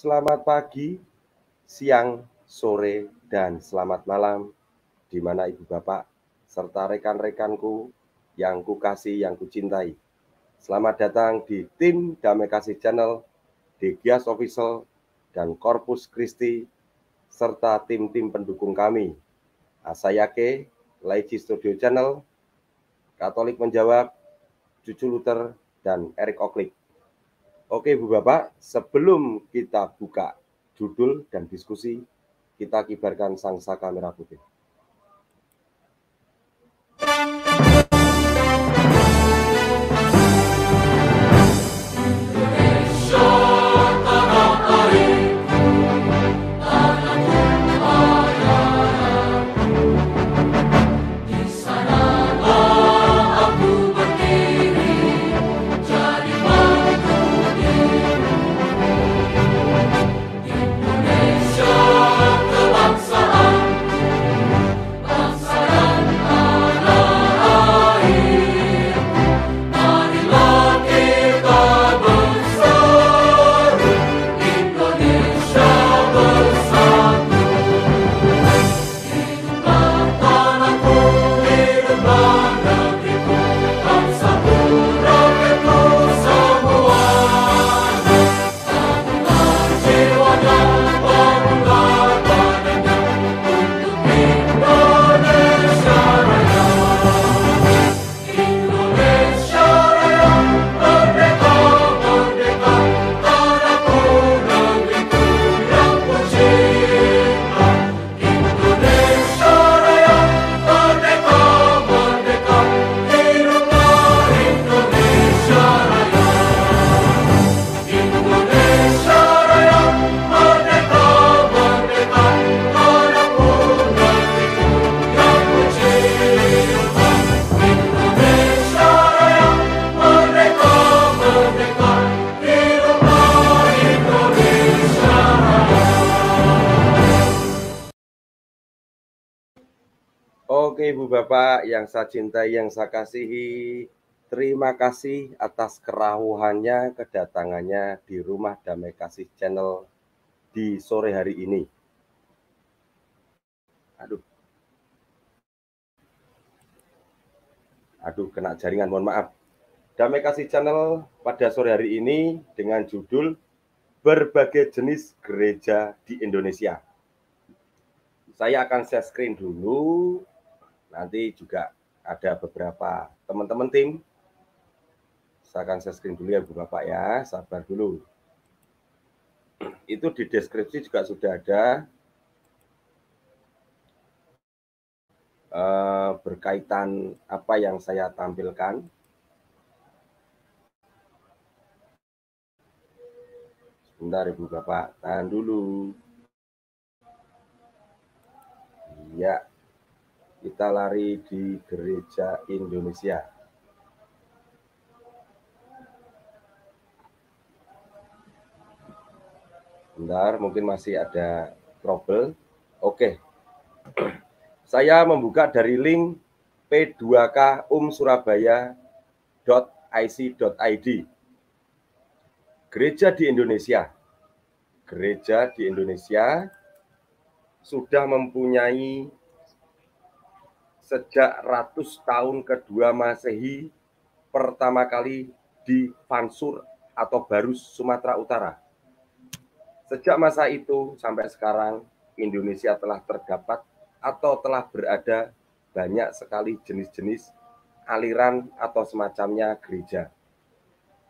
selamat pagi, siang, sore, dan selamat malam di mana Ibu Bapak serta rekan-rekanku yang kukasih, yang kucintai. Selamat datang di tim Damai Kasih Channel, di Gias Official, dan Korpus Christi, serta tim-tim pendukung kami. Asayake, Laici Studio Channel, Katolik Menjawab, Cucu Luther, dan Erik Oklik. Oke Bu Bapak, sebelum kita buka judul dan diskusi, kita kibarkan sangsa kamera putih. Bapak yang saya cintai, yang saya kasihi, terima kasih atas kerahuhannya, kedatangannya di Rumah Damai Kasih Channel di sore hari ini. Aduh. Aduh, kena jaringan, mohon maaf. Damai Kasih Channel pada sore hari ini dengan judul Berbagai Jenis Gereja di Indonesia. Saya akan share screen dulu Nanti juga ada beberapa teman-teman tim. Saya akan saya screen dulu ya Bu Bapak ya, sabar dulu. Itu di deskripsi juga sudah ada eh, berkaitan apa yang saya tampilkan. Sebentar Ibu ya, Bapak, tahan dulu. Iya kita lari di gereja Indonesia. Bentar, mungkin masih ada trouble. Oke. Saya membuka dari link p2kumsurabaya.ic.id. k um Gereja di Indonesia. Gereja di Indonesia sudah mempunyai sejak ratus tahun kedua Masehi pertama kali di pansur atau Barus Sumatera Utara. Sejak masa itu sampai sekarang Indonesia telah terdapat atau telah berada banyak sekali jenis-jenis aliran atau semacamnya gereja.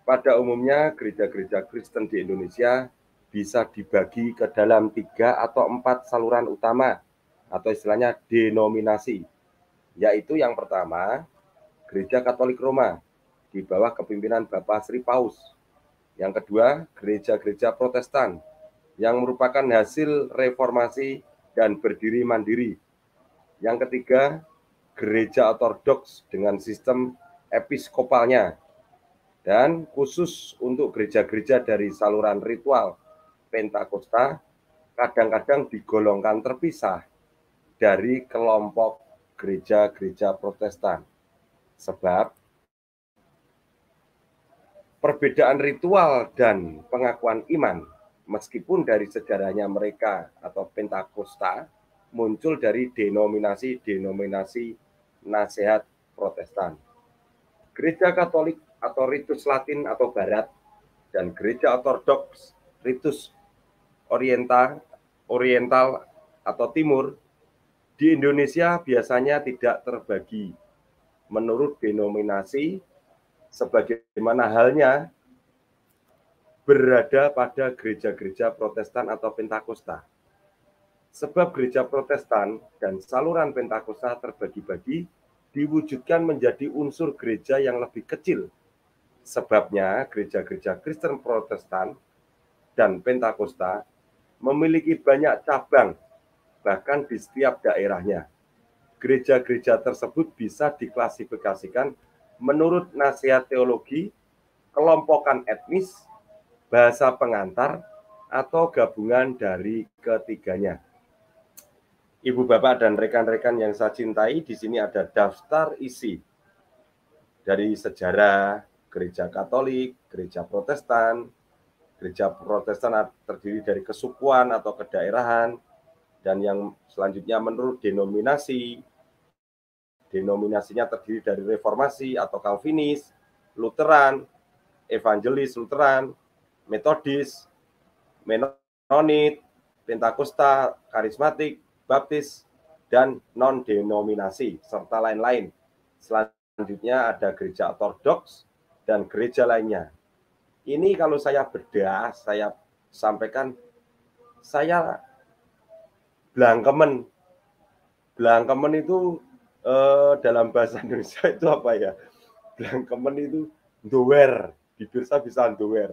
Pada umumnya gereja-gereja Kristen di Indonesia bisa dibagi ke dalam tiga atau empat saluran utama atau istilahnya denominasi yaitu yang pertama Gereja Katolik Roma di bawah kepimpinan Bapak Sri Paus. Yang kedua, gereja-gereja Protestan yang merupakan hasil reformasi dan berdiri mandiri. Yang ketiga, gereja ortodoks dengan sistem episkopalnya. Dan khusus untuk gereja-gereja dari saluran ritual Pentakosta, kadang-kadang digolongkan terpisah dari kelompok gereja-gereja Protestan. Sebab perbedaan ritual dan pengakuan iman meskipun dari sejarahnya mereka atau Pentakosta muncul dari denominasi-denominasi nasihat Protestan. Gereja Katolik atau ritus Latin atau Barat dan gereja Ortodoks ritus Oriental, Oriental atau Timur di Indonesia biasanya tidak terbagi menurut denominasi sebagaimana halnya berada pada gereja-gereja Protestan atau Pentakosta. Sebab gereja Protestan dan saluran Pentakosta terbagi-bagi diwujudkan menjadi unsur gereja yang lebih kecil. Sebabnya gereja-gereja Kristen Protestan dan Pentakosta memiliki banyak cabang bahkan di setiap daerahnya. Gereja-gereja tersebut bisa diklasifikasikan menurut nasihat teologi, kelompokan etnis, bahasa pengantar, atau gabungan dari ketiganya. Ibu Bapak dan rekan-rekan yang saya cintai, di sini ada daftar isi dari sejarah gereja Katolik, gereja Protestan, gereja Protestan terdiri dari kesukuan atau kedaerahan, dan yang selanjutnya menurut denominasi denominasinya terdiri dari reformasi atau Calvinis, Lutheran, Evangelis Lutheran, Metodis, Mennonit Pentakosta, Karismatik, Baptis, dan non-denominasi, serta lain-lain. Selanjutnya ada gereja ortodoks dan gereja lainnya. Ini kalau saya bedah, saya sampaikan, saya Blangkemen. Blangkemen itu eh, dalam bahasa Indonesia itu apa ya? Blangkemen itu doer. Di Birsa bisa doer.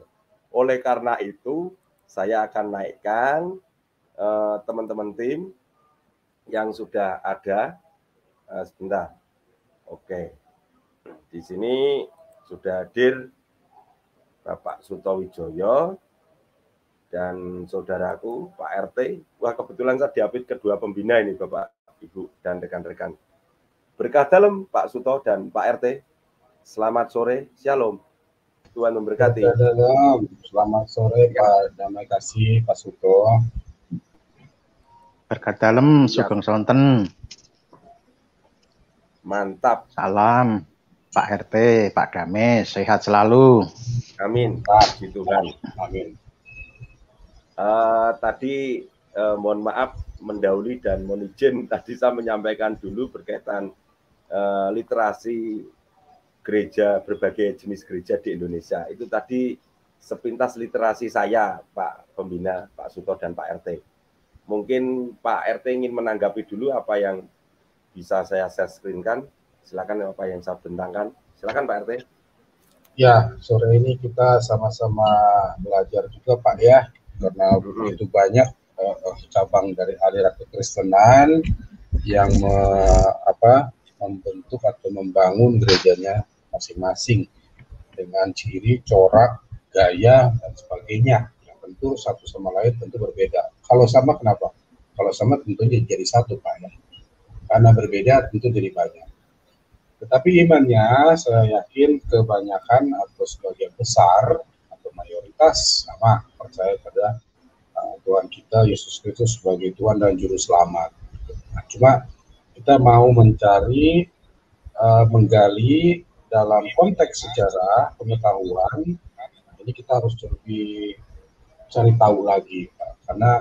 Oleh karena itu, saya akan naikkan eh, teman-teman eh, tim yang sudah ada. Eh, sebentar. Oke. Di sini sudah hadir Bapak Sutowijoyo, dan saudaraku Pak RT. Wah kebetulan saya diapit kedua pembina ini Bapak Ibu dan rekan-rekan. Berkah dalam Pak Suto dan Pak RT. Selamat sore, Shalom. Tuhan memberkati. Selamat sore ya. Pak Damai Kasih, Pak Suto. Berkah dalam, ya. Sugeng Sonten. Mantap. Salam Pak RT, Pak Dame, sehat selalu. Amin. Pak, gitu kan. Amin. Uh, tadi uh, mohon maaf mendahului dan mohon izin tadi saya menyampaikan dulu berkaitan uh, literasi gereja berbagai jenis gereja di Indonesia. Itu tadi sepintas literasi saya Pak Pembina, Pak Suto dan Pak RT. Mungkin Pak RT ingin menanggapi dulu apa yang bisa saya share screen kan. Silakan apa yang saya bentangkan. Silakan Pak RT. Ya, sore ini kita sama-sama belajar juga Pak ya karena begitu banyak uh, cabang dari aliran kekristenan yang me, apa membentuk atau membangun gerejanya masing-masing dengan ciri, corak, gaya dan sebagainya. Yang tentu satu sama lain tentu berbeda. Kalau sama kenapa? Kalau sama tentunya jadi satu pak ya. Karena berbeda tentu jadi banyak. Tetapi imannya saya yakin kebanyakan atau sebagian besar atau mayoritas sama percaya pada uh, Tuhan kita Yesus Kristus sebagai Tuhan dan Juru Selamat. Nah, cuma kita mau mencari, uh, menggali dalam konteks sejarah pengetahuan, ini kita harus lebih cari tahu lagi, Pak. karena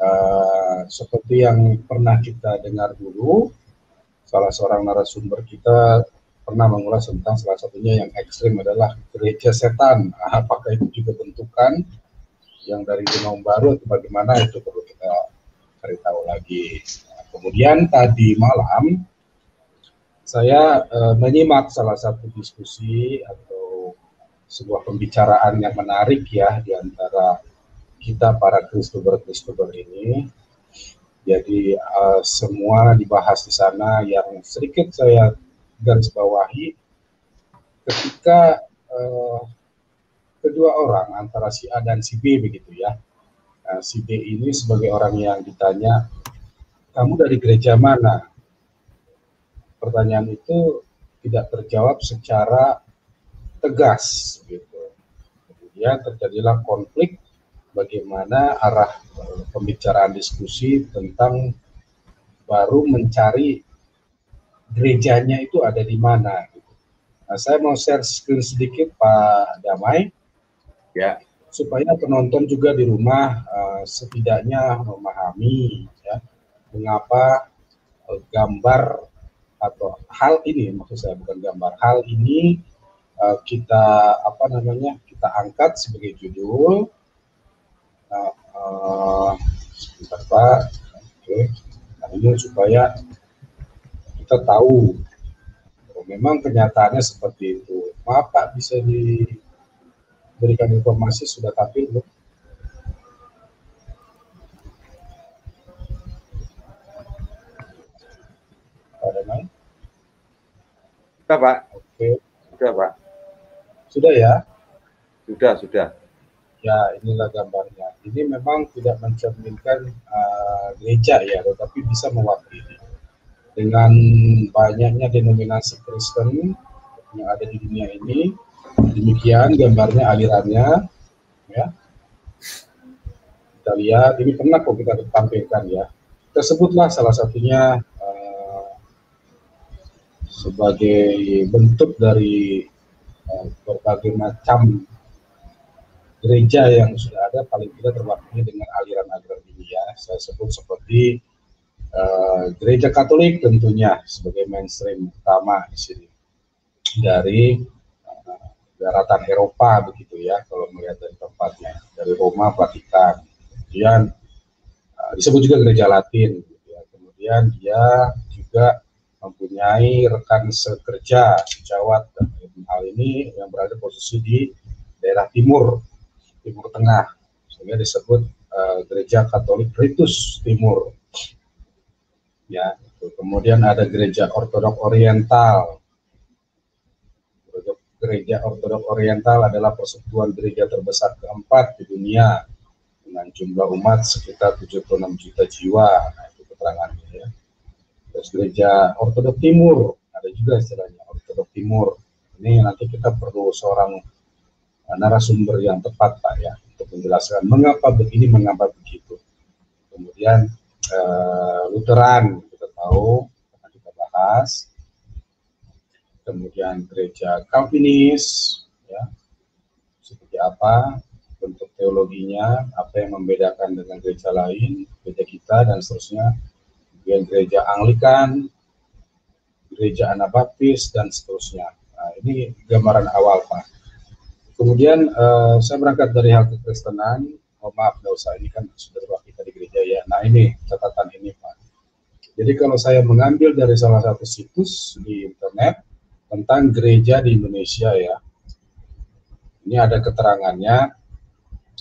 uh, seperti yang pernah kita dengar dulu, salah seorang narasumber kita pernah mengulas tentang salah satunya yang ekstrim adalah gereja setan. Nah, apakah itu juga bentukan yang dari genom baru atau bagaimana itu perlu kita cari tahu lagi. Nah, kemudian tadi malam saya e, menyimak salah satu diskusi atau sebuah pembicaraan yang menarik ya di antara kita para Kristober-Kristober ini. Jadi e, semua dibahas di sana yang sedikit saya garis bawahi ketika eh, kedua orang antara si A dan si B begitu ya. Nah, si B ini sebagai orang yang ditanya, kamu dari gereja mana? Pertanyaan itu tidak terjawab secara tegas gitu. Kemudian terjadilah konflik bagaimana arah eh, pembicaraan diskusi tentang baru mencari gerejanya itu ada di mana. Gitu. Nah, saya mau share screen sedikit Pak Damai, ya, supaya penonton juga di rumah uh, setidaknya memahami ya, mengapa uh, gambar atau hal ini maksud saya bukan gambar hal ini uh, kita apa namanya kita angkat sebagai judul. Nah, uh, sebentar Pak, oke, nah, ini supaya kita tahu oh, memang kenyataannya seperti itu. Maaf Pak, bisa diberikan informasi sudah tampil belum? Ada main? Sudah Pak. Oke. Sudah Pak. Sudah ya? Sudah, sudah. Ya, inilah gambarnya. Ini memang tidak mencerminkan uh, gereja ya, tetapi bisa mewakili dengan banyaknya denominasi Kristen yang ada di dunia ini. Demikian gambarnya alirannya. Ya. Kita lihat, ini pernah kok kita tampilkan ya. Tersebutlah salah satunya eh, sebagai bentuk dari eh, berbagai macam gereja yang sudah ada paling tidak terwakili dengan aliran-aliran ini ya. Saya sebut seperti Eh, gereja Katolik tentunya sebagai mainstream utama di sini dari uh, daratan Eropa begitu ya kalau melihat dari tempatnya dari Roma Vatikan kemudian uh, disebut juga gereja Latin gitu ya. kemudian dia juga mempunyai rekan sekerja sejawat dan hal ini yang berada posisi di daerah timur timur tengah sehingga disebut uh, gereja Katolik Ritus Timur ya gitu. kemudian ada gereja ortodok oriental gereja ortodok oriental adalah persekutuan gereja terbesar keempat di dunia dengan jumlah umat sekitar 76 juta jiwa nah itu keterangannya ya terus gereja ortodok timur ada juga istilahnya ortodok timur ini nanti kita perlu seorang eh, narasumber yang tepat pak ya untuk menjelaskan mengapa begini mengapa begitu kemudian Luteran eh, Lutheran kita tahu pernah kita bahas kemudian gereja Calvinis ya seperti apa bentuk teologinya apa yang membedakan dengan gereja lain gereja kita dan seterusnya kemudian gereja Anglikan gereja Anabaptis dan seterusnya nah, ini gambaran awal pak kemudian uh, saya berangkat dari hal kekristenan oh maaf dosa ini kan sudah kita di gereja ya. Nah ini catatan ini Pak. Jadi kalau saya mengambil dari salah satu situs di internet tentang gereja di Indonesia ya, ini ada keterangannya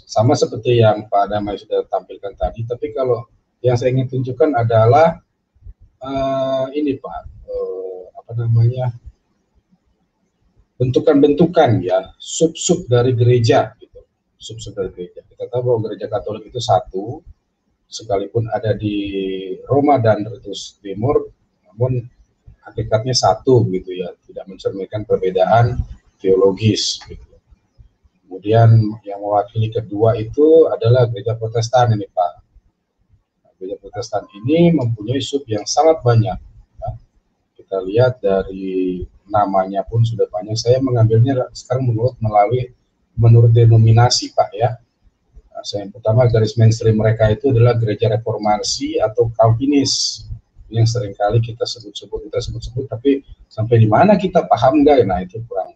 sama seperti yang Pak Damai sudah tampilkan tadi. Tapi kalau yang saya ingin tunjukkan adalah uh, ini Pak, uh, apa namanya bentukan-bentukan ya sub-sub dari gereja gitu, sub-sub dari gereja. Kita tahu bahwa gereja Katolik itu satu, sekalipun ada di Roma dan Retus Timur, namun hakikatnya satu gitu ya, tidak mencerminkan perbedaan teologis. Gitu. Kemudian yang mewakili kedua itu adalah gereja Protestan ini Pak. Gereja Protestan ini mempunyai sub yang sangat banyak. Ya. Kita lihat dari namanya pun sudah banyak. Saya mengambilnya sekarang menurut melalui menurut denominasi Pak ya yang pertama garis mainstream mereka itu adalah gereja reformasi atau Calvinis yang seringkali kita sebut-sebut kita sebut-sebut tapi sampai di mana kita paham nggak nah itu kurang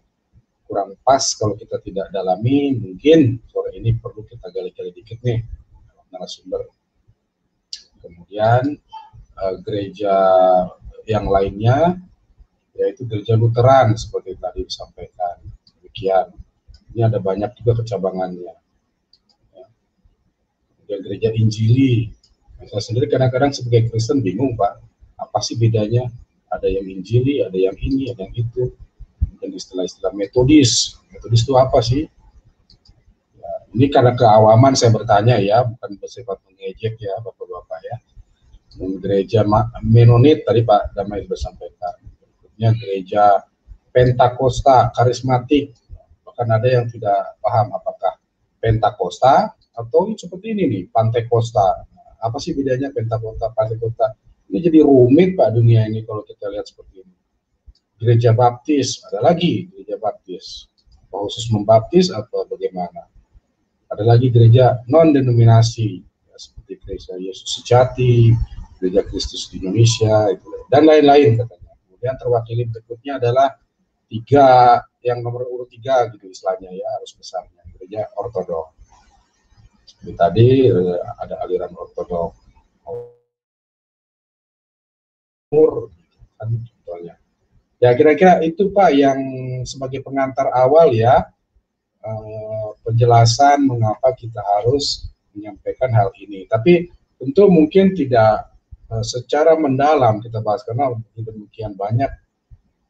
kurang pas kalau kita tidak dalami mungkin sore ini perlu kita gali-gali dikit nih narasumber kemudian eh, gereja yang lainnya yaitu gereja Lutheran seperti tadi disampaikan demikian ini ada banyak juga kecabangannya ada gereja Injili. saya sendiri kadang-kadang sebagai Kristen bingung Pak, apa sih bedanya? Ada yang Injili, ada yang ini, ada yang itu. Dan istilah-istilah metodis. Metodis itu apa sih? Ya, ini karena keawaman saya bertanya ya, bukan bersifat mengejek ya Bapak-Bapak ya. Dan gereja Menonit tadi Pak Damai sudah sampaikan. Berikutnya gereja Pentakosta, karismatik. Bahkan ada yang tidak paham apakah Pentakosta atau ini seperti ini nih pantai kosta apa sih bedanya pantai pentakosta pantai kosta ini jadi rumit pak dunia ini kalau kita lihat seperti ini gereja baptis ada lagi gereja baptis apa khusus membaptis atau bagaimana ada lagi gereja non denominasi ya, seperti gereja Yesus sejati gereja Kristus di Indonesia itu dan lain-lain katanya kemudian terwakili berikutnya adalah tiga yang nomor urut tiga gitu istilahnya ya harus besarnya gereja ortodok tadi eh, ada aliran ortodok umur kan contohnya ya kira-kira itu pak yang sebagai pengantar awal ya eh, penjelasan mengapa kita harus menyampaikan hal ini tapi tentu mungkin tidak eh, secara mendalam kita bahas karena demikian banyak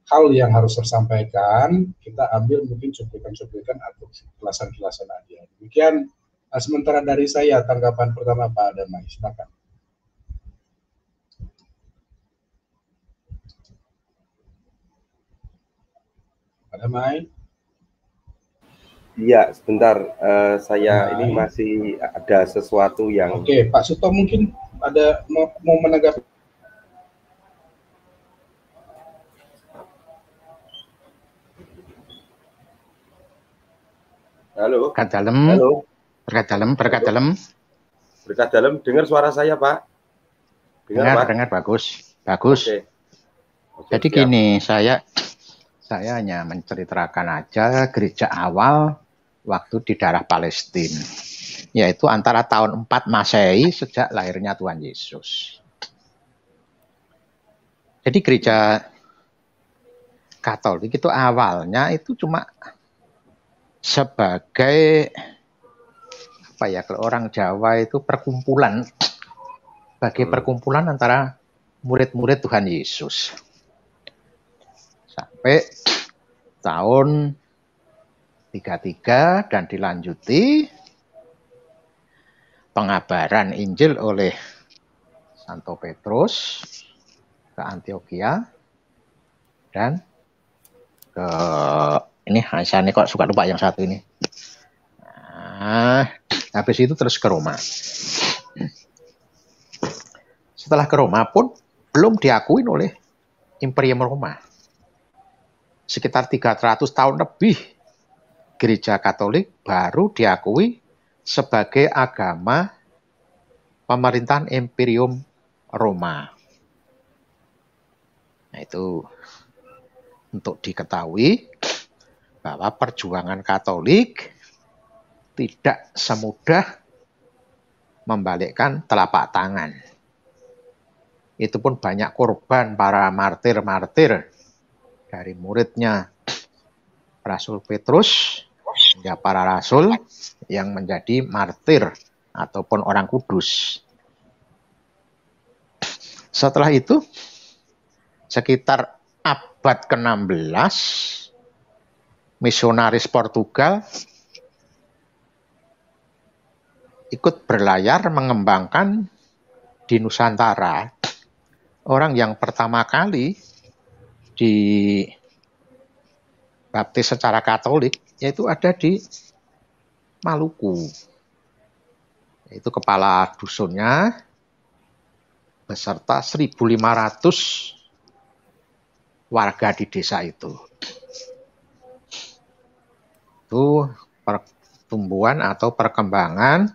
hal yang harus tersampaikan kita ambil mungkin cuplikan-cuplikan atau kelasan-kelasan aja demikian Nah, sementara dari saya tanggapan pertama Pak Damai, silakan. Pak Damai. Iya, sebentar. Uh, saya nah. ini masih ada sesuatu yang. Oke, okay, Pak Suto mungkin ada mau, mau menanggapi. Halo. Kak Dalem. Halo. Berkat dalam, berkat dalam. Berkat dalam, dengar suara saya, Pak. Dengar, dengar, dengar bagus. Bagus. Okay. Okay, Jadi siap. gini, saya saya hanya menceritakan aja gereja awal waktu di daerah Palestina, yaitu antara tahun 4 Masehi sejak lahirnya Tuhan Yesus. Jadi gereja Katolik itu awalnya itu cuma sebagai apa ya kalau orang Jawa itu perkumpulan hmm. perkumpulan antara murid-murid Tuhan Yesus. Sampai tahun 33 dan dilanjuti pengabaran Injil oleh Santo Petrus ke Antioquia dan ke ini Hansani kok suka lupa yang satu ini. Nah, Habis itu terus ke Roma. Setelah ke Roma pun belum diakui oleh Imperium Roma. Sekitar 300 tahun lebih gereja Katolik baru diakui sebagai agama pemerintahan Imperium Roma. Nah, itu untuk diketahui bahwa perjuangan Katolik tidak semudah membalikkan telapak tangan. Itu pun banyak korban para martir-martir dari muridnya Rasul Petrus hingga para rasul yang menjadi martir ataupun orang kudus. Setelah itu sekitar abad ke-16 misionaris Portugal ikut berlayar mengembangkan di Nusantara. Orang yang pertama kali dibaptis secara Katolik yaitu ada di Maluku. Itu kepala dusunnya beserta 1.500 warga di desa itu. Itu pertumbuhan atau perkembangan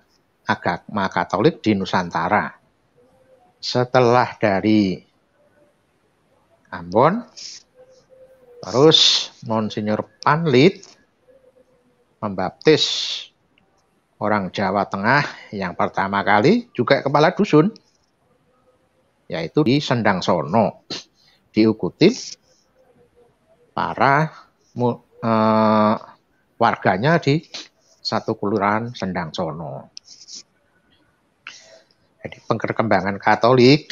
agama Katolik di Nusantara. Setelah dari Ambon, terus Monsinyur Panlit membaptis orang Jawa Tengah yang pertama kali juga kepala dusun, yaitu di Sendang Sono, diikuti para eh, warganya di satu kelurahan Sendang Sono. Jadi perkembangan Katolik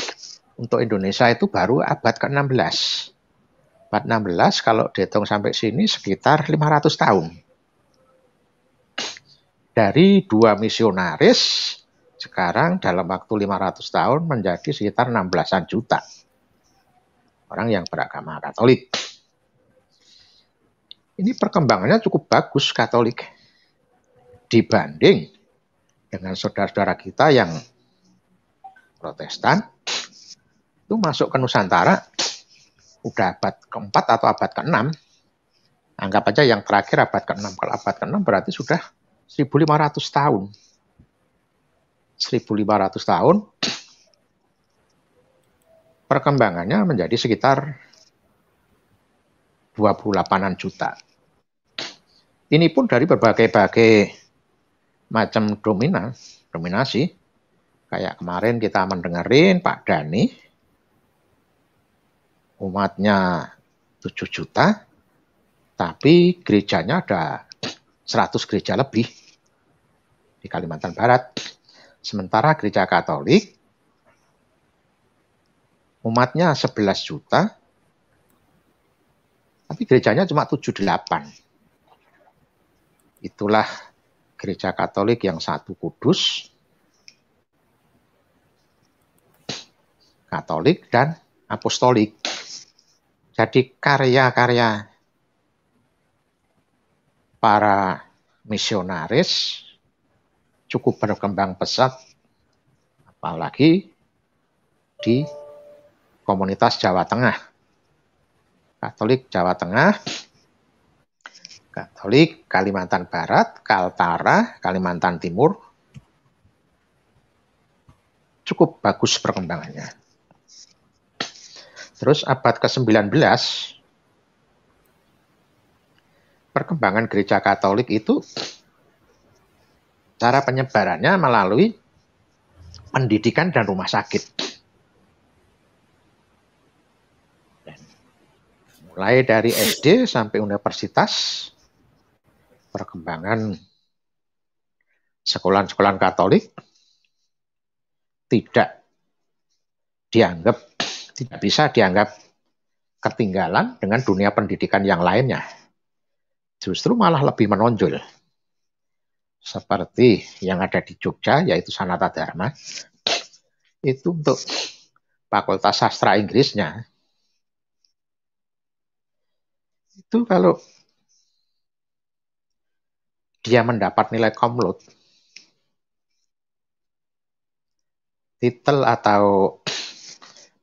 untuk Indonesia itu baru abad ke-16. Abad 16 kalau dihitung sampai sini sekitar 500 tahun. Dari dua misionaris sekarang dalam waktu 500 tahun menjadi sekitar 16-an juta orang yang beragama Katolik. Ini perkembangannya cukup bagus Katolik dibanding dengan saudara-saudara kita yang Protestan itu masuk ke Nusantara udah abad keempat atau abad keenam anggap aja yang terakhir abad keenam kalau abad keenam berarti sudah 1500 tahun 1500 tahun perkembangannya menjadi sekitar 28-an juta. Ini pun dari berbagai-bagai macam dominan dominasi, Kayak kemarin kita mendengarin Pak Dani, umatnya 7 juta, tapi gerejanya ada 100 gereja lebih di Kalimantan Barat. Sementara gereja Katolik umatnya 11 juta, tapi gerejanya cuma 78. Itulah gereja Katolik yang satu kudus, Katolik dan Apostolik. Jadi karya-karya para misionaris cukup berkembang pesat, apalagi di komunitas Jawa Tengah. Katolik Jawa Tengah, Katolik Kalimantan Barat, Kaltara, Kalimantan Timur, cukup bagus perkembangannya. Terus abad ke-19 perkembangan gereja Katolik itu cara penyebarannya melalui pendidikan dan rumah sakit. mulai dari SD sampai universitas, perkembangan sekolah-sekolah Katolik tidak dianggap tidak bisa dianggap ketinggalan dengan dunia pendidikan yang lainnya. Justru malah lebih menonjol. Seperti yang ada di Jogja, yaitu Sanata Dharma, itu untuk Fakultas Sastra Inggrisnya. Itu kalau dia mendapat nilai komlut, titel atau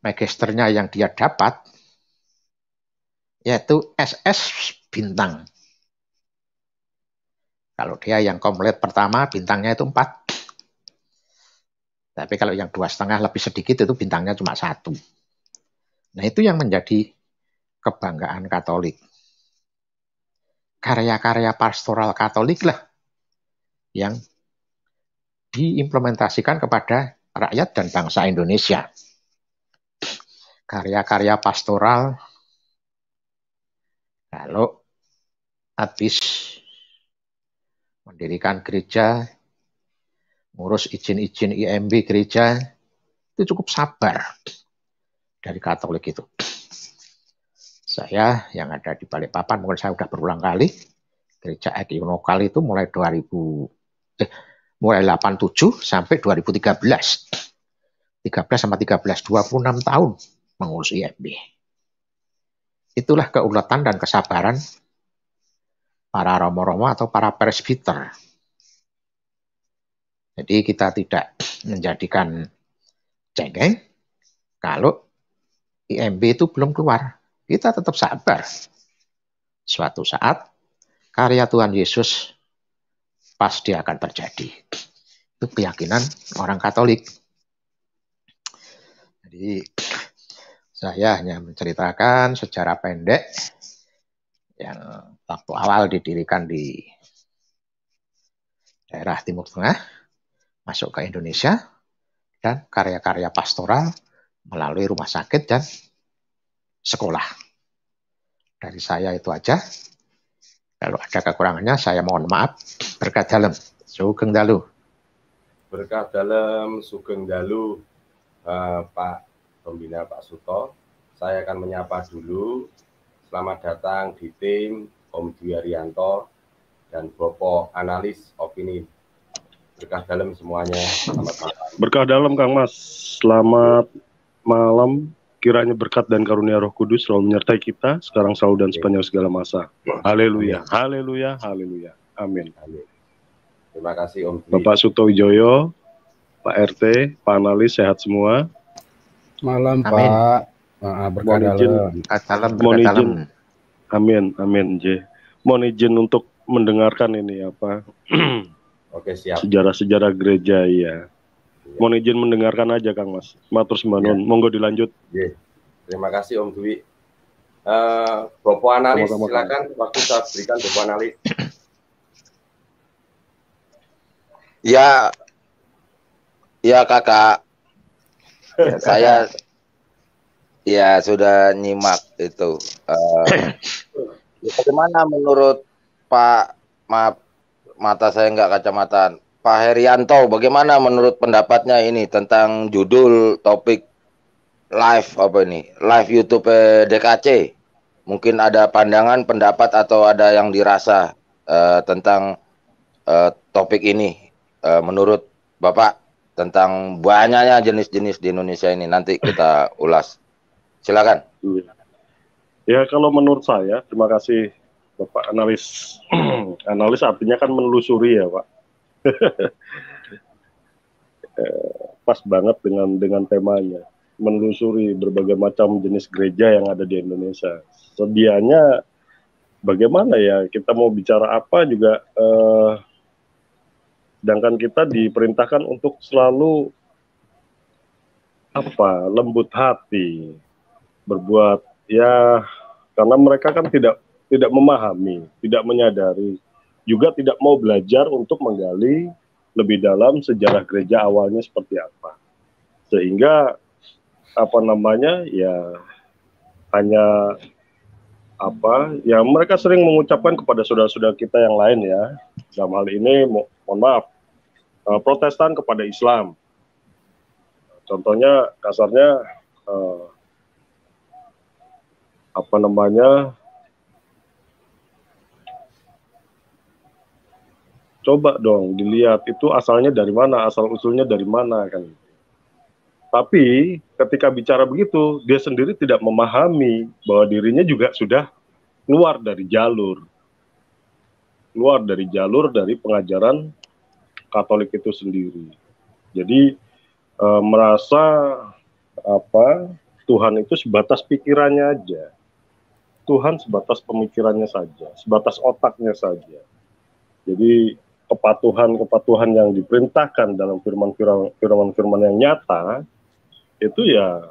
magisternya yang dia dapat yaitu SS bintang. Kalau dia yang komplit pertama bintangnya itu empat, Tapi kalau yang dua setengah lebih sedikit itu bintangnya cuma satu. Nah itu yang menjadi kebanggaan Katolik. Karya-karya pastoral Katolik lah yang diimplementasikan kepada rakyat dan bangsa Indonesia karya-karya pastoral kalau habis mendirikan gereja, ngurus izin-izin IMB gereja, itu cukup sabar dari Katolik itu. Saya yang ada di Balikpapan, mungkin saya sudah berulang kali, gereja Eki lokal itu mulai 2000, eh, mulai 87 sampai 2013. 13 sama 13, 26 tahun mengurus IMB. Itulah keuletan dan kesabaran para romo-romo atau para presbiter. Jadi kita tidak menjadikan cengeng kalau IMB itu belum keluar. Kita tetap sabar. Suatu saat karya Tuhan Yesus pasti akan terjadi. Itu keyakinan orang Katolik. Jadi saya hanya menceritakan sejarah pendek yang waktu awal didirikan di daerah Timur Tengah, masuk ke Indonesia, dan karya-karya pastoral melalui rumah sakit dan sekolah. Dari saya itu aja. Kalau ada kekurangannya, saya mohon maaf. Berkat dalam. Sugeng dalu. Berkat dalam, sugeng dalu, uh, Pak pembina Pak Suto. Saya akan menyapa dulu. Selamat datang di tim Om Dwi Arianto dan Bopo Analis Opini. Berkah dalam semuanya. Selamat malam. Berkah dalam Kang Mas. Selamat malam. Kiranya berkat dan karunia Roh Kudus selalu menyertai kita sekarang selalu dan sepanjang segala masa. Haleluya. Haleluya. Haleluya. Amin. Amin. Terima kasih Om Dwi. Bapak Suto Wijoyo, Pak RT, Pak Analis sehat semua. Malam amin. Pak. Nah, berkah dalam. Amin, amin J. Mohon izin untuk mendengarkan ini apa? Ya, Oke siap. Sejarah-sejarah gereja ya. ya. Mohon izin mendengarkan aja Kang Mas. Matur sembanun. Ya. Monggo dilanjut. Terima kasih Om Dwi. Uh, analis, silakan waktu saya berikan bapak analis. Ya, ya kakak ya, saya ya sudah nyimak itu. Uh, bagaimana menurut Pak maaf mata saya nggak kacamataan. Pak Herianto, bagaimana menurut pendapatnya ini tentang judul topik live apa ini? Live YouTube DKC. Mungkin ada pandangan, pendapat atau ada yang dirasa uh, tentang uh, topik ini uh, menurut Bapak? tentang banyaknya jenis-jenis di Indonesia ini nanti kita ulas. Silakan. Ya kalau menurut saya terima kasih Bapak analis analis artinya kan menelusuri ya Pak. Eh, pas banget dengan dengan temanya menelusuri berbagai macam jenis gereja yang ada di Indonesia. Sedianya bagaimana ya kita mau bicara apa juga eh, Sedangkan kita diperintahkan untuk selalu apa lembut hati, berbuat ya karena mereka kan tidak tidak memahami, tidak menyadari, juga tidak mau belajar untuk menggali lebih dalam sejarah gereja awalnya seperti apa. Sehingga apa namanya ya hanya apa ya mereka sering mengucapkan kepada saudara-saudara kita yang lain ya dalam hal ini mo mohon maaf uh, Protestan kepada Islam. Contohnya kasarnya uh, apa namanya? Coba dong dilihat itu asalnya dari mana, asal usulnya dari mana kan. Tapi ketika bicara begitu, dia sendiri tidak memahami bahwa dirinya juga sudah keluar dari jalur keluar dari jalur dari pengajaran Katolik itu sendiri. Jadi e, merasa apa Tuhan itu sebatas pikirannya aja. Tuhan sebatas pemikirannya saja, sebatas otaknya saja. Jadi kepatuhan-kepatuhan yang diperintahkan dalam firman-firman yang nyata itu ya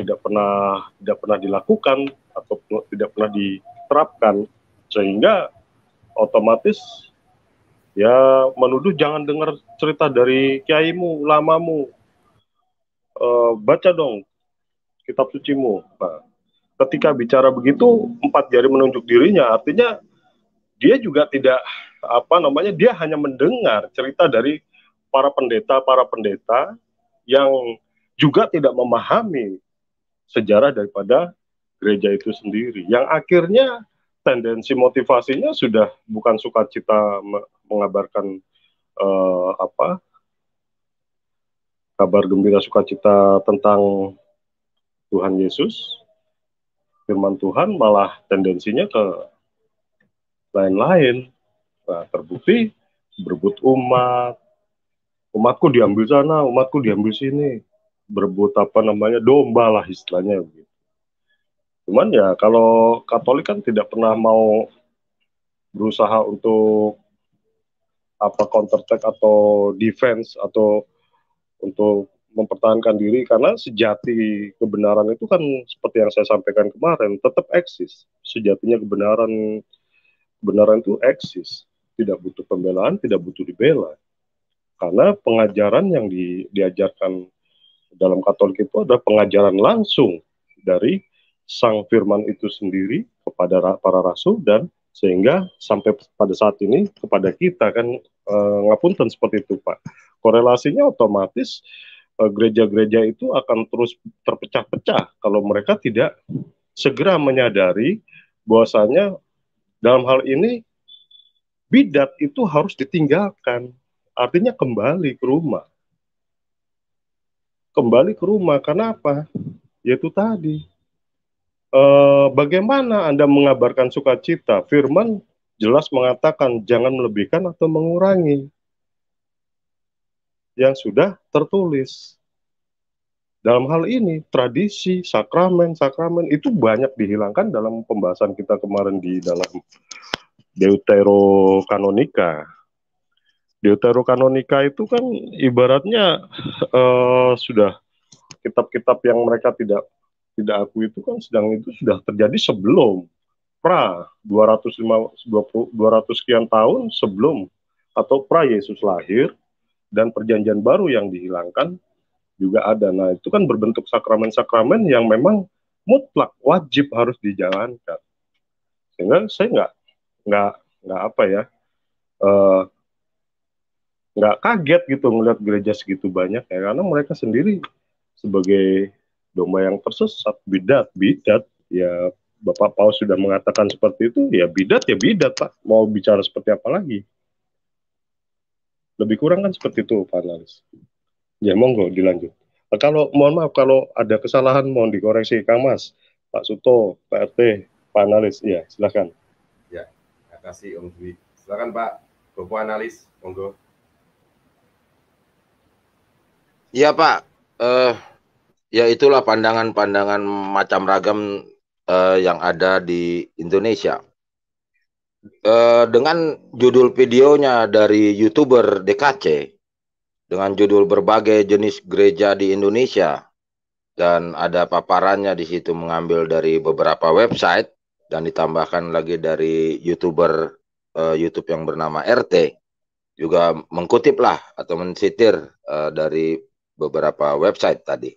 tidak pernah tidak pernah dilakukan atau tidak pernah diterapkan sehingga otomatis ya menuduh jangan dengar cerita dari kiaimu, ulamamu, e, baca dong kitab sucimu. Nah, ketika bicara begitu empat jari menunjuk dirinya, artinya dia juga tidak apa namanya dia hanya mendengar cerita dari para pendeta para pendeta yang juga tidak memahami sejarah daripada gereja itu sendiri yang akhirnya tendensi motivasinya sudah bukan sukacita mengabarkan uh, apa kabar gembira sukacita tentang Tuhan Yesus firman Tuhan malah tendensinya ke lain-lain nah terbukti berebut umat umatku diambil sana umatku diambil sini berebut apa namanya domba lah istilahnya begitu Cuman ya kalau Katolik kan tidak pernah mau berusaha untuk apa counter attack atau defense atau untuk mempertahankan diri karena sejati kebenaran itu kan seperti yang saya sampaikan kemarin tetap eksis sejatinya kebenaran kebenaran itu eksis tidak butuh pembelaan tidak butuh dibela karena pengajaran yang di, diajarkan dalam Katolik itu adalah pengajaran langsung dari sang firman itu sendiri kepada para rasul dan sehingga sampai pada saat ini kepada kita kan e, ngapunten seperti itu Pak. Korelasinya otomatis eh, gereja-gereja itu akan terus terpecah-pecah kalau mereka tidak segera menyadari bahwasanya dalam hal ini bidat itu harus ditinggalkan. Artinya kembali ke rumah. Kembali ke rumah. Kenapa? Yaitu tadi Eh, bagaimana Anda mengabarkan sukacita? Firman jelas mengatakan jangan melebihkan atau mengurangi yang sudah tertulis. Dalam hal ini, tradisi, sakramen, sakramen itu banyak dihilangkan dalam pembahasan kita kemarin di dalam Deuterokanonika. Deuterokanonika itu kan ibaratnya uh, sudah kitab-kitab yang mereka tidak tidak aku itu kan sedang itu sudah terjadi sebelum pra 250, dua 200 sekian tahun sebelum atau pra Yesus lahir dan perjanjian baru yang dihilangkan juga ada. Nah, itu kan berbentuk sakramen-sakramen yang memang mutlak wajib harus dijalankan. Sehingga saya nggak nggak nggak apa ya uh, nggak kaget gitu melihat gereja segitu banyak ya karena mereka sendiri sebagai domba yang tersesat bidat bidat ya Bapak Paus sudah mengatakan seperti itu ya bidat ya bidat Pak mau bicara seperti apa lagi lebih kurang kan seperti itu Pak Analis ya monggo dilanjut nah, kalau mohon maaf kalau ada kesalahan mohon dikoreksi Kang Mas Pak Suto Pak RT Pak Analis ya silahkan ya terima kasih Om Dwi silahkan Pak Bapak Analis monggo Iya Pak, eh, ya itulah pandangan-pandangan macam ragam uh, yang ada di Indonesia. Uh, dengan judul videonya dari youtuber DKC dengan judul berbagai jenis gereja di Indonesia dan ada paparannya di situ mengambil dari beberapa website dan ditambahkan lagi dari youtuber uh, YouTube yang bernama RT juga mengkutiplah atau mensitir uh, dari beberapa website tadi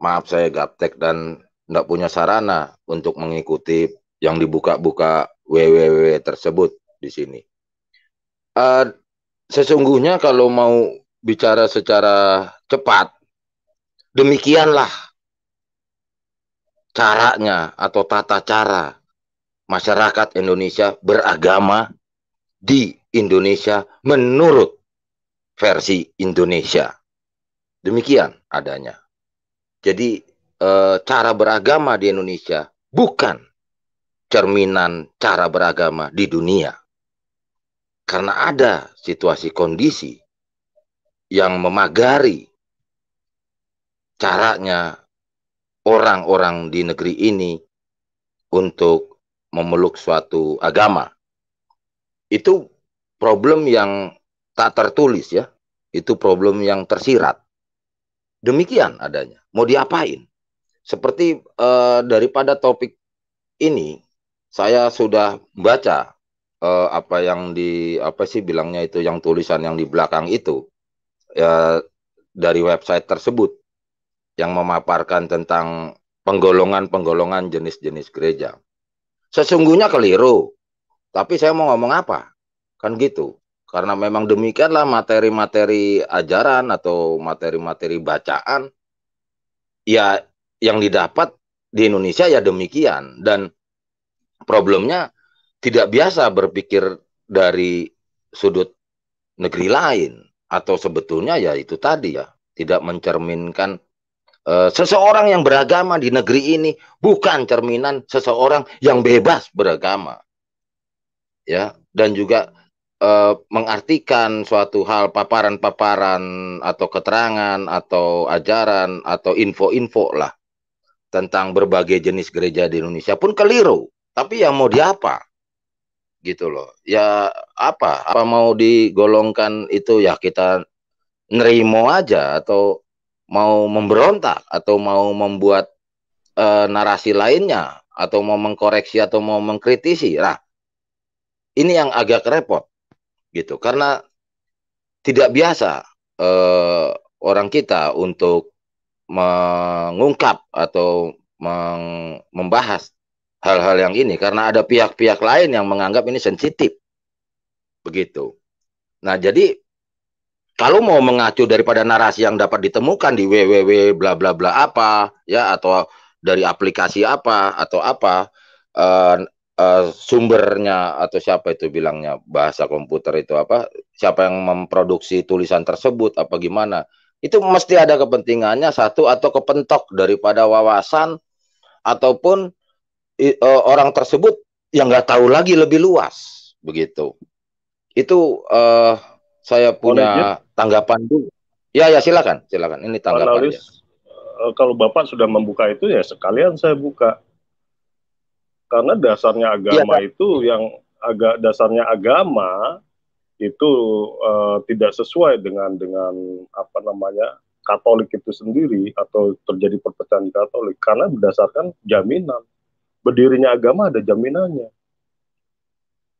maaf saya gaptek dan tidak punya sarana untuk mengikuti yang dibuka-buka www tersebut di sini. Uh, sesungguhnya kalau mau bicara secara cepat, demikianlah caranya atau tata cara masyarakat Indonesia beragama di Indonesia menurut versi Indonesia. Demikian adanya. Jadi e, cara beragama di Indonesia bukan cerminan cara beragama di dunia. Karena ada situasi kondisi yang memagari caranya orang-orang di negeri ini untuk memeluk suatu agama. Itu problem yang tak tertulis ya. Itu problem yang tersirat. Demikian adanya mau diapain? Seperti eh, daripada topik ini saya sudah baca eh, apa yang di apa sih bilangnya itu yang tulisan yang di belakang itu eh, dari website tersebut yang memaparkan tentang penggolongan-penggolongan jenis-jenis gereja. Sesungguhnya keliru. Tapi saya mau ngomong apa? Kan gitu. Karena memang demikianlah materi-materi ajaran atau materi-materi bacaan ya yang didapat di Indonesia ya demikian dan problemnya tidak biasa berpikir dari sudut negeri lain atau sebetulnya ya itu tadi ya tidak mencerminkan uh, seseorang yang beragama di negeri ini bukan cerminan seseorang yang bebas beragama ya dan juga Eh, mengartikan suatu hal paparan-paparan atau keterangan atau ajaran atau info-info lah tentang berbagai jenis gereja di Indonesia pun keliru. Tapi yang mau diapa? Gitu loh. Ya apa? Apa mau digolongkan itu ya kita nerimo aja atau mau memberontak atau mau membuat e, narasi lainnya atau mau mengkoreksi atau mau mengkritisi. Nah, ini yang agak repot gitu karena tidak biasa eh, orang kita untuk mengungkap atau meng membahas hal-hal yang ini karena ada pihak-pihak lain yang menganggap ini sensitif begitu. Nah jadi kalau mau mengacu daripada narasi yang dapat ditemukan di www bla bla bla apa ya atau dari aplikasi apa atau apa eh, Eh, sumbernya atau siapa itu bilangnya bahasa komputer itu apa siapa yang memproduksi tulisan tersebut apa gimana itu mesti ada kepentingannya satu atau kepentok daripada wawasan ataupun uh, orang tersebut yang nggak tahu lagi lebih luas begitu itu uh, saya punya Polisnya? tanggapan dulu ya ya silakan silakan ini tanggapan kalau bapak sudah membuka itu ya sekalian saya buka karena dasarnya iya, agama ya, itu yang agak dasarnya agama itu uh, tidak sesuai dengan dengan apa namanya Katolik itu sendiri atau terjadi perpecahan di Katolik karena berdasarkan jaminan berdirinya agama ada jaminannya.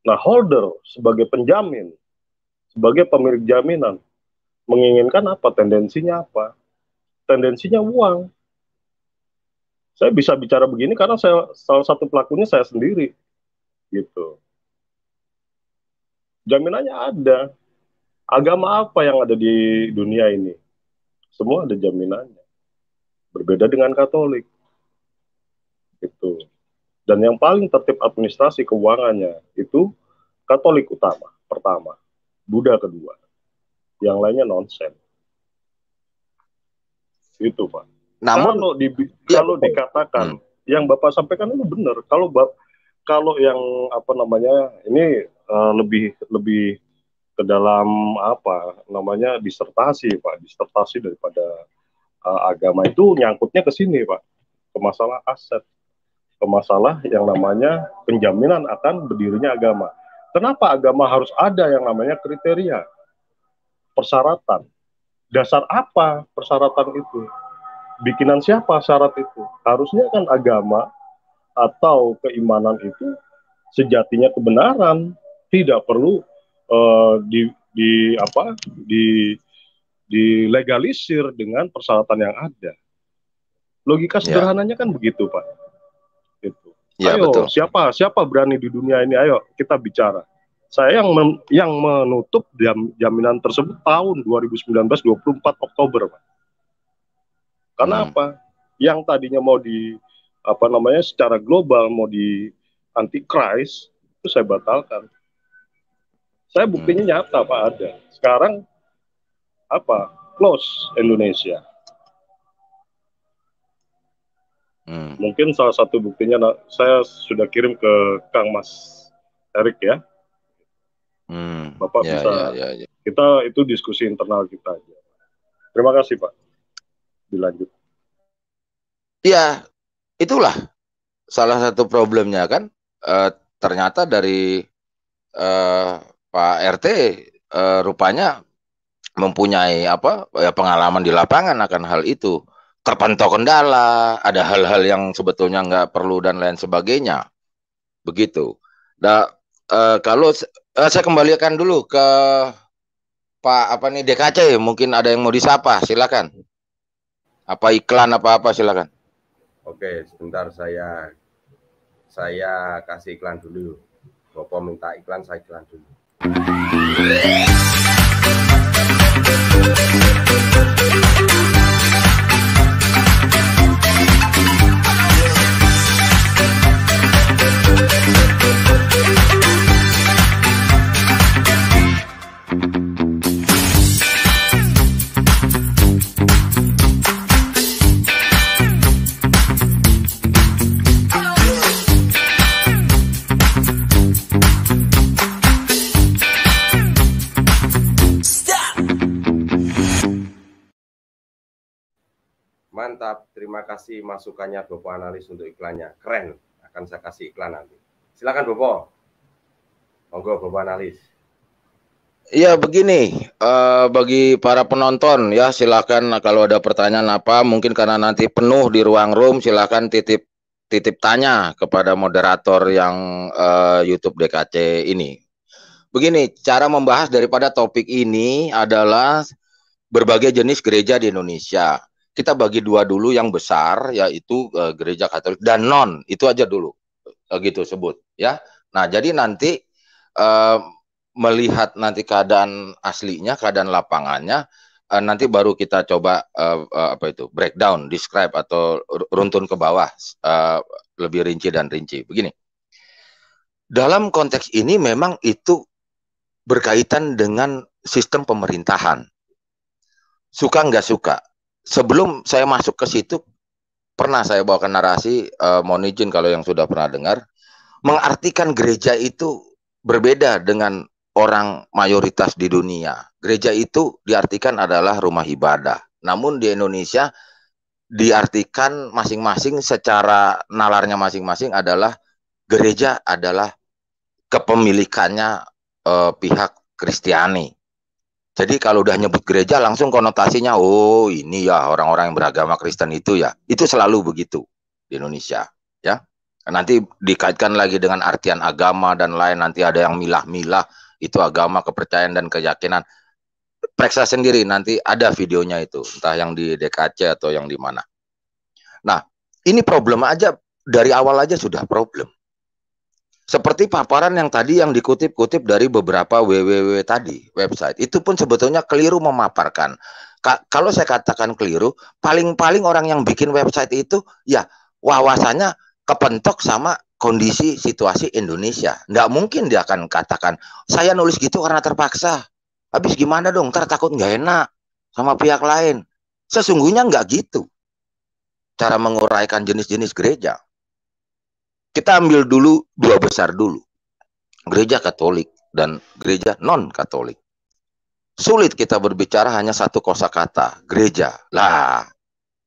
Nah holder sebagai penjamin sebagai pemilik jaminan menginginkan apa tendensinya apa tendensinya uang saya bisa bicara begini karena saya salah satu pelakunya saya sendiri gitu jaminannya ada agama apa yang ada di dunia ini semua ada jaminannya berbeda dengan Katolik itu dan yang paling tertib administrasi keuangannya itu Katolik utama pertama Buddha kedua yang lainnya nonsen itu pak namun kalau, di, ya, dikatakan hmm. yang Bapak sampaikan itu benar. Kalau kalau yang apa namanya ini uh, lebih lebih ke dalam apa namanya disertasi Pak, disertasi daripada uh, agama itu nyangkutnya ke sini Pak, ke masalah aset, ke masalah yang namanya penjaminan akan berdirinya agama. Kenapa agama harus ada yang namanya kriteria, persyaratan? Dasar apa persyaratan itu? bikinan siapa syarat itu? Harusnya kan agama atau keimanan itu sejatinya kebenaran, tidak perlu uh, di, di apa di dilegalisir dengan persyaratan yang ada. Logika ya. sederhananya ya. kan begitu, Pak. Itu. Ya, ayo, betul. siapa siapa berani di dunia ini? Ayo kita bicara. Saya yang men, yang menutup jam, jaminan tersebut tahun 2019 24 Oktober, Pak. Karena hmm. apa? Yang tadinya mau di apa namanya secara global mau di anti Christ itu saya batalkan. Saya buktinya hmm. nyata Pak ada. Sekarang apa? Close Indonesia. Hmm. Mungkin salah satu buktinya nah, saya sudah kirim ke Kang Mas Erik ya. Hmm. Bapak ya, bisa. Ya, ya, ya. Kita itu diskusi internal kita aja. Terima kasih Pak dilanjut. Ya, itulah salah satu problemnya kan. E, ternyata dari e, Pak RT e, eh, rupanya mempunyai apa ya, pengalaman di lapangan akan hal itu. Terpantau kendala, ada hal-hal yang sebetulnya nggak perlu dan lain sebagainya. Begitu. Nah, e, kalau e, saya kembalikan dulu ke Pak apa nih DKC mungkin ada yang mau disapa silakan. Apa iklan apa-apa silakan. Oke, sebentar saya saya kasih iklan dulu. Bapak minta iklan, saya iklan dulu. Mantap, terima kasih masukannya Bopo Analis untuk iklannya. Keren, akan saya kasih iklan nanti. Silakan Bopo. Monggo Bopo Analis. Iya begini, uh, bagi para penonton ya silakan kalau ada pertanyaan apa mungkin karena nanti penuh di ruang room silakan titip titip tanya kepada moderator yang uh, YouTube DKC ini. Begini, cara membahas daripada topik ini adalah berbagai jenis gereja di Indonesia kita bagi dua dulu yang besar yaitu e, gereja Katolik dan non itu aja dulu e, gitu sebut ya. Nah jadi nanti e, melihat nanti keadaan aslinya keadaan lapangannya e, nanti baru kita coba e, e, apa itu breakdown describe atau runtun ke bawah e, lebih rinci dan rinci begini. Dalam konteks ini memang itu berkaitan dengan sistem pemerintahan. Suka nggak suka, sebelum saya masuk ke situ pernah saya bawakan narasi uh, mohon izin kalau yang sudah pernah dengar mengartikan gereja itu berbeda dengan orang mayoritas di dunia. Gereja itu diartikan adalah rumah ibadah. Namun di Indonesia diartikan masing-masing secara nalarnya masing-masing adalah gereja adalah kepemilikannya eh, pihak Kristiani. Jadi kalau udah nyebut gereja langsung konotasinya oh ini ya orang-orang yang beragama Kristen itu ya. Itu selalu begitu di Indonesia, ya. Nanti dikaitkan lagi dengan artian agama dan lain nanti ada yang milah-milah itu agama, kepercayaan dan keyakinan. Periksa sendiri nanti ada videonya itu, entah yang di DKC atau yang di mana. Nah, ini problem aja dari awal aja sudah problem. Seperti paparan yang tadi yang dikutip-kutip dari beberapa www tadi website itu pun sebetulnya keliru memaparkan. Ka kalau saya katakan keliru, paling-paling orang yang bikin website itu ya wawasannya kepentok sama kondisi situasi Indonesia. Nggak mungkin dia akan katakan saya nulis gitu karena terpaksa. Habis gimana dong? Ntar takut nggak enak sama pihak lain. Sesungguhnya nggak gitu cara menguraikan jenis-jenis gereja. Kita ambil dulu dua besar dulu. Gereja Katolik dan gereja non-Katolik. Sulit kita berbicara hanya satu kosakata, gereja. Lah,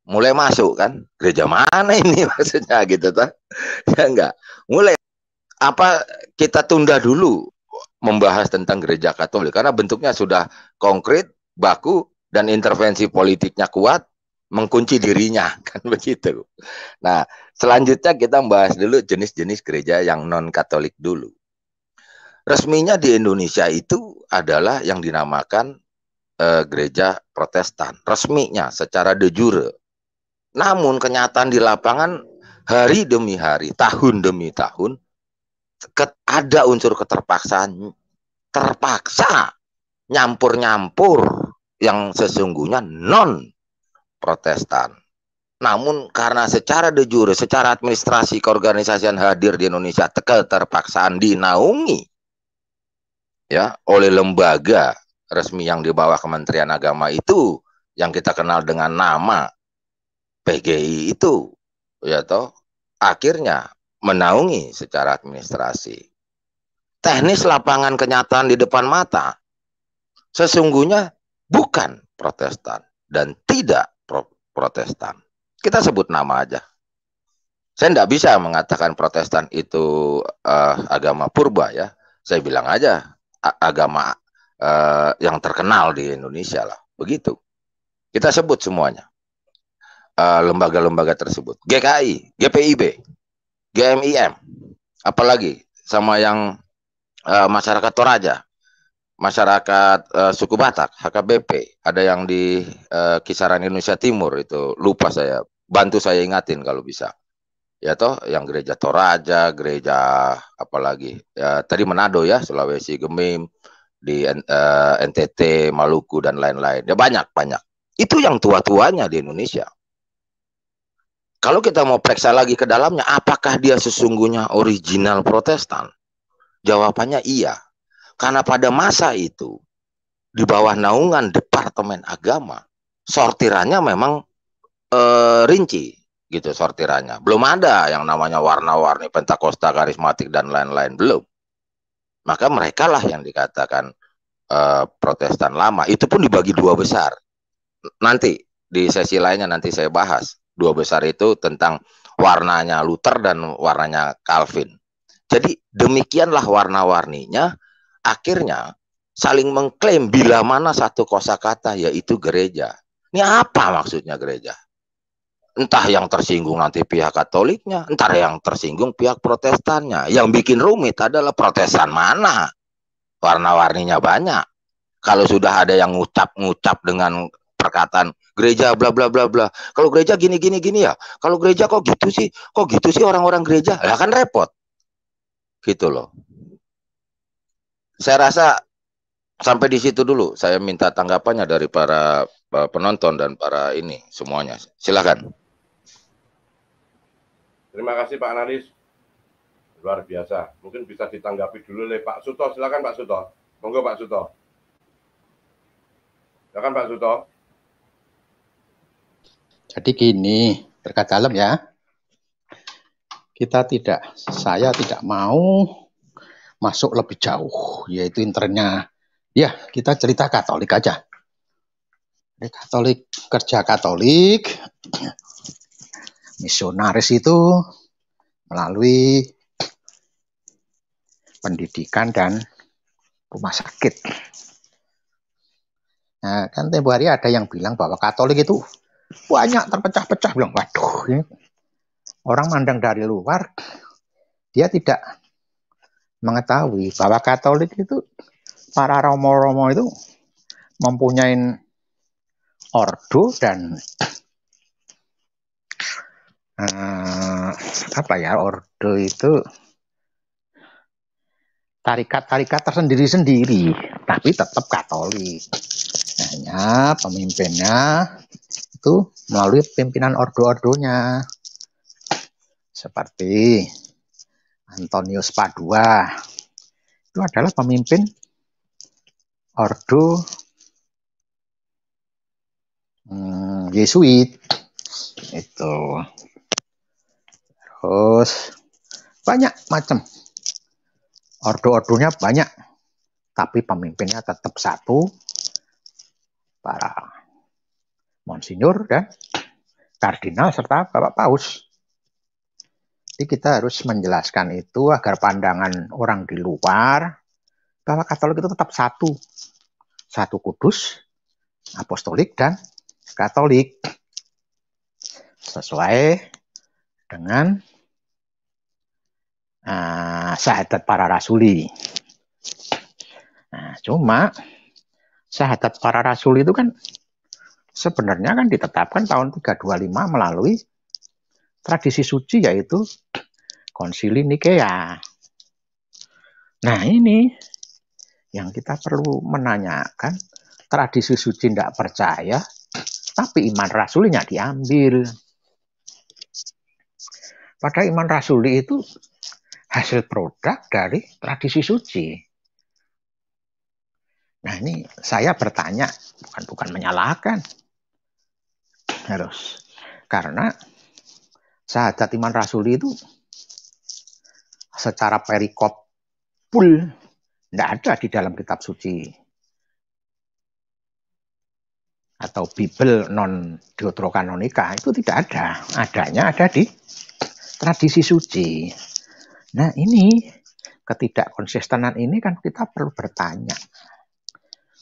mulai masuk kan? Gereja mana ini maksudnya gitu ta? Ya enggak. Mulai apa kita tunda dulu membahas tentang gereja Katolik karena bentuknya sudah konkret, baku dan intervensi politiknya kuat mengkunci dirinya kan begitu. Nah, selanjutnya kita membahas dulu jenis-jenis gereja yang non Katolik dulu. Resminya di Indonesia itu adalah yang dinamakan eh, gereja Protestan, resminya secara de jure. Namun kenyataan di lapangan hari demi hari, tahun demi tahun ada unsur keterpaksaan terpaksa nyampur-nyampur yang sesungguhnya non Protestan. Namun karena secara de jure, secara administrasi keorganisasian hadir di Indonesia tekel terpaksaan dinaungi ya oleh lembaga resmi yang di bawah Kementerian Agama itu yang kita kenal dengan nama PGI itu ya toh akhirnya menaungi secara administrasi. Teknis lapangan kenyataan di depan mata sesungguhnya bukan Protestan dan tidak Protestan. Kita sebut nama aja. Saya tidak bisa mengatakan Protestan itu uh, agama purba ya. Saya bilang aja agama uh, yang terkenal di Indonesia lah. Begitu. Kita sebut semuanya. Eh, lembaga-lembaga uh, tersebut. GKI, GPIB, GMIM, apalagi sama yang uh, masyarakat Toraja masyarakat uh, suku Batak, HKBP, ada yang di uh, kisaran Indonesia Timur itu lupa saya. Bantu saya ingatin kalau bisa. Ya toh yang gereja Toraja, gereja apalagi. Ya, tadi Manado ya, Sulawesi Gemim, di uh, eh, NTT, Maluku dan lain-lain. Ya banyak, banyak. Itu yang tua-tuanya di Indonesia. Kalau kita mau periksa lagi ke dalamnya, apakah dia sesungguhnya original Protestan? Jawabannya iya. Karena pada masa itu di bawah naungan Departemen Agama sortirannya memang e, rinci gitu sortirannya. Belum ada yang namanya warna-warni Pentakosta karismatik dan lain-lain belum. Maka merekalah yang dikatakan e, Protestan lama. Itu pun dibagi dua besar. Nanti di sesi lainnya nanti saya bahas dua besar itu tentang warnanya Luther dan warnanya Calvin. Jadi demikianlah warna-warninya akhirnya saling mengklaim bila mana satu kosakata yaitu gereja. Ini apa maksudnya gereja? Entah yang tersinggung nanti pihak Katoliknya, entar yang tersinggung pihak Protestannya. Yang bikin rumit adalah Protestan mana? Warna-warninya banyak. Kalau sudah ada yang ngucap-ngucap dengan perkataan gereja bla bla bla bla. Kalau gereja gini gini gini ya. Kalau gereja kok gitu sih? Kok gitu sih orang-orang gereja? Lah kan repot. Gitu loh saya rasa sampai di situ dulu. Saya minta tanggapannya dari para, eh, penonton dan para ini semuanya. Silakan. Terima kasih Pak Analis. Luar biasa. Mungkin bisa ditanggapi dulu oleh Pak Suto. Silakan Pak Suto. Monggo Pak Suto. Silakan Pak Suto. Jadi gini, berkat dalam ya. Kita tidak, saya tidak mau masuk lebih jauh, yaitu internnya. Ya, kita cerita Katolik aja. Katolik kerja Katolik, misionaris itu melalui pendidikan dan rumah sakit. Nah, kan tempo hari ada yang bilang bahwa Katolik itu banyak terpecah-pecah bilang waduh ini orang mandang dari luar dia tidak mengetahui bahwa Katolik itu para romo-romo itu mempunyai ordo dan uh, apa ya ordo itu tarikat-tarikat tersendiri-sendiri tapi tetap Katolik hanya pemimpinnya itu melalui pimpinan ordo-ordonya seperti Antonius Padua itu adalah pemimpin Ordo Yesuit hmm, itu terus banyak macam ordo-ordonya banyak tapi pemimpinnya tetap satu para monsinyur dan kardinal serta bapak paus jadi kita harus menjelaskan itu agar pandangan orang di luar bahwa Katolik itu tetap satu. Satu kudus, apostolik, dan Katolik. Sesuai dengan uh, syahadat para rasuli. Nah, cuma syahadat para Rasuli itu kan sebenarnya kan ditetapkan tahun 325 melalui tradisi suci yaitu konsili Nikea. Nah ini yang kita perlu menanyakan tradisi suci tidak percaya tapi iman rasulinya diambil. Pada iman rasuli itu hasil produk dari tradisi suci. Nah ini saya bertanya, bukan bukan menyalahkan. Harus. Karena sahadat iman rasuli itu secara perikop full tidak ada di dalam kitab suci atau Bible non deuterokanonika itu tidak ada. Adanya ada di tradisi suci. Nah ini ketidakkonsistenan ini kan kita perlu bertanya.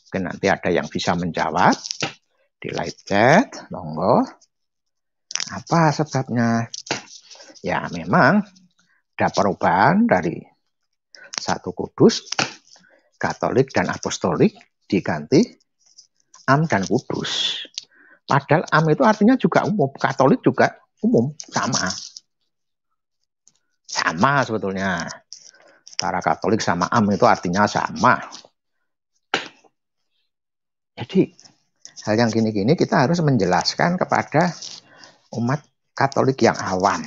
Oke nanti ada yang bisa menjawab di live chat, monggo. Apa sebabnya? Ya memang ada perubahan dari satu kudus, katolik dan apostolik diganti am dan kudus. Padahal am itu artinya juga umum, katolik juga umum, sama. Sama sebetulnya. Para katolik sama am itu artinya sama. Jadi hal yang gini-gini kita harus menjelaskan kepada umat katolik yang awam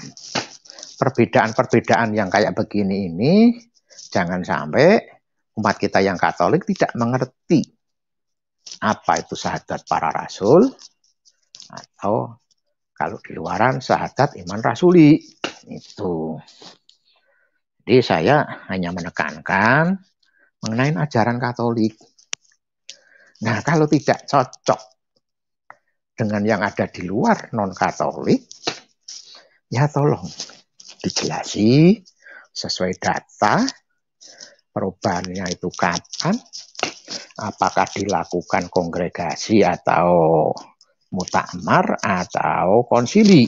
perbedaan-perbedaan yang kayak begini ini jangan sampai umat kita yang Katolik tidak mengerti apa itu syahadat para rasul atau kalau di luaran syahadat iman rasuli itu. Jadi saya hanya menekankan mengenai ajaran Katolik. Nah, kalau tidak cocok dengan yang ada di luar non-Katolik, ya tolong dijelasi sesuai data perubahannya itu kapan apakah dilakukan kongregasi atau mutakmar atau konsili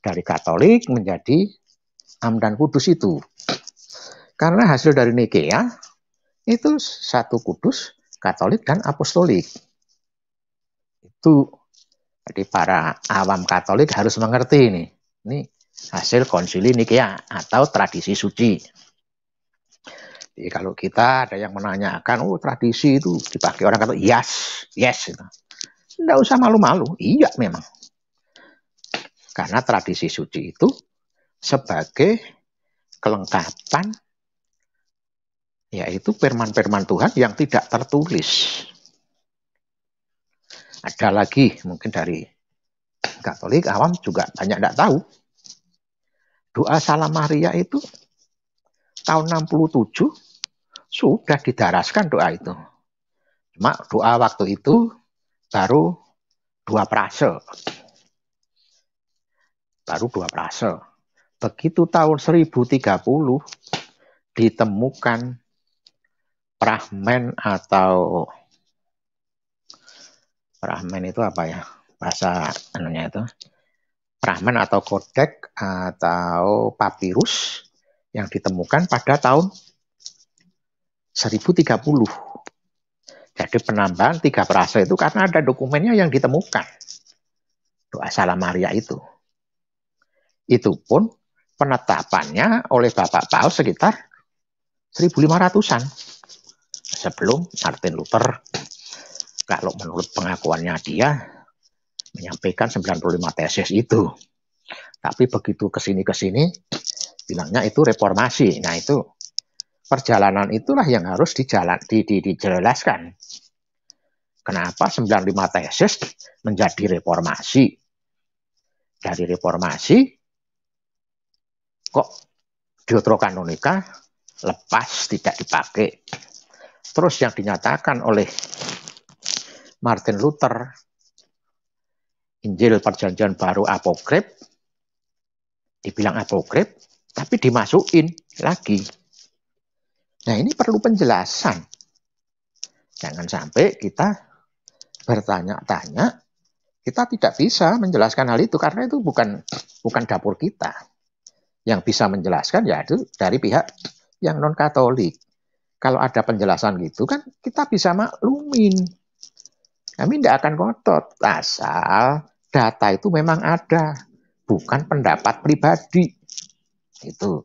dari Katolik menjadi Amdan Kudus itu karena hasil dari Nikea itu satu Kudus Katolik dan Apostolik itu jadi para awam Katolik harus mengerti ini ini hasil konsili Nikea ya, atau tradisi suci. Jadi kalau kita ada yang menanyakan, oh tradisi itu dipakai orang kata yes, yes. Tidak gitu. usah malu-malu, iya memang. Karena tradisi suci itu sebagai kelengkapan yaitu firman-firman Tuhan yang tidak tertulis. Ada lagi mungkin dari Katolik awam juga banyak tidak tahu Doa salam Maria itu tahun 67 sudah didaraskan doa itu. Cuma doa waktu itu baru dua prase. Baru dua prase. Begitu tahun 1030 ditemukan prahmen atau prahmen itu apa ya? Bahasa anunya itu Brahman atau kodek atau papirus yang ditemukan pada tahun 1030. Jadi penambahan tiga perasa itu karena ada dokumennya yang ditemukan. Doa salam Maria itu. Itu pun penetapannya oleh Bapak Paus sekitar 1500-an sebelum Martin Luther kalau menurut pengakuannya dia menyampaikan 95 tesis itu. Tapi begitu kesini-kesini, bilangnya itu reformasi. Nah itu perjalanan itulah yang harus dijalan, di, di, dijelaskan. Kenapa 95 tesis menjadi reformasi? Dari reformasi, kok deuterokanonika lepas tidak dipakai. Terus yang dinyatakan oleh Martin Luther Injil Perjanjian Baru apokrip, dibilang apokrip, tapi dimasukin lagi. Nah ini perlu penjelasan. Jangan sampai kita bertanya-tanya, kita tidak bisa menjelaskan hal itu karena itu bukan bukan dapur kita. Yang bisa menjelaskan ya itu dari pihak yang non Katolik. Kalau ada penjelasan gitu kan kita bisa maklumin kami tidak akan ngotot asal data itu memang ada, bukan pendapat pribadi. Itu.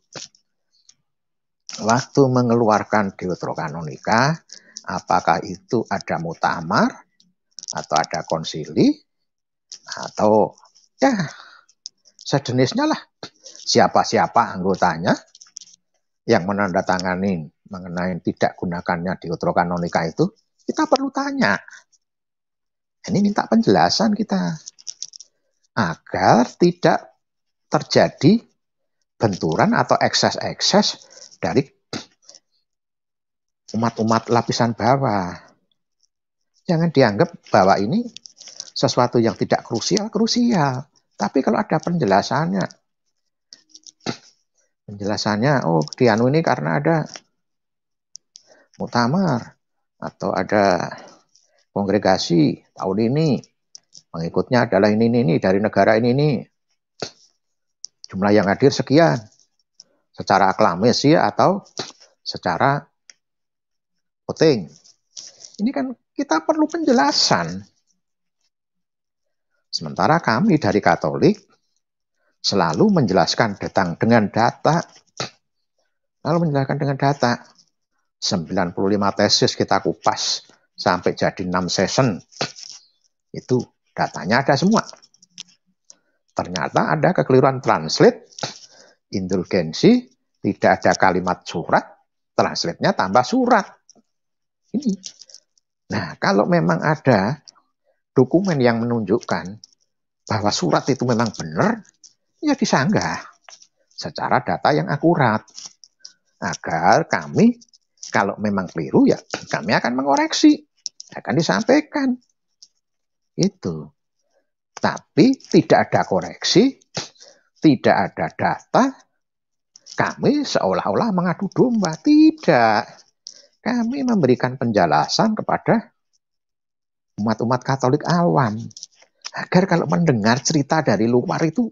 Waktu mengeluarkan deuterokanonika, apakah itu ada mutamar atau ada konsili atau ya sejenisnya lah siapa-siapa anggotanya yang menandatangani mengenai tidak gunakannya deuterokanonika itu kita perlu tanya ini minta penjelasan kita agar tidak terjadi benturan atau ekses-ekses dari umat-umat lapisan bawah. Jangan dianggap bahwa ini sesuatu yang tidak krusial, krusial. Tapi kalau ada penjelasannya, penjelasannya, oh Dianu ini karena ada mutamar atau ada kongregasi tahun ini pengikutnya adalah ini ini, ini dari negara ini ini jumlah yang hadir sekian secara aklamis ya atau secara voting. Ini kan kita perlu penjelasan. Sementara kami dari Katolik selalu menjelaskan datang dengan data. Lalu menjelaskan dengan data. 95 tesis kita kupas, sampai jadi 6 season itu datanya ada semua. Ternyata ada kekeliruan translate indulgensi tidak ada kalimat surat, translate-nya tambah surat. Ini. Nah, kalau memang ada dokumen yang menunjukkan bahwa surat itu memang benar, ya disanggah secara data yang akurat agar kami kalau memang keliru ya kami akan mengoreksi, akan disampaikan. Itu. Tapi tidak ada koreksi, tidak ada data, kami seolah-olah mengadu domba. Tidak. Kami memberikan penjelasan kepada umat-umat Katolik awam. Agar kalau mendengar cerita dari luar itu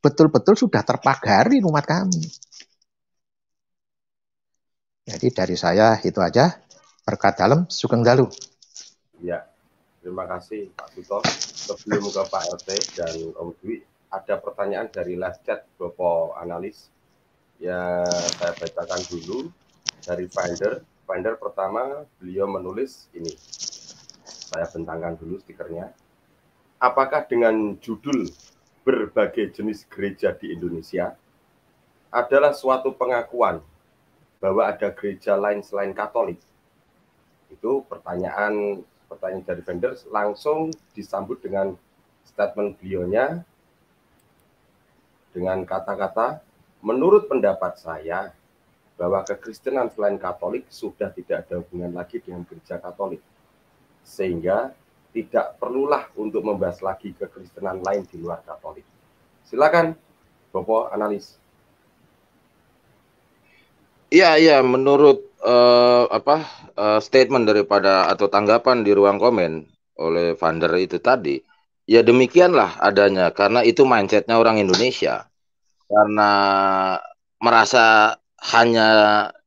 betul-betul sudah terpagari umat kami. Jadi dari saya itu aja. Berkat dalam, Sugeng Dalu. Ya, terima kasih Pak Suto. Sebelum ke Pak RT dan Om Dwi, ada pertanyaan dari live chat Bopo Analis. Ya, saya bacakan dulu dari Finder. Finder pertama, beliau menulis ini. Saya bentangkan dulu stikernya. Apakah dengan judul berbagai jenis gereja di Indonesia adalah suatu pengakuan bahwa ada gereja lain selain Katolik? Itu pertanyaan pertanyaan dari vendors langsung disambut dengan statement beliaunya dengan kata-kata menurut pendapat saya bahwa kekristenan selain Katolik sudah tidak ada hubungan lagi dengan gereja Katolik. Sehingga tidak perlulah untuk membahas lagi kekristenan lain di luar Katolik. Silakan bapak analis. Iya, iya, menurut uh, apa uh, statement daripada atau tanggapan di ruang komen oleh Vander itu tadi, ya demikianlah adanya karena itu mindsetnya orang Indonesia. Karena merasa hanya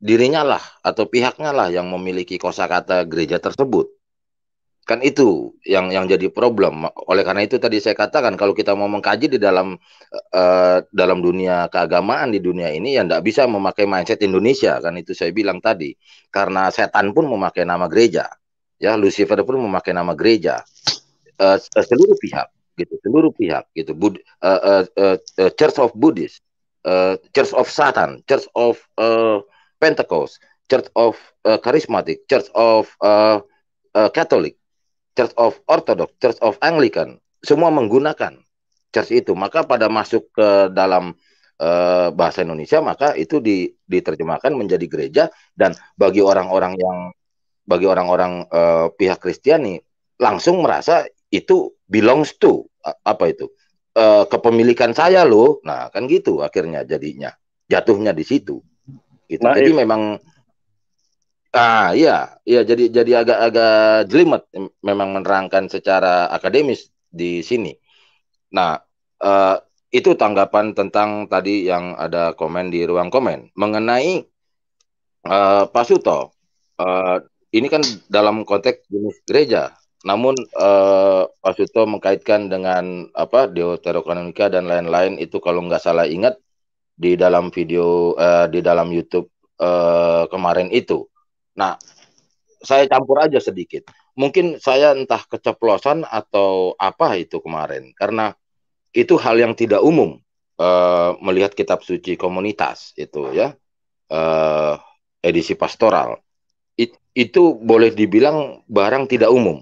dirinya lah atau pihaknya lah yang memiliki kosakata gereja tersebut. Kan itu yang yang jadi problem. Oleh karena itu tadi saya katakan kalau kita mau mengkaji di dalam uh, dalam dunia keagamaan di dunia ini ya tidak bisa memakai mindset Indonesia kan itu saya bilang tadi. Karena setan pun memakai nama gereja. Ya Lucifer pun memakai nama gereja. Uh, seluruh pihak gitu, seluruh pihak gitu. Bud, uh, uh, uh, Church of Buddhist, uh, Church of Satan, Church of uh, Pentecost, Church of uh, Charismatic, Church of uh, uh, Catholic Church of Orthodox, Church of Anglican, semua menggunakan church itu. Maka pada masuk ke dalam uh, bahasa Indonesia maka itu di, diterjemahkan menjadi gereja dan bagi orang-orang yang bagi orang-orang uh, pihak Kristiani langsung merasa itu belongs to apa itu uh, kepemilikan saya loh. Nah kan gitu akhirnya jadinya jatuhnya di situ. Gitu. Nah, Jadi memang Ah iya, iya jadi jadi agak-agak jelimet memang menerangkan secara akademis di sini. Nah, uh, itu tanggapan tentang tadi yang ada komen di ruang komen mengenai eh, Pak Suto. Uh, ini kan dalam konteks jenis gereja, namun Pak Suto mengkaitkan dengan apa deuterokanonika dan lain-lain itu kalau nggak salah ingat di dalam video uh, di dalam YouTube uh, kemarin itu Nah, saya campur aja sedikit. Mungkin saya entah keceplosan atau apa itu kemarin, karena itu hal yang tidak umum uh, melihat kitab suci komunitas itu ya uh, edisi pastoral It, itu boleh dibilang barang tidak umum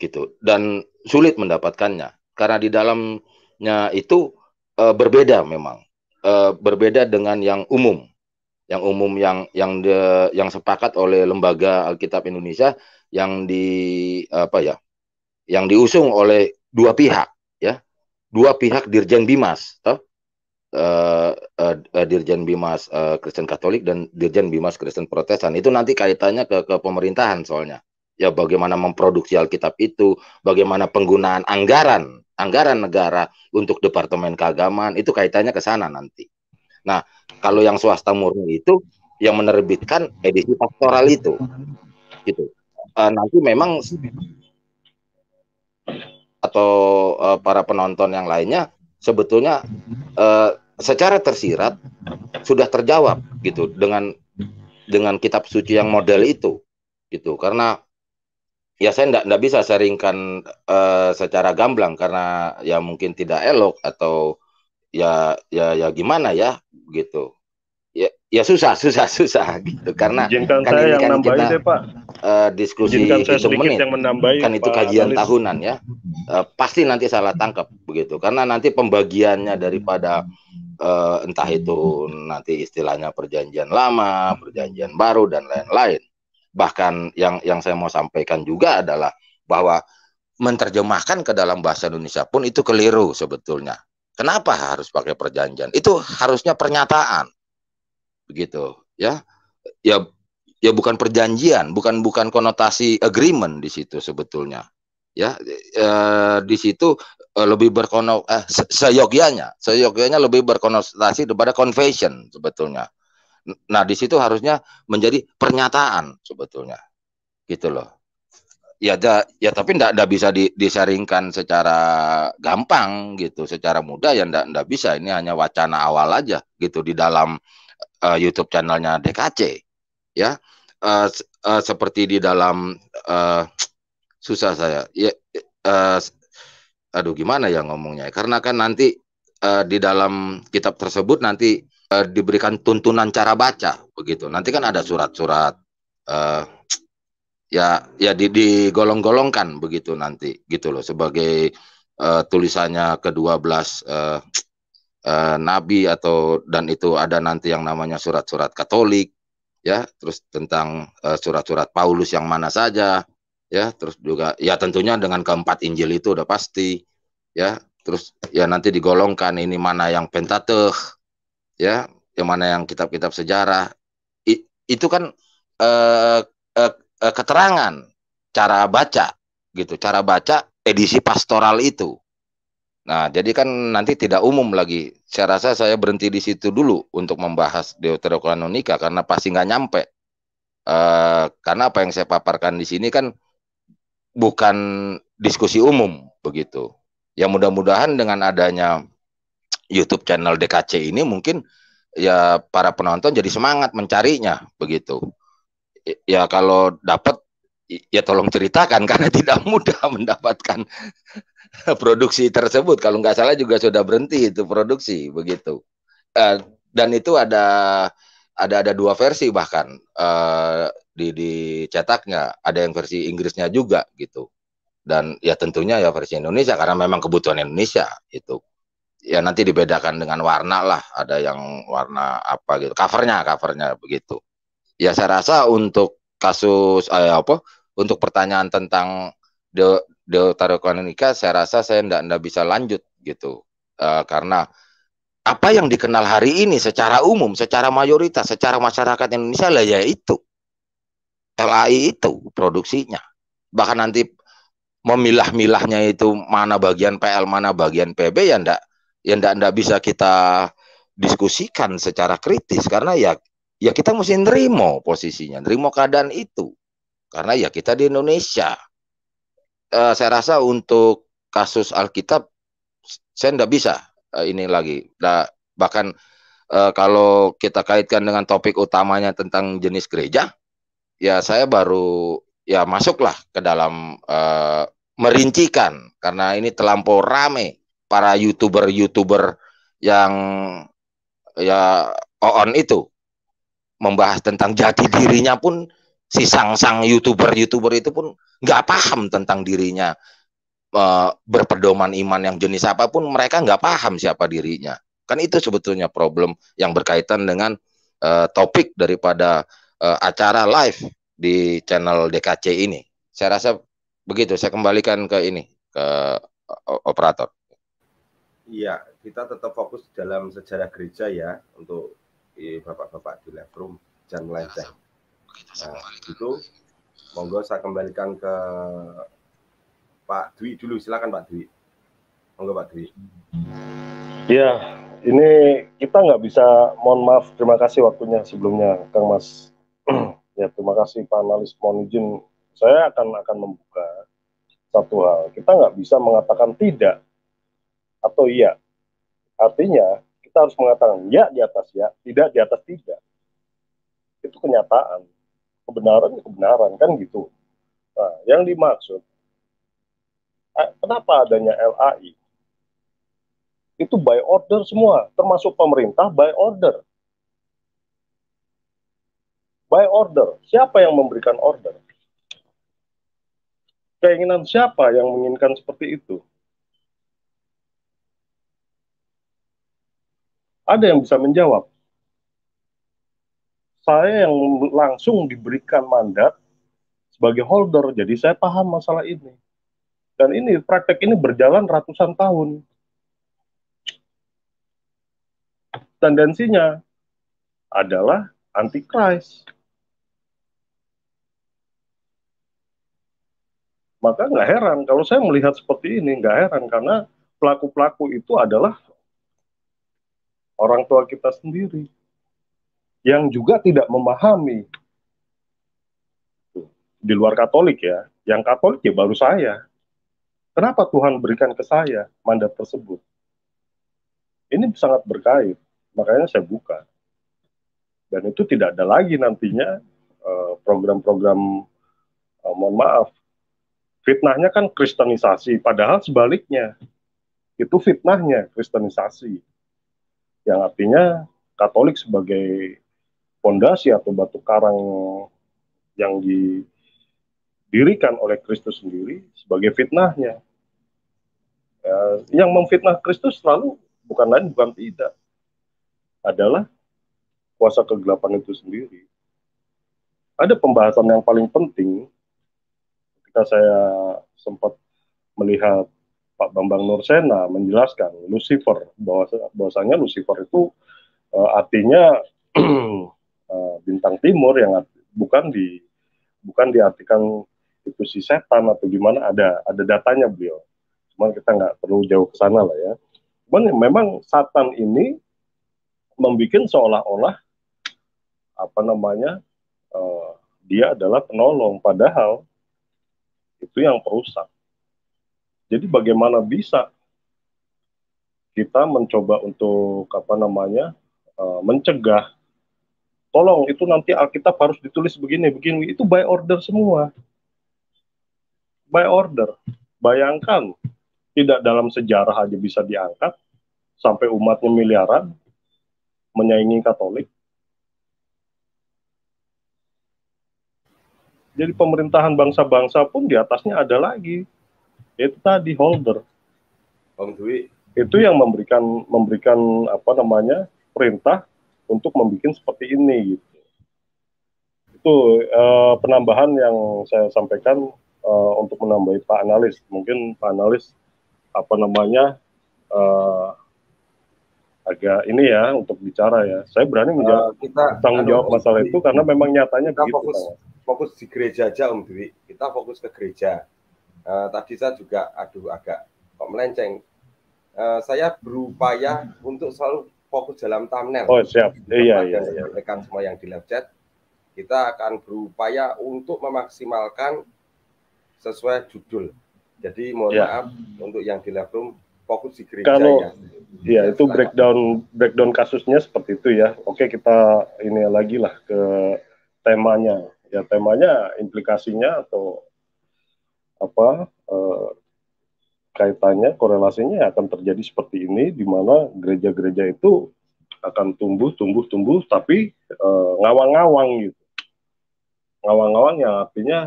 gitu dan sulit mendapatkannya karena di dalamnya itu uh, berbeda memang uh, berbeda dengan yang umum yang umum yang yang de, yang sepakat oleh lembaga Alkitab Indonesia yang di apa ya yang diusung oleh dua pihak ya dua pihak Dirjen Bimas toh uh, uh, Dirjen Bimas uh, Kristen Katolik dan Dirjen Bimas Kristen Protestan itu nanti kaitannya ke ke pemerintahan soalnya ya bagaimana memproduksi Alkitab itu bagaimana penggunaan anggaran anggaran negara untuk Departemen Keagamaan itu kaitannya ke sana nanti Nah, kalau yang swasta murni itu yang menerbitkan edisi pastoral itu, gitu. E, nanti memang atau e, para penonton yang lainnya sebetulnya e, secara tersirat sudah terjawab gitu dengan dengan kitab suci yang model itu, gitu. Karena ya saya enggak, enggak bisa seringkan uh, secara gamblang karena ya mungkin tidak elok atau ya ya ya gimana ya gitu ya ya susah susah susah gitu karena Jinkan kan ini kan kita deh, Pak. Uh, diskusi itu menit yang menambahi, kan itu Pak kajian Analis. tahunan ya uh, pasti nanti salah tangkap begitu karena nanti pembagiannya daripada uh, entah itu nanti istilahnya perjanjian lama perjanjian baru dan lain-lain bahkan yang yang saya mau sampaikan juga adalah bahwa menerjemahkan ke dalam bahasa Indonesia pun itu keliru sebetulnya Kenapa harus pakai perjanjian? Itu harusnya pernyataan. Begitu, ya. Ya ya bukan perjanjian, bukan bukan konotasi agreement di situ sebetulnya. Ya, eh, di situ e, lebih berkono eh, seyogianya, seyogyanya lebih berkonotasi daripada confession sebetulnya. Nah, di situ harusnya menjadi pernyataan sebetulnya. Gitu loh ya ya tapi ndak ndak bisa di, disaringkan secara gampang gitu, secara mudah ya ndak ndak bisa. Ini hanya wacana awal aja gitu di dalam uh, YouTube channelnya DKC ya. Uh, uh, seperti di dalam uh, susah saya. Ya uh, aduh gimana ya ngomongnya? Karena kan nanti uh, di dalam kitab tersebut nanti uh, diberikan tuntunan cara baca begitu. Nanti kan ada surat-surat uh, ya ya di digolong-golongkan begitu nanti gitu loh sebagai uh, tulisannya kedua belas uh, uh, nabi atau dan itu ada nanti yang namanya surat-surat Katolik ya terus tentang surat-surat uh, Paulus yang mana saja ya terus juga ya tentunya dengan keempat Injil itu udah pasti ya terus ya nanti digolongkan ini mana yang Pentateuch ya yang mana yang kitab-kitab sejarah I, itu kan eh, uh, uh, keterangan cara baca gitu, cara baca edisi pastoral itu. Nah, jadi kan nanti tidak umum lagi. Saya rasa saya berhenti di situ dulu untuk membahas Deuterokanonika karena pasti nggak nyampe. Uh, karena apa yang saya paparkan di sini kan bukan diskusi umum begitu. Ya mudah-mudahan dengan adanya YouTube channel DKC ini mungkin ya para penonton jadi semangat mencarinya begitu ya kalau dapat ya tolong ceritakan karena tidak mudah mendapatkan produksi tersebut. Kalau nggak salah juga sudah berhenti itu produksi begitu. Uh, dan itu ada ada ada dua versi bahkan uh, di cetaknya ada yang versi Inggrisnya juga gitu. Dan ya tentunya ya versi Indonesia karena memang kebutuhan Indonesia itu. Ya nanti dibedakan dengan warna lah, ada yang warna apa gitu. Covernya, covernya begitu ya saya rasa untuk kasus eh, apa untuk pertanyaan tentang de deuterokonika saya rasa saya tidak tidak bisa lanjut gitu uh, karena apa yang dikenal hari ini secara umum, secara mayoritas, secara masyarakat Indonesia lah ya itu. LAI itu produksinya. Bahkan nanti memilah-milahnya itu mana bagian PL, mana bagian PB ya ndak ya ndak, ndak bisa kita diskusikan secara kritis karena ya ya kita mesti nerimo posisinya, nerimo keadaan itu. Karena ya kita di Indonesia. Uh, saya rasa untuk kasus Alkitab, saya tidak bisa uh, ini lagi. Nah, bahkan uh, kalau kita kaitkan dengan topik utamanya tentang jenis gereja, ya saya baru ya masuklah ke dalam uh, merincikan karena ini terlampau rame para youtuber-youtuber yang ya on itu membahas tentang jati dirinya pun si sang-sang youtuber-youtuber itu pun nggak paham tentang dirinya e, berpedoman iman yang jenis apapun mereka nggak paham siapa dirinya kan itu sebetulnya problem yang berkaitan dengan e, topik daripada e, acara live di channel DKC ini saya rasa begitu saya kembalikan ke ini ke operator iya kita tetap fokus dalam sejarah gereja ya untuk bapak-bapak di live room dan Nah, itu monggo saya kembalikan ke Pak Dwi dulu. Silakan Pak Dwi. Monggo Pak Dwi. Ya, ini kita nggak bisa, mohon maaf, terima kasih waktunya sebelumnya, Kang Mas. ya, terima kasih Pak Analis, mohon izin. Saya akan akan membuka satu hal. Kita nggak bisa mengatakan tidak atau iya. Artinya, kita harus mengatakan ya di atas ya, tidak di atas tidak. Itu kenyataan. Kebenaran ya kebenaran kan gitu. Nah, yang dimaksud eh, kenapa adanya LAI? Itu by order semua, termasuk pemerintah by order. By order, siapa yang memberikan order? Keinginan siapa yang menginginkan seperti itu? ada yang bisa menjawab. Saya yang langsung diberikan mandat sebagai holder, jadi saya paham masalah ini. Dan ini praktek ini berjalan ratusan tahun. Tendensinya adalah antikris. Maka nggak heran kalau saya melihat seperti ini, nggak heran karena pelaku-pelaku itu adalah orang tua kita sendiri yang juga tidak memahami di luar Katolik ya, yang Katolik ya baru saya. Kenapa Tuhan berikan ke saya mandat tersebut? Ini sangat berkait, makanya saya buka. Dan itu tidak ada lagi nantinya eh, program-program, eh, mohon maaf, fitnahnya kan kristenisasi, padahal sebaliknya. Itu fitnahnya kristenisasi yang artinya Katolik sebagai fondasi atau batu karang yang didirikan oleh Kristus sendiri sebagai fitnahnya. Ya, yang memfitnah Kristus selalu bukan lain bukan tidak adalah kuasa kegelapan itu sendiri. Ada pembahasan yang paling penting ketika saya sempat melihat Pak Bambang Nursena menjelaskan Lucifer bahwa bahwasanya Lucifer itu uh, artinya uh, bintang timur yang bukan di bukan diartikan itu si setan atau gimana ada ada datanya beliau. Cuman kita nggak perlu jauh ke sana lah ya. Cuman memang setan ini membuat seolah-olah apa namanya uh, dia adalah penolong padahal itu yang perusak jadi bagaimana bisa kita mencoba untuk apa namanya uh, mencegah tolong itu nanti Alkitab harus ditulis begini begini itu by order semua by order bayangkan tidak dalam sejarah aja bisa diangkat sampai umatnya miliaran menyaingi Katolik jadi pemerintahan bangsa-bangsa pun di atasnya ada lagi itu tadi holder Bang Dwi itu yang memberikan memberikan apa namanya perintah untuk membuat seperti ini gitu itu uh, penambahan yang saya sampaikan uh, untuk menambahi Pak Analis mungkin Pak Analis apa namanya uh, agak ini ya untuk bicara ya. Saya berani menjawab uh, kita tanggung anu, jawab aduh, masalah di, itu karena memang nyatanya kita begitu. Fokus, fokus di gereja aja Om Dwi. Kita fokus ke gereja uh, tadi saya juga aduh agak kok melenceng. Uh, saya berupaya untuk selalu fokus dalam thumbnail. Oh siap, iya iya. Dan iya. rekan semua yang di live chat, kita akan berupaya untuk memaksimalkan sesuai judul. Jadi mohon ya. maaf untuk yang di live room fokus di gereja Kalau, ya. Iya itu breakdown breakdown kasusnya seperti itu ya. Oke kita ini lagi lah ke temanya. Ya temanya implikasinya atau apa eh, kaitannya korelasinya ya akan terjadi seperti ini di mana gereja-gereja itu akan tumbuh tumbuh tumbuh tapi ngawang eh, ngawang-ngawang gitu ngawang-ngawang yang artinya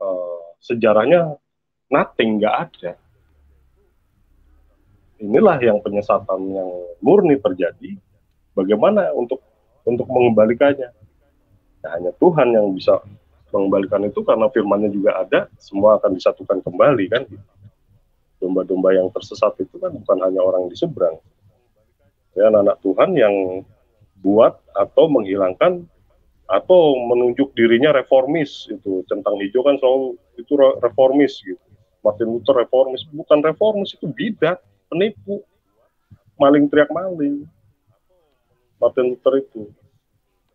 eh, sejarahnya nothing nggak ada inilah yang penyesatan yang murni terjadi bagaimana untuk untuk mengembalikannya nah, hanya Tuhan yang bisa mengembalikan itu karena firmannya juga ada, semua akan disatukan kembali kan. Domba-domba yang tersesat itu kan bukan hanya orang di seberang. Ya, anak Tuhan yang buat atau menghilangkan atau menunjuk dirinya reformis itu centang hijau kan selalu itu reformis gitu Martin Luther reformis bukan reformis itu bidat penipu maling teriak maling Martin Luther itu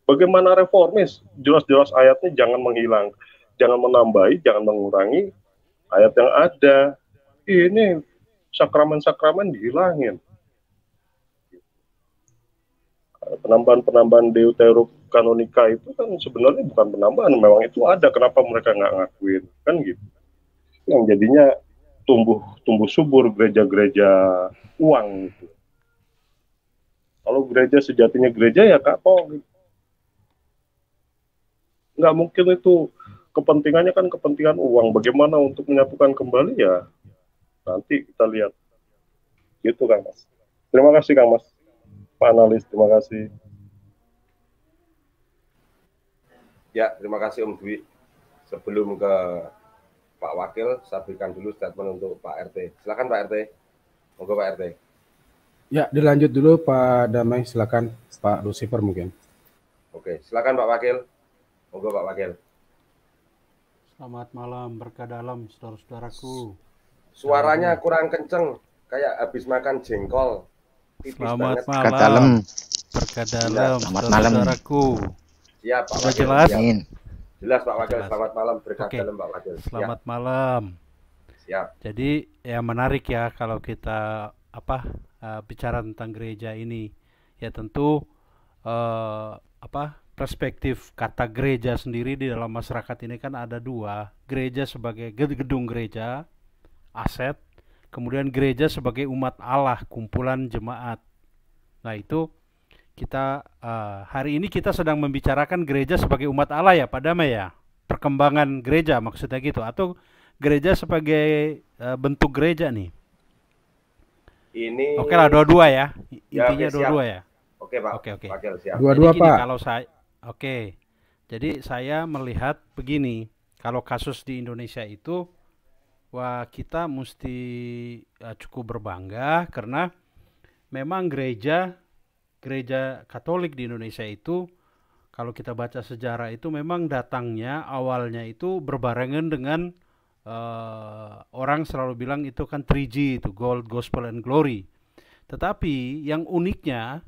Bagaimana reformis? Jelas-jelas ayatnya jangan menghilang, jangan menambahi, jangan mengurangi ayat yang ada. Ini sakramen-sakramen dihilangin. Penambahan-penambahan deuterokanonika kanonika itu kan sebenarnya bukan penambahan, memang itu ada. Kenapa mereka nggak ngakuin? Kan gitu. Yang jadinya tumbuh tumbuh subur gereja-gereja uang gitu. Kalau gereja sejatinya gereja ya kak, gitu nggak mungkin itu kepentingannya kan kepentingan uang. Bagaimana untuk menyatukan kembali ya nanti kita lihat. Gitu Kang Mas. Terima kasih Kang Mas. Pak Analis, terima kasih. Ya, terima kasih Om Dwi. Sebelum ke Pak Wakil, saya berikan dulu statement untuk Pak RT. Silakan Pak RT. Monggo Pak RT. Ya, dilanjut dulu Pak Damai, silakan Pak Lucifer mungkin. Oke, silakan Pak Wakil. Moga Pak Wakil. Selamat malam, berkah dalam saudara-saudaraku. Suaranya kurang kenceng, kayak habis makan jengkol. Tipis Selamat banget. malam. Berkah dalam. Iya, saudara Saudaraku. Siap, Pak Wakil. Jelas? Jelas Pak Wakil. Selamat malam, berkah dalam Pak Wakil. Siap. Selamat malam. Siap. Jadi yang menarik ya kalau kita apa uh, bicara tentang gereja ini. Ya tentu uh, apa perspektif kata gereja sendiri di dalam masyarakat ini kan ada dua gereja sebagai gedung gereja aset kemudian gereja sebagai umat Allah kumpulan jemaat nah itu kita uh, hari ini kita sedang membicarakan gereja sebagai umat Allah ya Pak Damai ya perkembangan gereja maksudnya gitu atau gereja sebagai uh, bentuk gereja nih ini oke lah dua-dua ya, ya intinya dua-dua ya, ya. Oke Pak. Oke oke. Dua-dua Pak. Kalau saya Oke. Jadi saya melihat begini, kalau kasus di Indonesia itu wah kita mesti uh, cukup berbangga karena memang gereja gereja Katolik di Indonesia itu kalau kita baca sejarah itu memang datangnya awalnya itu berbarengan dengan uh, orang selalu bilang itu kan 3G itu Gold Gospel and Glory. Tetapi yang uniknya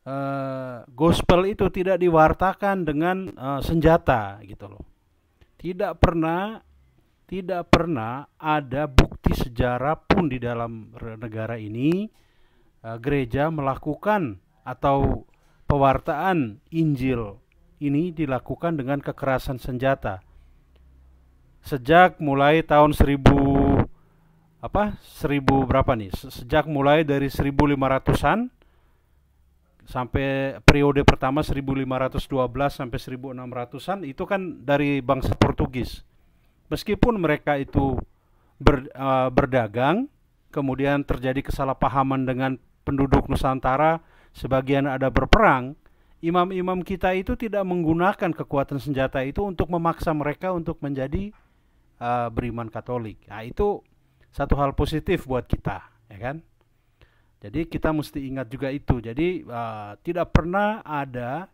Eh, gospel itu tidak diwartakan dengan uh, senjata gitu loh. Tidak pernah tidak pernah ada bukti sejarah pun di dalam negara ini uh, gereja melakukan atau pewartaan Injil ini dilakukan dengan kekerasan senjata. Sejak mulai tahun 1000 apa? 1000 berapa nih? Sejak mulai dari 1500-an sampai periode pertama 1512 sampai 1600-an itu kan dari bangsa Portugis. Meskipun mereka itu ber, uh, berdagang, kemudian terjadi kesalahpahaman dengan penduduk Nusantara, sebagian ada berperang, imam-imam kita itu tidak menggunakan kekuatan senjata itu untuk memaksa mereka untuk menjadi uh, beriman Katolik. Nah, itu satu hal positif buat kita, ya kan? Jadi kita mesti ingat juga itu. Jadi uh, tidak pernah ada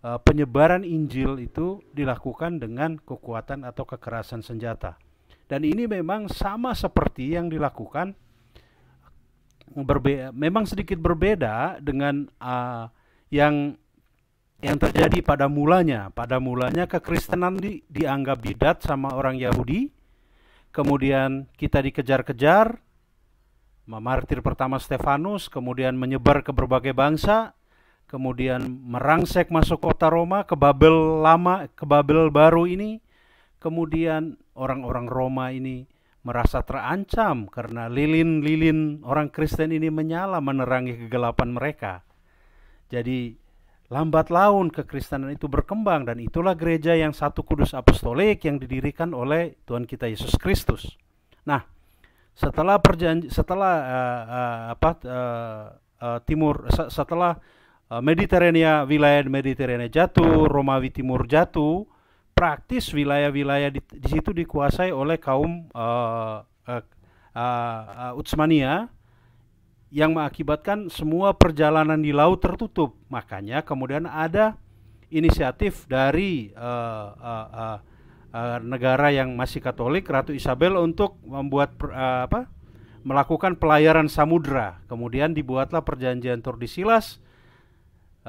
uh, penyebaran Injil itu dilakukan dengan kekuatan atau kekerasan senjata. Dan ini memang sama seperti yang dilakukan memang sedikit berbeda dengan uh, yang yang terjadi pada mulanya. Pada mulanya kekristenan di, dianggap bidat sama orang Yahudi. Kemudian kita dikejar-kejar, memartir pertama Stefanus, kemudian menyebar ke berbagai bangsa, kemudian merangsek masuk kota Roma ke Babel lama, ke Babel baru ini, kemudian orang-orang Roma ini merasa terancam karena lilin-lilin orang Kristen ini menyala menerangi kegelapan mereka. Jadi lambat laun kekristenan itu berkembang dan itulah gereja yang satu kudus apostolik yang didirikan oleh Tuhan kita Yesus Kristus. Nah, setelah perjanji setelah uh, uh, apa uh, uh, timur setelah uh, Mediterania wilayah Mediterania jatuh Romawi Timur jatuh praktis wilayah-wilayah di, di situ dikuasai oleh kaum uh, uh, uh, Utsmania yang mengakibatkan semua perjalanan di laut tertutup makanya kemudian ada inisiatif dari uh, uh, uh, Eh, negara yang masih Katolik Ratu Isabel untuk membuat uh, apa melakukan pelayaran samudra. Kemudian dibuatlah perjanjian Tordesillas uh,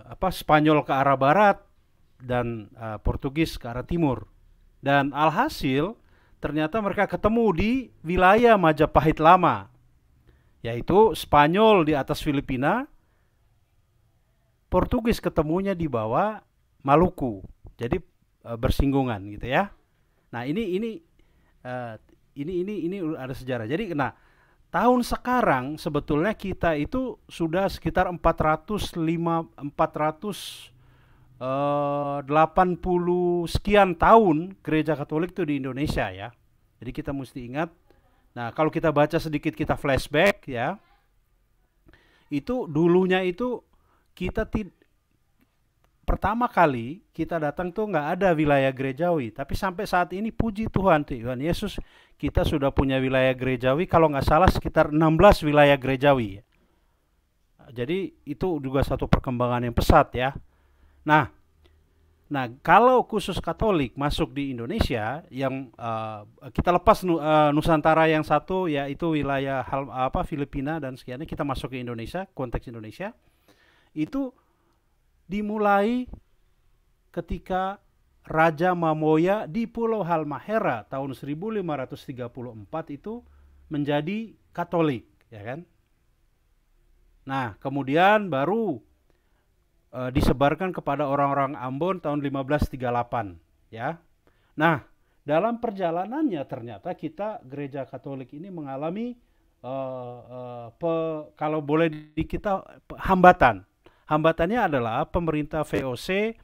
eh, apa Spanyol ke arah barat dan uh, Portugis ke arah timur. Dan alhasil ternyata mereka ketemu di wilayah Majapahit lama yaitu Spanyol di atas Filipina, Portugis ketemunya di bawah Maluku. Jadi Eh, bersinggungan gitu ya. Nah, ini ini uh, ini ini ini ada sejarah. Jadi nah, tahun sekarang sebetulnya kita itu sudah sekitar 405 400 eh, delapan 80 sekian tahun gereja Katolik itu di Indonesia ya. Jadi kita mesti ingat. Nah, kalau kita baca sedikit kita flashback ya. Itu dulunya itu kita pertama kali kita datang tuh nggak ada wilayah gerejawi, tapi sampai saat ini puji Tuhan Tuhan Yesus kita sudah punya wilayah gerejawi kalau nggak salah sekitar 16 wilayah gerejawi. Jadi itu juga satu perkembangan yang pesat ya. Nah, Nah, kalau khusus Katolik masuk di Indonesia, yang uh, kita lepas uh, Nusantara yang satu, yaitu wilayah hal, apa Filipina dan sekiannya, kita masuk ke Indonesia, konteks Indonesia, itu dimulai ketika Raja Mamoya di Pulau Halmahera tahun 1534 itu menjadi Katolik, ya kan? Nah, kemudian baru e, disebarkan kepada orang-orang Ambon tahun 1538, ya. Nah, dalam perjalanannya ternyata kita gereja Katolik ini mengalami e, e, pe, kalau boleh di kita hambatan. Hambatannya adalah pemerintah VOC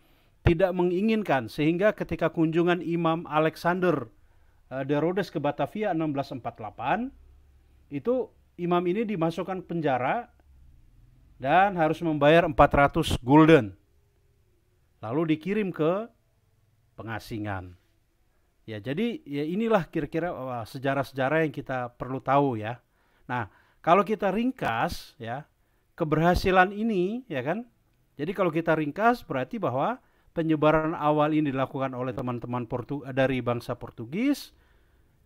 tidak menginginkan sehingga ketika kunjungan Imam Alexander eh, de Rhodes ke Batavia 1648 itu imam ini dimasukkan penjara dan harus membayar 400 gulden. Lalu dikirim ke pengasingan. Ya, jadi ya inilah kira-kira sejarah-sejarah yang kita perlu tahu ya. Nah, kalau kita ringkas ya, keberhasilan ini, ya kan? Jadi kalau kita ringkas berarti bahwa penyebaran awal ini dilakukan oleh teman-teman Portu eh, dari bangsa Portugis.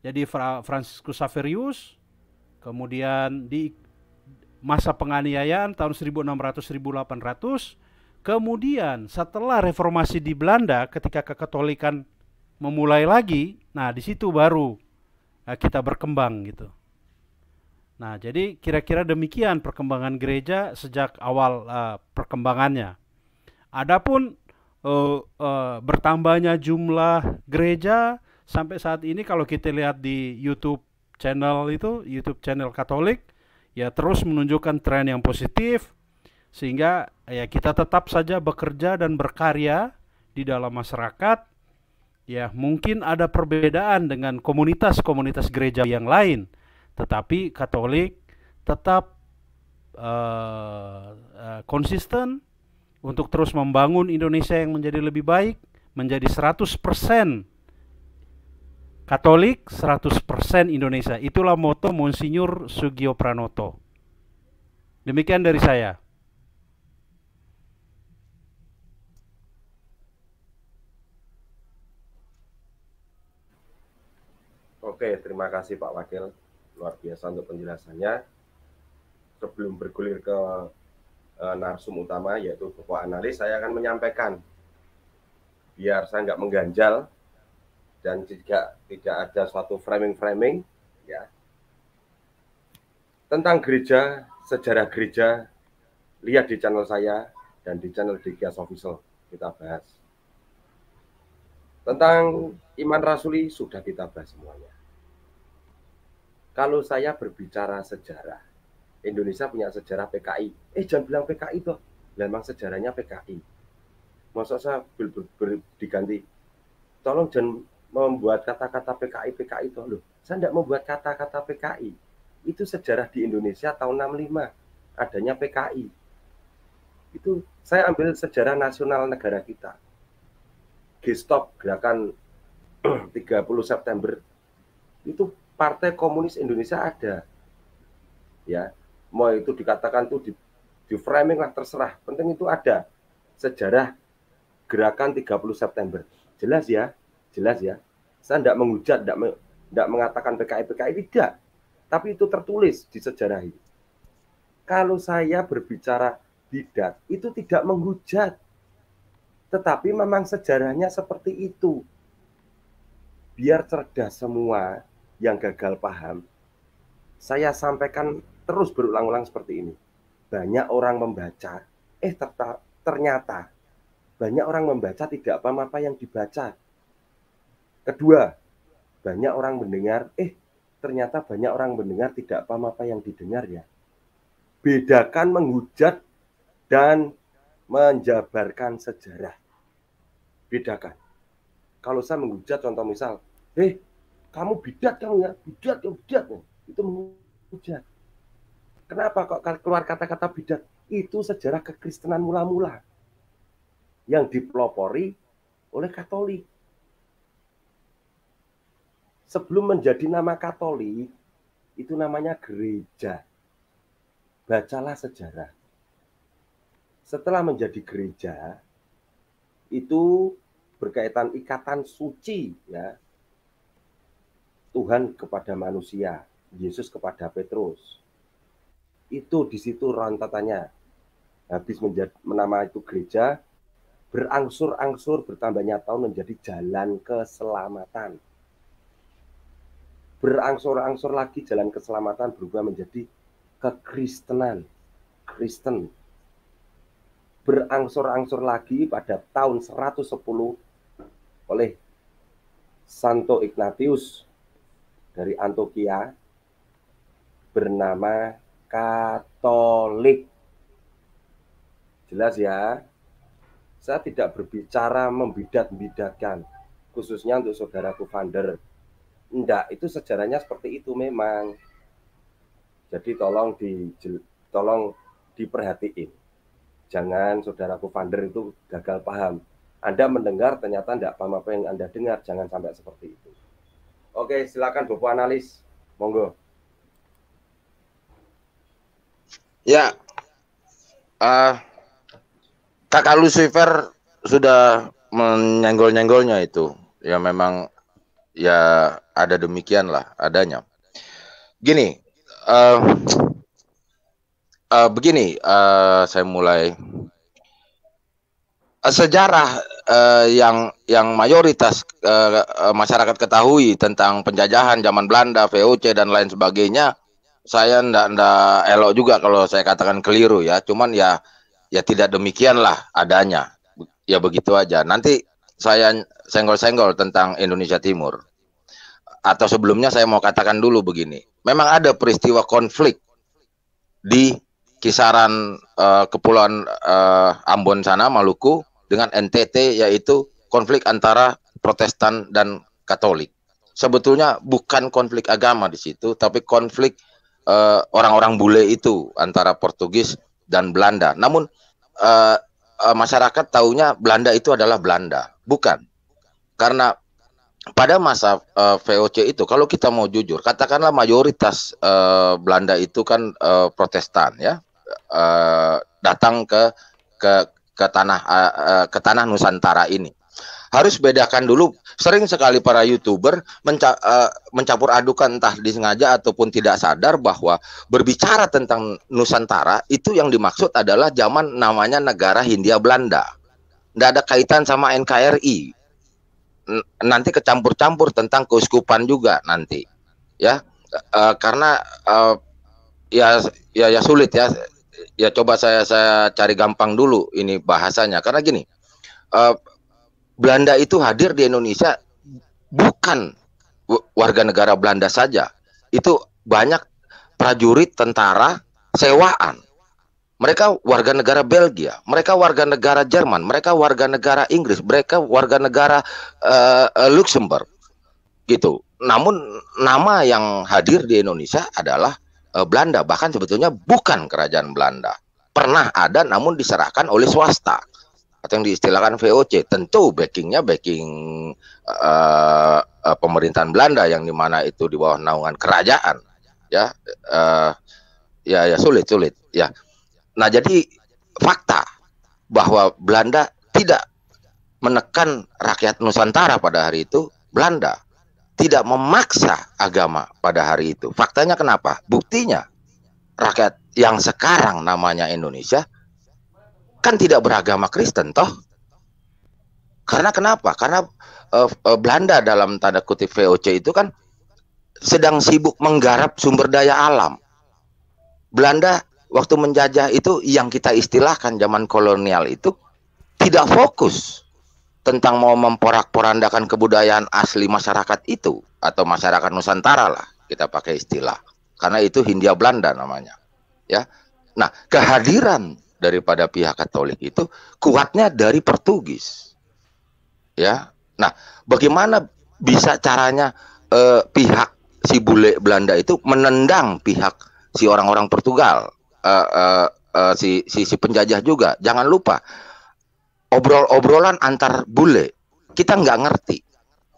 Jadi Fra Francisco Saverius kemudian di masa penganiayaan tahun 1600-1800 kemudian setelah reformasi di Belanda ketika kekatolikan memulai lagi nah di situ baru eh, kita berkembang gitu Nah, jadi kira-kira demikian perkembangan gereja sejak awal uh, perkembangannya. Adapun uh, uh, bertambahnya jumlah gereja sampai saat ini kalau kita lihat di YouTube channel itu, YouTube channel Katolik ya terus menunjukkan tren yang positif sehingga ya kita tetap saja bekerja dan berkarya di dalam masyarakat. Ya, mungkin ada perbedaan dengan komunitas-komunitas gereja yang lain tetapi Katolik tetap uh, uh, konsisten untuk terus membangun Indonesia yang menjadi lebih baik, menjadi 100% Katolik, 100% Indonesia. Itulah moto Monsinyur Sugio Pranoto. Demikian dari saya. Oke, terima kasih Pak Wakil luar biasa untuk penjelasannya. Sebelum bergulir ke uh, narsum utama yaitu Bapak Analis, saya akan menyampaikan biar saya nggak mengganjal dan tidak tidak ada suatu framing-framing ya tentang gereja sejarah gereja lihat di channel saya dan di channel DKS Official kita bahas tentang iman rasuli sudah kita bahas semuanya kalau saya berbicara sejarah, Indonesia punya sejarah PKI. Eh jangan bilang PKI toh, memang sejarahnya PKI. Masa saya ber, ber, ber, diganti, tolong jangan membuat kata-kata PKI PKI toh loh. Saya tidak membuat kata-kata PKI. Itu sejarah di Indonesia tahun 65 adanya PKI. Itu saya ambil sejarah nasional negara kita. Gestop gerakan 30 September itu Partai Komunis Indonesia ada. Ya, mau itu dikatakan tuh di, di framing lah terserah, penting itu ada sejarah gerakan 30 September. Jelas ya, jelas ya. Saya tidak menghujat, tidak me, mengatakan PKI PKI tidak, tapi itu tertulis di sejarah ini Kalau saya berbicara bidat itu tidak menghujat, tetapi memang sejarahnya seperti itu. Biar cerdas semua yang gagal paham, saya sampaikan terus berulang-ulang seperti ini. Banyak orang membaca, eh ternyata banyak orang membaca tidak apa apa yang dibaca. Kedua, banyak orang mendengar, eh ternyata banyak orang mendengar tidak apa apa yang didengar ya. Bedakan menghujat dan menjabarkan sejarah. Bedakan. Kalau saya menghujat contoh misal, eh kamu bidat kamu ya, bidat kamu bidat. Itu menghujat. Kenapa kok keluar kata-kata bidat? Itu sejarah kekristenan mula-mula yang dipelopori oleh Katolik. Sebelum menjadi nama Katolik, itu namanya gereja. Bacalah sejarah. Setelah menjadi gereja, itu berkaitan ikatan suci ya Tuhan kepada manusia, Yesus kepada Petrus. Itu di situ rantatannya. Habis menjadi, menama itu gereja, berangsur-angsur bertambahnya tahun menjadi jalan keselamatan. Berangsur-angsur lagi jalan keselamatan berubah menjadi kekristenan, Kristen. Berangsur-angsur lagi pada tahun 110 oleh Santo Ignatius dari Antokia bernama Katolik. Jelas ya. Saya tidak berbicara membidat-bidatkan khususnya untuk saudaraku Vander. Enggak, itu sejarahnya seperti itu memang. Jadi tolong di tolong diperhatiin. Jangan saudaraku Vander itu gagal paham. Anda mendengar ternyata tidak paham apa yang Anda dengar, jangan sampai seperti itu. Oke, silakan Bapak analis. Monggo. Ya. Uh, Kakak Lucifer sudah menyenggol-nyenggolnya itu. Ya memang ya ada demikian lah adanya. Gini, uh, uh, begini, uh, saya mulai sejarah uh, yang yang mayoritas uh, masyarakat ketahui tentang penjajahan zaman Belanda, VOC dan lain sebagainya, saya ndak ndak elok juga kalau saya katakan keliru ya. Cuman ya ya tidak demikianlah adanya. Ya begitu aja. Nanti saya senggol-senggol tentang Indonesia Timur. Atau sebelumnya saya mau katakan dulu begini. Memang ada peristiwa konflik di kisaran uh, kepulauan uh, Ambon sana Maluku dengan NTT yaitu konflik antara Protestan dan Katolik. Sebetulnya bukan konflik agama di situ, tapi konflik orang eh, orang-orang bule itu antara Portugis dan Belanda. Namun uh, uh, masyarakat taunya Belanda itu adalah Belanda, bukan. Karena pada masa uh, VOC itu kalau kita mau jujur katakanlah mayoritas uh, Belanda itu kan uh, Protestan ya uh, datang ke ke ke tanah uh, uh, ke tanah Nusantara ini. Harus bedakan dulu. Sering sekali para youtuber menca uh, mencampur adukan entah disengaja ataupun tidak sadar bahwa berbicara tentang Nusantara itu yang dimaksud adalah zaman namanya negara Hindia Belanda. Tidak ada kaitan sama NKRI. N nanti kecampur-campur tentang keuskupan juga nanti, ya uh, karena uh, ya ya ya sulit ya ya coba saya saya cari gampang dulu ini bahasanya karena gini uh, Belanda itu hadir di Indonesia bukan warga negara Belanda saja itu banyak prajurit tentara sewaan mereka warga negara Belgia mereka warga negara Jerman mereka warga negara Inggris mereka warga negara uh, Luxembourg gitu namun nama yang hadir di Indonesia adalah uh, Belanda bahkan sebetulnya bukan kerajaan Belanda pernah ada namun diserahkan oleh swasta atau yang diistilahkan VOC tentu backingnya backing uh, uh, pemerintahan Belanda yang dimana itu di bawah naungan kerajaan ya uh, ya ya sulit sulit ya nah jadi fakta bahwa Belanda tidak menekan rakyat Nusantara pada hari itu Belanda tidak memaksa agama pada hari itu. Faktanya kenapa? Buktinya rakyat yang sekarang namanya Indonesia kan tidak beragama Kristen toh. Karena kenapa? Karena uh, uh, Belanda dalam tanda kutip VOC itu kan sedang sibuk menggarap sumber daya alam. Belanda waktu menjajah itu yang kita istilahkan zaman kolonial itu tidak fokus tentang mau memporak-porandakan kebudayaan asli masyarakat itu atau masyarakat Nusantara lah kita pakai istilah karena itu Hindia Belanda namanya ya nah kehadiran daripada pihak Katolik itu kuatnya dari Portugis ya nah bagaimana bisa caranya eh, pihak si bule Belanda itu menendang pihak si orang-orang Portugal eh, eh, eh, si, si si penjajah juga jangan lupa obrol-obrolan antar bule kita nggak ngerti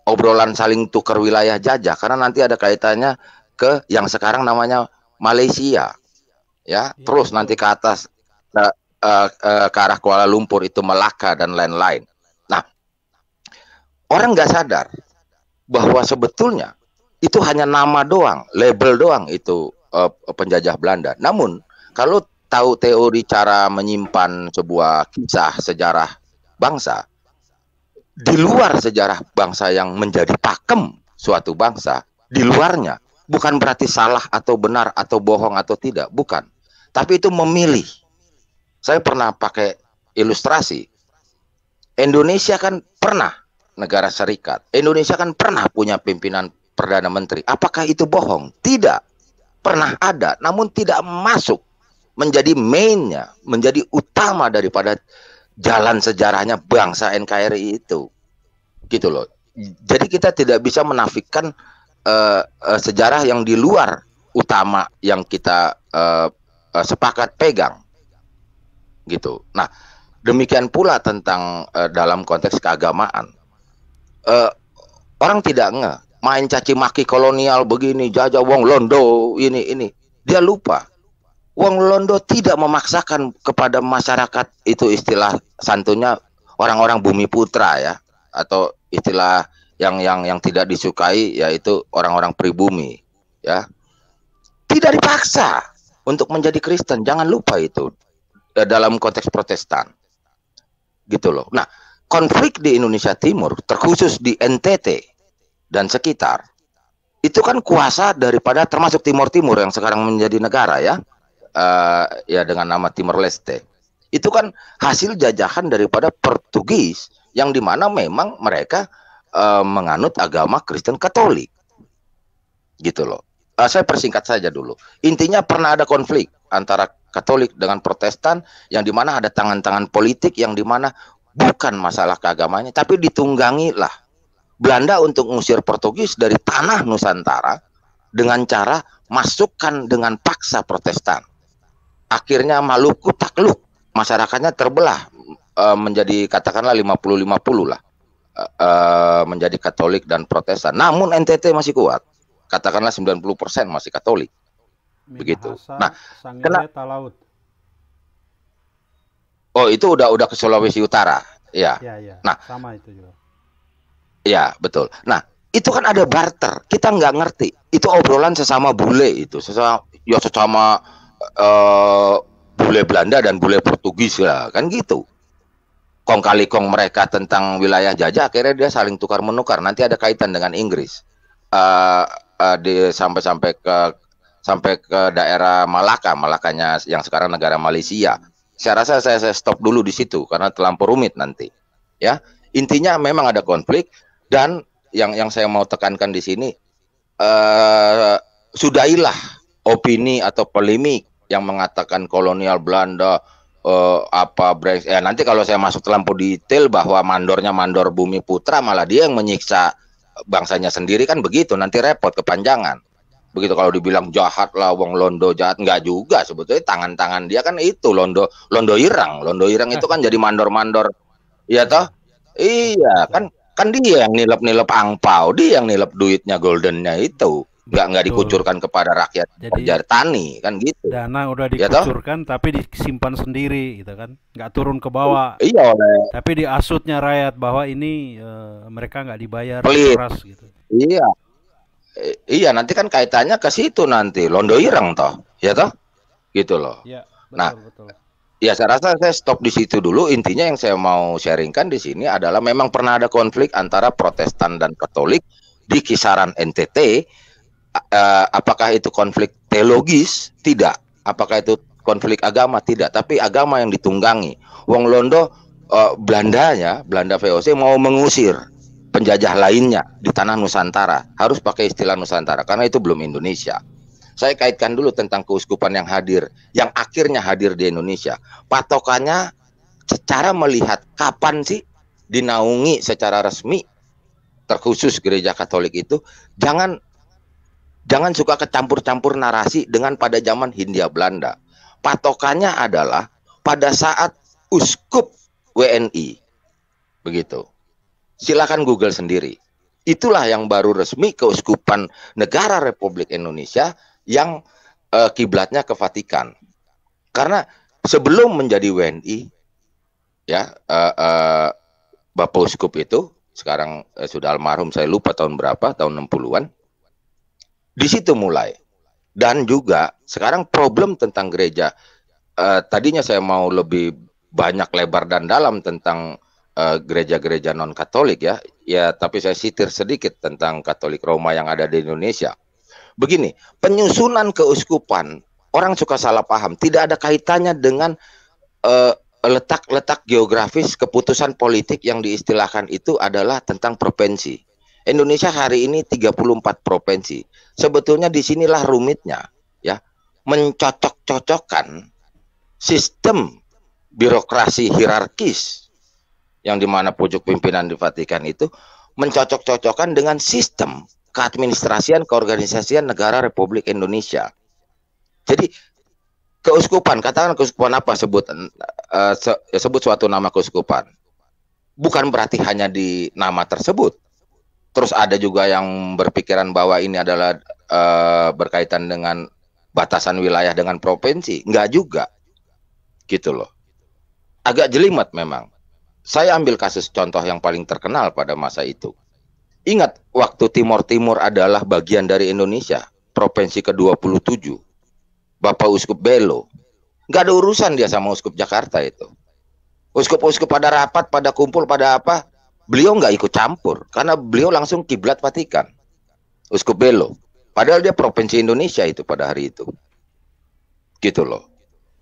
obrolan saling tukar wilayah jajah karena nanti ada kaitannya ke yang sekarang namanya Malaysia ya iya. terus nanti ke atas ke, uh, uh, ke arah Kuala Lumpur itu Melaka dan lain-lain nah orang nggak sadar bahwa sebetulnya itu hanya nama doang label doang itu uh, penjajah Belanda namun kalau tahu teori cara menyimpan sebuah kisah sejarah bangsa di luar sejarah bangsa yang menjadi pakem suatu bangsa di luarnya bukan berarti salah atau benar atau bohong atau tidak bukan tapi itu memilih saya pernah pakai ilustrasi Indonesia kan pernah negara serikat Indonesia kan pernah punya pimpinan perdana menteri apakah itu bohong tidak pernah ada namun tidak masuk menjadi mainnya menjadi utama daripada jalan sejarahnya bangsa NKRI itu gitu loh jadi kita tidak bisa menafikan uh, uh, sejarah yang di luar utama yang kita uh, uh, sepakat pegang gitu nah demikian pula tentang uh, dalam konteks keagamaan uh, orang tidak nge main caci maki kolonial begini jajah wong londo ini ini dia lupa Wong Londo tidak memaksakan kepada masyarakat itu istilah santunya orang-orang bumi putra ya atau istilah yang yang yang tidak disukai yaitu orang-orang pribumi ya. Tidak dipaksa untuk menjadi Kristen, jangan lupa itu ya, dalam konteks Protestan. Gitu loh. Nah, konflik di Indonesia Timur, terkhusus di NTT dan sekitar, itu kan kuasa daripada termasuk Timur Timur yang sekarang menjadi negara ya uh, ya dengan nama Timor Leste itu kan hasil jajahan daripada Portugis yang dimana memang mereka uh, menganut agama Kristen Katolik gitu loh uh, saya persingkat saja dulu intinya pernah ada konflik antara Katolik dengan Protestan yang dimana ada tangan-tangan politik yang dimana bukan masalah keagamanya tapi ditunggangi lah Belanda untuk mengusir Portugis dari tanah Nusantara dengan cara masukkan dengan paksa Protestan akhirnya Maluku takluk masyarakatnya terbelah e, menjadi katakanlah 50-50 lah puluh lah eh, eh, menjadi Katolik dan Protestan. Namun NTT masih kuat. Katakanlah 90% masih Katolik. Begitu. nah, kena laut. Oh, itu udah udah ke Sulawesi Utara. Ya. ya, ya. Nah, sama itu juga. Ya, betul. Nah, itu kan ada barter. Kita nggak ngerti. Itu obrolan sesama bule itu, sesama ya sesama Eh, bule Belanda dan bule Portugis lah kan gitu kong kali kong mereka tentang wilayah jajah akhirnya dia saling tukar menukar nanti ada kaitan dengan Inggris uh, uh, di sampai sampai ke sampai ke daerah Malaka Malakanya yang sekarang negara Malaysia saya rasa saya, saya stop dulu di situ karena terlampau rumit nanti ya intinya memang ada konflik dan yang yang saya mau tekankan di sini uh, sudahilah opini atau polemik yang mengatakan kolonial Belanda eh, apa Brexit. Eh, nanti kalau saya masuk terlampau detail bahwa mandornya mandor Bumi Putra malah dia yang menyiksa bangsanya sendiri kan begitu nanti repot kepanjangan. Begitu kalau dibilang jahat lah wong Londo jahat nggak juga sebetulnya tangan-tangan dia kan itu Londo Londo Irang. Londo Irang itu kan jadi mandor-mandor. Iya toh? Iya kan kan dia yang nilep-nilep angpau, dia yang nilep duitnya goldennya itu nggak nggak dikucurkan kepada rakyat Jadi, tani kan gitu dana udah ya dikucurkan ya tapi disimpan sendiri gitu kan nggak turun ke bawah oh, iya oleh tapi diasutnya rakyat bahwa ini e, mereka nggak dibayar Pelit. keras gitu iya I e, iya nanti kan kaitannya ke situ nanti londo iya. ireng toh ya toh gitu loh ya, betul, nah betul. Ya saya rasa saya stop di situ dulu. Intinya yang saya mau sharingkan di sini adalah memang pernah ada konflik antara Protestan dan Katolik di kisaran NTT uh, apakah itu konflik teologis? Tidak. Apakah itu konflik agama? Tidak. Tapi agama yang ditunggangi. Wong Londo uh, Belandanya, Belanda VOC mau mengusir penjajah lainnya di tanah Nusantara. Harus pakai istilah Nusantara karena itu belum Indonesia. Saya kaitkan dulu tentang keuskupan yang hadir, yang akhirnya hadir di Indonesia. Patokannya secara melihat kapan sih dinaungi secara resmi terkhusus gereja Katolik itu jangan Jangan suka kecampur-campur narasi dengan pada zaman Hindia Belanda. Patokannya adalah pada saat uskup WNI. Begitu. Silakan Google sendiri. Itulah yang baru resmi keuskupan negara Republik Indonesia yang eh, kiblatnya ke Vatikan. Karena sebelum menjadi WNI ya eh, eh, Bapak Uskup itu sekarang eh, sudah almarhum saya lupa tahun berapa, tahun 60-an di situ mulai. Dan juga sekarang problem tentang gereja. Uh, tadinya saya mau lebih banyak lebar dan dalam tentang eh, gereja-gereja uh, non Katolik ya. Ya, tapi saya sitir sedikit tentang Katolik Roma yang ada di Indonesia. Begini, penyusunan keuskupan orang suka salah paham. Tidak ada kaitannya dengan uh, letak-letak geografis keputusan politik yang diistilahkan itu adalah tentang provinsi. Indonesia hari ini 34 provinsi. Sebetulnya disinilah rumitnya ya mencocok-cocokkan sistem birokrasi hierarkis yang dimana pucuk pimpinan di Vatikan itu mencocok-cocokkan dengan sistem keadministrasian keorganisasian negara Republik Indonesia. Jadi keuskupan katakan keuskupan apa sebut uh, sebut suatu nama keuskupan bukan berarti hanya di nama tersebut Terus ada juga yang berpikiran bahwa ini adalah uh, berkaitan dengan batasan wilayah dengan provinsi, enggak juga. Gitu loh. Agak jelimet memang. Saya ambil kasus contoh yang paling terkenal pada masa itu. Ingat waktu Timur Timur adalah bagian dari Indonesia, provinsi ke-27. Bapak Uskup Belo. Enggak ada urusan dia sama Uskup Jakarta itu. Uskup-uskup pada rapat, pada kumpul, pada apa? beliau nggak ikut campur karena beliau langsung kiblat Vatikan Uskup Belo padahal dia provinsi Indonesia itu pada hari itu gitu loh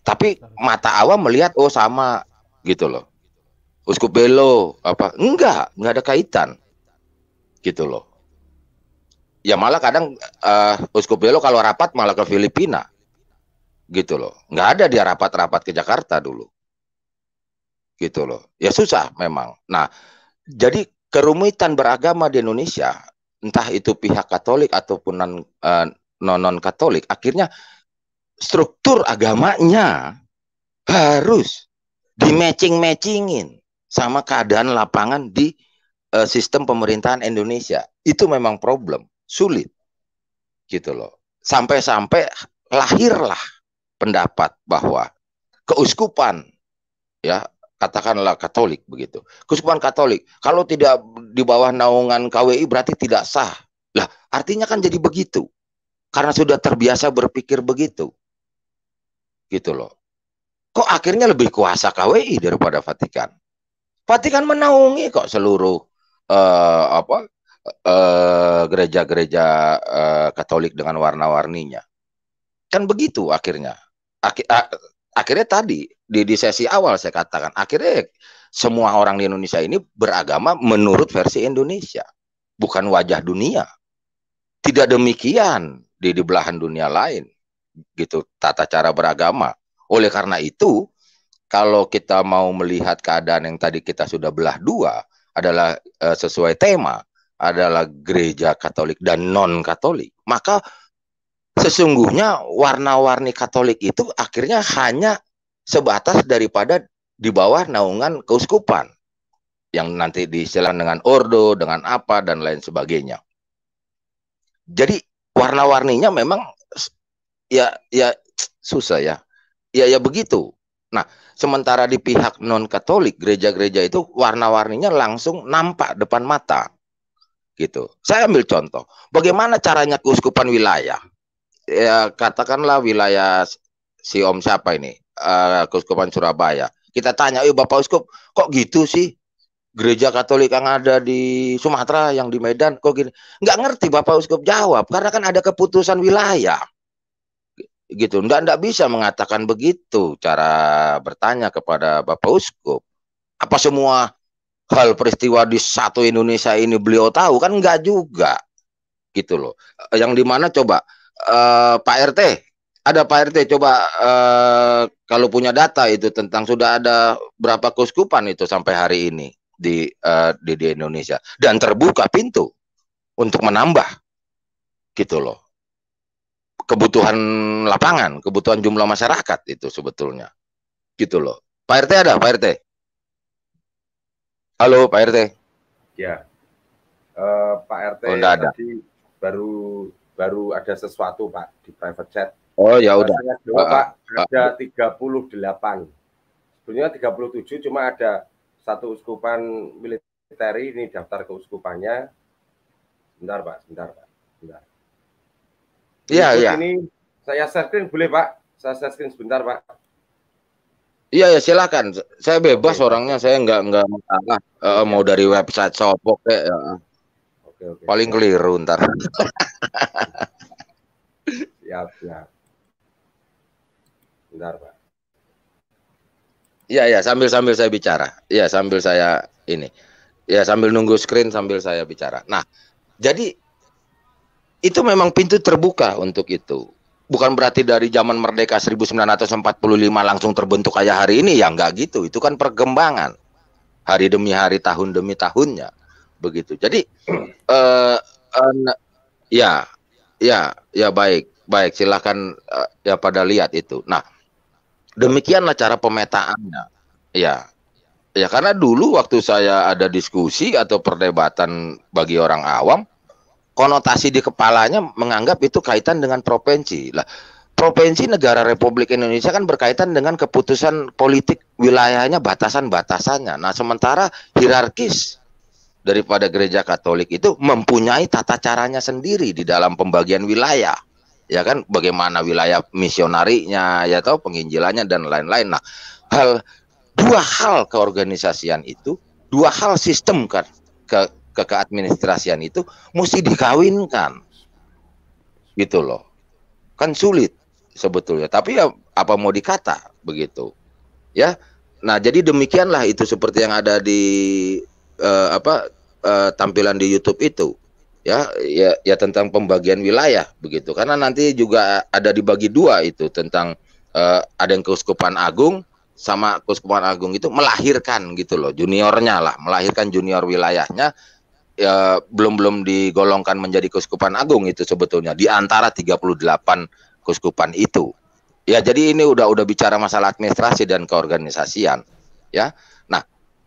tapi mata awam melihat oh sama gitu loh Uskup Belo apa enggak nggak ada kaitan gitu loh ya malah kadang uh, Uskup Belo kalau rapat malah ke Filipina gitu loh nggak ada dia rapat-rapat ke Jakarta dulu gitu loh ya susah memang nah jadi kerumitan beragama di Indonesia, entah itu pihak Katolik ataupun non uh, eh, non Katolik, akhirnya struktur agamanya harus di matching matchingin sama keadaan lapangan di uh, sistem pemerintahan Indonesia. Itu memang problem, sulit. Gitu loh. Sampai-sampai lahirlah pendapat bahwa keuskupan ya katakanlah Katolik begitu. Keuskupan Katolik. Kalau tidak di bawah naungan KWI berarti tidak sah. Lah, artinya kan jadi begitu. Karena sudah terbiasa berpikir begitu. Gitu loh. Kok akhirnya lebih kuasa KWI daripada Vatikan? Vatikan menaungi kok seluruh uh, apa eh, gereja-gereja uh, Katolik dengan warna-warninya. Kan begitu akhirnya. akhir uh, akhirnya tadi di, di sesi awal saya katakan akhirnya semua orang di Indonesia ini beragama menurut versi Indonesia bukan wajah dunia tidak demikian di, di belahan dunia lain gitu tata cara beragama oleh karena itu kalau kita mau melihat keadaan yang tadi kita sudah belah dua adalah e, sesuai tema adalah gereja Katolik dan non Katolik maka sesungguhnya warna-warni Katolik itu akhirnya hanya sebatas daripada di bawah naungan keuskupan yang nanti disilang dengan ordo, dengan apa dan lain sebagainya. Jadi warna-warninya memang ya ya susah ya. Ya ya begitu. Nah, sementara di pihak non-Katolik gereja-gereja itu warna-warninya langsung nampak depan mata. Gitu. Saya ambil contoh, bagaimana caranya keuskupan wilayah? ya katakanlah wilayah si Om siapa ini eh, uh, Kuskupan Surabaya. Kita tanya, yuk Bapak Uskup, kok gitu sih gereja Katolik yang ada di Sumatera yang di Medan kok gini? Nggak ngerti Bapak Uskup jawab karena kan ada keputusan wilayah gitu. ndak ndak bisa mengatakan begitu cara bertanya kepada Bapak Uskup. Apa semua hal peristiwa di satu Indonesia ini beliau tahu kan nggak juga gitu loh. Eh, yang dimana coba Eh, Pak RT, ada Pak RT coba uh, kalau punya data itu tentang sudah ada berapa kuskupan itu sampai hari ini di uh, di, di Indonesia dan terbuka pintu untuk menambah gitu loh kebutuhan lapangan, kebutuhan jumlah masyarakat itu sebetulnya gitu loh. Pak RT ada, Pak RT. Halo Pak RT. Ya. Uh, Pak RT oh, ada. tadi baru baru ada sesuatu Pak di private chat. Oh ya udah. Pak, ah, ah. ada 38. Sebenarnya 37 cuma ada satu uskupan militer ini daftar keuskupannya. Bentar Pak, bentar Pak. Bentar. Iya, iya. Ini saya share screen boleh Pak? Saya share screen sebentar Pak. Iya ya silakan. Saya bebas orangnya, saya nggak nggak masalah uh, mau dari website Sopok pokoknya. Uh. Eh, oke oke. Paling keliru ntar. siap siap. Ntar, pak. Iya ya sambil sambil saya bicara. Iya sambil saya ini. Ya sambil nunggu screen sambil saya bicara. Nah jadi itu memang pintu terbuka untuk itu. Bukan berarti dari zaman merdeka 1945 langsung terbentuk kayak hari ini ya enggak gitu. Itu kan perkembangan hari demi hari tahun demi tahunnya begitu. Jadi uh, uh, ya ya ya baik baik silahkan uh, ya pada lihat itu. Nah demikianlah cara pemetaannya ya ya karena dulu waktu saya ada diskusi atau perdebatan bagi orang awam konotasi di kepalanya menganggap itu kaitan dengan provinsi lah provinsi negara Republik Indonesia kan berkaitan dengan keputusan politik wilayahnya batasan batasannya nah sementara hierarkis daripada gereja Katolik itu mempunyai tata caranya sendiri di dalam pembagian wilayah. Ya kan bagaimana wilayah misionarinya ya tahu penginjilannya dan lain-lain. Nah, hal dua hal keorganisasian itu, dua hal sistem ke ke, ke keadministrasian itu mesti dikawinkan. Gitu loh. Kan sulit sebetulnya, tapi ya apa mau dikata begitu. Ya. Nah, jadi demikianlah itu seperti yang ada di uh, apa uh, tampilan di YouTube itu ya ya ya tentang pembagian wilayah begitu karena nanti juga ada dibagi dua itu tentang uh, ada yang keuskupan agung sama keuskupan agung itu melahirkan gitu loh juniornya lah melahirkan junior wilayahnya ya, belum belum digolongkan menjadi keuskupan agung itu sebetulnya di antara 38 keuskupan itu ya jadi ini udah udah bicara masalah administrasi dan keorganisasian ya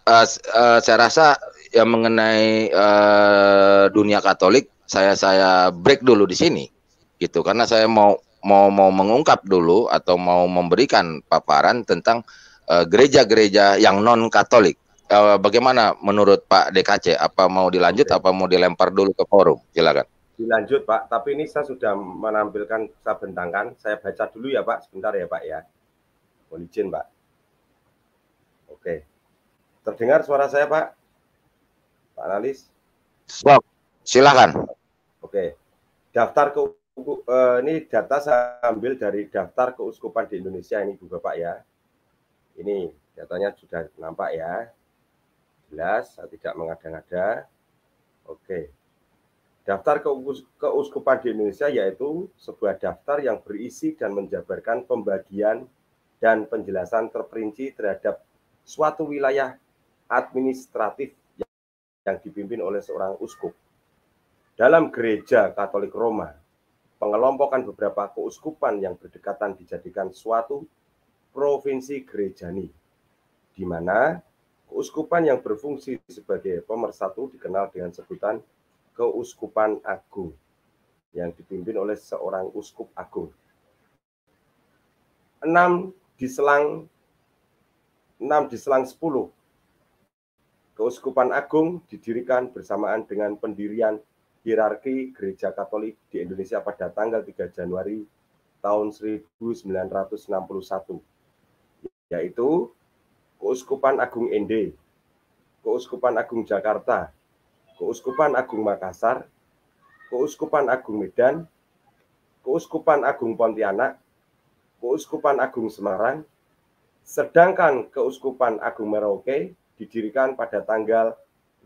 uh, uh, saya rasa yang mengenai uh, dunia Katolik saya saya break dulu di sini gitu karena saya mau mau mau mengungkap dulu atau mau memberikan paparan tentang gereja-gereja uh, yang non Katolik. Uh, bagaimana menurut Pak DKC? Apa mau dilanjut? Oke. Apa mau dilempar dulu ke forum? Silakan. Dilanjut Pak. Tapi ini saya sudah menampilkan, saya bentangkan. Saya baca dulu ya Pak. Sebentar ya Pak ya. Mohon Pak. Terdengar suara saya, Pak? Pak Analis? Silakan. Oke. Daftar ke eh, ini data saya ambil dari daftar keuskupan di Indonesia ini Bu Bapak ya. Ini datanya sudah nampak ya. Jelas, saya tidak mengada-ngada. Oke. Daftar keuskupan di Indonesia yaitu sebuah daftar yang berisi dan menjabarkan pembagian dan penjelasan terperinci terhadap suatu wilayah administratif yang dipimpin oleh seorang uskup. Dalam gereja Katolik Roma, pengelompokan beberapa keuskupan yang berdekatan dijadikan suatu provinsi gerejani, di mana keuskupan yang berfungsi sebagai pemersatu dikenal dengan sebutan keuskupan agung yang dipimpin oleh seorang uskup agung. Enam diselang enam diselang sepuluh Keuskupan Agung didirikan bersamaan dengan pendirian hierarki Gereja Katolik di Indonesia pada tanggal 3 Januari tahun 1961, yaitu Keuskupan Agung Ende, Keuskupan Agung Jakarta, Keuskupan Agung Makassar, Keuskupan Agung Medan, Keuskupan Agung Pontianak, Keuskupan Agung Semarang, sedangkan Keuskupan Agung Merauke, didirikan pada tanggal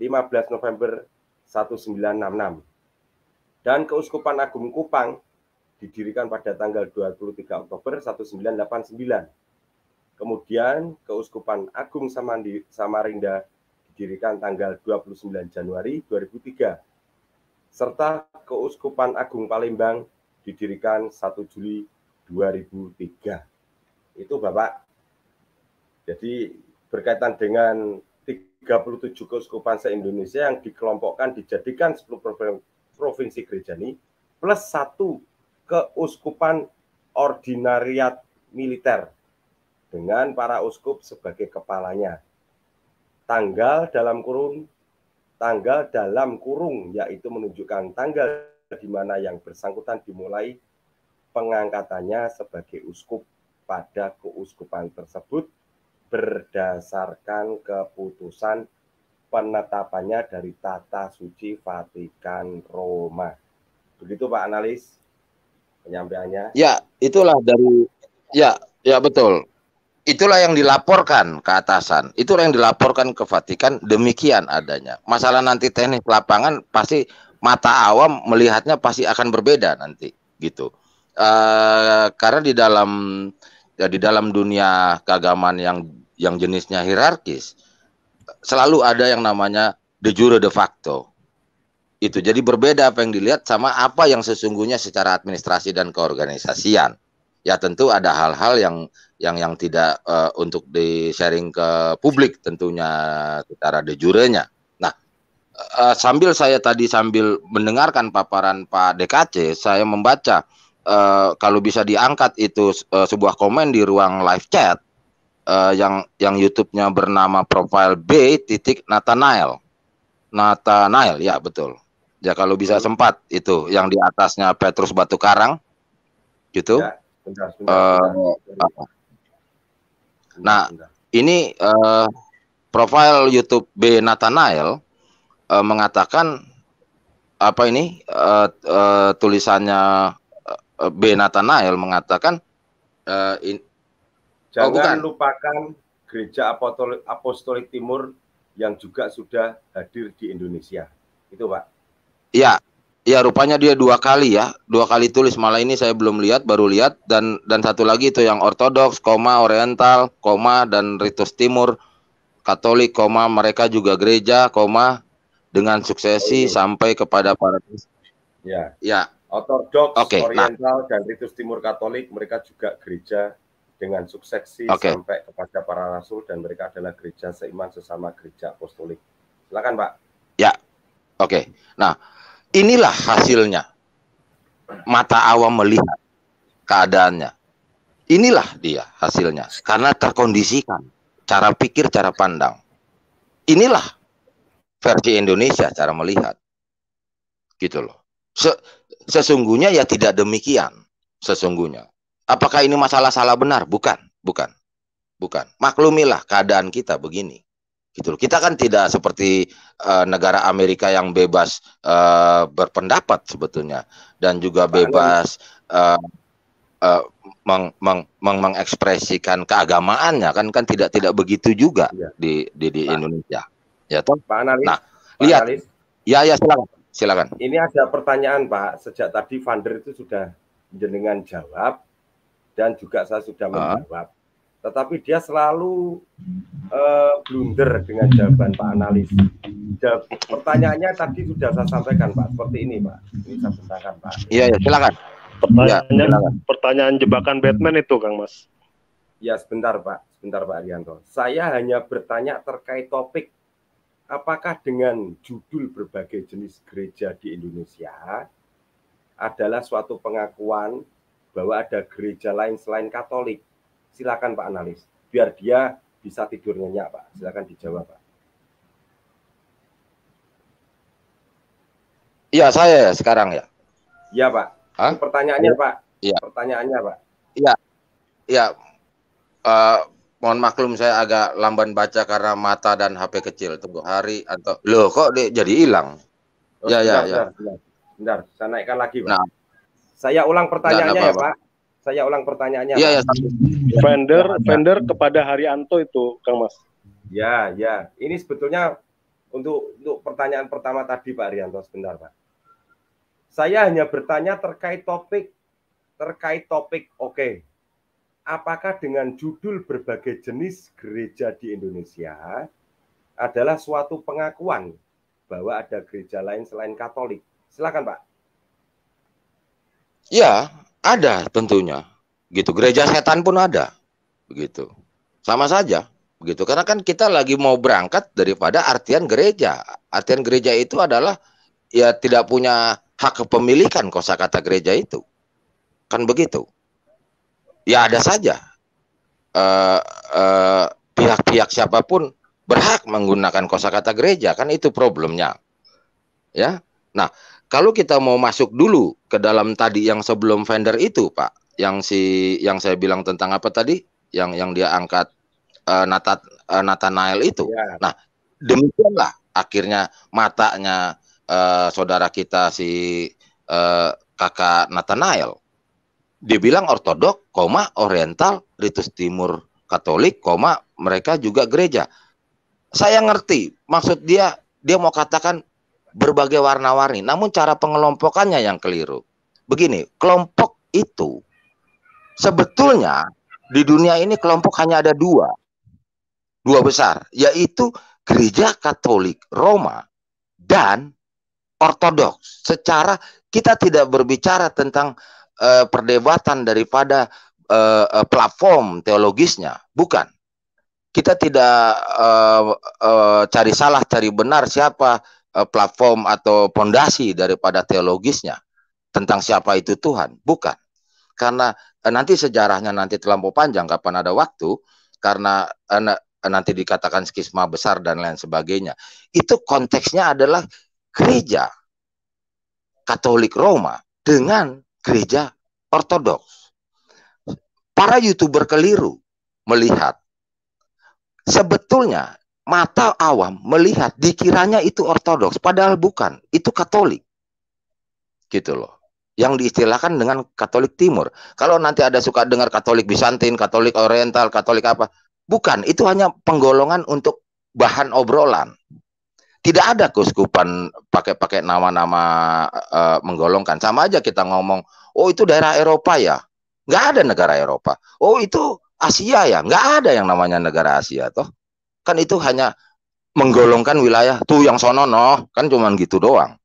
15 November 1966. Dan Keuskupan Agung Kupang didirikan pada tanggal 23 Oktober 1989. Kemudian Keuskupan Agung Samarinda didirikan tanggal 29 Januari 2003. Serta Keuskupan Agung Palembang didirikan 1 Juli 2003. Itu Bapak. Jadi berkaitan dengan 37 keuskupan se-Indonesia yang dikelompokkan dijadikan 10 provinsi gerejani plus satu keuskupan ordinariat militer dengan para uskup sebagai kepalanya. Tanggal dalam kurung tanggal dalam kurung yaitu menunjukkan tanggal di mana yang bersangkutan dimulai pengangkatannya sebagai uskup pada keuskupan tersebut berdasarkan keputusan penetapannya dari Tata Suci Vatikan Roma. Begitu Pak Analis penyampaiannya? Ya, itulah dari ya, ya betul. Itulah yang dilaporkan ke atasan. Itulah yang dilaporkan ke Vatikan demikian adanya. Masalah nanti teknis lapangan pasti mata awam melihatnya pasti akan berbeda nanti gitu. Uh, karena di dalam ya di dalam dunia keagamaan yang yang jenisnya hierarkis selalu ada yang namanya de jure de facto itu jadi berbeda apa yang dilihat sama apa yang sesungguhnya secara administrasi dan keorganisasian ya tentu ada hal-hal yang yang yang tidak uh, untuk di sharing ke publik tentunya secara de jurenya nah uh, sambil saya tadi sambil mendengarkan paparan Pak DKC saya membaca Eh, kalau bisa diangkat itu uh, sebuah komen di ruang live chat uh, yang yang YouTube-nya bernama profile B titik Nathanael. Nathanael ya betul. Ya kalau bisa sempat itu yang di atasnya Petrus Batu Karang gitu. Ya, bentar, bentar, uh, bentar. Nah, ini uh, profil YouTube B Nathanael uh, mengatakan apa ini uh, uh, tulisannya Eh, B Nathanael mengatakan uh, in, jangan oh, bukan. lupakan gereja apostolik, apostolik timur yang juga sudah hadir di Indonesia. Itu, Pak. Ya, Ya rupanya dia dua kali ya, dua kali tulis malah ini saya belum lihat, baru lihat dan dan satu lagi itu yang ortodoks, koma oriental, koma dan ritus timur, katolik, koma mereka juga gereja, koma dengan suksesi oh, iya. sampai kepada para Ya. Ya, Ortodoks, okay, nah. Oriental, nah. dan Ritus Timur Katolik, mereka juga gereja dengan suksesi okay. sampai kepada para rasul dan mereka adalah gereja seiman sesama gereja apostolik. Silakan Pak. Ya, oke. Okay. Nah, inilah hasilnya. Mata awam melihat keadaannya. Inilah dia hasilnya. Karena terkondisikan cara pikir, cara pandang. Inilah versi Indonesia cara melihat. Gitu loh. Se Sesungguhnya ya tidak demikian. Sesungguhnya. Apakah ini masalah salah benar? Bukan, bukan. Bukan. Maklumilah keadaan kita begini. Gitu Kita kan tidak seperti uh, negara Amerika yang bebas uh, berpendapat sebetulnya dan juga bebas uh, uh, meng, meng, meng, mengekspresikan keagamaannya kan kan tidak tidak begitu juga iya. di di, di Indonesia. Ya toh? Nah, lihat. Ya ya silakan silakan. Ini ada pertanyaan Pak. Sejak tadi Vander itu sudah jenengan jawab dan juga saya sudah ah. menjawab. Uh. Tetapi dia selalu uh, blunder dengan jawaban Pak analis. Jawab, pertanyaannya tadi sudah saya sampaikan Pak. Seperti ini Pak. Ini saya sampaikan Pak. Iya ya silakan. Pertanyaan, ya, pertanyaan jebakan Batman itu Kang Mas. Ya sebentar Pak, sebentar Pak Arianto. Saya hanya bertanya terkait topik apakah dengan judul berbagai jenis gereja di Indonesia adalah suatu pengakuan bahwa ada gereja lain selain Katolik? Silakan Pak analis, biar dia bisa tidur nyenyak Pak. Silakan dijawab Pak. Iya saya ya sekarang ya. Iya Pak. Hah? Pertanyaannya iya. Pak. Iya. Pertanyaannya Pak. Iya. Iya. Uh, mohon maklum saya agak lamban baca karena mata dan HP kecil. Tunggu hari atau loh kok dia jadi hilang? Oh, ya, ya bentar, ya, bentar, ya. Bentar, saya naikkan lagi, Pak. Nah, saya ulang pertanyaannya nah, apa, ya, Pak. Saya ulang pertanyaannya. Ya ya. Vendor, vendor ya, ya. kepada Anto itu, Kang Mas. Ya, ya. Ini sebetulnya untuk untuk pertanyaan pertama tadi Pak Rianto sebentar, Pak. Saya hanya bertanya terkait topik terkait topik. Oke, apakah dengan judul berbagai jenis gereja di Indonesia adalah suatu pengakuan bahwa ada gereja lain selain Katolik? Silakan, Pak. Ya, ada tentunya. Gitu. Gereja setan pun ada. Begitu. Sama saja. Begitu. Karena kan kita lagi mau berangkat daripada artian gereja. Artian gereja itu adalah ya tidak punya hak kepemilikan kosakata gereja itu. Kan begitu ya ada saja uh, uh, pihak-pihak siapapun berhak menggunakan kosakata gereja kan itu problemnya ya nah kalau kita mau masuk dulu ke dalam tadi yang sebelum vendor itu pak yang si yang saya bilang tentang apa tadi yang yang dia angkat uh, eh, nata uh, nail itu ya. nah demikianlah akhirnya matanya uh, saudara kita si uh, kakak nail dibilang ortodok, koma oriental, ritus timur katolik, koma mereka juga gereja. Saya ngerti maksud dia, dia mau katakan berbagai warna-warni, namun cara pengelompokannya yang keliru. Begini, kelompok itu sebetulnya di dunia ini kelompok hanya ada dua, dua besar, yaitu gereja Katolik Roma dan Ortodoks. Secara kita tidak berbicara tentang uh, perdebatan daripada uh, platform teologisnya, bukan. Kita tidak uh, uh, cari salah, cari benar siapa uh, platform atau pondasi daripada teologisnya tentang siapa itu Tuhan, bukan. Karena uh, nanti sejarahnya nanti terlampau panjang, kapan ada waktu, karena uh, nanti dikatakan skisma besar dan lain sebagainya. Itu konteksnya adalah gereja Katolik Roma dengan gereja ortodoks. Para youtuber keliru melihat. Sebetulnya mata awam melihat dikiranya itu ortodoks, padahal bukan, itu katolik. Gitu loh yang diistilahkan dengan Katolik Timur. Kalau nanti ada suka dengar Katolik bisantin, Katolik Oriental, Katolik apa, bukan. Itu hanya penggolongan untuk bahan obrolan tidak ada keuskupan pakai-pakai nama-nama e, menggolongkan. Sama aja kita ngomong, oh itu daerah Eropa ya, nggak ada negara Eropa. Oh itu Asia ya, nggak ada yang namanya negara Asia toh. Kan itu hanya menggolongkan wilayah tuh yang sono no, kan cuman gitu doang.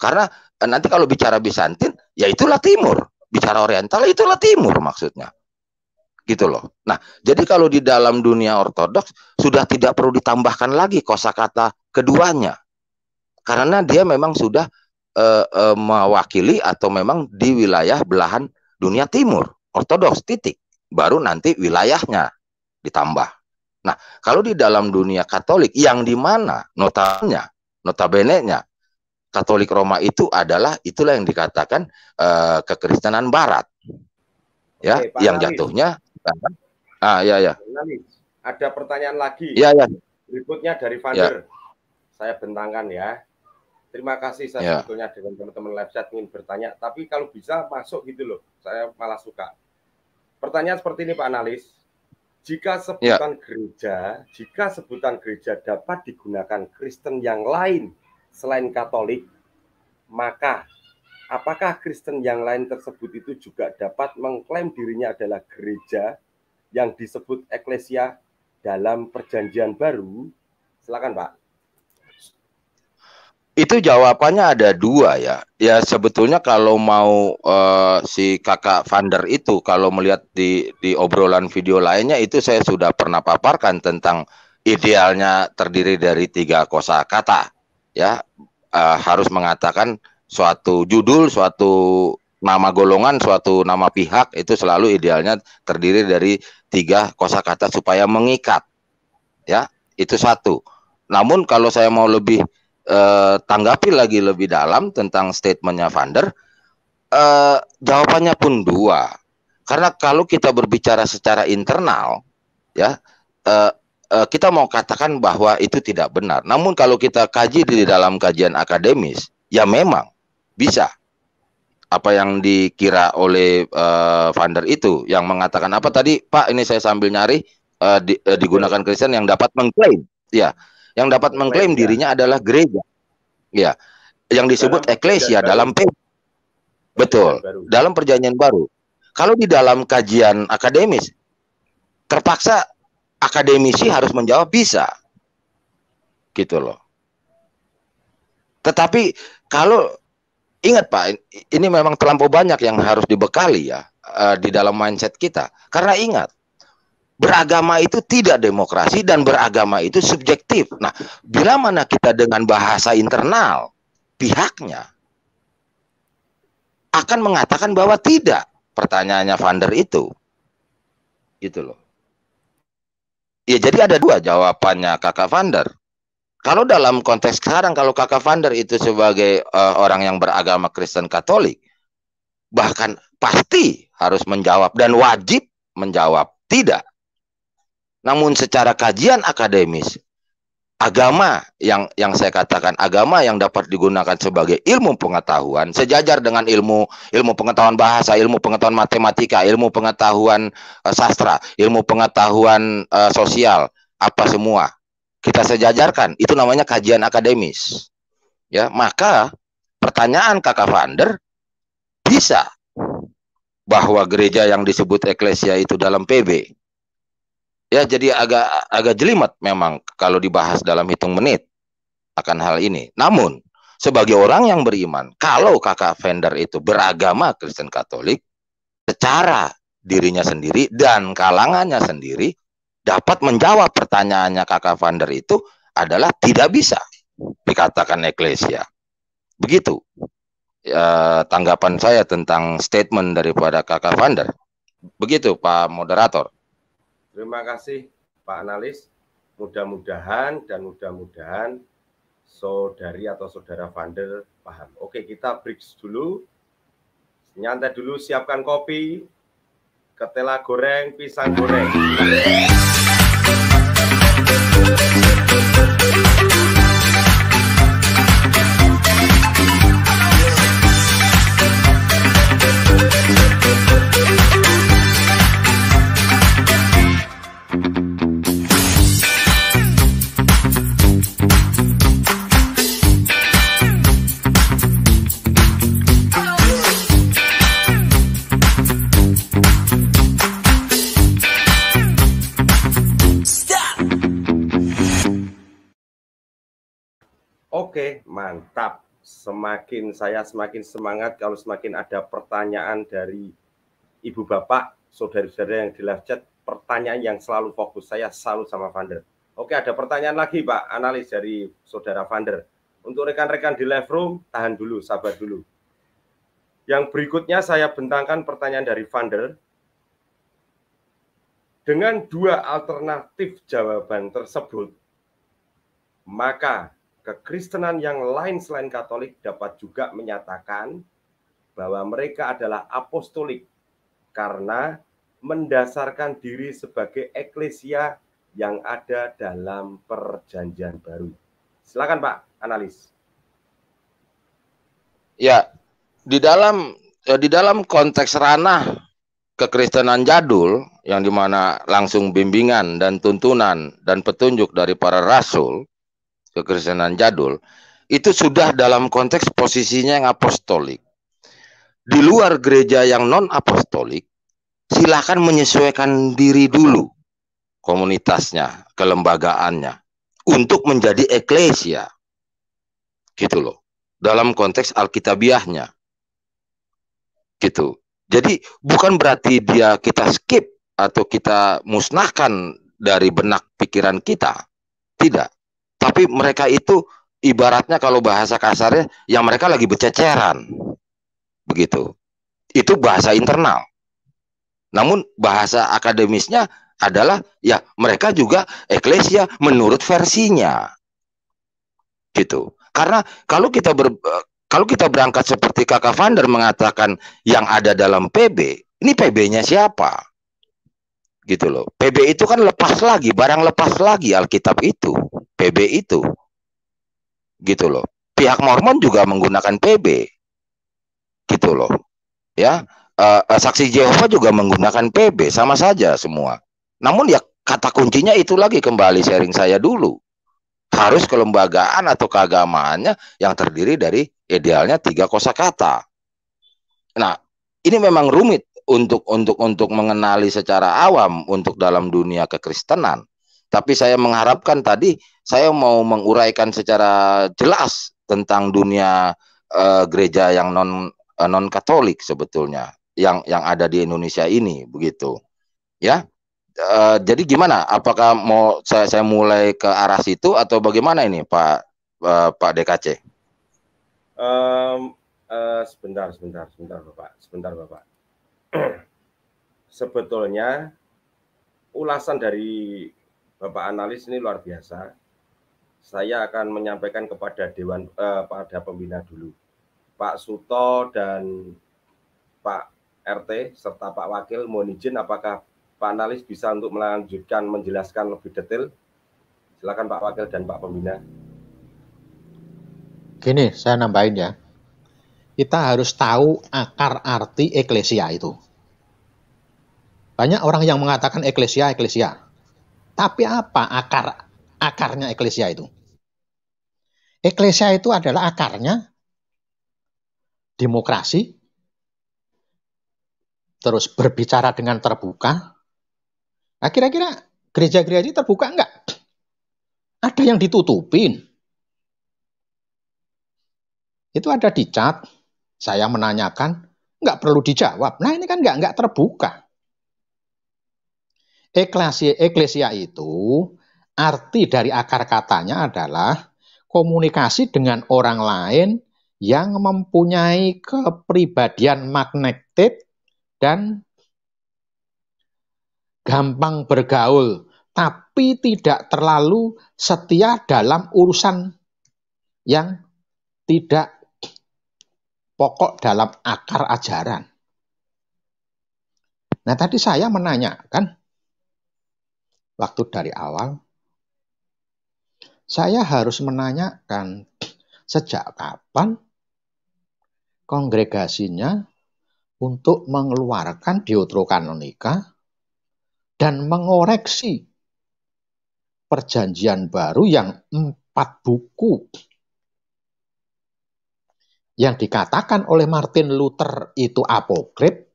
Karena eh, nanti kalau bicara Bizantin, ya itulah timur. Bicara Oriental, ya itulah timur maksudnya. Gitu loh. Nah, jadi kalau di dalam dunia Ortodoks sudah tidak perlu ditambahkan lagi kosakata keduanya karena dia memang sudah uh, uh, mewakili atau memang di wilayah belahan dunia timur ortodoks titik baru nanti wilayahnya ditambah nah kalau di dalam dunia Katolik yang di mana notanya notabene nya Katolik Roma itu adalah itulah yang dikatakan uh, kekristenan Barat ya yang Nalis. jatuhnya ah ya ya ada pertanyaan lagi ya ya berikutnya dari ya. Vander ya saya bentangkan ya. Terima kasih saya yeah. sebetulnya dengan teman-teman live chat ingin bertanya, tapi kalau bisa masuk gitu loh, saya malah suka. Pertanyaan seperti ini Pak Analis, jika ya. sebutan yeah. gereja, jika sebutan gereja dapat digunakan Kristen yang lain selain Katolik, maka apakah Kristen yang lain tersebut itu juga dapat mengklaim dirinya adalah gereja yang disebut eklesia dalam perjanjian baru? Silakan Pak. Itu jawabannya ada dua ya. Ya sebetulnya kalau mau uh, si kakak Vander itu kalau melihat di di obrolan video lainnya itu saya sudah pernah paparkan tentang idealnya terdiri dari tiga kosa kata ya uh, harus mengatakan suatu judul, suatu nama golongan, suatu nama pihak itu selalu idealnya terdiri dari tiga kosakata supaya mengikat. Ya, itu satu. Namun kalau saya mau lebih eh, tanggapi lagi lebih dalam tentang statementnya Vander, eh, jawabannya pun dua. Karena kalau kita berbicara secara internal, ya eh, eh, kita mau katakan bahwa itu tidak benar. Namun kalau kita kaji di dalam kajian akademis, ya memang bisa apa yang dikira oleh uh, Vander itu yang mengatakan apa tadi Pak ini saya sambil nyari uh, di, uh, digunakan Kristen yang dapat mengklaim ya yang dapat mengklaim dirinya adalah gereja. Ya, yang disebut eklesia dalam P. Betul, dalam perjanjian baru. Kalau di dalam kajian akademis, terpaksa akademisi iya. harus menjawab bisa. Gitu loh. Tetapi kalau ingat Pak, ini memang terlampau banyak yang harus dibekali ya eh, di dalam mindset kita. Karena ingat, beragama itu tidak demokrasi dan beragama itu subjektif. Nah, bila mana kita dengan bahasa internal pihaknya akan mengatakan bahwa tidak pertanyaannya Vander itu. Gitu loh. Ya jadi ada dua jawabannya Kakak Vander. Kalau dalam konteks sekarang kalau Kakak Vander itu sebagai uh, orang yang beragama Kristen Katolik bahkan pasti harus menjawab dan wajib menjawab tidak namun secara kajian akademis, agama yang yang saya katakan agama yang dapat digunakan sebagai ilmu pengetahuan sejajar dengan ilmu ilmu pengetahuan bahasa, ilmu pengetahuan matematika, ilmu pengetahuan uh, sastra, ilmu pengetahuan uh, sosial, apa semua kita sejajarkan. Itu namanya kajian akademis. Ya, maka pertanyaan Kakak Vander bisa bahwa gereja yang disebut eklesia itu dalam PB Ya, jadi agak agak jelimet memang kalau dibahas dalam hitung menit akan hal ini. Namun, sebagai orang yang beriman, kalau kakak vendor itu beragama Kristen Katolik, secara dirinya sendiri dan kalangannya sendiri dapat menjawab pertanyaannya kakak vendor itu adalah tidak bisa dikatakan eklesia. Begitu e, tanggapan saya tentang statement daripada kakak vendor. Begitu Pak Moderator. Terima kasih Pak Analis. Mudah-mudahan dan mudah-mudahan saudari atau saudara Vander paham. Oke, kita break dulu. Nyantai dulu, siapkan kopi, ketela goreng, pisang goreng. Mantap. Semakin saya semakin semangat kalau semakin ada pertanyaan dari ibu bapak, saudara-saudara yang di live chat, pertanyaan yang selalu fokus. Saya selalu sama Vander. Oke, ada pertanyaan lagi Pak, analis dari saudara Vander. Untuk rekan-rekan di live room, tahan dulu, sabar dulu. Yang berikutnya saya bentangkan pertanyaan dari Vander. Dengan dua alternatif jawaban tersebut, maka kekristenan yang lain selain Katolik dapat juga menyatakan bahwa mereka adalah apostolik karena mendasarkan diri sebagai eklesia yang ada dalam perjanjian baru. Silakan Pak, analis. Ya, di dalam ya, di dalam konteks ranah kekristenan jadul yang dimana langsung bimbingan dan tuntunan dan petunjuk dari para rasul kekristenan jadul itu sudah dalam konteks posisinya yang apostolik. Di luar gereja yang non apostolik, silakan menyesuaikan diri dulu komunitasnya, kelembagaannya untuk menjadi eklesia. Gitu loh. Dalam konteks alkitabiahnya. Gitu. Jadi bukan berarti dia kita skip atau kita musnahkan dari benak pikiran kita. Tidak tapi mereka itu ibaratnya kalau bahasa kasarnya yang mereka lagi bececeran begitu itu bahasa internal namun bahasa akademisnya adalah ya mereka juga eklesia menurut versinya gitu karena kalau kita ber, eh, kalau kita berangkat seperti kakak Vander mengatakan yang ada dalam PB ini PB-nya siapa gitu loh PB itu kan lepas lagi barang lepas lagi Alkitab itu PB itu. Gitu loh. Pihak Mormon juga menggunakan PB. Gitu loh. Ya, uh, saksi Jehovah juga menggunakan PB, sama saja semua. Namun ya kata kuncinya itu lagi kembali sharing saya dulu. Harus kelembagaan atau keagamaannya yang terdiri dari idealnya tiga kosakata. Nah, ini memang rumit untuk untuk untuk mengenali secara awam untuk dalam dunia kekristenan. Tapi saya mengharapkan tadi saya mau menguraikan secara jelas tentang dunia uh, gereja yang non uh, eh, non Katolik sebetulnya yang yang ada di Indonesia ini begitu. Ya. Uh, jadi gimana? Apakah mau saya saya mulai ke arah situ atau bagaimana ini Pak uh, Pak DKC? Um, uh, sebentar sebentar sebentar Bapak, sebentar Bapak. Sebetulnya ulasan dari Bapak analis ini luar biasa saya akan menyampaikan kepada dewan eh, pada pembina dulu. Pak Suto dan Pak RT serta Pak Wakil mohon izin apakah Pak Analis bisa untuk melanjutkan menjelaskan lebih detail. Silakan Pak Wakil dan Pak Pembina. Gini, saya nambahin ya. Kita harus tahu akar arti eklesia itu. Banyak orang yang mengatakan eklesia, eklesia. Tapi apa akar akarnya eklesia itu. Eklesia itu adalah akarnya demokrasi, terus berbicara dengan terbuka. Nah, kira-kira gereja-gereja ini terbuka enggak? Ada yang ditutupin. Itu ada di chat, saya menanyakan, enggak perlu dijawab. Nah, ini kan enggak, enggak terbuka. Eklesia, eklesia itu Arti dari akar katanya adalah komunikasi dengan orang lain yang mempunyai kepribadian magnetik dan gampang bergaul, tapi tidak terlalu setia dalam urusan yang tidak pokok dalam akar ajaran. Nah, tadi saya menanyakan waktu dari awal saya harus menanyakan sejak kapan kongregasinya untuk mengeluarkan Deuterokanonika dan mengoreksi perjanjian baru yang empat buku yang dikatakan oleh Martin Luther itu apokrip,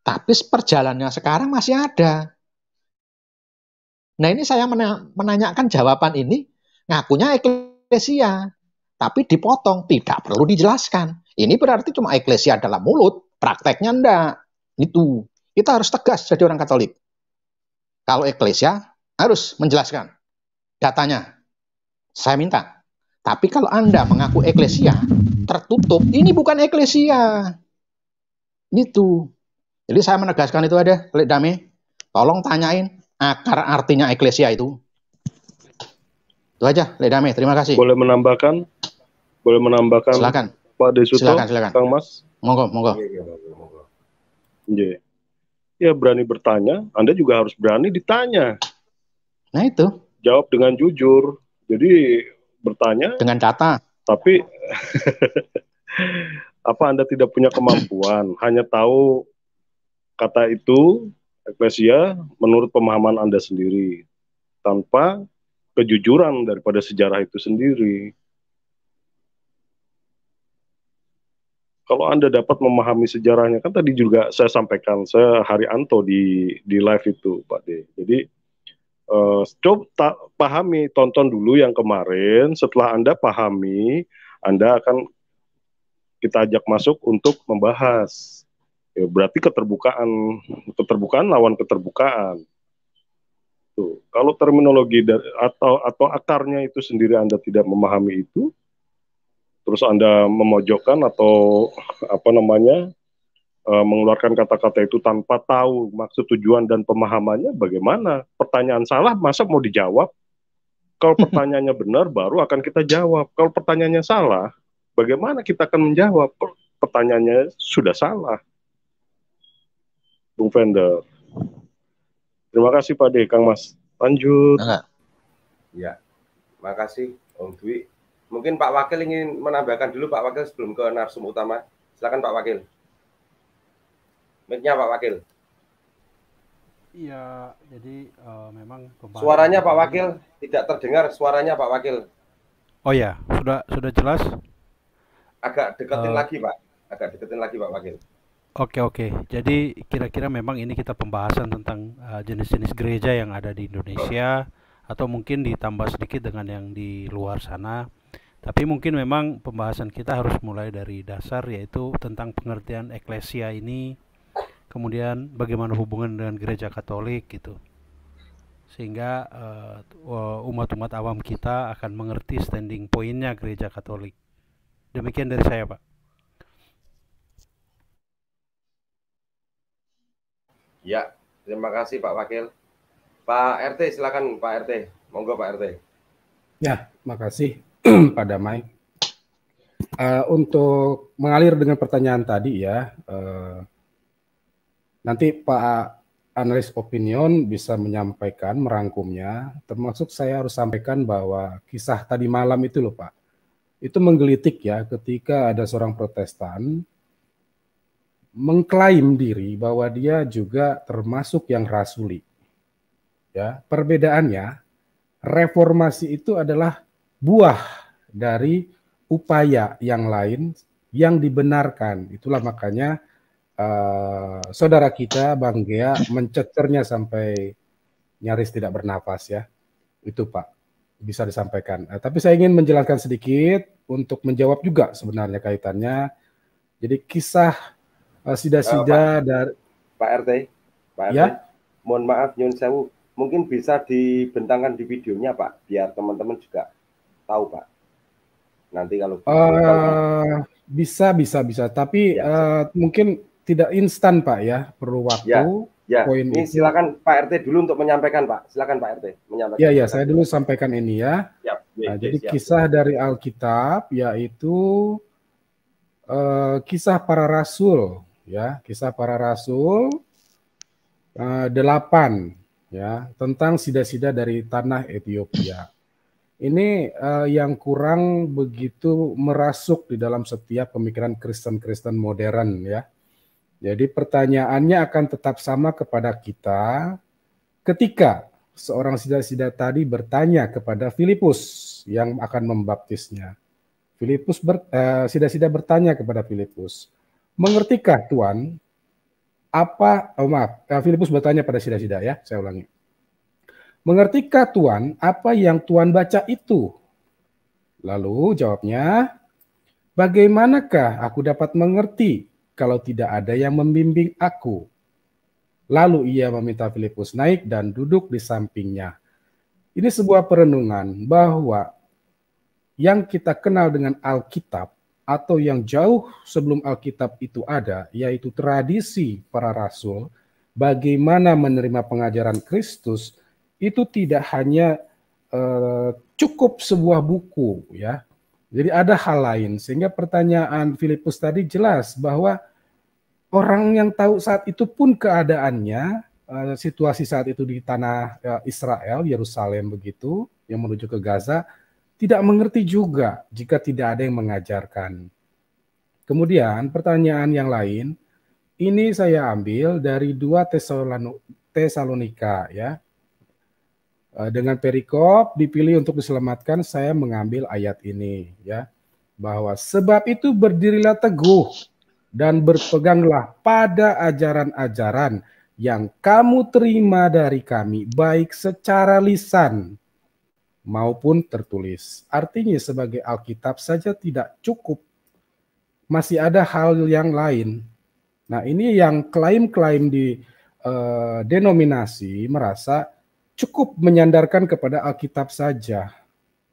tapi perjalanannya sekarang masih ada. Nah ini saya menanyakan jawaban ini Ngakunya eklesia, tapi dipotong, tidak perlu dijelaskan. Ini berarti cuma eklesia dalam mulut, prakteknya ndak Itu. Kita harus tegas jadi orang Katolik. Kalau eklesia harus menjelaskan datanya. Saya minta. Tapi kalau Anda mengaku eklesia, tertutup, ini bukan eklesia. Itu. Jadi saya menegaskan itu ada, Lek Dame. Tolong tanyain akar artinya eklesia itu. Itu aja, Ledame. Terima kasih. Boleh menambahkan? Boleh menambahkan? Silakan. Pak Desuto, silakan, silakan. Kang Mas. Monggo, monggo. Iya, iya, iya. Ya berani bertanya, Anda juga harus berani ditanya. Nah itu. Jawab dengan jujur. Jadi bertanya. Dengan data. Tapi apa Anda tidak punya kemampuan? hanya tahu kata itu, eklesia, menurut pemahaman Anda sendiri. Tanpa kejujuran daripada sejarah itu sendiri. Kalau Anda dapat memahami sejarahnya, kan tadi juga saya sampaikan, saya Hari Anto di, di live itu, Pak D. Jadi, uh, coba ta, pahami, tonton dulu yang kemarin, setelah Anda pahami, Anda akan kita ajak masuk untuk membahas. Ya, berarti keterbukaan, keterbukaan lawan keterbukaan itu. Kalau terminologi atau atau akarnya itu sendiri Anda tidak memahami itu, terus Anda memojokkan atau apa namanya uh, mengeluarkan kata-kata itu tanpa tahu maksud tujuan dan pemahamannya bagaimana? Pertanyaan salah masa mau dijawab? Kalau pertanyaannya benar baru akan kita jawab. Kalau pertanyaannya salah, bagaimana kita akan menjawab? Pertanyaannya sudah salah. Bung Fender. Terima kasih Pak De, Kang Mas. Lanjut. Enggak. Ya, makasih Om Dwi. Mungkin Pak Wakil ingin menambahkan dulu Pak Wakil sebelum ke narsum utama. Silakan Pak Wakil. Mic-nya Pak Wakil. Iya, jadi uh, memang suaranya Pak Wakil tidak terdengar suaranya Pak Wakil. Oh ya, sudah sudah jelas. Agak deketin uh, lagi Pak, agak deketin lagi Pak Wakil. Oke oke, jadi kira-kira memang ini kita pembahasan tentang eh, jenis-jenis uh, gereja yang ada di Indonesia atau mungkin ditambah sedikit dengan yang di luar sana. Tapi mungkin memang pembahasan kita harus mulai dari dasar yaitu tentang pengertian eklesia ini, kemudian bagaimana hubungan dengan gereja Katolik gitu, sehingga eh, umat-umat uh, umat -umat awam kita akan mengerti standing poinnya gereja Katolik. Demikian dari saya, Pak. Ya, terima kasih Pak Wakil. Pak RT, silakan Pak RT. Monggo Pak RT. Ya, makasih Pak Damai. Uh, untuk mengalir dengan pertanyaan tadi ya, uh, nanti Pak analis opinion bisa menyampaikan, merangkumnya, termasuk saya harus sampaikan bahwa kisah tadi malam itu loh Pak, itu menggelitik ya ketika ada seorang protestan mengklaim diri bahwa dia juga termasuk yang rasuli. Ya, perbedaannya reformasi itu adalah buah dari upaya yang lain yang dibenarkan. Itulah makanya uh, saudara kita Bang Gea mencecernya sampai nyaris tidak bernafas ya. Itu Pak bisa disampaikan. Uh, tapi saya ingin menjelaskan sedikit untuk menjawab juga sebenarnya kaitannya. Jadi kisah Ah, sida-sida eh, uh, dari Pak RT, Pak RT, ya? mohon maaf Nyun Sewu, mungkin bisa dibentangkan di videonya Pak, biar teman-teman juga tahu Pak. Nanti kalau uh, bisa bisa bisa, tapi ya, uh, mungkin tidak instan Pak ya, perlu ya, waktu. Ya. Ya, poin ini silakan Pak RT dulu untuk menyampaikan Pak. Silakan Pak RT menyampaikan. Ya, ya, saya dulu sampaikan ini ya. ya, nah, jadi siap. kisah dari Alkitab yaitu uh, kisah para rasul ya, Kisah Para Rasul uh, ya, tentang sida-sida dari tanah Ethiopia. Ini uh, yang kurang begitu merasuk di dalam setiap pemikiran Kristen-Kristen modern ya. Jadi pertanyaannya akan tetap sama kepada kita ketika seorang sida-sida tadi bertanya kepada Filipus yang akan membaptisnya. Filipus ber, eh, sida-sida bertanya kepada Filipus, Mengertikah Tuhan apa oh maaf, eh, Filipus bertanya pada sida-sida ya, saya ulangi. Mengertikah Tuhan apa yang Tuhan baca itu? Lalu jawabnya, bagaimanakah aku dapat mengerti kalau tidak ada yang membimbing aku? Lalu ia meminta Filipus naik dan duduk di sampingnya. Ini sebuah perenungan bahwa yang kita kenal dengan Alkitab atau yang jauh sebelum Alkitab itu ada, yaitu tradisi para rasul, bagaimana menerima pengajaran Kristus itu tidak hanya eh, cukup sebuah buku ya. Jadi ada hal lain sehingga pertanyaan Filipus tadi jelas bahwa orang yang tahu saat itu pun keadaannya eh, situasi saat itu di tanah eh, Israel, Yerusalem begitu yang menuju ke Gaza tidak mengerti juga jika tidak ada yang mengajarkan. Kemudian pertanyaan yang lain, ini saya ambil dari dua Tesalonika ya. E, dengan perikop dipilih untuk diselamatkan, saya mengambil ayat ini ya. Bahwa sebab itu berdirilah teguh dan berpeganglah pada ajaran-ajaran yang kamu terima dari kami, baik secara lisan maupun tertulis. Artinya sebagai Alkitab saja tidak cukup. Masih ada hal yang lain. Nah, ini yang klaim-klaim di eh, denominasi merasa cukup menyandarkan kepada Alkitab saja.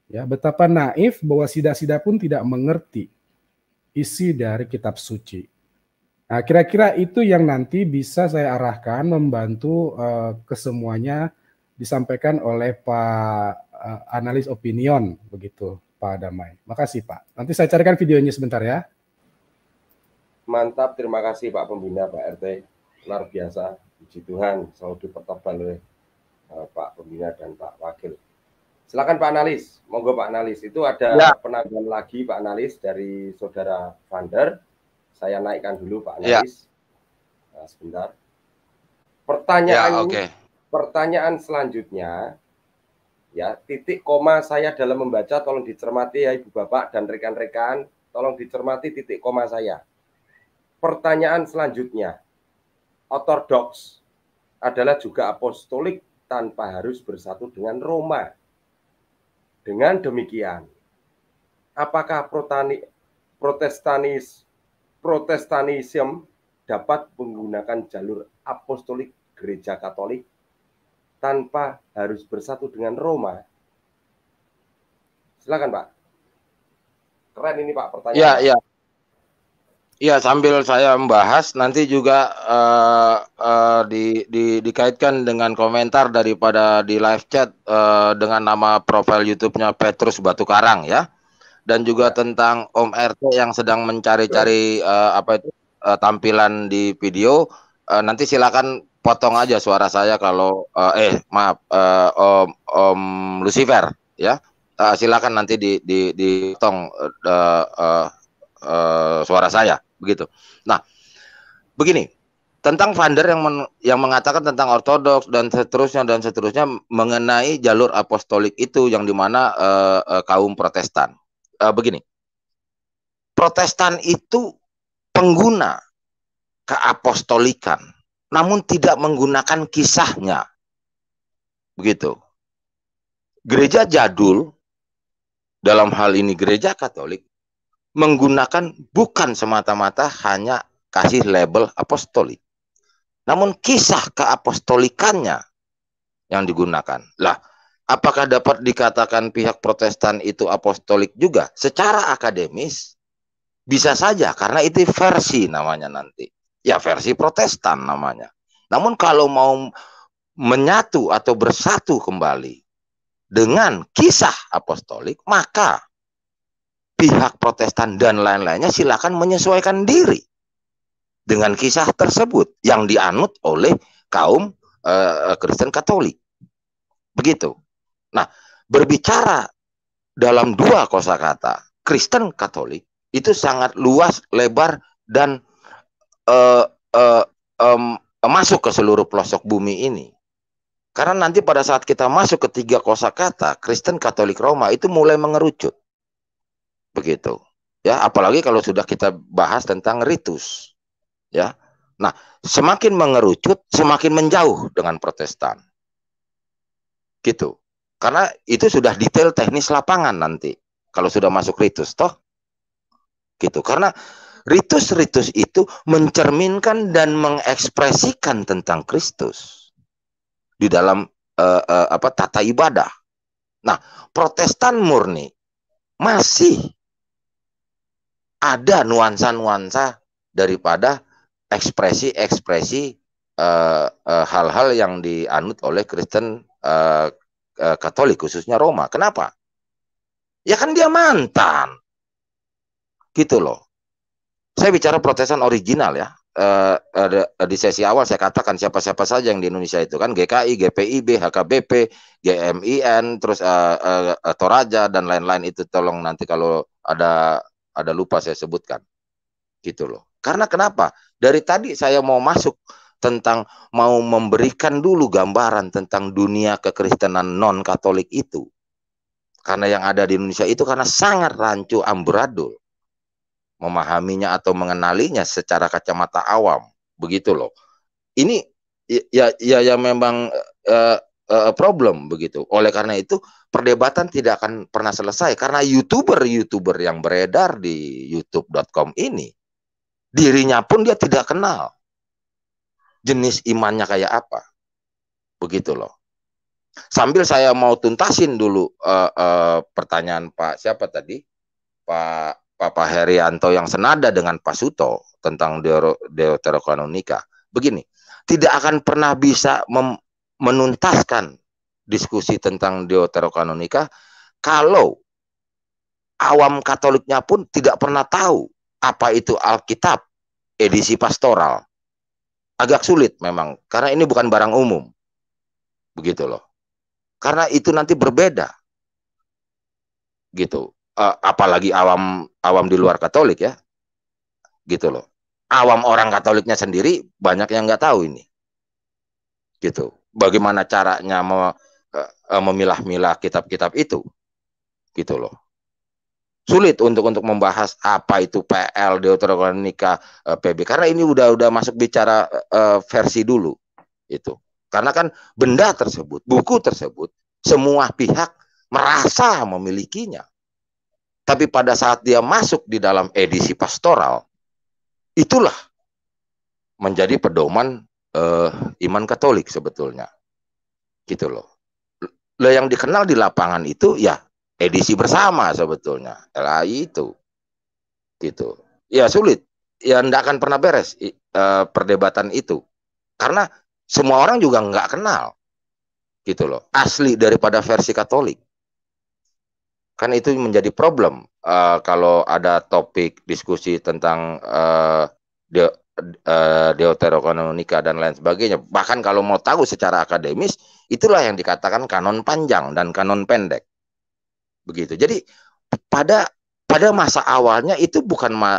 Ya, betapa naif bahwa sida-sida pun tidak mengerti isi dari kitab suci. Nah, kira-kira itu yang nanti bisa saya arahkan membantu uh, kesemuanya disampaikan oleh Pak uh, analis opinion begitu Pak Damai. Makasih Pak. Nanti saya carikan videonya sebentar ya. Mantap, terima kasih Pak Pembina, Pak RT. Luar biasa, puji Tuhan selalu dipertebal oleh uh, Pak Pembina dan Pak Wakil. Silakan Pak Analis, monggo Pak Analis. Itu ada ya. penambahan lagi Pak Analis dari Saudara Vander. Saya naikkan dulu Pak ya. Analis. Ya. Nah, sebentar. Pertanyaan ya, okay. pertanyaan selanjutnya ya titik koma saya dalam membaca tolong dicermati ya ibu bapak dan rekan-rekan tolong dicermati titik koma saya pertanyaan selanjutnya ortodoks adalah juga apostolik tanpa harus bersatu dengan Roma dengan demikian apakah protani, protestanis protestanisme dapat menggunakan jalur apostolik gereja katolik tanpa harus bersatu dengan Roma? Silakan Pak. Keren ini Pak pertanyaan. Ya, iya. Iya, sambil saya membahas nanti juga uh, uh, di, di, dikaitkan dengan komentar daripada di live chat uh, dengan nama profil YouTube-nya Petrus Batu Karang ya, dan juga ya. tentang Om RT yang sedang mencari-cari uh, apa itu uh, tampilan di video. Uh, nanti silakan potong aja suara saya kalau uh, eh maaf uh, Om Om Lucifer ya. Uh, silakan nanti di di ditong uh, uh, uh, suara saya begitu. Nah, begini tentang Vander yang men, yang mengatakan tentang ortodoks dan seterusnya dan seterusnya mengenai jalur apostolik itu yang dimana uh, uh, kaum Protestan. Uh, begini, Protestan itu pengguna keapostolikan namun tidak menggunakan kisahnya. Begitu. Gereja jadul, dalam hal ini gereja Katolik, menggunakan bukan semata-mata hanya kasih label apostolik. Namun kisah keapostolikannya yang digunakan. Lah, apakah dapat dikatakan pihak protestan itu apostolik juga? Secara akademis, bisa saja karena itu versi namanya nanti ya versi Protestan namanya. Namun kalau mau menyatu atau bersatu kembali dengan kisah apostolik, maka pihak Protestan dan lain-lainnya silakan menyesuaikan diri dengan kisah tersebut yang dianut oleh kaum uh, Kristen Katolik. Begitu. Nah, berbicara dalam dua kosakata Kristen Katolik itu sangat luas, lebar dan uh, uh, um, masuk ke seluruh pelosok bumi ini. Karena nanti pada saat kita masuk ke tiga kosakata Kristen, Katolik, Roma itu mulai mengerucut. Begitu. Ya, apalagi kalau sudah kita bahas tentang ritus. Ya. Nah, semakin mengerucut, semakin menjauh dengan Protestan. Gitu. Karena itu sudah detail teknis lapangan nanti kalau sudah masuk ritus toh. Gitu. Karena ritus-ritus itu mencerminkan dan mengekspresikan tentang Kristus di dalam uh, uh, apa tata ibadah. Nah, Protestan murni masih ada nuansa-nuansa daripada ekspresi-ekspresi eh, hal-hal -ekspresi, uh, uh, yang dianut oleh Kristen uh, uh, Katolik khususnya Roma. Kenapa? Ya kan dia mantan. Gitu loh saya bicara protesan original ya. Eh, eh, di sesi awal saya katakan siapa-siapa saja yang di Indonesia itu kan GKI, GPIB, HKBP, GMIN, terus uh, uh, Toraja dan lain-lain itu tolong nanti kalau ada ada lupa saya sebutkan. Gitu loh. Karena kenapa? Dari tadi saya mau masuk tentang mau memberikan dulu gambaran tentang dunia kekristenan non-Katolik itu. Karena yang ada di Indonesia itu karena sangat rancu amburadul memahaminya atau mengenalinya secara kacamata awam begitu loh ini ya ya ya, ya memang uh, uh, problem begitu oleh karena itu perdebatan tidak akan pernah selesai karena youtuber-youtuber yang beredar di youtube.com ini dirinya pun dia tidak kenal jenis imannya kayak apa begitu loh sambil saya mau tuntasin dulu uh, uh, pertanyaan Pak siapa tadi Pak Papa Herianto yang senada dengan Pak Suto tentang Deuterokanonika. Begini, tidak akan pernah bisa menuntaskan diskusi tentang Deuterokanonika kalau awam Katoliknya pun tidak pernah tahu apa itu Alkitab edisi pastoral. Agak sulit memang karena ini bukan barang umum. Begitu loh. Karena itu nanti berbeda. Gitu uh, apalagi awam awam di luar Katolik ya, gitu loh. Awam orang Katoliknya sendiri banyak yang nggak tahu ini, gitu. Bagaimana caranya me, uh, memilah-milah kitab-kitab itu, gitu loh. Sulit untuk untuk membahas apa itu PL Deuteronomika uh, eh, PB karena ini udah udah masuk bicara uh, versi dulu itu. Karena kan benda tersebut, buku tersebut, semua pihak merasa memilikinya. Tapi pada saat dia masuk di dalam edisi pastoral, itulah menjadi pedoman eh, iman Katolik sebetulnya. Gitu loh. Lo yang dikenal di lapangan itu ya edisi bersama sebetulnya LAI itu. Gitu. Ya sulit. Ya enggak akan pernah beres eh, perdebatan itu. Karena semua orang juga nggak kenal gitu loh asli daripada versi Katolik kan itu menjadi problem uh, kalau ada topik diskusi tentang uh, de uh, eh, deuterokanonika dan lain sebagainya. Bahkan kalau mau tahu secara akademis, itulah yang dikatakan kanon panjang dan kanon pendek. Begitu. Jadi pada pada masa awalnya itu bukan ma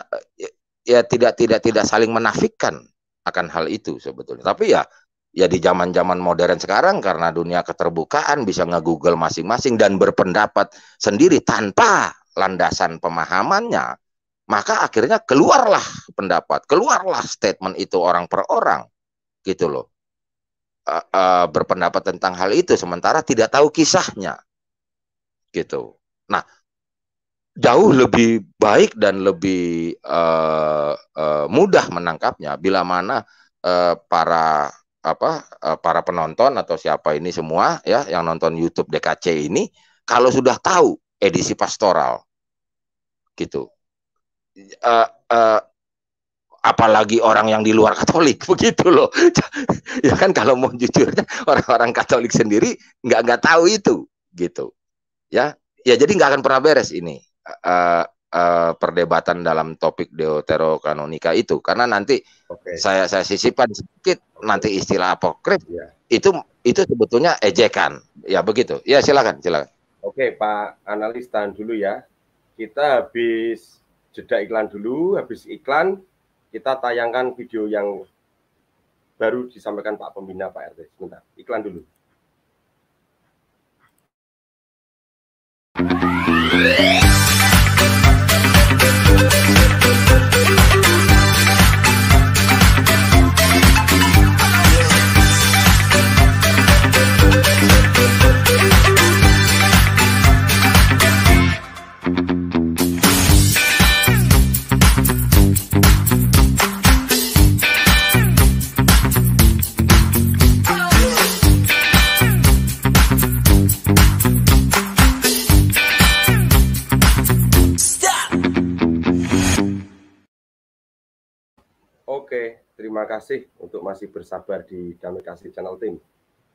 ya tidak tidak tidak saling menafikan akan hal itu sebetulnya. Tapi ya ya di zaman-zaman modern sekarang karena dunia keterbukaan bisa nge-google masing-masing dan berpendapat sendiri tanpa landasan pemahamannya, maka akhirnya keluarlah pendapat, keluarlah statement itu orang per orang. Gitu loh. e, e, berpendapat tentang hal itu sementara tidak tahu kisahnya. Gitu. Nah, jauh lebih baik dan lebih e, e, mudah menangkapnya bila mana e, para apa eh, para penonton atau siapa ini semua ya yang nonton YouTube DKC ini kalau sudah tahu edisi pastoral gitu uh, uh, apalagi orang yang di luar Katolik begitu loh ya kan kalau mau jujurnya orang-orang Katolik sendiri nggak nggak tahu itu gitu ya ya jadi nggak akan pernah beres ini uh, Eh, perdebatan dalam topik deuterokanonika itu karena nanti okay. saya saya sisipkan sedikit nanti istilah apokrif ya. itu itu sebetulnya ejekan ya begitu ya silakan silakan oke okay, pak analis tahan dulu ya kita habis jeda iklan dulu habis iklan kita tayangkan video yang baru disampaikan Pak Pembina Pak RT sebentar iklan dulu Yeah. kasih untuk masih bersabar di Damai Kasih Channel tim.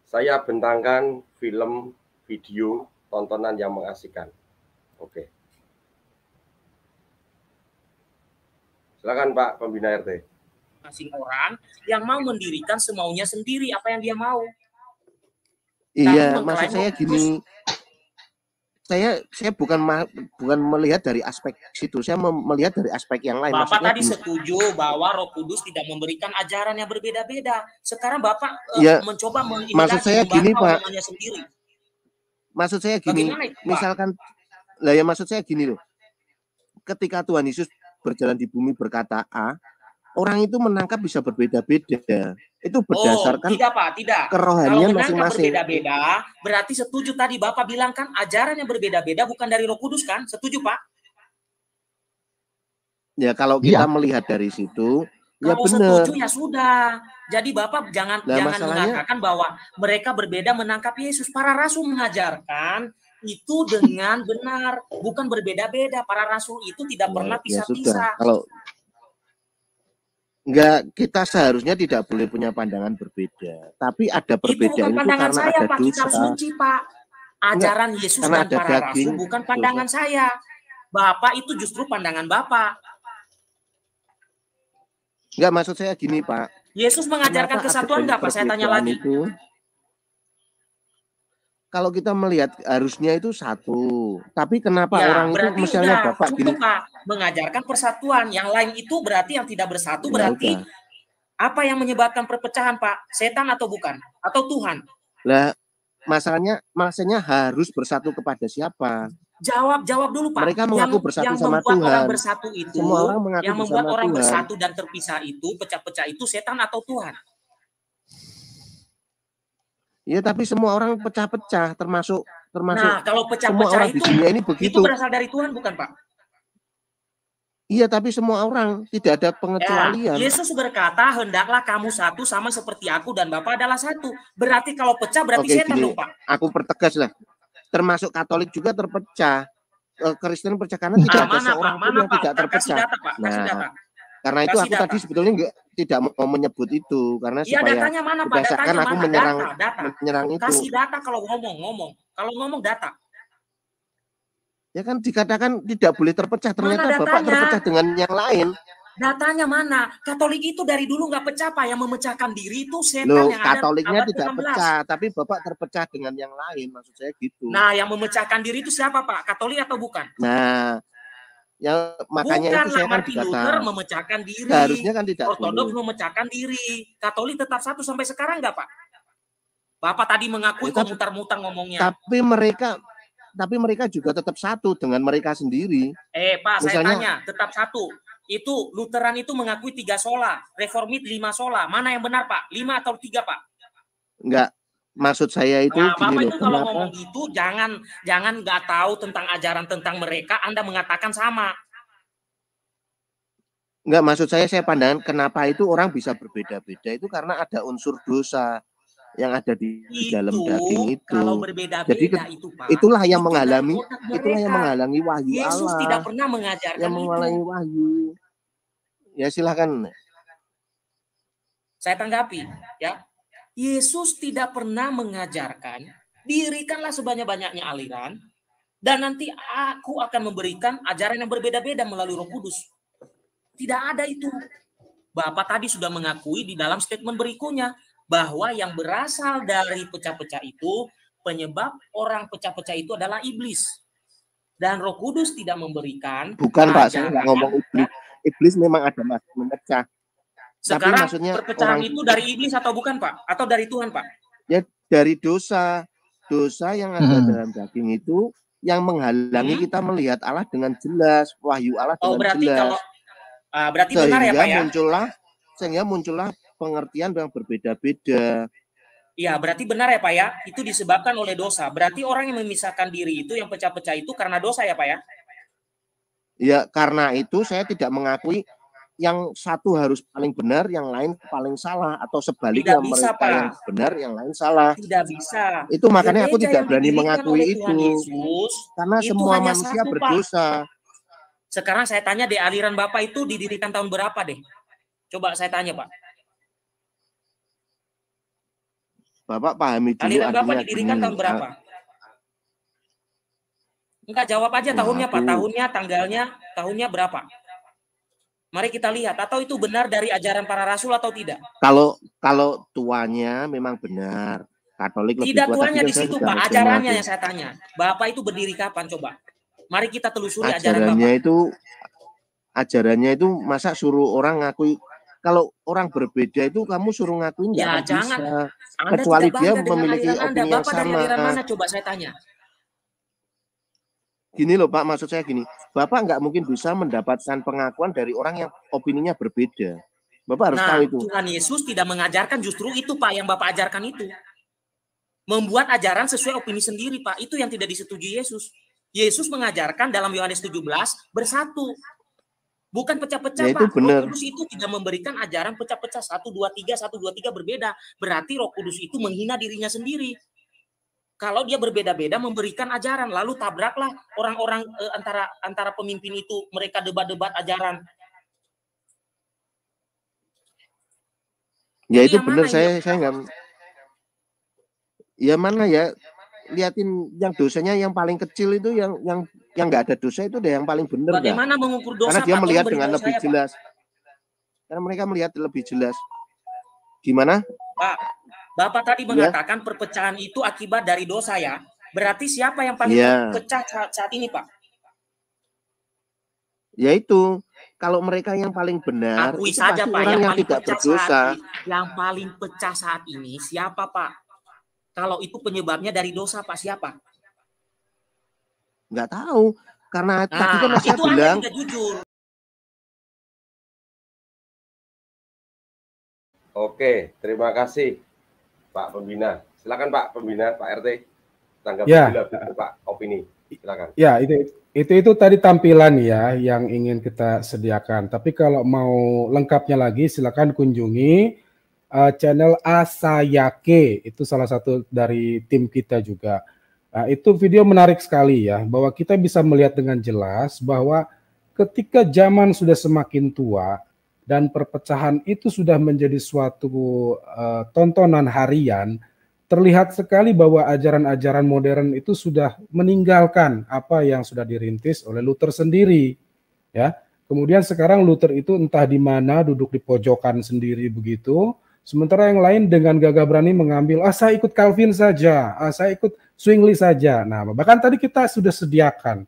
Saya bentangkan film, video, tontonan yang mengasihkan. Oke. Silakan Pak Pembina RT. Masing orang yang mau mendirikan semaunya sendiri apa yang dia mau. Iya, maksud saya gini, saya saya bukan bukan melihat dari aspek situ, saya melihat dari aspek yang lain. Bapak Maksudnya, tadi setuju bahwa Roh Kudus tidak memberikan ajaran yang berbeda-beda. Sekarang Bapak eh, ya, uh, mencoba maksud saya gini Pak. Sendiri. Maksud saya gini, itu, misalkan lah ya maksud saya gini loh. Ketika Tuhan Yesus berjalan di bumi berkata A, orang itu menangkap bisa berbeda-beda. Itu oh, berdasarkan oh, tidak tidak. kerohanian masing-masing. berbeda-beda, berarti setuju tadi Bapak bilang kan ajaran yang berbeda-beda bukan dari Roh Kudus kan? Setuju Pak? Ya kalau kita ya. melihat dari situ, ya kalau benar. setuju ya sudah. Jadi Bapak jangan nah, jangan mengatakan bahwa mereka berbeda menangkap Yesus. Para rasul mengajarkan itu dengan benar, bukan berbeda-beda. Para rasul itu tidak ya, pernah pisah-pisah. Ya kalau Enggak, kita seharusnya tidak boleh punya pandangan berbeda. Tapi ada perbedaan itu, itu karena saya, ada Pak, dosa. Suci, Pak. Ajaran Enggak, Yesus dan para daging, rasul bukan pandangan dosa. saya. Bapak itu justru pandangan Bapak. Enggak, maksud saya gini, Pak. Yesus mengajarkan Kenapa kesatuan enggak, Pak? Saya tanya lagi. Itu, kalau kita melihat harusnya itu satu. Tapi kenapa ya, orang itu misalnya udah, Bapak gini? mengajarkan persatuan. Yang lain itu berarti yang tidak bersatu ya, berarti udah. apa yang menyebabkan perpecahan, Pak? Setan atau bukan? Atau Tuhan? Lah, masalahnya maksudnya harus bersatu kepada siapa? Jawab, jawab dulu, Pak. Mereka mengaku yang, bersatu yang sama membuat Tuhan. orang bersatu itu, Semua orang mengaku yang membuat orang Tuhan. bersatu dan terpisah itu, pecah-pecah itu setan atau Tuhan? Iya tapi semua orang nah, pecah-pecah termasuk termasuk Nah, kalau pecah-pecah itu dunia ini begitu. Itu berasal dari Tuhan bukan, Pak? Iya, tapi semua orang tidak ada pengecualian. Ya, Yesus berkata, "Hendaklah kamu satu sama seperti aku dan Bapa adalah satu." Berarti kalau pecah berarti Oke, setan Pak. Aku pertegas lah. Termasuk Katolik juga terpecah. Eh, Kristen percakapan ah, tidak ada seorang pun yang tidak terpecah. Nah, data. Karena itu aku data. tadi sebetulnya enggak tidak mau menyebut itu karena ya, supaya datanya mana, Pak? Datanya aku menyerang data, data. menyerang itu. Kasih data kalau ngomong, ngomong. Kalau ngomong data. Ya kan dikatakan tidak boleh terpecah, ternyata Bapak terpecah dengan yang lain. Datanya mana? Katolik itu dari dulu nggak pecah Pak, yang memecahkan diri itu setan Loh, yang Katoliknya ada tidak 16. pecah, tapi Bapak terpecah dengan yang lain, maksud saya gitu. Nah, yang memecahkan diri itu siapa Pak? Katolik atau bukan? Nah, Ya makanya Bukan itu saya kan tahu. memecahkan diri. Harusnya kan tidak. Ortodoks memecahkan diri. Katolik tetap satu sampai sekarang enggak, Pak? Bapak tadi mengakui kok ya, mutar-mutar ngomongnya. Tapi mereka tapi mereka juga tetap satu dengan mereka sendiri. Eh, Pak, Misalnya, saya tanya, tetap satu. Itu Lutheran itu mengakui tiga sola, Reformit lima sola. Mana yang benar, Pak? Lima atau tiga, Pak? Enggak, maksud saya itu nah, loh, itu kalau kenapa? ngomong itu jangan jangan nggak tahu tentang ajaran tentang mereka Anda mengatakan sama Nggak maksud saya saya pandangan kenapa itu orang bisa berbeda-beda itu karena ada unsur dosa yang ada di, itu, dalam daging itu. Kalau berbeda-beda Jadi itu Pak. Itulah yang itu mengalami itulah yang mengalami wahyu Yesus Allah. tidak pernah mengajarkan yang menghalangi itu. wahyu. Ya silahkan. Saya tanggapi ya. Yesus tidak pernah mengajarkan, dirikanlah sebanyak-banyaknya aliran, dan nanti aku akan memberikan ajaran yang berbeda-beda melalui roh kudus. Tidak ada itu. Bapak tadi sudah mengakui di dalam statement berikutnya, bahwa yang berasal dari pecah-pecah itu, penyebab orang pecah-pecah itu adalah iblis. Dan roh kudus tidak memberikan. Bukan Pak, saya ngomong iblis. Iblis memang ada mas, memecah sekarang Tapi maksudnya perpecahan orang... itu dari iblis atau bukan, Pak? Atau dari Tuhan, Pak? Ya dari dosa. Dosa yang ada hmm. dalam daging itu yang menghalangi hmm. kita melihat Allah dengan jelas, wahyu Allah oh, berarti jelas. Kalau, uh, berarti sehingga benar ya, Pak, ya? muncullah sehingga muncullah pengertian yang berbeda-beda. Ya, berarti benar ya, Pak ya. Itu disebabkan oleh dosa. Berarti orang yang memisahkan diri itu yang pecah-pecah itu karena dosa ya, Pak ya? Ya, karena itu saya tidak mengakui yang satu harus paling benar, yang lain paling salah atau sebaliknya tidak bisa, mereka Pak. yang benar, yang lain salah. Tidak bisa. Itu makanya aku tidak berani mengakui itu. Yesus, Karena itu semua manusia satu, berdosa. Sekarang saya tanya di aliran Bapak itu didirikan tahun berapa deh? Coba saya tanya, Pak. Bapak pahami dulu aliran Bapak didirikan hmm, tahun berapa? Enggak jawab aja tahunnya, Pak. Tahunnya, tanggalnya, tahunnya berapa? Mari kita lihat atau itu benar dari ajaran para rasul atau tidak. Kalau kalau tuanya memang benar. Katolik lebih Tidak tua, tuanya di situ, Pak. Ajarannya yang saya tanya. Bapak itu berdiri kapan coba? Mari kita telusuri ajarannya ajaran itu ajarannya itu masa suruh orang ngakui kalau orang berbeda itu kamu suruh ngakuin ya, jangan. Bisa. Kecuali dia memiliki opini Anda. Bapak yang sama. Dari mana coba saya tanya? gini loh Pak, maksud saya gini, Bapak nggak mungkin bisa mendapatkan pengakuan dari orang yang opininya berbeda. Bapak harus nah, tahu itu. Tuhan Yesus tidak mengajarkan justru itu Pak yang Bapak ajarkan itu. Membuat ajaran sesuai opini sendiri Pak, itu yang tidak disetujui Yesus. Yesus mengajarkan dalam Yohanes 17 bersatu. Bukan pecah-pecah ya, Pak. Benar. Roh Kudus itu tidak memberikan ajaran pecah-pecah satu dua tiga satu dua tiga berbeda. Berarti Roh Kudus itu menghina dirinya sendiri kalau dia berbeda-beda memberikan ajaran lalu tabraklah orang-orang eh, antara antara pemimpin itu mereka debat-debat ajaran ya itu benar saya saya nggak ya mana ya liatin yang dosanya yang paling kecil itu yang yang yang nggak ada dosa itu deh yang paling benar bagaimana gak? mengukur dosa karena dia melihat dengan lebih saya, jelas Pak. karena mereka melihat lebih jelas gimana Pak Bapak tadi ya. mengatakan yeah. perpecahan itu akibat dari dosa ya. Berarti siapa yang paling yeah. pecah saat, saat ini, Pak? Yaitu kalau mereka yang paling benar, akui saja Pak yang, yang paling tidak berdosa. Saat, yang paling pecah saat ini siapa, Pak? Kalau itu penyebabnya dari dosa, Pak, siapa? Enggak tahu. Karena nah, tadi kan saya bilang jujur. Oke, terima kasih. Pak Pembina. Silakan Pak Pembina, Pak RT. Tanggapi ya. dulu Pak opini. Silakan. Ya, itu itu itu tadi tampilan ya yang ingin kita sediakan. Tapi kalau mau lengkapnya lagi silakan kunjungi uh, channel Asayake. Itu salah satu dari tim kita juga. Nah, itu video menarik sekali ya, bahwa kita bisa melihat dengan jelas bahwa ketika zaman sudah semakin tua, dan perpecahan itu sudah menjadi suatu uh, tontonan harian, terlihat sekali bahwa ajaran-ajaran modern itu sudah meninggalkan apa yang sudah dirintis oleh Luther sendiri, ya. Kemudian sekarang Luther itu entah di mana duduk di pojokan sendiri begitu, Sementara yang lain dengan gagah berani mengambil, ah saya ikut Calvin saja, ah saya ikut Swingly saja. Nah, bahkan tadi kita sudah sediakan,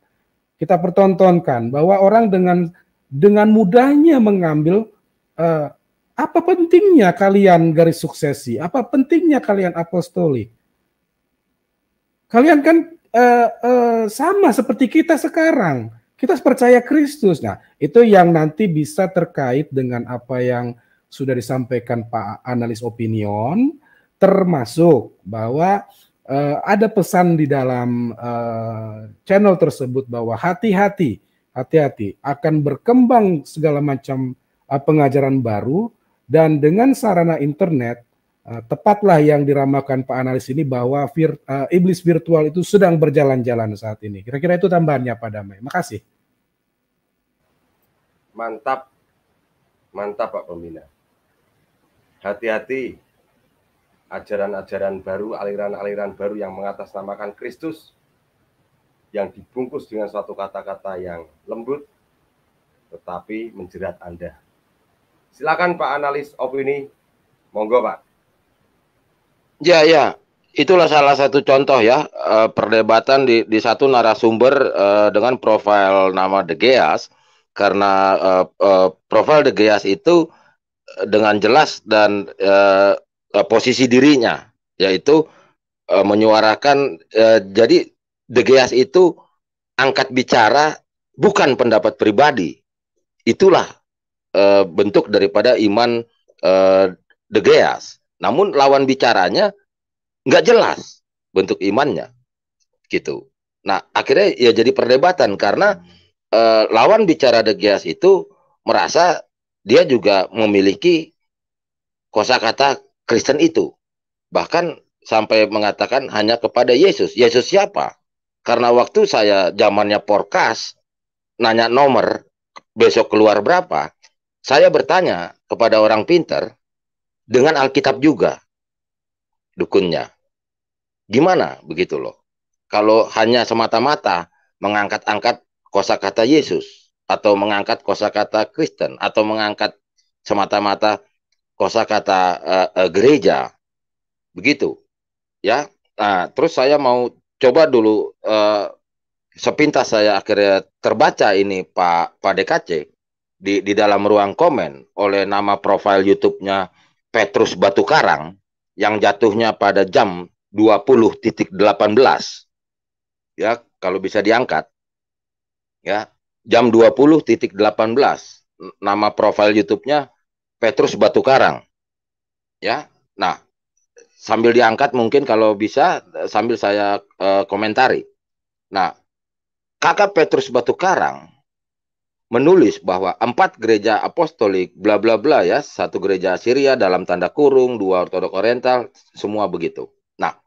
kita pertontonkan bahwa orang dengan dengan mudahnya mengambil uh, apa pentingnya kalian garis suksesi, apa pentingnya kalian apostolik. Kalian kan uh, uh, sama seperti kita sekarang, kita percaya Kristus. Nah, itu yang nanti bisa terkait dengan apa yang sudah disampaikan Pak analis opinion, termasuk bahwa uh, ada pesan di dalam uh, channel tersebut bahwa hati-hati hati-hati akan berkembang segala macam uh, pengajaran baru dan dengan sarana internet uh, tepatlah yang diramalkan Pak Analis ini bahwa vir, uh, iblis virtual itu sedang berjalan-jalan saat ini. Kira-kira itu tambahannya Pak Damai. Makasih. Mantap. Mantap Pak Pembina. Hati-hati ajaran-ajaran baru, aliran-aliran baru yang mengatasnamakan Kristus yang dibungkus dengan satu kata-kata yang lembut tetapi menjerat Anda. Silakan Pak analis opini, monggo Pak. Ya ya, itulah salah satu contoh ya eh, perdebatan di, di satu narasumber eh, dengan profil nama De Geas karena eh, profil De Geas itu dengan jelas dan posisi dirinya yaitu menyuarakan jadi De Geas itu angkat bicara bukan pendapat pribadi. Itulah e, bentuk daripada iman e, De Geas. Namun lawan bicaranya nggak jelas bentuk imannya, gitu. Nah akhirnya ya jadi perdebatan karena e, lawan bicara De Geas itu merasa dia juga memiliki kosakata Kristen itu, bahkan sampai mengatakan hanya kepada Yesus. Yesus siapa? Karena waktu saya zamannya porkas nanya nomor besok keluar berapa, saya bertanya kepada orang pinter dengan Alkitab juga dukunnya. Gimana begitu loh? Kalau hanya semata-mata mengangkat-angkat kosakata Yesus atau mengangkat kosakata Kristen atau mengangkat semata-mata kosakata uh, uh, gereja begitu ya nah, terus saya mau coba dulu uh, sepintas saya akhirnya terbaca ini Pak Pak DKC di di dalam ruang komen oleh nama profil YouTube-nya Petrus Batu Karang yang jatuhnya pada jam 20.18 ya kalau bisa diangkat ya jam 20.18 nama profil YouTube-nya Petrus Batu Karang ya nah sambil diangkat mungkin kalau bisa eh, sambil saya e, komentari. Nah, Kakak Petrus Batu Karang menulis bahwa empat gereja apostolik bla bla bla ya, satu gereja Syria dalam tanda kurung, dua ortodok oriental, semua begitu. Nah,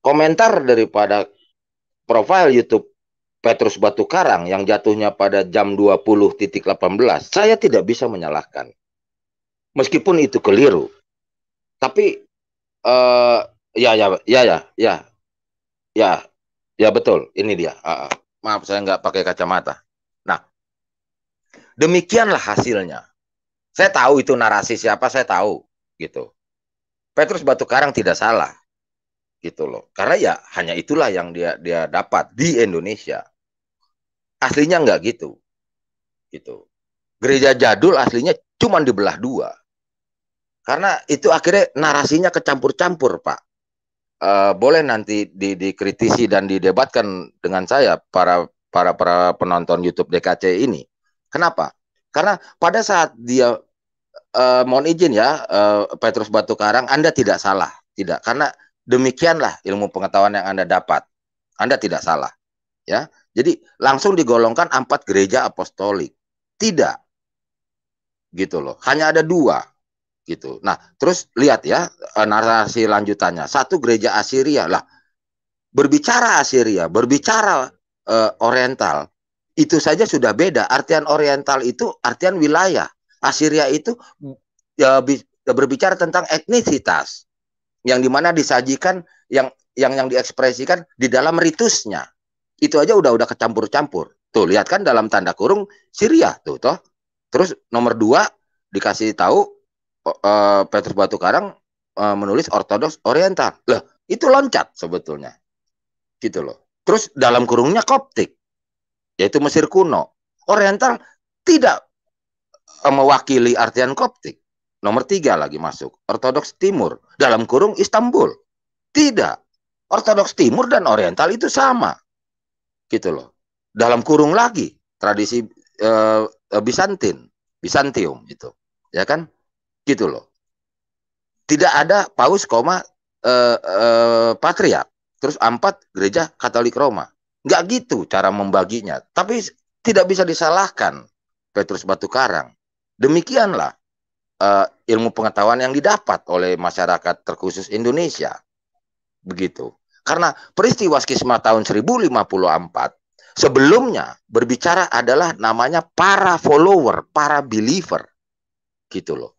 komentar daripada profil YouTube Petrus Batu Karang yang jatuhnya pada jam 20.18, saya tidak bisa menyalahkan. Meskipun itu keliru. Tapi Eh, ya ya ya ya ya ya ya betul ini dia uh, maaf saya nggak pakai kacamata nah demikianlah hasilnya saya tahu itu narasi siapa saya tahu gitu Petrus Batu Karang tidak salah gitu loh karena ya hanya itulah yang dia dia dapat di Indonesia aslinya nggak gitu gitu gereja jadul aslinya cuma dibelah dua karena itu akhirnya narasinya kecampur-campur, Pak. Uh, boleh nanti di, dikritisi dan didebatkan dengan saya para para para penonton YouTube DKC ini. Kenapa? Karena pada saat dia uh, mohon izin ya uh, Petrus Batu Karang, Anda tidak salah, tidak karena demikianlah ilmu pengetahuan yang Anda dapat. Anda tidak salah, ya. Jadi langsung digolongkan empat gereja apostolik. Tidak, gitu loh. Hanya ada dua gitu. Nah, terus lihat ya e, narasi lanjutannya. Satu gereja Assyria lah. Berbicara Assyria, berbicara uh, Oriental, itu saja sudah beda. Artian Oriental itu artian wilayah. Assyria itu ya, berbicara tentang etnisitas yang dimana disajikan yang yang yang diekspresikan di dalam ritusnya itu aja udah udah kecampur-campur tuh lihat kan dalam tanda kurung Syria tuh toh terus nomor dua dikasih tahu uh, eh, Petrus Batu Karang uh, menulis Ortodoks Oriental. Loh, itu loncat sebetulnya. Gitu loh. Terus dalam kurungnya Koptik, yaitu Mesir kuno. Oriental tidak eh, mewakili artian Koptik. Nomor tiga lagi masuk, Ortodoks Timur. Dalam kurung Istanbul. Tidak. Ortodoks Timur dan Oriental itu sama. Gitu loh. Dalam kurung lagi, tradisi uh, Bizantin, Bizantium itu. Ya kan? gitu loh tidak ada paus koma eh, uh, eh, patriark terus empat gereja Katolik Roma Enggak gitu cara membaginya tapi tidak bisa disalahkan Petrus Batu Karang demikianlah uh, ilmu pengetahuan yang didapat oleh masyarakat terkhusus Indonesia begitu karena peristiwa skisma tahun 1054 sebelumnya berbicara adalah namanya para follower, para believer. Gitu loh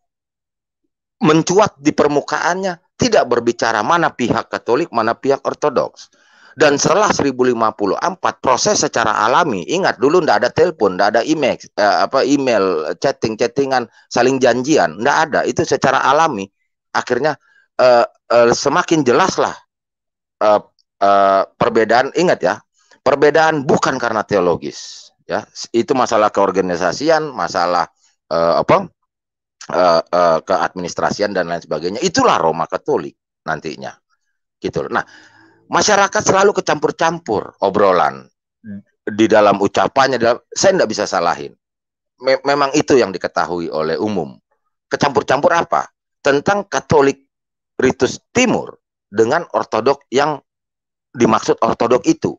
mencuat di permukaannya tidak berbicara mana pihak Katolik, mana pihak Ortodoks. Dan setelah 1054 proses secara alami, ingat dulu ndak ada telepon, ndak ada email, eh, apa email, chatting-chattingan, saling janjian, ndak ada. Itu secara alami akhirnya eh, eh, semakin jelaslah eh, eh, perbedaan ingat ya, perbedaan bukan karena teologis ya. Itu masalah keorganisasian, masalah eh, apa? uh, eh, uh, eh, keadministrasian dan lain sebagainya. Itulah Roma Katolik nantinya. Gitu. Nah, masyarakat selalu kecampur-campur obrolan di dalam ucapannya. Dalam, saya tidak bisa salahin. memang itu yang diketahui oleh umum. Kecampur-campur apa? Tentang Katolik Ritus Timur dengan Ortodok yang dimaksud Ortodok itu.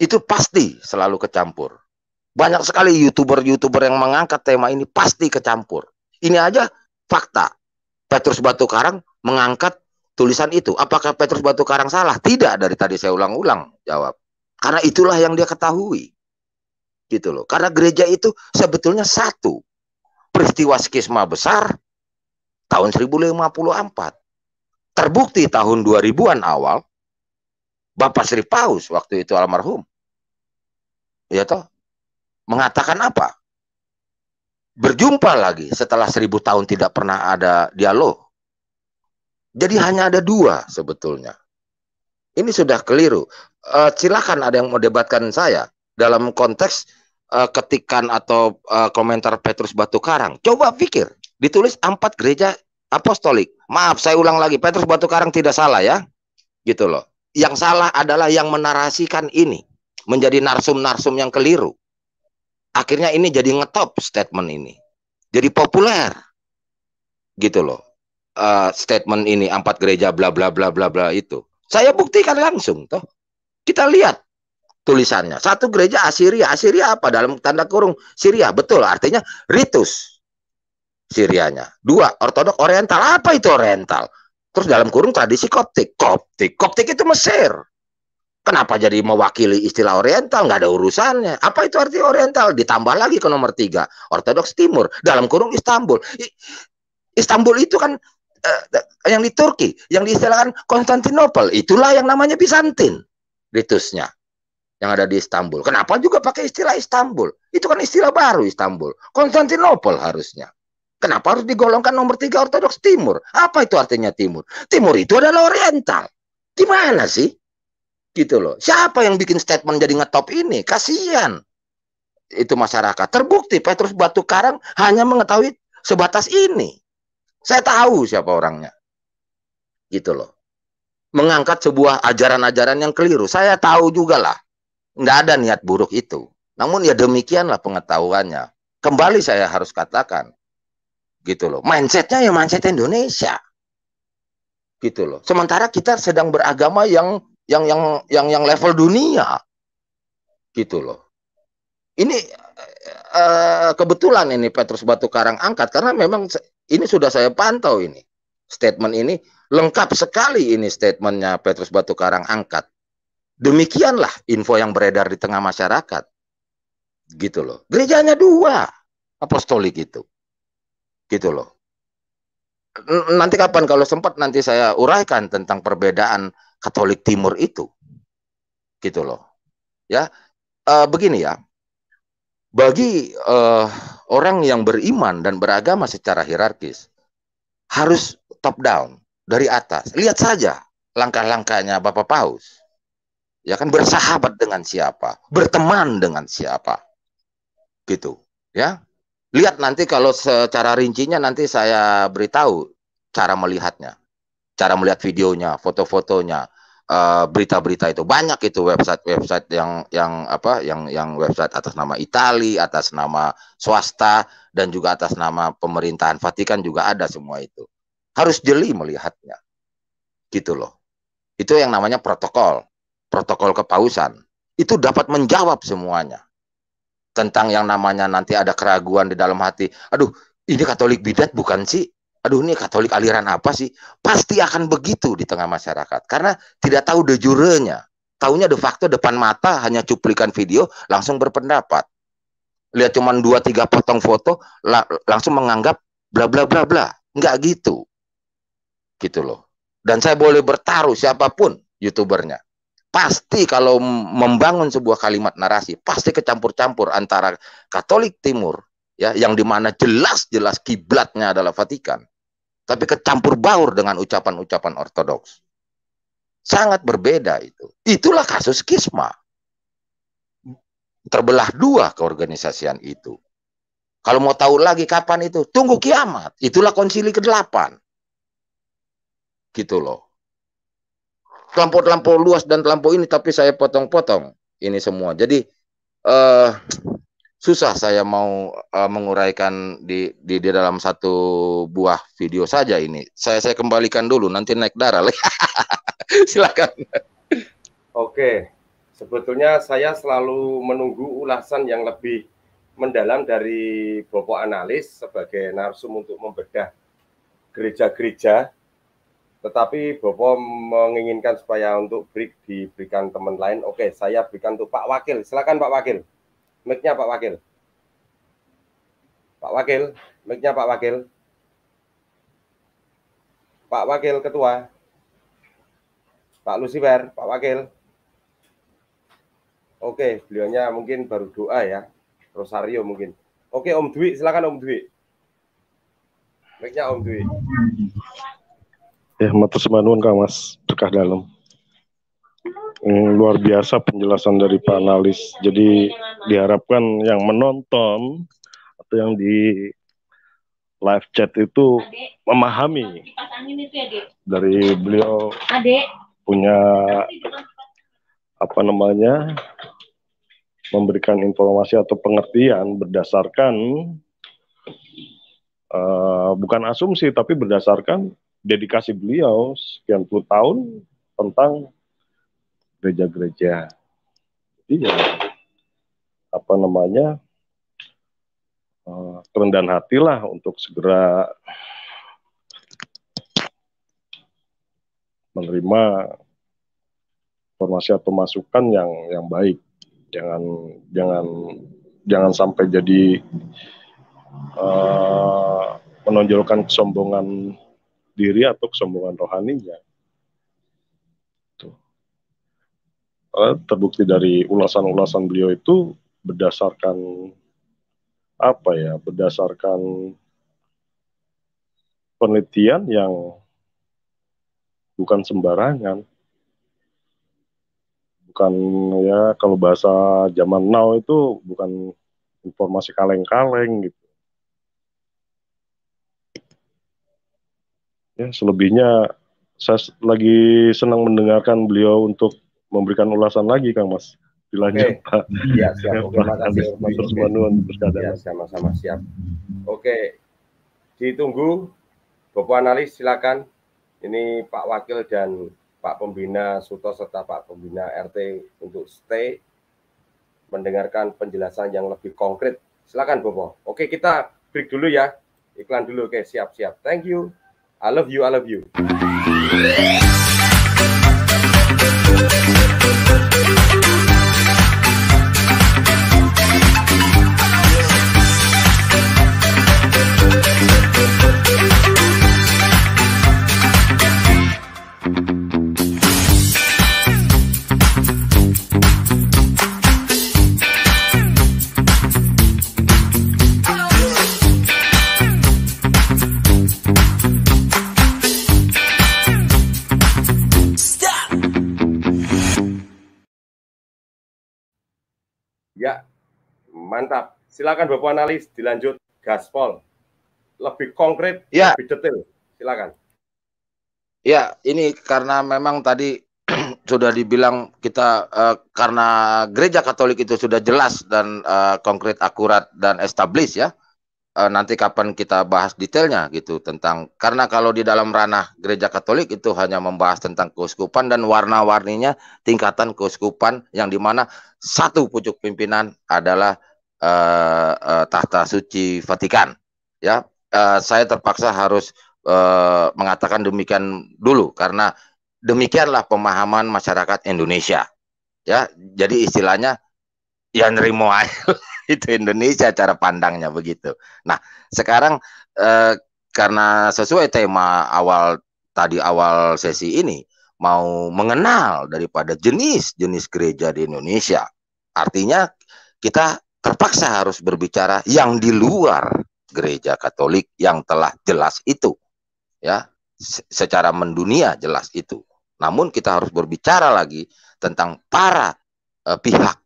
Itu pasti selalu kecampur banyak sekali youtuber-youtuber yang mengangkat tema ini pasti kecampur. Ini aja fakta. Petrus Batu Karang mengangkat tulisan itu. Apakah Petrus Batu Karang salah? Tidak dari tadi saya ulang-ulang jawab. Karena itulah yang dia ketahui. Gitu loh. Karena gereja itu sebetulnya satu. Peristiwa skisma besar tahun 1054. Terbukti tahun 2000-an awal Bapak Sri Paus waktu itu almarhum. Ya toh, mengatakan apa? Berjumpa lagi setelah seribu tahun tidak pernah ada dialog. Jadi hanya ada dua sebetulnya. Ini sudah keliru. Uh, silakan ada yang mau debatkan saya dalam konteks uh, ketikan atau uh, komentar Petrus Batu Karang. Coba pikir, ditulis empat gereja apostolik. Maaf, saya ulang lagi, Petrus Batu Karang tidak salah ya. Gitu loh. Yang salah adalah yang menarasikan ini menjadi narsum-narsum yang keliru akhirnya ini jadi ngetop statement ini jadi populer gitu loh uh, statement ini empat gereja bla bla bla bla bla itu saya buktikan langsung toh kita lihat tulisannya satu gereja Assyria Assyria apa dalam tanda kurung Syria betul artinya ritus Syrianya dua Ortodok Oriental apa itu Oriental terus dalam kurung tradisi Koptik Koptik Koptik itu Mesir Kenapa jadi mewakili istilah Oriental? Nggak ada urusannya. Apa itu arti Oriental? Ditambah lagi ke nomor tiga, Ortodoks Timur dalam kurung Istanbul. Istanbul itu kan uh, yang di Turki, yang diistilahkan Konstantinopel, itulah yang namanya Bizantin, ritusnya yang ada di Istanbul. Kenapa juga pakai istilah Istanbul? Itu kan istilah baru Istanbul, Konstantinopel harusnya. Kenapa harus digolongkan nomor tiga Ortodoks Timur? Apa itu artinya Timur? Timur itu adalah Oriental. Di mana sih? gitu loh. Siapa yang bikin statement jadi ngetop ini? Kasihan itu masyarakat. Terbukti Petrus Batu Karang hanya mengetahui sebatas ini. Saya tahu siapa orangnya. Gitu loh. Mengangkat sebuah ajaran-ajaran yang keliru. Saya tahu juga lah. Nggak ada niat buruk itu. Namun ya demikianlah pengetahuannya. Kembali saya harus katakan. Gitu loh. Mindsetnya ya mindset Indonesia gitu loh. Sementara kita sedang beragama yang yang yang yang yang level dunia gitu loh ini uh, kebetulan ini Petrus Batu Karang angkat karena memang ini sudah saya pantau ini statement ini lengkap sekali ini statementnya Petrus Batu Karang angkat demikianlah info yang beredar di tengah masyarakat gitu loh gerejanya dua apostolik itu gitu loh nanti kapan kalau sempat nanti saya uraikan tentang perbedaan Katolik Timur itu. Gitu loh. Ya, uh, begini ya. Bagi uh, orang yang beriman dan beragama secara hierarkis harus top down dari atas. Lihat saja langkah-langkahnya Bapak Paus. Ya kan bersahabat dengan siapa, berteman dengan siapa. Gitu, ya. Lihat nanti kalau secara rincinya nanti saya beritahu cara melihatnya cara melihat videonya, foto-fotonya, eh, berita-berita itu banyak itu website-website yang yang apa yang yang website atas nama Itali, atas nama swasta dan juga atas nama pemerintahan Vatikan juga ada semua itu. Harus jeli melihatnya. Gitu loh. Itu yang namanya protokol, protokol kepausan. Itu dapat menjawab semuanya. Tentang yang namanya nanti ada keraguan di dalam hati. Aduh, ini Katolik bidat bukan sih? aduh ini Katolik aliran apa sih? Pasti akan begitu di tengah masyarakat karena tidak tahu de jurenya. Taunya de facto depan mata hanya cuplikan video langsung berpendapat. Lihat cuma dua tiga potong foto la langsung menganggap bla bla bla bla. Enggak gitu. Gitu loh. Dan saya boleh bertaruh siapapun YouTubernya. Pasti kalau membangun sebuah kalimat narasi pasti kecampur-campur antara Katolik Timur ya yang dimana jelas-jelas kiblatnya adalah Vatikan tapi kecampur baur dengan ucapan-ucapan ortodoks. Sangat berbeda itu. Itulah kasus Kisma. Terbelah dua keorganisasian itu. Kalau mau tahu lagi kapan itu, tunggu kiamat. Itulah konsili ke-8. Gitu loh. Terlampau-terlampau luas dan terlampau ini, tapi saya potong-potong ini semua. Jadi, eh, susah saya mau uh, menguraikan di, di di dalam satu buah video saja ini. Saya saya kembalikan dulu nanti naik darah. Silakan. Oke. Sebetulnya saya selalu menunggu ulasan yang lebih mendalam dari Bopo Analis sebagai narsum untuk membedah gereja-gereja. Tetapi Bopo menginginkan supaya untuk break diberikan teman lain. Oke, saya berikan untuk Pak Wakil. Silakan Pak Wakil mic Pak Wakil. Pak Wakil, mic Pak Wakil. Pak Wakil Ketua. Pak Lucifer, Pak Wakil. Oke, beliaunya mungkin baru doa ya. Rosario mungkin. Oke, Om Dwi, silakan Om Dwi. mic Om Dwi. Ya, matur semanuan Kang Mas, berkah dalam. Hmm, luar biasa penjelasan dari Pak Analis. Jadi diharapkan yang menonton atau yang di live chat itu memahami dari beliau punya apa namanya memberikan informasi atau pengertian berdasarkan uh, bukan asumsi tapi berdasarkan dedikasi beliau sekian puluh tahun tentang gereja-gereja. Jadi ya apa namanya eh, kerendahan hatilah untuk segera menerima informasi atau masukan yang yang baik. Jangan jangan jangan sampai jadi uh, menonjolkan kesombongan diri atau kesombongan rohaninya. Eh, terbukti dari ulasan-ulasan beliau itu berdasarkan apa ya berdasarkan penelitian yang bukan sembarangan bukan ya kalau bahasa zaman now itu bukan informasi kaleng-kaleng gitu ya selebihnya saya lagi senang mendengarkan beliau untuk memberikan ulasan lagi Kang Mas. Dilanjut okay. Pak. Iya, siap. Ya, Oke, terima kasih. Terus Manuan iya, ya, sama-sama siap. Oke. Ditunggu Bapak analis silakan. Ini Pak Wakil dan Pak Pembina Suto serta Pak Pembina RT untuk stay mendengarkan penjelasan yang lebih konkret. Silakan Bobo. Oke, kita break dulu ya. Iklan dulu. Oke, siap-siap. Thank you. I love you, I love you. Mantap. Silakan Bapak analis dilanjut gaspol. Lebih konkret, ya. lebih detail. Silakan. Ya, ini karena memang tadi sudah dibilang kita uh, karena gereja Katolik itu sudah jelas dan uh, konkret, akurat dan established ya. Uh, nanti kapan kita bahas detailnya gitu tentang karena kalau di dalam ranah gereja Katolik itu hanya membahas tentang keuskupan dan warna-warninya tingkatan keuskupan yang dimana satu pucuk pimpinan adalah uh, uh, tahta suci Vatikan. Ya, uh, saya terpaksa harus uh, mengatakan demikian dulu karena demikianlah pemahaman masyarakat Indonesia. Ya, jadi istilahnya ya nerimo itu Indonesia cara pandangnya begitu. Nah, sekarang eh, karena sesuai tema awal tadi awal sesi ini mau mengenal daripada jenis-jenis gereja di Indonesia. Artinya kita terpaksa harus berbicara yang di luar gereja Katolik yang telah jelas itu ya secara mendunia jelas itu namun kita harus berbicara lagi tentang para eh, pihak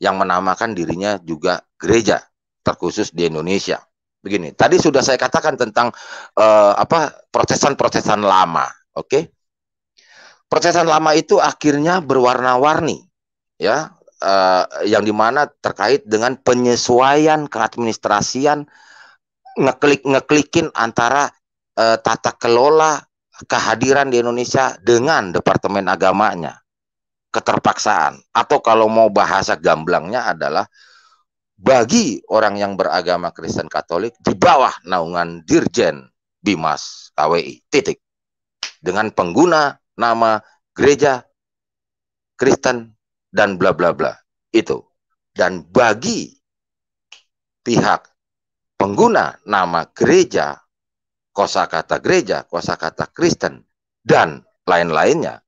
yang menamakan dirinya juga gereja terkhusus di Indonesia begini tadi sudah saya katakan tentang eh, apa protesan-protesan lama oke okay? Protesan lama itu akhirnya berwarna-warni ya Eh, yang dimana terkait dengan penyesuaian keadministrasian ngeklik ngeklikin antara uh, tata kelola kehadiran di Indonesia dengan departemen agamanya keterpaksaan atau kalau mau bahasa gamblangnya adalah bagi orang yang beragama Kristen Katolik di bawah naungan Dirjen Bimas KWI titik dengan pengguna nama gereja Kristen dan bla bla bla itu. Dan bagi pihak pengguna nama gereja, kosakata gereja, kosakata Kristen dan lain-lainnya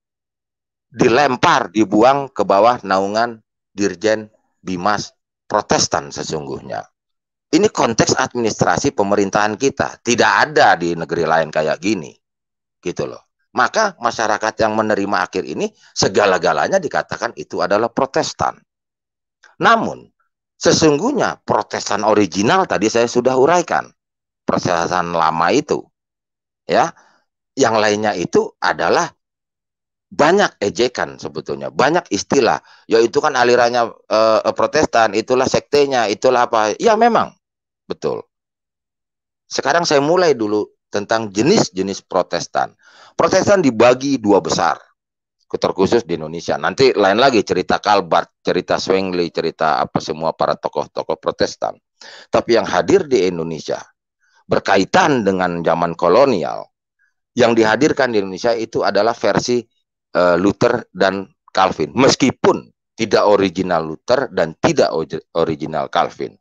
dilempar, dibuang ke bawah naungan Dirjen Bimas Protestan sesungguhnya. Ini konteks administrasi pemerintahan kita, tidak ada di negeri lain kayak gini. Gitu loh maka masyarakat yang menerima akhir ini segala-galanya dikatakan itu adalah protestan. Namun, sesungguhnya protestan original tadi saya sudah uraikan. Protestan lama itu. Ya, yang lainnya itu adalah banyak ejekan sebetulnya, banyak istilah. Ya itu kan alirannya eh, protestan, itulah sektenya, itulah apa. Ya memang, betul. Sekarang saya mulai dulu tentang jenis-jenis protestan. Protestan dibagi dua besar terkhusus di Indonesia. Nanti lain lagi cerita Kalbart, cerita Swengli, cerita apa semua para tokoh-tokoh Protestan. Tapi yang hadir di Indonesia berkaitan dengan zaman kolonial yang dihadirkan di Indonesia itu adalah versi uh, Luther dan Calvin. Meskipun tidak original Luther dan tidak original Calvin.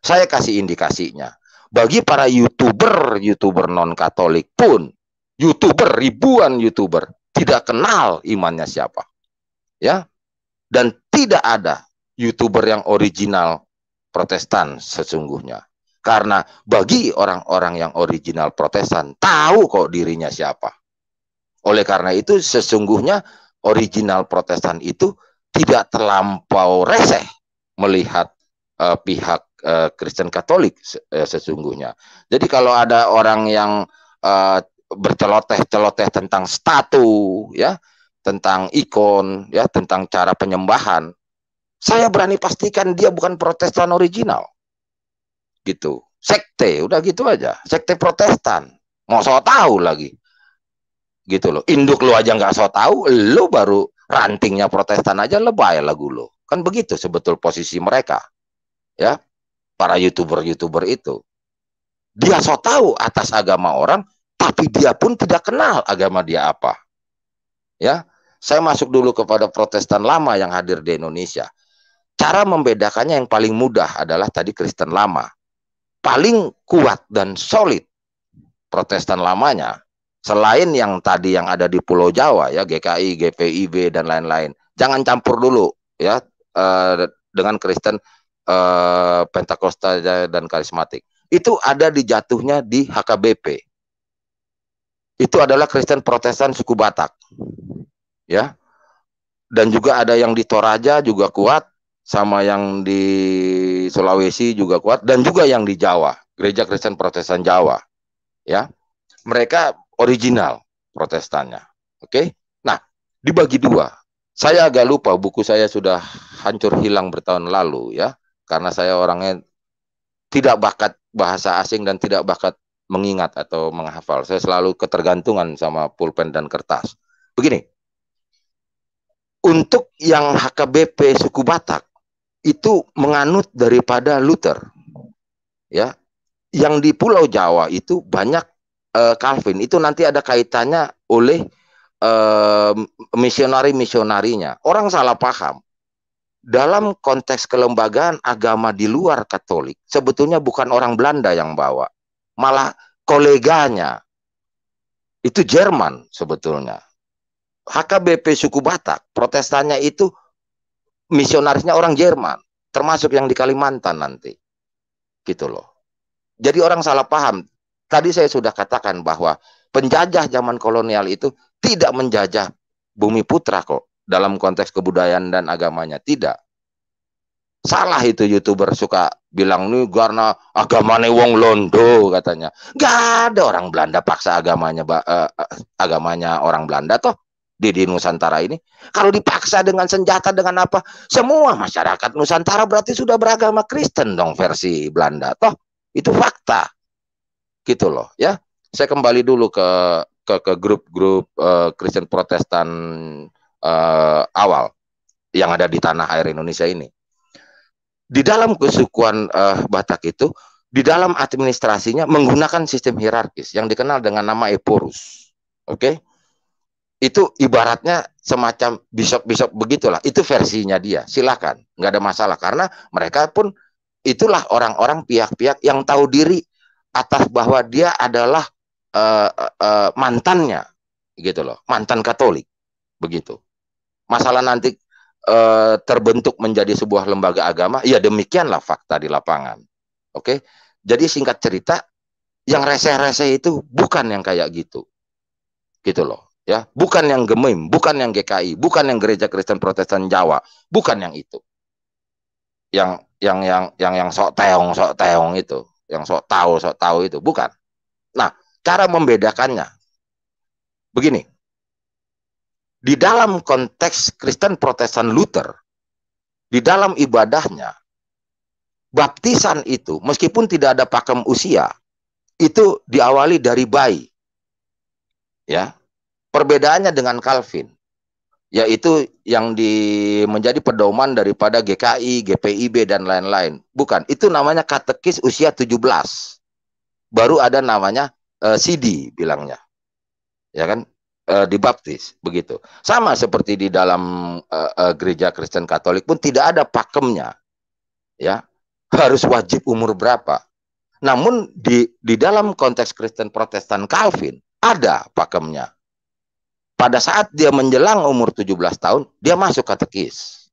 Saya kasih indikasinya. Bagi para YouTuber, YouTuber non-Katolik pun YouTuber, ribuan YouTuber tidak kenal imannya siapa. Ya. Dan tidak ada YouTuber yang original Protestan sesungguhnya. Karena bagi orang-orang yang original Protestan tahu kok dirinya siapa. Oleh karena itu sesungguhnya original Protestan itu tidak terlampau reseh melihat uh, pihak uh, Kristen Katolik se eh, sesungguhnya. Jadi kalau ada orang yang uh, berceloteh-celoteh tentang statu, ya, tentang ikon, ya, tentang cara penyembahan. Saya berani pastikan dia bukan Protestan original. Gitu. Sekte, udah gitu aja. Sekte Protestan. Mau so tahu lagi. Gitu loh. Induk lu aja nggak so tahu, lu baru rantingnya Protestan aja lebay lagu lu. Kan begitu sebetul posisi mereka. Ya. Para YouTuber-YouTuber itu. Dia so tahu atas agama orang, tapi dia pun tidak kenal agama dia apa. Ya, saya masuk dulu kepada Protestan lama yang hadir di Indonesia. Cara membedakannya yang paling mudah adalah tadi Kristen lama. Paling kuat dan solid Protestan lamanya selain yang tadi yang ada di Pulau Jawa ya GKI, GPIB dan lain-lain. Jangan campur dulu ya eh, dengan Kristen eh, Pentakosta dan karismatik. Itu ada di jatuhnya di HKBP itu adalah Kristen Protestan suku Batak. Ya. Dan juga ada yang di Toraja juga kuat, sama yang di Sulawesi juga kuat dan juga yang di Jawa, Gereja Kristen Protestan Jawa. Ya. Mereka original Protestannya. Oke. Nah, dibagi dua. Saya agak lupa buku saya sudah hancur hilang bertahun lalu ya, karena saya orangnya tidak bakat bahasa asing dan tidak bakat mengingat atau menghafal. Saya selalu ketergantungan sama pulpen dan kertas. Begini, untuk yang HKBP suku Batak itu menganut daripada Luther. Ya. Yang di Pulau Jawa itu banyak uh, Calvin. Itu nanti ada kaitannya oleh uh, misionari-misionarinya. Orang salah paham. Dalam konteks kelembagaan agama di luar Katolik, sebetulnya bukan orang Belanda yang bawa, malah koleganya itu Jerman sebetulnya. HKBP suku Batak, protestannya itu misionarisnya orang Jerman, termasuk yang di Kalimantan nanti. Gitu loh. Jadi orang salah paham. Tadi saya sudah katakan bahwa penjajah zaman kolonial itu tidak menjajah bumi putra kok dalam konteks kebudayaan dan agamanya tidak. Salah itu youtuber suka bilang nih karena agamanya wong Londo katanya. nggak ada orang Belanda paksa agamanya eh, eh, agamanya orang Belanda toh di, di Nusantara ini. Kalau dipaksa dengan senjata dengan apa? Semua masyarakat Nusantara berarti sudah beragama Kristen dong versi Belanda toh. Itu fakta. Gitu loh ya. Saya kembali dulu ke ke ke grup-grup uh, Kristen Protestan uh, awal yang ada di tanah air Indonesia ini di dalam kesukuan uh, Batak itu di dalam administrasinya menggunakan sistem hierarkis yang dikenal dengan nama Eporus. Oke. Okay? Itu ibaratnya semacam bisok-bisok begitulah. Itu versinya dia. Silakan, nggak ada masalah karena mereka pun itulah orang-orang pihak-pihak yang tahu diri atas bahwa dia adalah uh, uh, mantannya gitu loh, mantan Katolik. Begitu. Masalah nanti uh, terbentuk menjadi sebuah lembaga agama? Ya demikianlah fakta di lapangan. Oke. Jadi singkat cerita, yang reseh-reseh itu bukan yang kayak gitu. Gitu loh, ya. Bukan yang gemim, bukan yang GKI, bukan yang gereja Kristen Protestan Jawa, bukan yang itu. Yang yang yang yang yang sok teong sok teong itu, yang sok tahu sok tahu itu bukan. Nah, cara membedakannya begini di dalam konteks Kristen Protestan Luther, di dalam ibadahnya, baptisan itu meskipun tidak ada pakem usia, itu diawali dari bayi. Ya. Perbedaannya dengan Calvin yaitu yang di menjadi pedoman daripada GKI, GPIB dan lain-lain. Bukan, itu namanya katekis usia 17. Baru ada namanya uh, eh, CD bilangnya. Ya kan? uh, dibaptis begitu. Sama seperti di dalam uh, uh, gereja Kristen Katolik pun tidak ada pakemnya. Ya. Harus wajib umur berapa. Namun di di dalam konteks Kristen Protestan Calvin ada pakemnya. Pada saat dia menjelang umur 17 tahun, dia masuk katekis.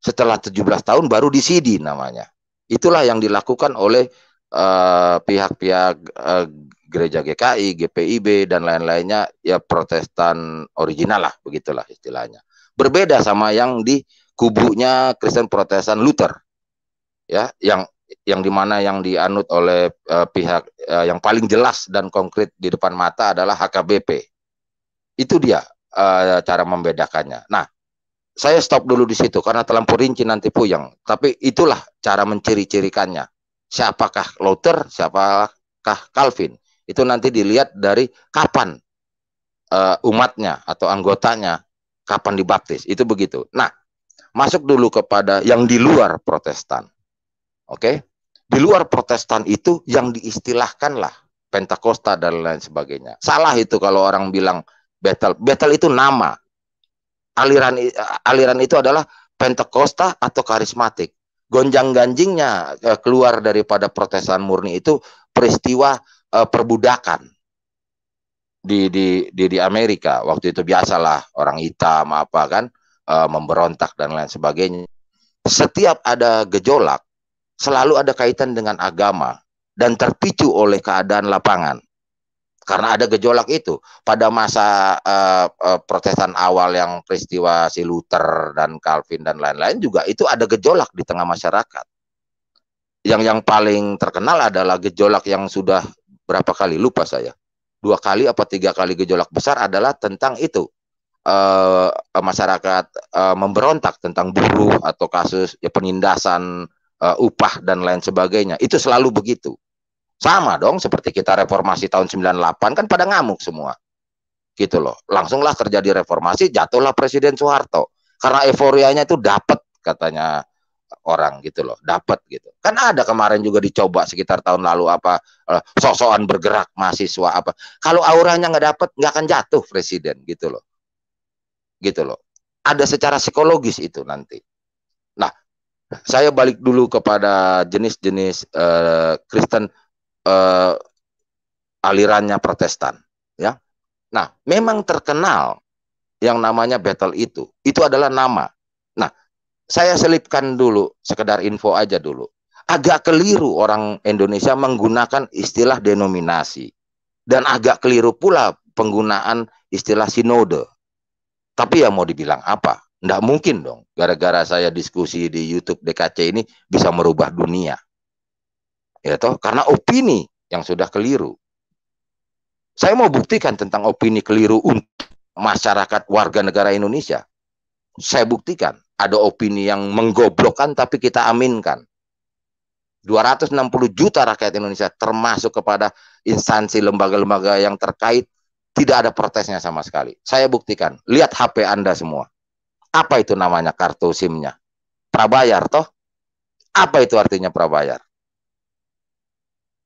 Setelah 17 tahun baru disidi namanya. Itulah yang dilakukan oleh Eh, pihak-pihak uh, uh, gereja GKI, GPIB dan lain-lainnya ya Protestan original lah begitulah istilahnya. Berbeda sama yang di kubunya Kristen Protestan Luther. Ya, yang yang mana yang dianut oleh uh, pihak uh, yang paling jelas dan konkret di depan mata adalah HKBP. Itu dia uh, cara membedakannya. Nah, saya stop dulu di situ karena terlampau rinci nanti puyeng. Tapi itulah cara menciri-cirikannya siapakah Luther, siapakah Calvin. Itu nanti dilihat dari kapan uh, umatnya atau anggotanya kapan dibaptis. Itu begitu. Nah, masuk dulu kepada yang di luar Protestan. Oke? Okay? Di luar Protestan itu yang diistilahkanlah Pentakosta dan lain sebagainya. Salah itu kalau orang bilang Betel. Betel itu nama. Aliran aliran itu adalah Pentakosta atau karismatik gonjang ganjingnya eh, keluar daripada Protestan murni itu peristiwa eh, perbudakan di, di di di Amerika waktu itu biasalah orang hitam apa kan eh, memberontak dan lain sebagainya. Setiap ada gejolak selalu ada kaitan dengan agama dan terpicu oleh keadaan lapangan karena ada gejolak itu pada masa uh, uh, Protestan awal yang peristiwa si Luther dan Calvin dan lain-lain juga itu ada gejolak di tengah masyarakat. Yang yang paling terkenal adalah gejolak yang sudah berapa kali lupa saya dua kali apa tiga kali gejolak besar adalah tentang itu uh, masyarakat uh, memberontak tentang buruh atau kasus ya, penindasan uh, upah dan lain sebagainya itu selalu begitu sama dong seperti kita reformasi tahun 98 kan pada ngamuk semua. Gitu loh. Langsunglah terjadi reformasi, jatuhlah Presiden Soeharto. Karena euforianya itu dapat katanya orang gitu loh, dapat gitu. Kan ada kemarin juga dicoba sekitar tahun lalu apa eh, sosokan bergerak mahasiswa apa. Kalau auranya nggak dapat nggak akan jatuh presiden gitu loh. Gitu loh. Ada secara psikologis itu nanti. Nah, saya balik dulu kepada jenis-jenis uh, Kristen eh, alirannya Protestan, ya. Nah, memang terkenal yang namanya battle itu. Itu adalah nama. Nah, saya selipkan dulu sekedar info aja dulu. Agak keliru orang Indonesia menggunakan istilah denominasi dan agak keliru pula penggunaan istilah sinode. Tapi ya mau dibilang apa? Tidak mungkin dong. Gara-gara saya diskusi di YouTube DKC ini bisa merubah dunia ya toh karena opini yang sudah keliru. Saya mau buktikan tentang opini keliru untuk masyarakat warga negara Indonesia. Saya buktikan ada opini yang menggoblokkan tapi kita aminkan. 260 juta rakyat Indonesia termasuk kepada instansi lembaga-lembaga yang terkait tidak ada protesnya sama sekali. Saya buktikan. Lihat HP Anda semua. Apa itu namanya kartu SIM-nya? Prabayar toh? Apa itu artinya prabayar?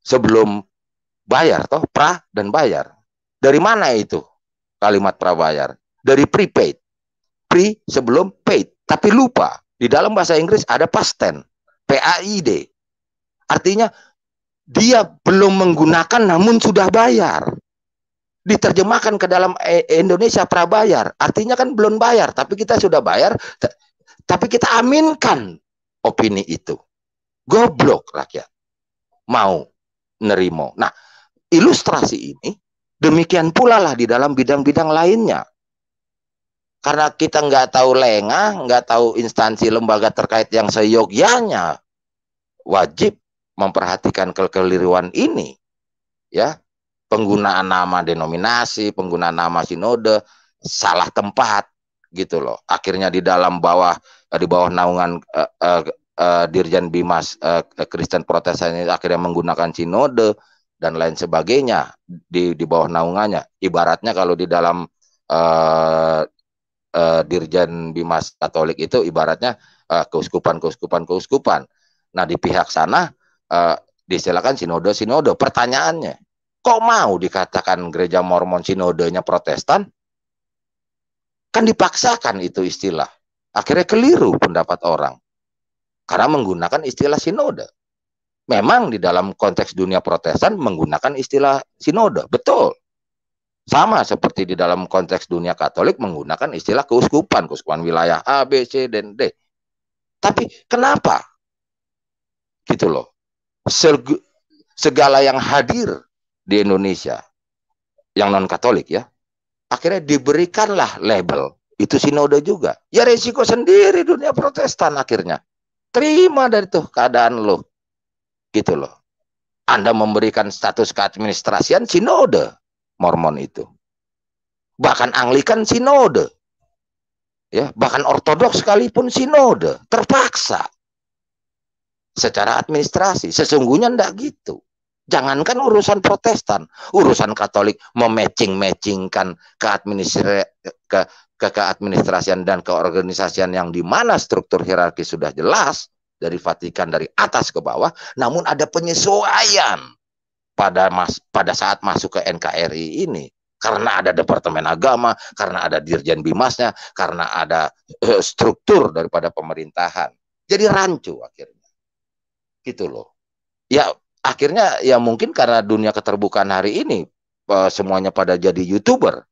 sebelum bayar toh pra dan bayar. Dari mana itu kalimat pra bayar Dari prepaid. Pre sebelum paid. Tapi lupa di dalam bahasa Inggris ada past tense, PAID. Artinya dia belum menggunakan namun sudah bayar. Diterjemahkan ke dalam e, Indonesia pra bayar artinya kan belum bayar, tapi kita sudah bayar, tapi kita aminkan opini itu. Goblok rakyat. Mau nerimo. Nah, ilustrasi ini demikian pula lah di dalam bidang-bidang lainnya. Karena kita nggak tahu lengah, nggak tahu instansi lembaga terkait yang seyogyanya wajib memperhatikan kekeliruan ini. Ya, penggunaan nama denominasi, penggunaan nama sinode salah tempat gitu loh. Akhirnya di dalam bawah di bawah naungan uh, uh, uh, Dirjen Bimas uh, Kristen Protestan ini akhirnya menggunakan sinode dan lain sebagainya di di bawah naungannya. Ibaratnya kalau di dalam uh, uh, Dirjen Bimas Katolik itu ibaratnya uh, keuskupan keuskupan keuskupan. Nah di pihak sana uh, disilakan sinode sinode. Pertanyaannya, kok mau dikatakan gereja Mormon sinodenya Protestan? Kan dipaksakan itu istilah. Akhirnya keliru pendapat orang. Karena menggunakan istilah sinode. Memang di dalam konteks dunia protestan menggunakan istilah sinode, betul. Sama seperti di dalam konteks dunia katolik menggunakan istilah keuskupan, keuskupan wilayah A, B, C, dan D. Tapi kenapa? Gitu loh. Segala yang hadir di Indonesia, yang non-katolik ya, akhirnya diberikanlah label itu sinode juga. Ya resiko sendiri dunia protestan akhirnya. Terima dari tuh keadaan lo. Gitu loh. Anda memberikan status keadministrasian sinode Mormon itu. Bahkan Anglikan sinode. Ya, bahkan ortodoks sekalipun sinode, terpaksa secara administrasi. Sesungguhnya ndak gitu. Jangankan urusan Protestan, urusan Katolik mematching-matchingkan ke administrasi ke, ke keadministrasian dan keorganisasian yang di mana struktur hierarki sudah jelas dari Vatikan dari atas ke bawah, namun ada penyesuaian pada mas, pada saat masuk ke NKRI ini karena ada departemen agama, karena ada dirjen bimasnya, karena ada uh, struktur daripada pemerintahan. Jadi rancu akhirnya. Gitu loh. Ya akhirnya ya mungkin karena dunia keterbukaan hari ini eh, semuanya pada jadi youtuber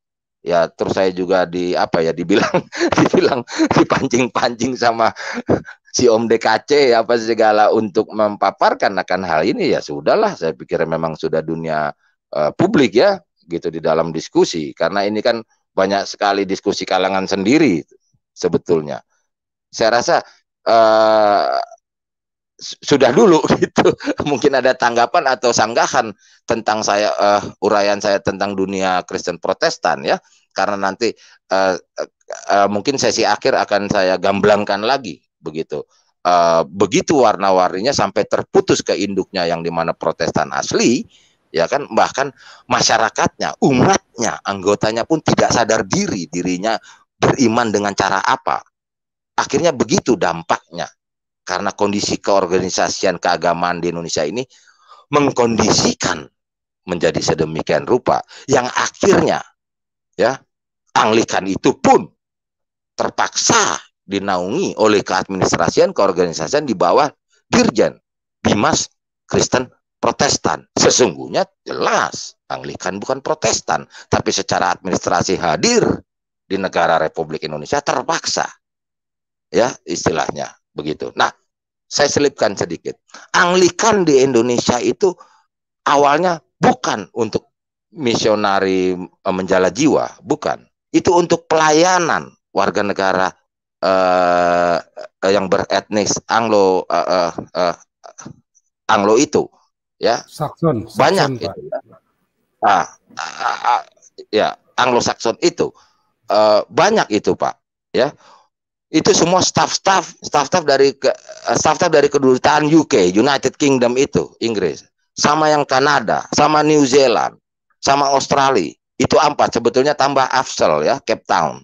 ya terus saya juga di apa ya dibilang dibilang dipancing-pancing sama si Om DKC apa segala untuk memaparkan akan hal ini ya sudahlah saya pikir memang sudah dunia uh, publik ya gitu di dalam diskusi karena ini kan banyak sekali diskusi kalangan sendiri sebetulnya saya rasa uh, sudah dulu gitu mungkin ada tanggapan atau sanggahan tentang saya uh, uraian saya tentang dunia Kristen Protestan ya karena nanti uh, uh, mungkin sesi akhir akan saya gamblangkan lagi begitu uh, begitu warna-warninya sampai terputus ke induknya yang dimana Protestan asli ya kan bahkan masyarakatnya umatnya anggotanya pun tidak sadar diri dirinya beriman dengan cara apa akhirnya begitu dampaknya karena kondisi keorganisasian keagamaan di Indonesia ini mengkondisikan menjadi sedemikian rupa yang akhirnya ya Anglikan itu pun terpaksa dinaungi oleh keadministrasian keorganisasian di bawah Dirjen Bimas Kristen Protestan. Sesungguhnya jelas Anglikan bukan Protestan, tapi secara administrasi hadir di negara Republik Indonesia terpaksa ya istilahnya begitu. Nah, saya selipkan sedikit. Anglikan di Indonesia itu awalnya bukan untuk misionari eh, menjala jiwa, bukan. Itu untuk pelayanan warga negara eh, eh yang beretnis Anglo eh, eh, eh Anglo itu, ya. Saxon, banyak Pak. itu. Ah, ah, ah, ah ya, Anglo Saxon itu eh, banyak itu, Pak. Ya, itu semua staff-staff staff-staff dari eh, staff-staff dari kedutaan UK United Kingdom itu Inggris sama yang Kanada sama New Zealand sama Australia itu empat sebetulnya tambah Afsel ya Cape Town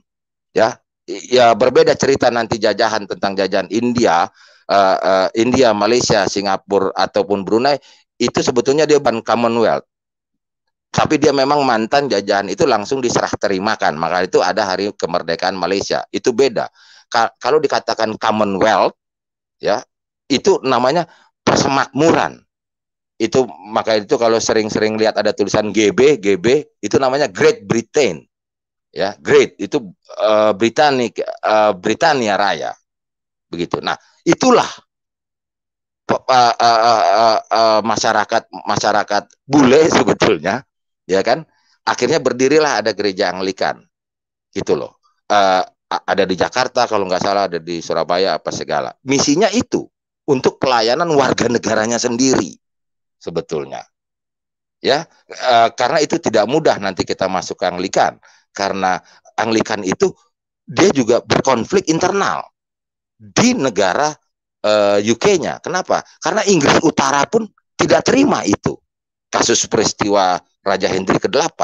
ya ya berbeda cerita nanti jajahan tentang jajahan India uh, uh, India Malaysia Singapura ataupun Brunei itu sebetulnya dia ban Commonwealth tapi dia memang mantan jajahan itu langsung diserah terimakan maka itu ada hari kemerdekaan Malaysia itu beda kalau dikatakan commonwealth ya itu namanya persemakmuran itu maka itu kalau sering-sering lihat ada tulisan GB GB itu namanya Great Britain ya Great itu uh, eh, Britannik uh, eh, Britania Raya begitu nah itulah uh, uh, uh, uh, masyarakat masyarakat bule sebetulnya ya kan akhirnya berdirilah ada gereja Anglikan gitu loh uh, ada di Jakarta kalau nggak salah ada di Surabaya apa segala. Misinya itu untuk pelayanan warga negaranya sendiri sebetulnya. Ya, e, karena itu tidak mudah nanti kita masuk ke Anglikan karena Anglikan itu dia juga berkonflik internal di negara e, UK-nya. Kenapa? Karena Inggris Utara pun tidak terima itu. Kasus peristiwa Raja Henry ke-8.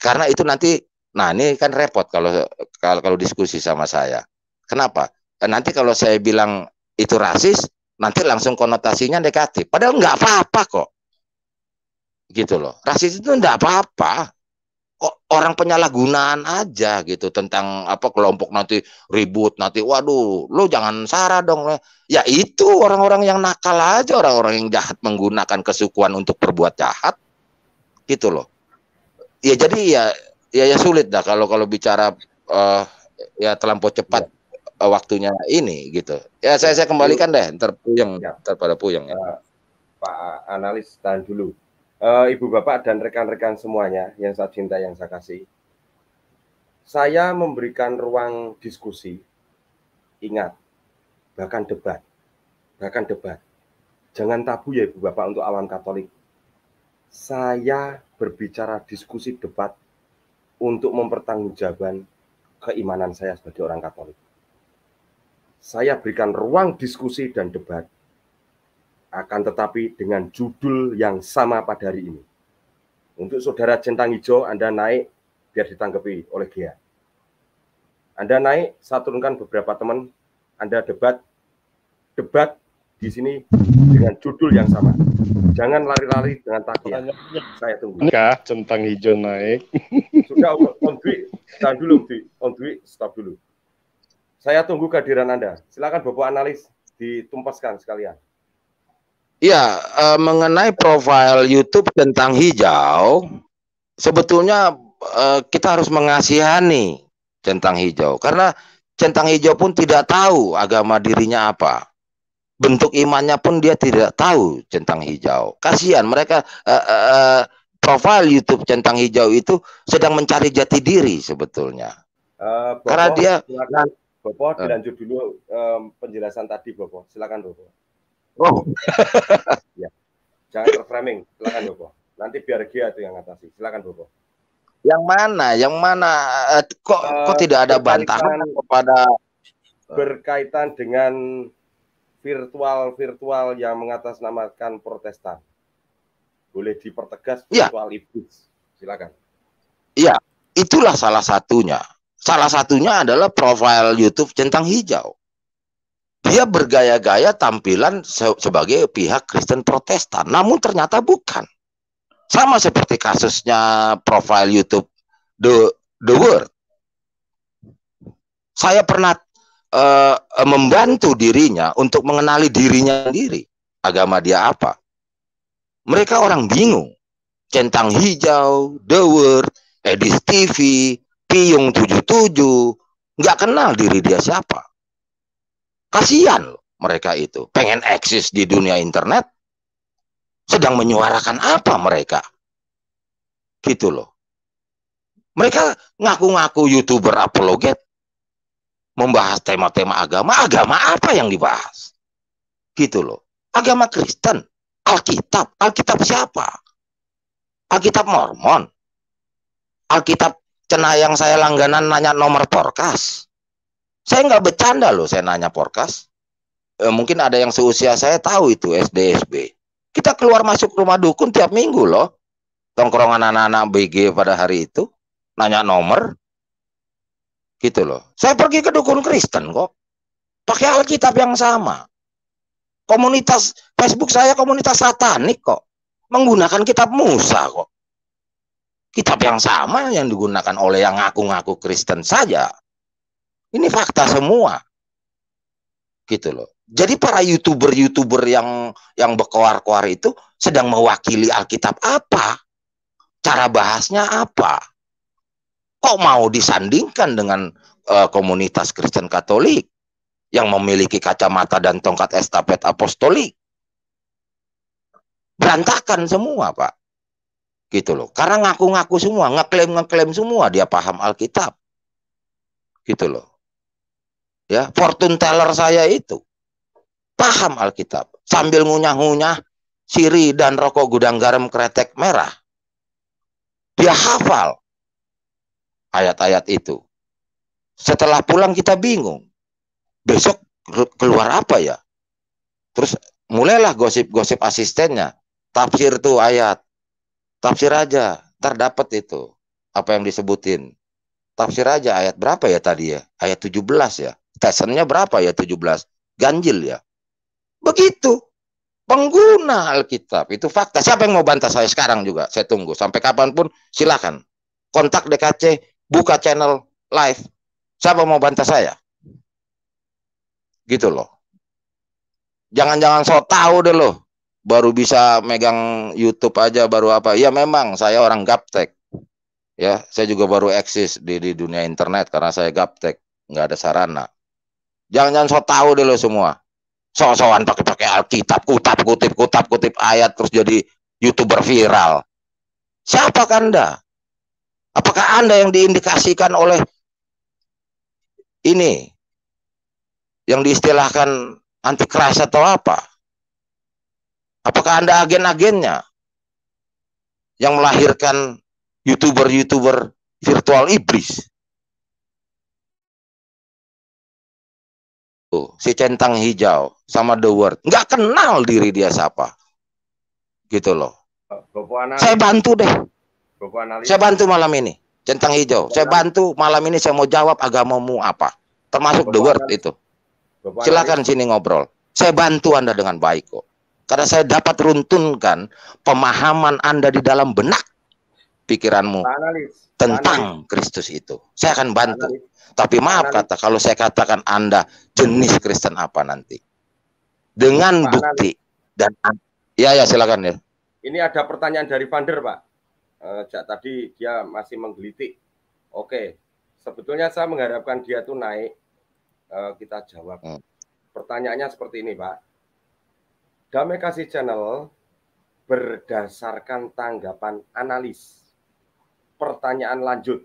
Karena itu nanti Nah, ini kan repot kalau kalau, kalau diskusi sama saya. Kenapa? Eh, nanti kalau saya bilang itu rasis, nanti langsung konotasinya negatif. Padahal nggak apa-apa kok. Gitu loh. Rasis itu nggak apa-apa. Kok orang penyalahgunaan aja gitu tentang apa kelompok nanti ribut nanti waduh lo jangan sarah dong ya itu orang-orang yang nakal aja orang-orang yang jahat menggunakan kesukuan untuk berbuat jahat gitu loh ya jadi ya ya ya sulit dah kalau kalau bicara uh, ya terlampau cepat ya. Eh, waktunya ini gitu. Ya saya saya kembalikan deh terpuyeng ya. terpada puyeng ya. ya. Eh, Pak analis tahan dulu. Uh, Ibu bapak dan rekan-rekan semuanya yang saya cinta yang saya kasih. Saya memberikan ruang diskusi. Ingat bahkan debat. Bahkan debat. Jangan tabu ya Ibu Bapak untuk awam Katolik. Saya berbicara diskusi debat untuk mempertanggungjawabkan keimanan saya sebagai orang Katolik. Saya berikan ruang diskusi dan debat, akan tetapi dengan judul yang sama pada hari ini. Untuk saudara centang hijau, Anda naik biar ditanggapi oleh dia. Anda naik, saya turunkan beberapa teman, Anda debat, debat di sini dengan judul yang sama. Jangan lari-lari hmm. dengan takut. Ya. Saya tunggu. Enggak, centang hijau naik. Sudah Om Dwi, tahan dulu Om Dwi. Om Dwi, stop dulu. Saya tunggu kehadiran Anda. Silakan Bapak analis ditumpaskan sekalian. Ya, eh, mengenai profil YouTube tentang hijau, sebetulnya eh, kita harus mengasihani centang hijau karena centang hijau pun tidak tahu agama dirinya apa bentuk imannya pun dia tidak tahu centang hijau. Kasihan mereka uh, uh, profil YouTube centang hijau itu sedang mencari jati diri sebetulnya. Uh, Bopo, Karena dia silakan, Bopo dilanjut dulu uh, penjelasan tadi Bopo. Silakan Bopo. Oh. ya. Jangan terframing. Silakan Bopo. Nanti biar dia itu yang ngatasi. Silakan Bopo. Yang mana? Yang mana? Kok uh, kok tidak ada bantahan kepada berkaitan dengan virtual-virtual yang mengatasnamakan Protestan. Boleh dipertegas iya. virtual ya. iblis. Silakan. Iya, itulah salah satunya. Salah satunya adalah profil YouTube centang hijau. Dia bergaya-gaya tampilan se sebagai pihak Kristen Protestan, namun ternyata bukan. Sama seperti kasusnya profil YouTube The The Word. Saya pernah uh, membantu dirinya untuk mengenali dirinya sendiri, agama dia apa. Mereka orang bingung. Centang hijau, The World, Edis TV, Piyung 77, nggak kenal diri dia siapa. Kasihan mereka itu, pengen eksis di dunia internet, sedang menyuarakan apa mereka? Gitu loh. Mereka ngaku-ngaku youtuber apologet, membahas tema-tema agama, agama apa yang dibahas? Gitu loh. Agama Kristen, Alkitab, Alkitab siapa? Alkitab Mormon, Alkitab cenayang saya langganan nanya nomor porkas. Saya nggak bercanda loh, saya nanya porkas. E, mungkin ada yang seusia saya tahu itu SDSB. Kita keluar masuk rumah dukun tiap minggu loh. Tongkrongan anak-anak BG pada hari itu. Nanya nomor, Gitu loh. Saya pergi ke dukun Kristen kok. Pakai Alkitab yang sama. Komunitas Facebook saya komunitas satanik kok. Menggunakan kitab Musa kok. Kitab yang sama yang digunakan oleh yang ngaku-ngaku Kristen saja. Ini fakta semua. Gitu loh. Jadi para YouTuber-YouTuber yang yang berkoar-koar itu sedang mewakili Alkitab apa? Cara bahasnya apa? kok mau disandingkan dengan uh, komunitas Kristen Katolik yang memiliki kacamata dan tongkat estafet apostolik? Berantakan semua, Pak. Gitu loh. Karena ngaku-ngaku semua, ngeklaim-ngeklaim semua dia paham Alkitab. Gitu loh. Ya, fortune teller saya itu paham Alkitab sambil ngunyah-ngunyah siri dan rokok gudang garam kretek merah. Dia hafal ayat-ayat itu. Setelah pulang kita bingung. Besok keluar apa ya? Terus mulailah gosip-gosip asistennya. Tafsir tuh ayat. Tafsir aja. Ntar dapet itu. Apa yang disebutin. Tafsir aja ayat berapa ya tadi ya? Ayat 17 ya. Tesennya berapa ya 17? Ganjil ya. Begitu. Pengguna Alkitab. Itu fakta. Siapa yang mau bantah saya sekarang juga? Saya tunggu. Sampai kapanpun silakan. Kontak DKC buka channel live. Siapa mau bantah saya? Gitu loh. Jangan-jangan so tahu deh loh. Baru bisa megang YouTube aja baru apa. Ya memang saya orang gaptek. Ya, saya juga baru eksis di, di dunia internet karena saya gaptek, nggak ada sarana. Jangan-jangan so tahu deh lo semua. So-soan pakai-pakai Alkitab, kutap kutip kutap kutip ayat terus jadi YouTuber viral. Siapa kanda? Apakah Anda yang diindikasikan oleh ini yang diistilahkan anti keras atau apa? Apakah Anda agen-agennya yang melahirkan YouTuber-YouTuber virtual iblis? Oh, si centang hijau sama the word. Nggak kenal diri dia siapa. Gitu loh. Saya bantu deh. Bapak analis. Saya bantu malam ini centang hijau. saya bantu malam ini saya mau jawab agamamu apa, termasuk Bapak the word analis. itu. Bapak Silakan analis. sini ngobrol. Saya bantu Anda dengan baik kok. Karena saya dapat runtunkan pemahaman Anda di dalam benak pikiranmu analis. tentang analis. Kristus itu. Saya akan bantu. Analis. Tapi maaf analis. kata kalau saya katakan Anda jenis Kristen apa nanti. Dengan bukti analis. dan ya ya silakan ya. Ini ada pertanyaan dari Vander, Pak. Eh, sejak tadi dia masih menggelitik. Oke, sebetulnya saya mengharapkan dia tuh naik. Eh, kita jawab. Hmm. Pertanyaannya seperti ini, Pak. Damai Kasih Channel berdasarkan tanggapan analis. Pertanyaan lanjut.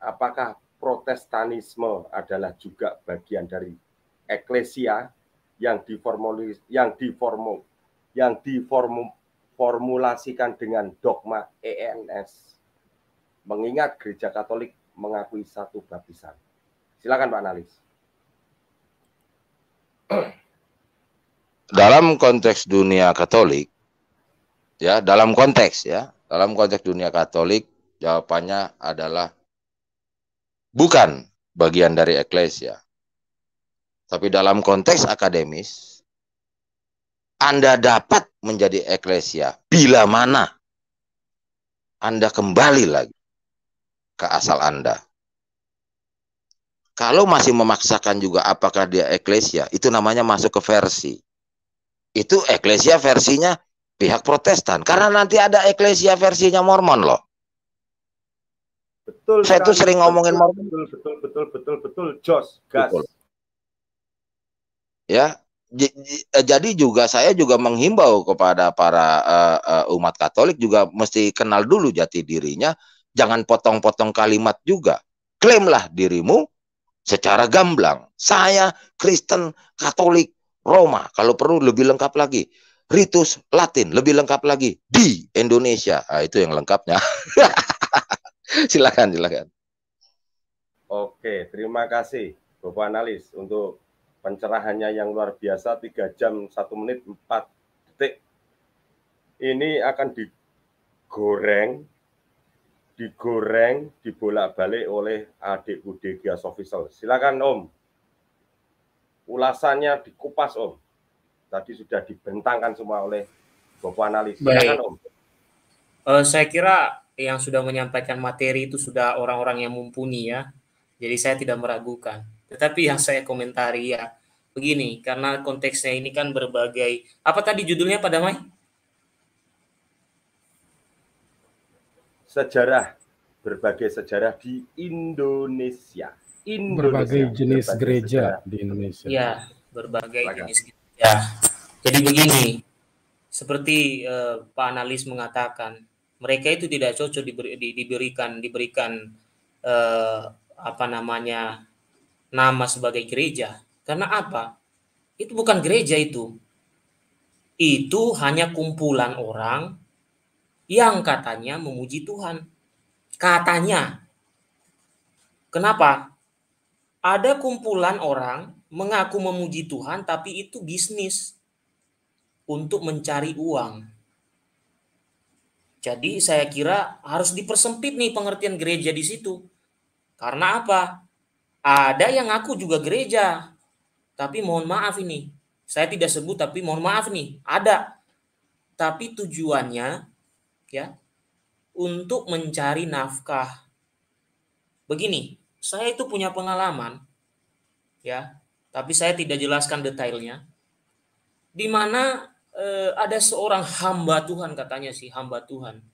Apakah protestanisme adalah juga bagian dari eklesia yang diformulis yang diformu yang diformu formulasikan dengan dogma ENS. Mengingat gereja Katolik mengakui satu baptisan. Silakan Pak Analis. Dalam konteks dunia Katolik, ya dalam konteks ya, dalam konteks dunia Katolik jawabannya adalah bukan bagian dari eklesia. Tapi dalam konteks akademis anda dapat menjadi eklesia bila mana Anda kembali lagi ke asal Anda. Kalau masih memaksakan juga apakah dia eklesia, itu namanya masuk ke versi. Itu eklesia versinya pihak protestan. Karena nanti ada eklesia versinya Mormon loh. Betul. Saya tuh sering ngomongin Mormon. Betul, betul, betul, betul, betul, Jos, gas. Betul. Ya, Eh, jadi juga saya juga menghimbau kepada para uh, umat Katolik juga mesti kenal dulu jati dirinya, jangan potong-potong kalimat juga. Klaimlah dirimu secara gamblang. Saya Kristen Katolik Roma, kalau perlu lebih lengkap lagi. Ritus Latin lebih lengkap lagi di Indonesia. Nah, itu yang lengkapnya. silakan, silakan. Oke, terima kasih Bapak Analis untuk pencerahannya yang luar biasa 3 jam 1 menit 4 detik ini akan digoreng digoreng dibolak-balik oleh adik Ude Gias Official. Silakan Om. Ulasannya dikupas Om. Tadi sudah dibentangkan semua oleh Bapak analis. Silakan Om. Uh, saya kira yang sudah menyampaikan materi itu sudah orang-orang yang mumpuni ya. Jadi saya tidak meragukan. Tetapi yang saya komentari ya begini, karena konteksnya ini kan berbagai. Apa tadi judulnya pada Mai? Sejarah berbagai sejarah di Indonesia. Indonesia berbagai jenis berbagai gereja sejarah. di Indonesia. Ya, berbagai Laga. jenis gereja. Jadi begini, seperti uh, Pak Analis mengatakan, mereka itu tidak cocok diberi, diberikan diberikan uh, apa namanya nama sebagai gereja. Karena apa? Itu bukan gereja itu. Itu hanya kumpulan orang yang katanya memuji Tuhan. Katanya. Kenapa? Ada kumpulan orang mengaku memuji Tuhan tapi itu bisnis untuk mencari uang. Jadi saya kira harus dipersempit nih pengertian gereja di situ. Karena apa? Ada yang ngaku juga gereja. Tapi mohon maaf ini. Saya tidak sebut tapi mohon maaf nih, ada. Tapi tujuannya ya untuk mencari nafkah. Begini, saya itu punya pengalaman ya, tapi saya tidak jelaskan detailnya. Di mana eh, ada seorang hamba Tuhan katanya sih hamba Tuhan.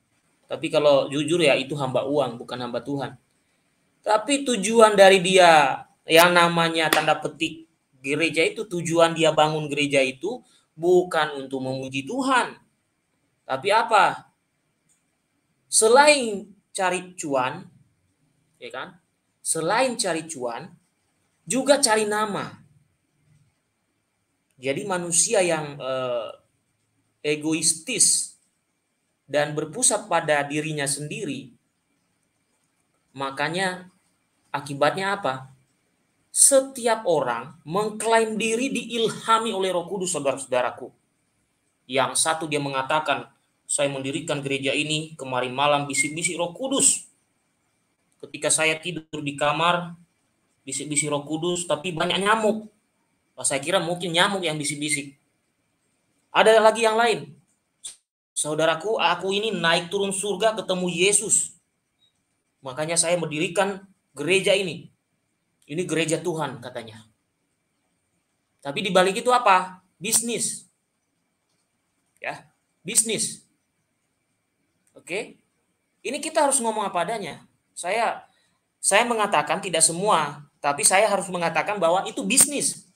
Tapi kalau jujur ya itu hamba uang bukan hamba Tuhan. Tapi tujuan dari dia yang namanya tanda petik gereja itu tujuan dia bangun gereja itu bukan untuk memuji Tuhan. Tapi apa? Selain cari cuan, ya kan? Selain cari cuan, juga cari nama. Jadi manusia yang eh, egoistis dan berpusat pada dirinya sendiri, makanya Akibatnya apa? Setiap orang mengklaim diri diilhami oleh Roh Kudus, saudara-saudaraku. Yang satu dia mengatakan, saya mendirikan gereja ini kemarin malam bisik-bisik Roh Kudus. Ketika saya tidur di kamar, bisik-bisik Roh Kudus, tapi banyak nyamuk. Nah, saya kira mungkin nyamuk yang bisik-bisik. Ada lagi yang lain. Saudaraku, aku ini naik turun surga ketemu Yesus. Makanya saya mendirikan gereja ini. Ini gereja Tuhan katanya. Tapi di balik itu apa? Bisnis. Ya, bisnis. Oke. Ini kita harus ngomong apa adanya. Saya saya mengatakan tidak semua, tapi saya harus mengatakan bahwa itu bisnis.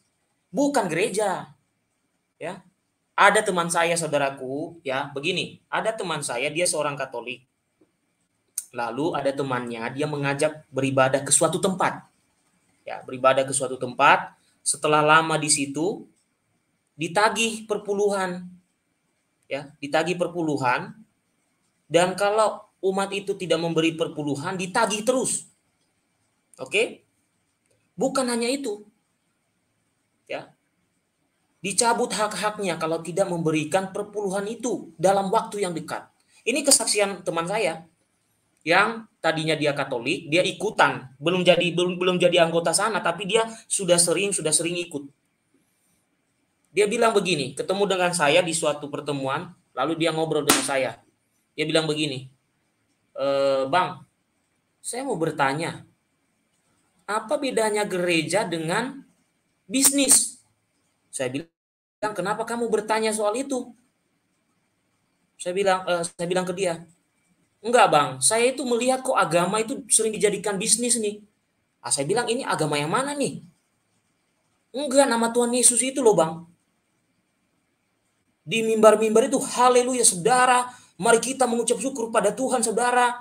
Bukan gereja. Ya. Ada teman saya saudaraku, ya, begini. Ada teman saya dia seorang Katolik lalu ada temannya dia mengajak beribadah ke suatu tempat ya beribadah ke suatu tempat setelah lama di situ ditagih perpuluhan ya ditagih perpuluhan dan kalau umat itu tidak memberi perpuluhan ditagih terus oke bukan hanya itu ya dicabut hak-haknya kalau tidak memberikan perpuluhan itu dalam waktu yang dekat ini kesaksian teman saya yang tadinya dia Katolik, dia ikutan, belum jadi belum belum jadi anggota sana tapi dia sudah sering sudah sering ikut. Dia bilang begini, ketemu dengan saya di suatu pertemuan, lalu dia ngobrol dengan saya. Dia bilang begini, e, Bang, saya mau bertanya, apa bedanya gereja dengan bisnis? Saya bilang, kenapa kamu bertanya soal itu? Saya bilang, e, saya bilang ke dia, Enggak bang, saya itu melihat kok agama itu sering dijadikan bisnis nih. Ah, saya bilang ini agama yang mana nih? Enggak, nama Tuhan Yesus itu loh bang. Di mimbar-mimbar itu haleluya saudara. Mari kita mengucap syukur pada Tuhan saudara.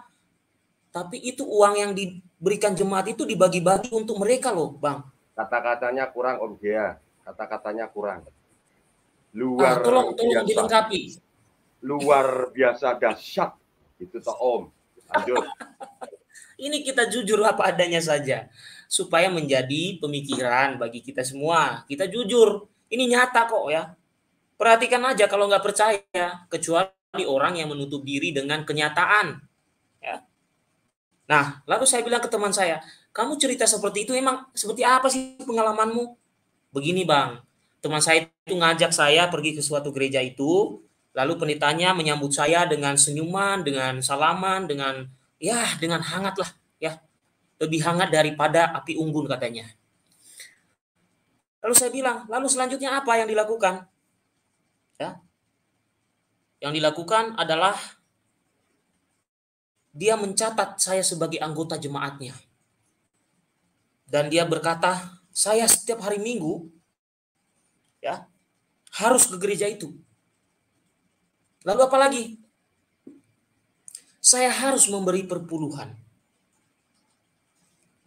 Tapi itu uang yang diberikan jemaat itu dibagi-bagi untuk mereka loh bang. Kata-katanya kurang Om Gia, Kata-katanya kurang. Luar ah, tolong, tolong biasa. dilengkapi. Luar biasa dahsyat itu toh Om. Lanjut. Ini kita jujur apa adanya saja supaya menjadi pemikiran bagi kita semua. Kita jujur. Ini nyata kok ya. Perhatikan aja kalau nggak percaya, kecuali orang yang menutup diri dengan kenyataan. Ya. Nah, lalu saya bilang ke teman saya, kamu cerita seperti itu emang seperti apa sih pengalamanmu? Begini bang, teman saya itu ngajak saya pergi ke suatu gereja itu, Lalu penitanya menyambut saya dengan senyuman, dengan salaman, dengan ya dengan hangat lah ya. Lebih hangat daripada api unggun katanya. Lalu saya bilang, lalu selanjutnya apa yang dilakukan? Ya. Yang dilakukan adalah dia mencatat saya sebagai anggota jemaatnya. Dan dia berkata, saya setiap hari Minggu ya harus ke gereja itu. Lalu apa lagi? Saya harus memberi perpuluhan.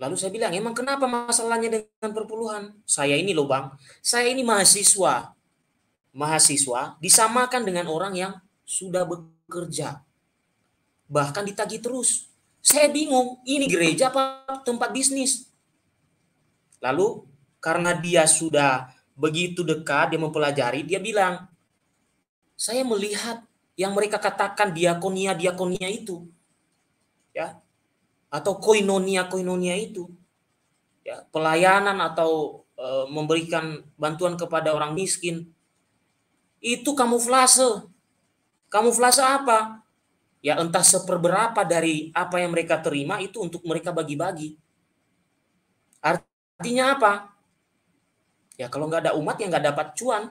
Lalu saya bilang, emang kenapa masalahnya dengan perpuluhan? Saya ini loh bang, saya ini mahasiswa. Mahasiswa disamakan dengan orang yang sudah bekerja. Bahkan ditagi terus. Saya bingung, ini gereja apa tempat bisnis? Lalu karena dia sudah begitu dekat, dia mempelajari, dia bilang, saya melihat yang mereka katakan diakonia diakonia itu ya atau koinonia koinonia itu ya pelayanan atau e, memberikan bantuan kepada orang miskin itu kamuflase kamuflase apa ya entah seperberapa dari apa yang mereka terima itu untuk mereka bagi-bagi artinya apa ya kalau nggak ada umat yang nggak dapat cuan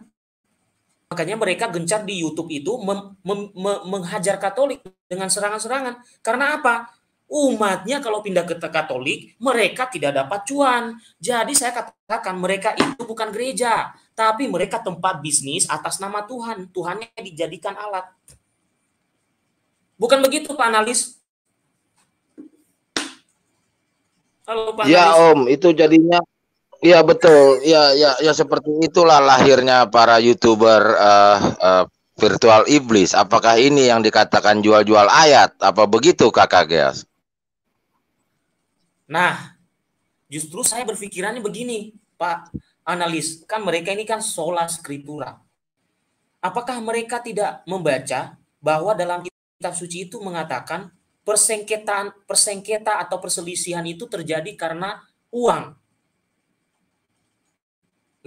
Makanya mereka gencar di YouTube itu mem, mem, mem, menghajar Katolik dengan serangan-serangan. Karena apa? Umatnya kalau pindah ke Katolik, mereka tidak dapat cuan. Jadi saya katakan mereka itu bukan gereja, tapi mereka tempat bisnis atas nama Tuhan. Tuhannya dijadikan alat. Bukan begitu Pak Analis? Halo Pak ya, Analis. Ya Om, itu jadinya Iya betul, ya ya ya seperti itulah lahirnya para youtuber uh, uh, virtual iblis. Apakah ini yang dikatakan jual-jual ayat? Apa begitu kakak Geas? Nah, justru saya berpikirannya begini, Pak Analis. Kan mereka ini kan sola scriptura. Apakah mereka tidak membaca bahwa dalam kitab suci itu mengatakan persengketaan persengketa atau perselisihan itu terjadi karena uang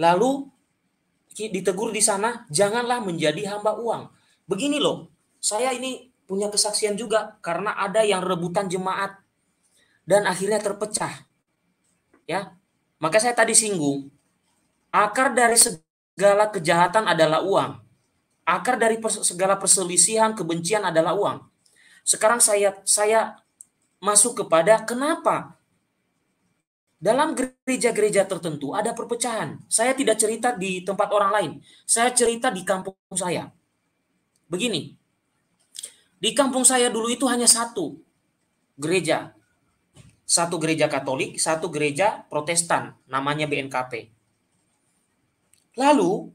Lalu ditegur di sana, janganlah menjadi hamba uang. Begini loh, saya ini punya kesaksian juga karena ada yang rebutan jemaat dan akhirnya terpecah. Ya. Maka saya tadi singgung, akar dari segala kejahatan adalah uang. Akar dari segala perselisihan, kebencian adalah uang. Sekarang saya saya masuk kepada kenapa dalam gereja-gereja tertentu ada perpecahan. Saya tidak cerita di tempat orang lain. Saya cerita di kampung saya. Begini, di kampung saya dulu itu hanya satu gereja. Satu gereja Katolik, satu gereja Protestan, namanya BNKP. Lalu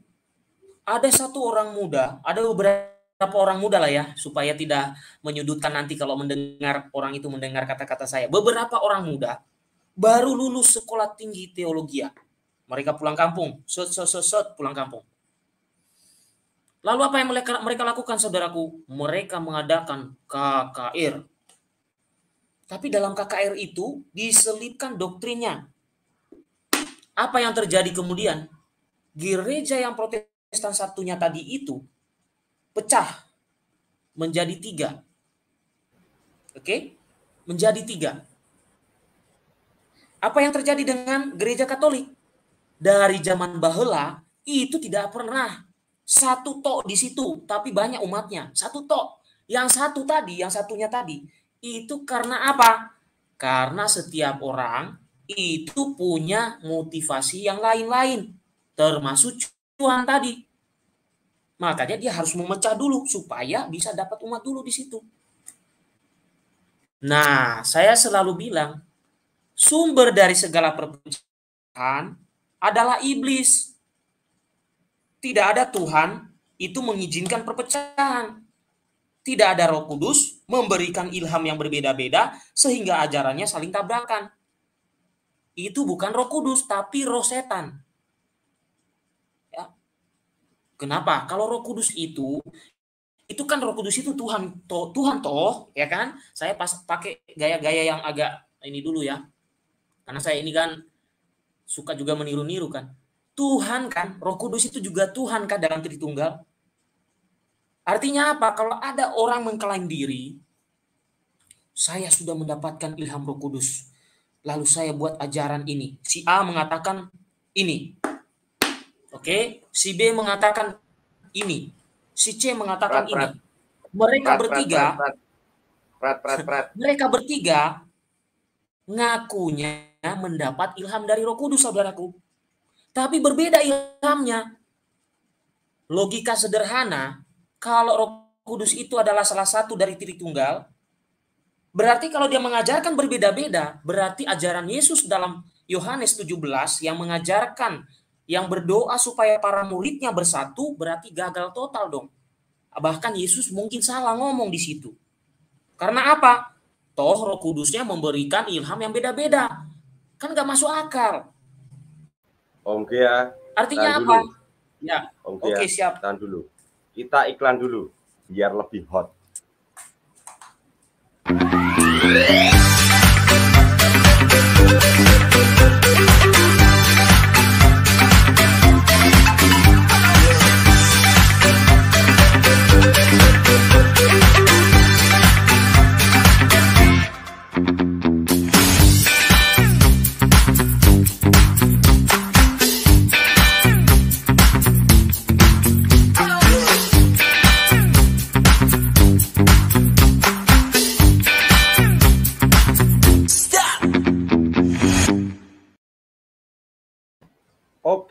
ada satu orang muda, ada beberapa orang muda lah ya, supaya tidak menyudutkan nanti kalau mendengar orang itu mendengar kata-kata saya. Beberapa orang muda baru lulus sekolah tinggi teologi. Ya. Mereka pulang kampung, sot sot sot, sot pulang kampung. Lalu apa yang mereka, mereka lakukan saudaraku? Mereka mengadakan KKR. Tapi dalam KKR itu diselipkan doktrinnya. Apa yang terjadi kemudian? Gereja yang protestan satunya tadi itu pecah menjadi tiga. Oke? Menjadi tiga. Apa yang terjadi dengan gereja Katolik? Dari zaman bahela itu tidak pernah satu tok di situ, tapi banyak umatnya. Satu tok. Yang satu tadi, yang satunya tadi, itu karena apa? Karena setiap orang itu punya motivasi yang lain-lain, termasuk cuan tadi. Makanya dia harus memecah dulu supaya bisa dapat umat dulu di situ. Nah, saya selalu bilang sumber dari segala perpecahan adalah iblis. Tidak ada Tuhan itu mengizinkan perpecahan. Tidak ada Roh Kudus memberikan ilham yang berbeda-beda sehingga ajarannya saling tabrakan. Itu bukan Roh Kudus, tapi roh setan. Ya. Kenapa? Kalau Roh Kudus itu itu kan Roh Kudus itu Tuhan toh, Tuhan toh, ya kan? Saya pas pakai gaya-gaya yang agak ini dulu ya karena saya ini kan suka juga meniru-niru kan. Tuhan kan, Roh Kudus itu juga Tuhan kan dalam Tritunggal. Artinya apa? Kalau ada orang mengklaim diri, saya sudah mendapatkan ilham Roh Kudus. Lalu saya buat ajaran ini. Si A mengatakan ini. Oke, okay? si B mengatakan ini. Si C mengatakan prat, ini. Mereka prat, bertiga prat, prat, prat, prat, prat. Mereka bertiga ngakunya mendapat ilham dari Roh Kudus, saudaraku. Tapi berbeda ilhamnya. Logika sederhana, kalau Roh Kudus itu adalah salah satu dari titik tunggal, berarti kalau dia mengajarkan berbeda-beda, berarti ajaran Yesus dalam Yohanes 17 yang mengajarkan yang berdoa supaya para muridnya bersatu berarti gagal total dong. Bahkan Yesus mungkin salah ngomong di situ. Karena apa? Toh Roh Kudusnya memberikan ilham yang beda-beda. Kan nggak masuk akal. Om Kia. Artinya apa? Dulu. Ya. Om Kia. Oke, siap. Tahan dulu. Kita iklan dulu biar lebih hot.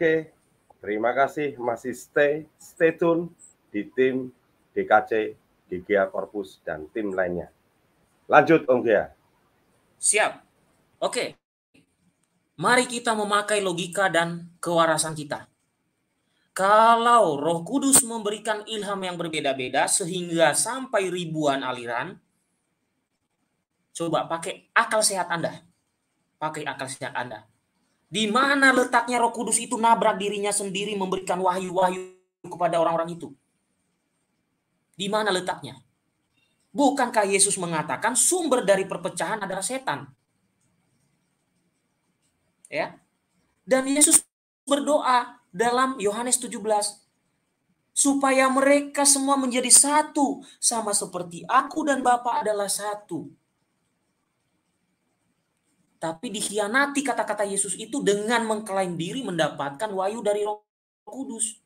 Oke, terima kasih masih stay, stay tune di tim DKC, di DGA Korpus, dan tim lainnya. Lanjut, Om Gia. Siap. Oke. Mari kita memakai logika dan kewarasan kita. Kalau roh kudus memberikan ilham yang berbeda-beda sehingga sampai ribuan aliran, coba pakai akal sehat Anda. Pakai akal sehat Anda. Di mana letaknya Roh Kudus itu nabrak dirinya sendiri memberikan wahyu-wahyu kepada orang-orang itu? Di mana letaknya? Bukankah Yesus mengatakan sumber dari perpecahan adalah setan? Ya. Dan Yesus berdoa dalam Yohanes 17 supaya mereka semua menjadi satu sama seperti aku dan Bapa adalah satu tapi dikhianati kata-kata Yesus itu dengan mengklaim diri mendapatkan wahyu dari Roh Kudus.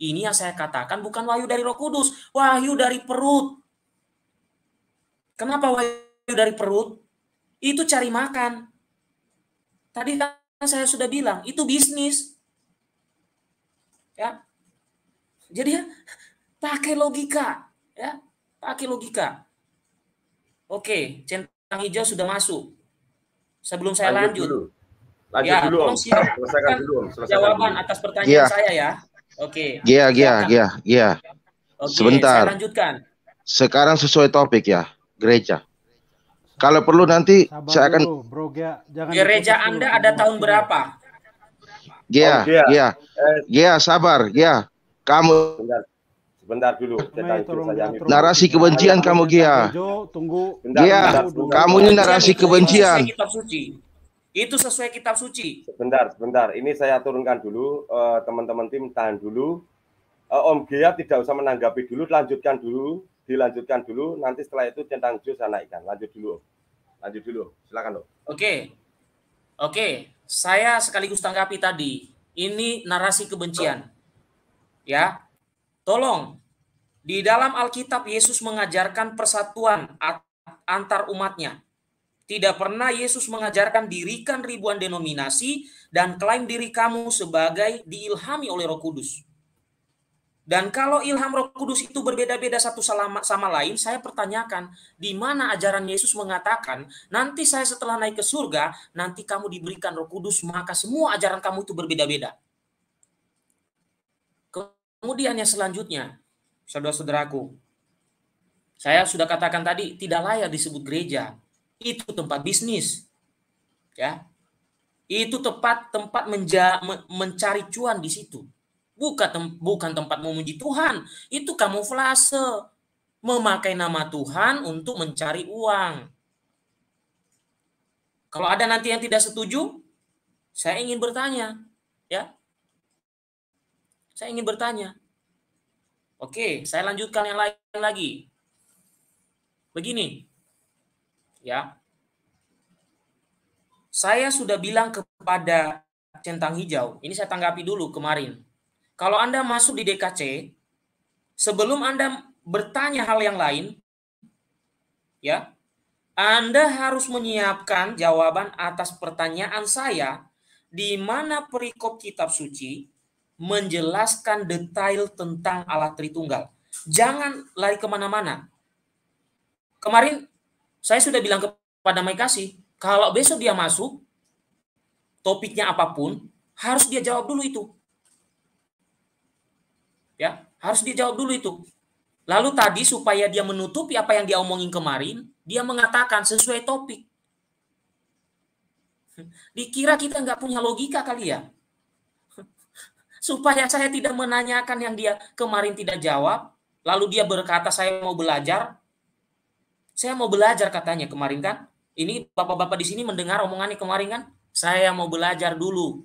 Ini yang saya katakan bukan wahyu dari Roh Kudus, wahyu dari perut. Kenapa wahyu dari perut? Itu cari makan. Tadi kan saya sudah bilang, itu bisnis. Ya. Jadi ya, pakai logika, ya. Pakai logika. Oke, centang hijau sudah masuk sebelum saya lanjut, lanjut dulu. Lanjut ya, dulu, Om. Selesaikan kan dulu, Om. Selesaikan jawaban dulu. atas pertanyaan gia. saya ya. Oke. Okay. Iya, iya, iya, iya. Sebentar. Saya lanjutkan. Sekarang sesuai topik ya, gereja. Kalau perlu nanti Sabar saya akan dulu, bro, Gia. Jangan gereja Anda dulu. ada tahun berapa? Iya, iya, iya. sabar, iya. Kamu Bentar. Sebentar dulu, Narasi kebencian kamu Gia. Tunggu. Gia, kamu ini narasi kebencian. Itu sesuai kitab suci. Sebentar, sebentar. Ini saya turunkan dulu, eh, teman-teman tim tahan dulu. Eh, Om Gia tidak usah menanggapi dulu, lanjutkan dulu, dilanjutkan dulu. Nanti setelah itu centang jus saya naikkan. Lanjut dulu, Lanjut dulu, silakan loh. Oke, okay. oke. Okay. Saya sekaligus tanggapi tadi. Ini narasi kebencian, ya Tolong, di dalam Alkitab Yesus mengajarkan persatuan antar umatnya. Tidak pernah Yesus mengajarkan dirikan ribuan denominasi dan klaim diri kamu sebagai diilhami oleh Roh Kudus. Dan kalau ilham Roh Kudus itu berbeda-beda satu sama, sama lain, saya pertanyakan di mana ajaran Yesus mengatakan, nanti saya setelah naik ke surga, nanti kamu diberikan Roh Kudus, maka semua ajaran kamu itu berbeda-beda. Kemudian yang selanjutnya, saudara-saudaraku, saya sudah katakan tadi tidak layak disebut gereja. Itu tempat bisnis. Ya. Itu tempat tempat menja, mencari cuan di situ. Bukan tem, bukan tempat memuji Tuhan. Itu kamuflase memakai nama Tuhan untuk mencari uang. Kalau ada nanti yang tidak setuju, saya ingin bertanya, ya. Saya ingin bertanya. Oke, saya lanjutkan yang lain lagi. Begini. Ya. Saya sudah bilang kepada centang hijau, ini saya tanggapi dulu kemarin. Kalau Anda masuk di DKC, sebelum Anda bertanya hal yang lain, ya, Anda harus menyiapkan jawaban atas pertanyaan saya di mana perikop kitab suci menjelaskan detail tentang Allah Tritunggal. Jangan lari kemana-mana. Kemarin saya sudah bilang kepada Maikasi, kalau besok dia masuk, topiknya apapun, harus dia jawab dulu itu. Ya, harus dia jawab dulu itu. Lalu tadi supaya dia menutupi apa yang dia omongin kemarin, dia mengatakan sesuai topik. Dikira kita nggak punya logika kali ya? supaya saya tidak menanyakan yang dia kemarin tidak jawab, lalu dia berkata saya mau belajar. Saya mau belajar katanya kemarin kan. Ini bapak-bapak di sini mendengar omongannya kemarin kan, saya mau belajar dulu.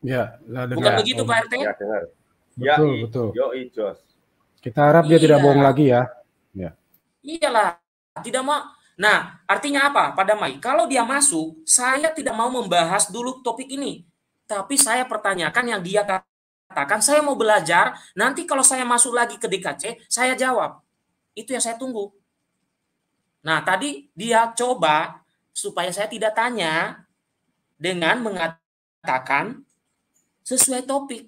Ya, bukan begitu Pak RT? Ya, dengar. Betul, ya, betul. Yo, Kita harap dia iya. tidak bohong lagi ya. Ya. Iyalah, tidak mau Nah, artinya apa? Pada Mai, kalau dia masuk, saya tidak mau membahas dulu topik ini. Tapi saya pertanyakan yang dia katakan, saya mau belajar, nanti kalau saya masuk lagi ke DKC, saya jawab. Itu yang saya tunggu. Nah, tadi dia coba supaya saya tidak tanya dengan mengatakan sesuai topik.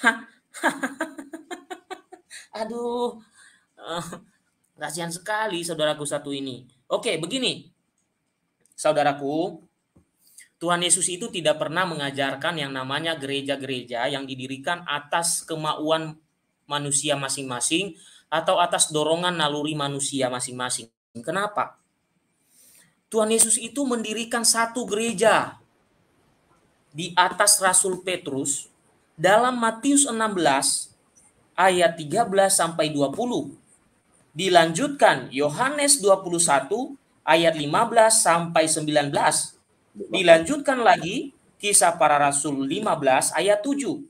Aduh, eh, kasihan sekali saudaraku satu ini. Oke, begini. Saudaraku, Tuhan Yesus itu tidak pernah mengajarkan yang namanya gereja-gereja yang didirikan atas kemauan manusia masing-masing atau atas dorongan naluri manusia masing-masing. Kenapa? Tuhan Yesus itu mendirikan satu gereja di atas Rasul Petrus dalam Matius 16 ayat 13 sampai 20. Dilanjutkan Yohanes 21 ayat 15 sampai 19 Dilanjutkan lagi kisah para rasul 15 ayat 7.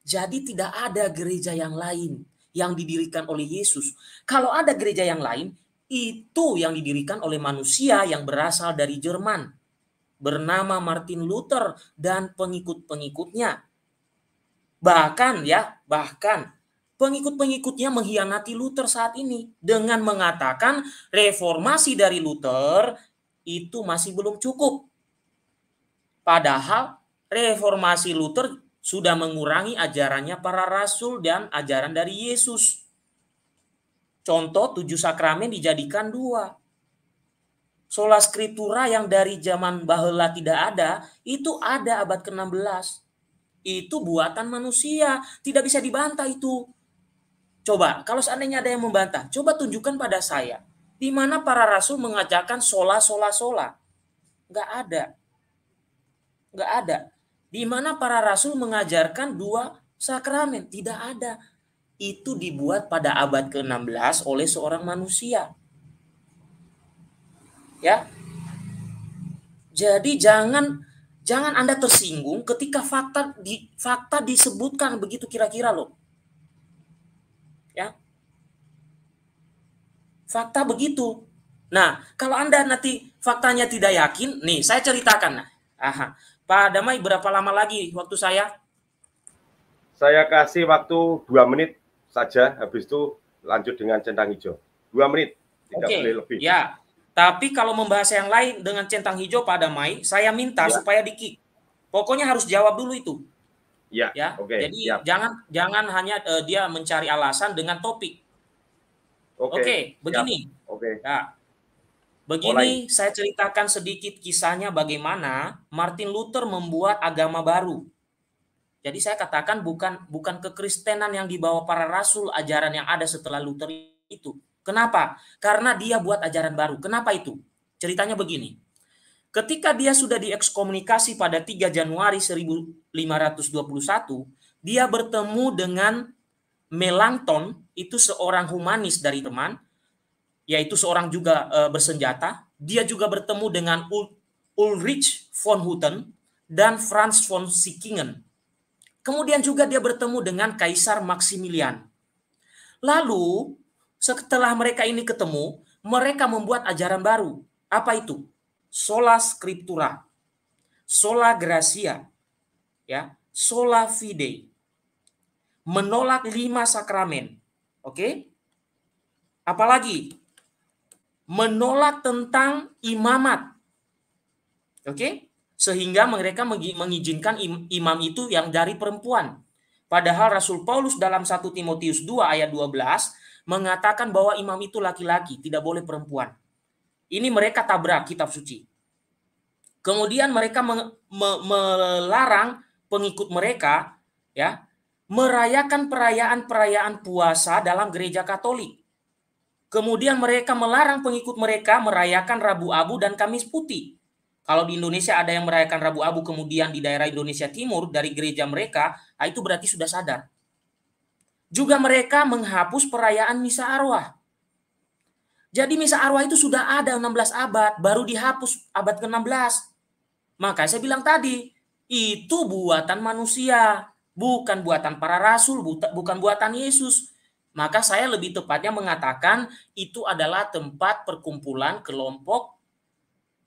Jadi tidak ada gereja yang lain yang didirikan oleh Yesus. Kalau ada gereja yang lain, itu yang didirikan oleh manusia yang berasal dari Jerman bernama Martin Luther dan pengikut-pengikutnya. Bahkan ya, bahkan pengikut-pengikutnya mengkhianati Luther saat ini dengan mengatakan reformasi dari Luther itu masih belum cukup. Padahal reformasi Luther sudah mengurangi ajarannya para rasul dan ajaran dari Yesus. Contoh tujuh sakramen dijadikan dua. Sola Scriptura yang dari zaman bahela tidak ada, itu ada abad ke-16. Itu buatan manusia, tidak bisa dibantah itu. Coba, kalau seandainya ada yang membantah, coba tunjukkan pada saya. Di mana para rasul mengajarkan sola, sola, sola. Nggak ada nggak ada. Di mana para rasul mengajarkan dua sakramen? Tidak ada. Itu dibuat pada abad ke-16 oleh seorang manusia. Ya. Jadi jangan jangan Anda tersinggung ketika fakta di fakta disebutkan begitu kira-kira loh. Ya. Fakta begitu. Nah, kalau Anda nanti faktanya tidak yakin, nih saya ceritakan. aha. Pak Damai, berapa lama lagi waktu saya? Saya kasih waktu dua menit saja, habis itu lanjut dengan centang hijau. Dua menit, tidak okay. boleh lebih. Ya, tapi kalau membahas yang lain dengan centang hijau Pak Damai, saya minta ya. supaya dikik. Pokoknya harus jawab dulu itu. Ya, ya. Okay. Jadi ya. jangan jangan hanya uh, dia mencari alasan dengan topik. Oke, okay. okay, begini. Oke. Okay. Ya. Begini Mulai. saya ceritakan sedikit kisahnya bagaimana Martin Luther membuat agama baru. Jadi saya katakan bukan bukan kekristenan yang dibawa para rasul ajaran yang ada setelah Luther itu. Kenapa? Karena dia buat ajaran baru. Kenapa itu? Ceritanya begini. Ketika dia sudah diekskomunikasi pada 3 Januari 1521, dia bertemu dengan Melanton, itu seorang humanis dari teman, yaitu seorang juga e, bersenjata. Dia juga bertemu dengan Ul Ulrich von Hutten dan Franz von Sickingen. Kemudian juga dia bertemu dengan Kaisar Maximilian. Lalu setelah mereka ini ketemu, mereka membuat ajaran baru. Apa itu? Sola Scriptura, Sola Gracia, ya, Sola Fide. Menolak lima sakramen. Oke? Okay? Apalagi menolak tentang imamat. Oke? Okay? Sehingga mereka mengizinkan imam itu yang dari perempuan. Padahal Rasul Paulus dalam 1 Timotius 2 ayat 12 mengatakan bahwa imam itu laki-laki, tidak boleh perempuan. Ini mereka tabrak kitab suci. Kemudian mereka me me melarang pengikut mereka ya merayakan perayaan-perayaan puasa dalam gereja Katolik. Kemudian mereka melarang pengikut mereka merayakan Rabu Abu dan Kamis Putih. Kalau di Indonesia ada yang merayakan Rabu Abu kemudian di daerah Indonesia Timur dari gereja mereka, ah, itu berarti sudah sadar. Juga mereka menghapus perayaan Misa Arwah. Jadi Misa Arwah itu sudah ada 16 abad, baru dihapus abad ke-16. Maka saya bilang tadi, itu buatan manusia, bukan buatan para rasul, bukan buatan Yesus. Maka saya lebih tepatnya mengatakan itu adalah tempat perkumpulan kelompok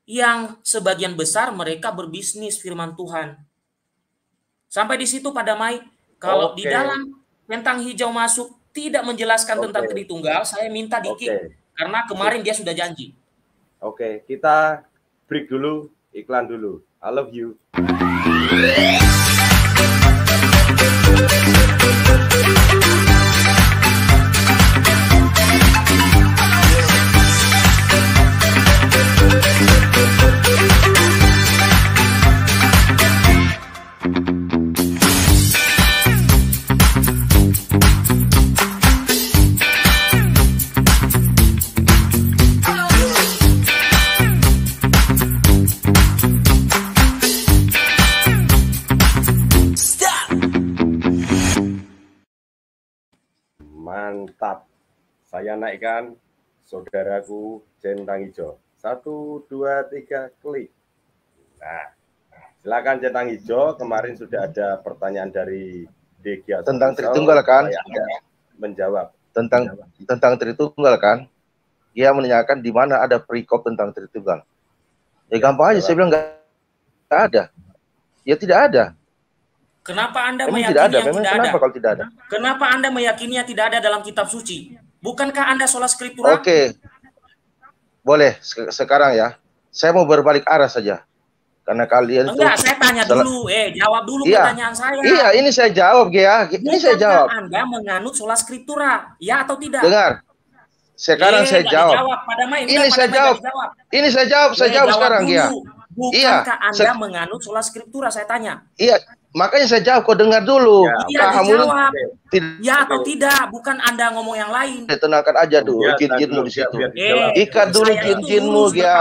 yang sebagian besar mereka berbisnis firman Tuhan. Sampai di situ pada Mai, kalau okay. di dalam tentang hijau masuk tidak menjelaskan okay. tentang Tritunggal, saya minta dikit okay. karena kemarin dia sudah janji. Oke, okay, kita break dulu, iklan dulu. I love you. Saya naikkan saudaraku centang hijau. Satu, dua, tiga, klik. Nah, silakan centang hijau. Kemarin sudah ada pertanyaan dari Degia. Tentang Tritunggal kan? Menjawab. Tentang menjawab. tentang Tritunggal kan? Dia menanyakan di mana ada perikop tentang Tritunggal. Ya, ya gampang aja, saya bilang nggak ada. Ya tidak ada. Kenapa Anda meyakini tidak ada? yang tidak kenapa ada? Kalau tidak ada? Kenapa Anda meyakini yang tidak ada dalam kitab suci? Bukankah Anda sholat skriptural? Oke. Boleh, sekarang ya. Saya mau berbalik arah saja. Karena kalian oh, Enggak, itu... saya tanya dulu. Eh, jawab dulu iya. pertanyaan saya. Iya, ini saya jawab, ya. Ini Bukankah saya jawab. Anda menganut sholat skriptural? Ya atau tidak? Dengar. Sekarang eh, saya jawab. ini saya jawab. jawab. Ini saya jawab, saya eh, jawab, jawab sekarang, ya. dulu. ya. Bukankah iya. Anda Se menganut sholat skriptura? Saya tanya. Iya, Makanya saya jawab, kau dengar dulu. Ya, jawab, dulu. Tidak. Ya atau tidak, bukan Anda ngomong yang lain. Tenangkan aja dulu iya, ya, jin-jinmu di situ. eh, Ikat dulu jin-jinmu ya.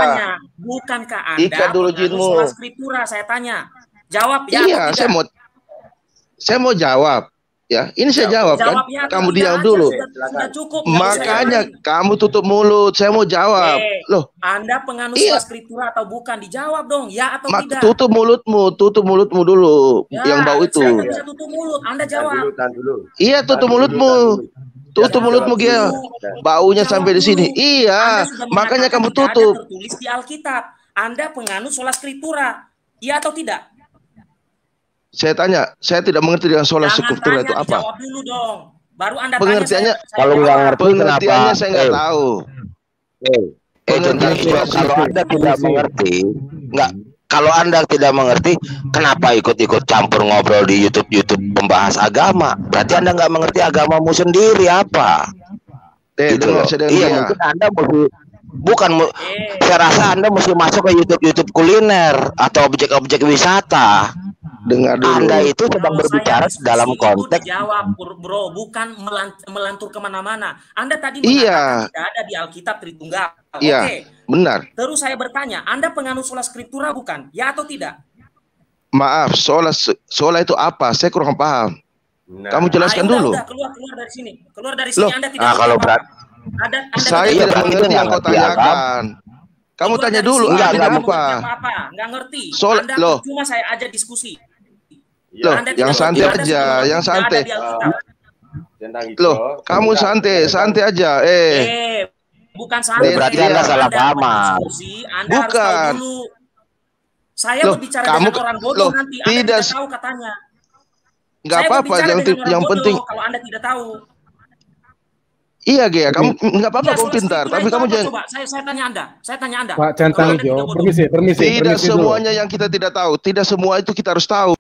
Bukankah Anda Ikat dulu jinmu. skriptura saya tanya. Jawab ya. Iya, saya mau saya mau jawab. Ya, ini saya jawab, kan. Ya. kamu diam dulu. Makanya kamu tutup mulut. Saya mau jawab. Loh, Anda penganut iya. skriptura atau bukan? Dijawab dong, ya atau Mak, tidak. Tutup mulutmu, tutup mulutmu dulu ya, yang bau itu. Saya bisa tutup mulut. Anda jawab. Tahan dulu, iya, tahan dulu. Iya, tutup mulutmu. tutup mulutmu dia. Baunya sampai di sini. Iya, makanya kamu tutup. Tulis di Alkitab. Anda penganut sholat skriptura. Iya atau tidak? Saya tanya, saya tidak mengerti dengan sholat skulptura itu apa. dulu dong. Baru Anda pengertiannya kalau nggak ngerti pengertiannya saya nggak eh. tahu. Eh. Eh, kalau Anda tidak mengerti, nggak kalau Anda tidak mengerti, kenapa ikut-ikut campur ngobrol di YouTube-YouTube membahas agama? Berarti Anda nggak mengerti agamamu sendiri apa? Eh, gitu loh. Iya, mungkin Anda mesti bukan eh. saya rasa Anda mesti masuk ke YouTube-YouTube kuliner atau objek-objek wisata. Dengar dulu. Anda itu sedang berbicara dalam konteks. Jawab, bro, bukan melantur kemana-mana. Anda tadi iya. tidak ada di Alkitab Tritunggal. Iya, benar. Terus saya bertanya, Anda penganut sola skriptura bukan? Ya atau tidak? Maaf, sola sola itu apa? Saya kurang paham. Nah. Kamu jelaskan nah, dulu. Udah, keluar, keluar dari sini. Keluar dari sini. Loh. Nah, kalau berat. Ada, ada saya tidak mengerti yang kau iya, tanyakan. Kamu tanya dulu, enggak, enggak apa. apa. Enggak ngerti. Soal, Anda loh. cuma saya aja diskusi. Iya. Loh, anda yang santai aja, yang santai. Gitu. Loh, kamu santai, santai aja. Eh. eh bukan santai. Eh, berarti Anda salah paham. Bukan. Saya loh, berbicara kamu, dengan orang bodoh loh, nanti. Anda tidak, tidak tahu katanya. Enggak apa-apa, yang yang penting kalau Anda tidak tahu. Iya, Gea, ya, kamu enggak iya, apa-apa kamu pintar, tapi kamu jangan Coba saya saya tanya Anda, saya tanya Anda. Pak Centang Jo, permisi, permisi. Tidak permisi semuanya dulu. yang kita tidak tahu, tidak semua itu kita harus tahu.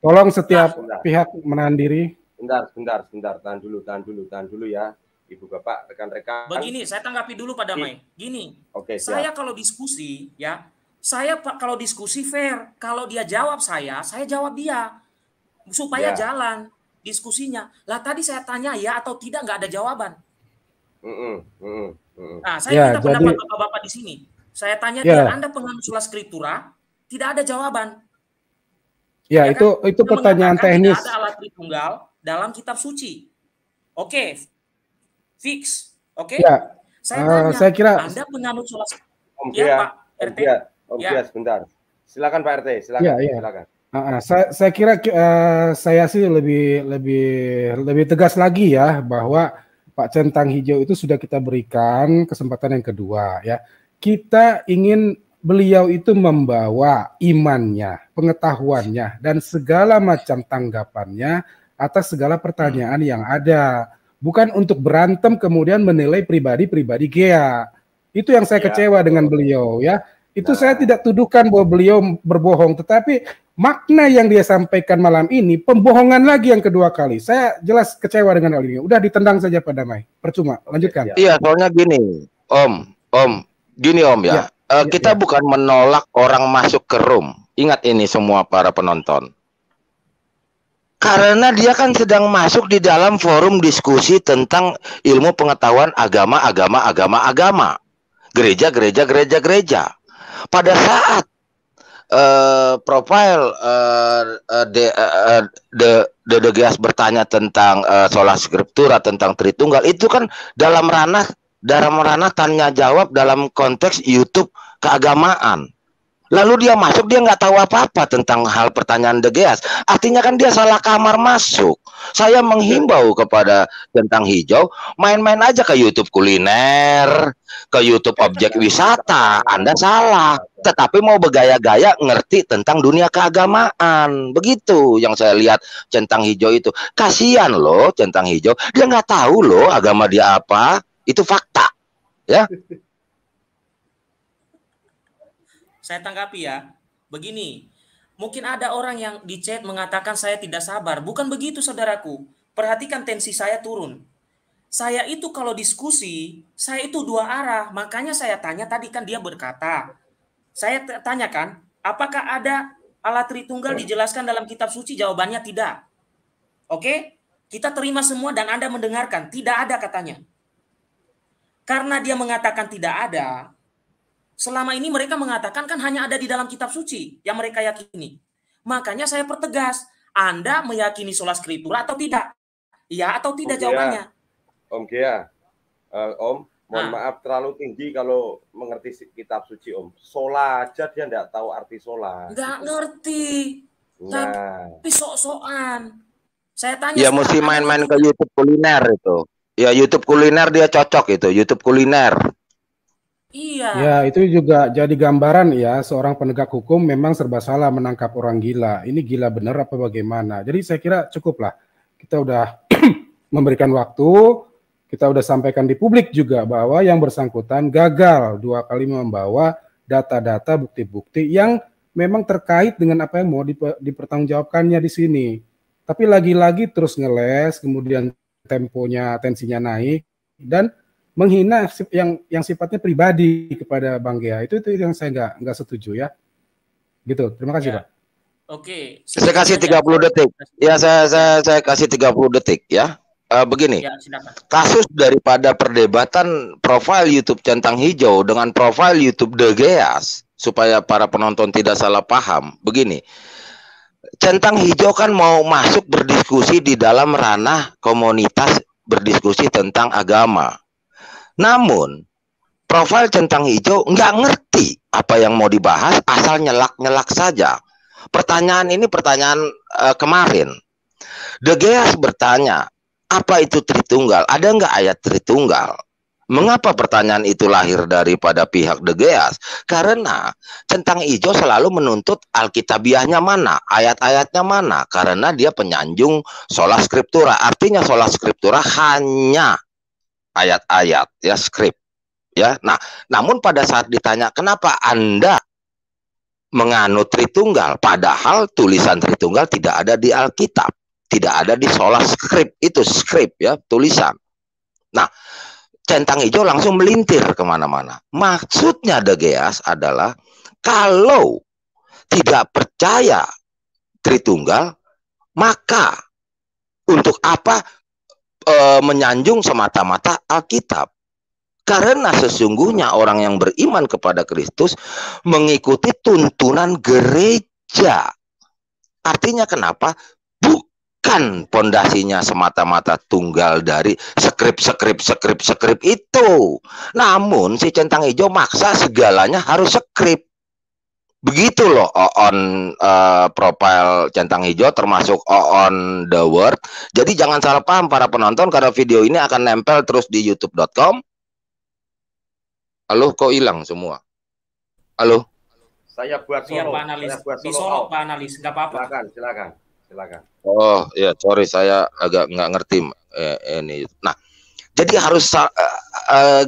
Tolong setiap sebentar. pihak menahan diri. Sebentar, sebentar, sebentar. Tahan dulu, tahan dulu, tahan dulu ya. Ibu Bapak, rekan-rekan. Begini, saya tanggapi dulu pada Mai. Iya. Gini, Oke, saya kalau diskusi, ya, saya kalau diskusi fair. Kalau dia jawab saya, saya jawab dia. Supaya ya. jalan diskusinya. Lah tadi saya tanya ya atau tidak, nggak ada jawaban. Mm -mm, mm -mm. Nah, saya ya, minta jadi... pendapat Bapak-Bapak di sini. Saya tanya ya. dia, Anda penganut skriptura? tidak ada jawaban. Ya, ya itu kan? itu pertanyaan teknis. Tidak Ada alat Tritunggal dalam kitab suci. Oke. Okay. Fix. Oke. Okay? Ya. Saya uh, saya kira Anda penganut sholat Om ya, Pak Om Pia, Om ya. sebentar. Silakan Pak RT, silakan. Ya, ya. silakan. Uh, saya, saya kira uh, saya sih lebih lebih lebih tegas lagi ya bahwa Pak centang hijau itu sudah kita berikan kesempatan yang kedua ya. Kita ingin beliau itu membawa imannya, pengetahuannya, dan segala macam tanggapannya atas segala pertanyaan yang ada. Bukan untuk berantem kemudian menilai pribadi-pribadi Gea. Itu yang saya iya, kecewa dengan beliau ya. Itu nah. saya tidak tuduhkan bahwa beliau berbohong, tetapi makna yang dia sampaikan malam ini pembohongan lagi yang kedua kali. Saya jelas kecewa dengan hal ini. Udah ditendang saja pada mai, Percuma. Lanjutkan. Iya, soalnya gini, Om, Om, gini Om ya. ya Uh, kita ya. bukan menolak orang masuk ke room. Ingat ini semua para penonton. Karena dia kan sedang masuk di dalam forum diskusi tentang ilmu pengetahuan agama, agama, agama, agama, gereja, gereja, gereja, gereja. Pada saat uh, profil uh, uh, de, uh, de, de, de Gias bertanya tentang uh, skriptura tentang Tritunggal itu kan dalam ranah Dara Morana tanya jawab dalam konteks YouTube keagamaan. Lalu dia masuk, dia nggak tahu apa-apa tentang hal pertanyaan The Geas. Artinya kan dia salah kamar masuk. Saya menghimbau kepada tentang hijau, main-main aja ke YouTube kuliner, ke YouTube objek wisata. Anda salah. Tetapi mau bergaya-gaya ngerti tentang dunia keagamaan. Begitu yang saya lihat centang hijau itu. kasian loh centang hijau. Dia nggak tahu loh agama dia apa. Itu fakta. Ya. Saya tanggapi ya. Begini, mungkin ada orang yang di chat mengatakan saya tidak sabar. Bukan begitu saudaraku. Perhatikan tensi saya turun. Saya itu kalau diskusi, saya itu dua arah. Makanya saya tanya tadi kan dia berkata. Saya tanyakan, apakah ada alat Tritunggal dijelaskan dalam kitab suci? Jawabannya tidak. Oke? Kita terima semua dan Anda mendengarkan. Tidak ada katanya. Karena dia mengatakan tidak ada, selama ini mereka mengatakan kan hanya ada di dalam kitab suci yang mereka yakini. Makanya saya pertegas, Anda meyakini sholat skriptura atau tidak? Iya atau tidak Om jawabannya? Kia. Om Kia, uh, eh, Om, mohon nah. maaf terlalu tinggi kalau mengerti kitab suci Om. Sola aja dia tidak tahu arti sola. Enggak ngerti. Nah. Tapi sok-sokan. Saya tanya. Ya mesti main-main ke YouTube kuliner itu ya YouTube kuliner dia cocok itu YouTube kuliner iya ya itu juga jadi gambaran ya seorang penegak hukum memang serba salah menangkap orang gila ini gila bener apa bagaimana jadi saya kira cukuplah kita udah memberikan waktu kita udah sampaikan di publik juga bahwa yang bersangkutan gagal dua kali membawa data-data bukti-bukti yang memang terkait dengan apa yang mau dipertanggungjawabkannya di sini tapi lagi-lagi terus ngeles kemudian temponya tensinya naik dan menghina yang yang sifatnya pribadi kepada Bang Gea itu itu yang saya nggak nggak setuju ya gitu terima kasih ya. Pak Oke. Okay. Saya kasih 30 detik. Ya saya saya saya kasih 30 detik ya. Uh, begini. Ya, Kasus daripada perdebatan profil YouTube centang hijau dengan profil YouTube The Geas supaya para penonton tidak salah paham. Begini centang hijau kan mau masuk berdiskusi di dalam ranah komunitas berdiskusi tentang agama. Namun, profil centang hijau nggak ngerti apa yang mau dibahas, asal nyelak-nyelak saja. Pertanyaan ini pertanyaan uh, kemarin. The Geas bertanya, apa itu Tritunggal? Ada nggak ayat Tritunggal? Mengapa pertanyaan itu lahir daripada pihak De Geas? Karena centang hijau selalu menuntut alkitabiahnya mana, ayat-ayatnya mana, karena dia penyanjung sola skriptura. Artinya sola skriptura hanya ayat-ayat ya skrip. Ya. Nah, namun pada saat ditanya kenapa Anda menganut Tritunggal padahal tulisan Tritunggal tidak ada di Alkitab, tidak ada di sola skrip itu skrip ya, tulisan. Nah, centang hijau langsung melintir kemana-mana. Maksudnya De Geas adalah kalau tidak percaya Tritunggal, maka untuk apa e, menyanjung semata-mata Alkitab? Karena sesungguhnya orang yang beriman kepada Kristus mengikuti tuntunan gereja. Artinya kenapa? bukan pondasinya semata-mata tunggal dari skrip skrip skrip skrip itu. Namun si centang hijau maksa segalanya harus skrip. Begitu loh on uh, eh, profile centang hijau termasuk on the word. Jadi jangan salah paham para penonton karena video ini akan nempel terus di youtube.com. Halo kok hilang semua? Halo. Saya buat solo. Pak Analis. Saya buat solo. Di solo Pak Analis, enggak apa-apa. Silakan, silakan silakan. Oh ya, sorry saya agak nggak ngerti eh, ini. Nah, jadi harus uh,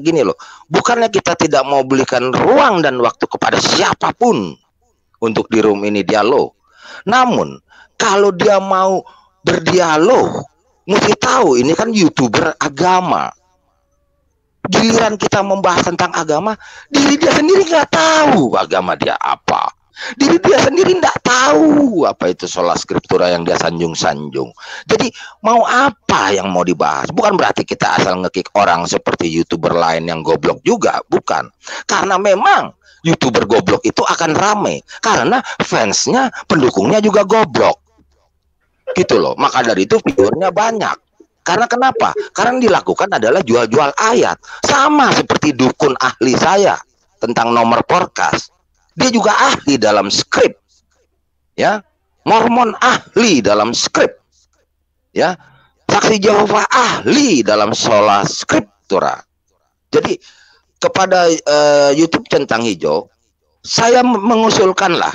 gini loh, bukannya kita tidak mau belikan ruang dan waktu kepada siapapun untuk di room ini dialog. Namun kalau dia mau berdialog, mesti tahu ini kan youtuber agama. Giliran kita membahas tentang agama, diri dia sendiri nggak tahu agama dia apa, Diri dia sendiri tidak tahu apa itu sholat skriptura yang dia sanjung-sanjung. Jadi mau apa yang mau dibahas? Bukan berarti kita asal ngekick orang seperti youtuber lain yang goblok juga, bukan. Karena memang youtuber goblok itu akan rame karena fansnya, pendukungnya juga goblok. Gitu loh. Maka dari itu figurnya banyak. Karena kenapa? Karena dilakukan adalah jual-jual ayat. Sama seperti dukun ahli saya tentang nomor porkas. Dia juga ahli dalam skrip. Ya. Mormon ahli dalam skrip. Ya. Saksi Jehovah ahli dalam sola skriptura Jadi kepada uh, YouTube centang hijau, saya mengusulkanlah.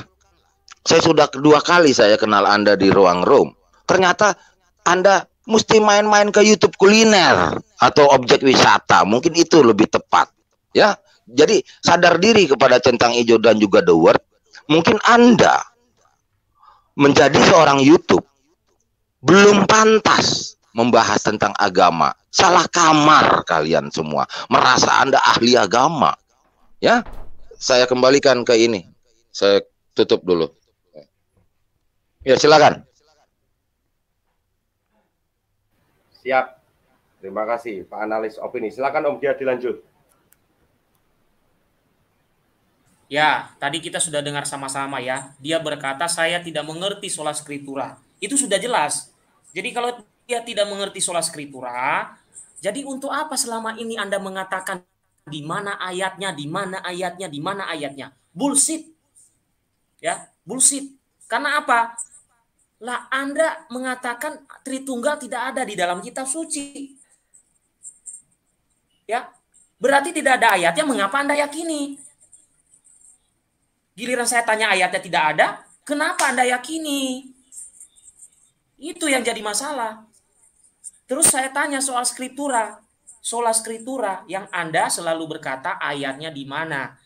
Saya sudah kedua kali saya kenal Anda di ruang room. Ternyata Anda mesti main-main ke YouTube kuliner atau objek wisata. Mungkin itu lebih tepat. Ya, jadi sadar diri kepada centang hijau dan juga the word. Mungkin Anda menjadi seorang YouTube belum pantas membahas tentang agama. Salah kamar kalian semua. Merasa Anda ahli agama. Ya. Saya kembalikan ke ini. Saya tutup dulu. Ya, silakan. Siap. Terima kasih Pak Analis Opini. Silakan Om Dia dilanjut. Ya, tadi kita sudah dengar sama-sama ya. Dia berkata, saya tidak mengerti sola skritura. Itu sudah jelas. Jadi kalau dia tidak mengerti sola skritura, jadi untuk apa selama ini Anda mengatakan di mana ayatnya, di mana ayatnya, di mana ayatnya? Bullshit. Ya, bullshit. Karena apa? Lah Anda mengatakan Tritunggal tidak ada di dalam kitab suci. Ya, berarti tidak ada ayatnya, mengapa Anda yakini? Giliran saya tanya ayatnya tidak ada, kenapa Anda yakini? Itu yang jadi masalah. Terus saya tanya soal skriptura, sola skriptura yang Anda selalu berkata ayatnya di mana.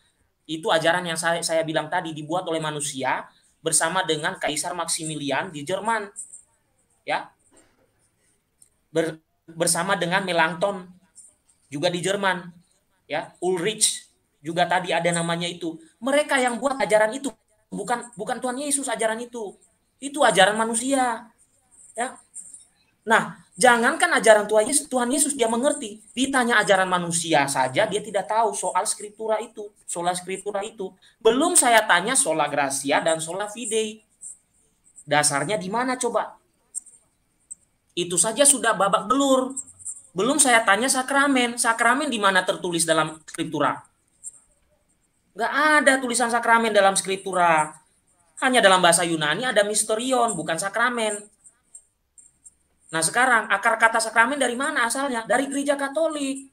Itu ajaran yang saya, saya bilang tadi dibuat oleh manusia bersama dengan Kaisar Maximilian di Jerman. Ya. Ber, bersama dengan Melanchthon juga di Jerman. Ya, Ulrich juga tadi ada namanya itu. Mereka yang buat ajaran itu bukan bukan Tuhan Yesus ajaran itu. Itu ajaran manusia. Ya. Nah, jangankan ajaran Tuhan Yesus, Tuhan Yesus dia mengerti. Ditanya ajaran manusia saja dia tidak tahu soal skriptura itu, sola skriptura itu. Belum saya tanya sola gracia dan sola fidei. Dasarnya di mana coba? Itu saja sudah babak belur. Belum saya tanya sakramen. Sakramen di mana tertulis dalam skriptura? Gak ada tulisan sakramen dalam skriptura. Hanya dalam bahasa Yunani ada misterion, bukan sakramen. Nah sekarang akar kata sakramen dari mana asalnya? Dari gereja katolik.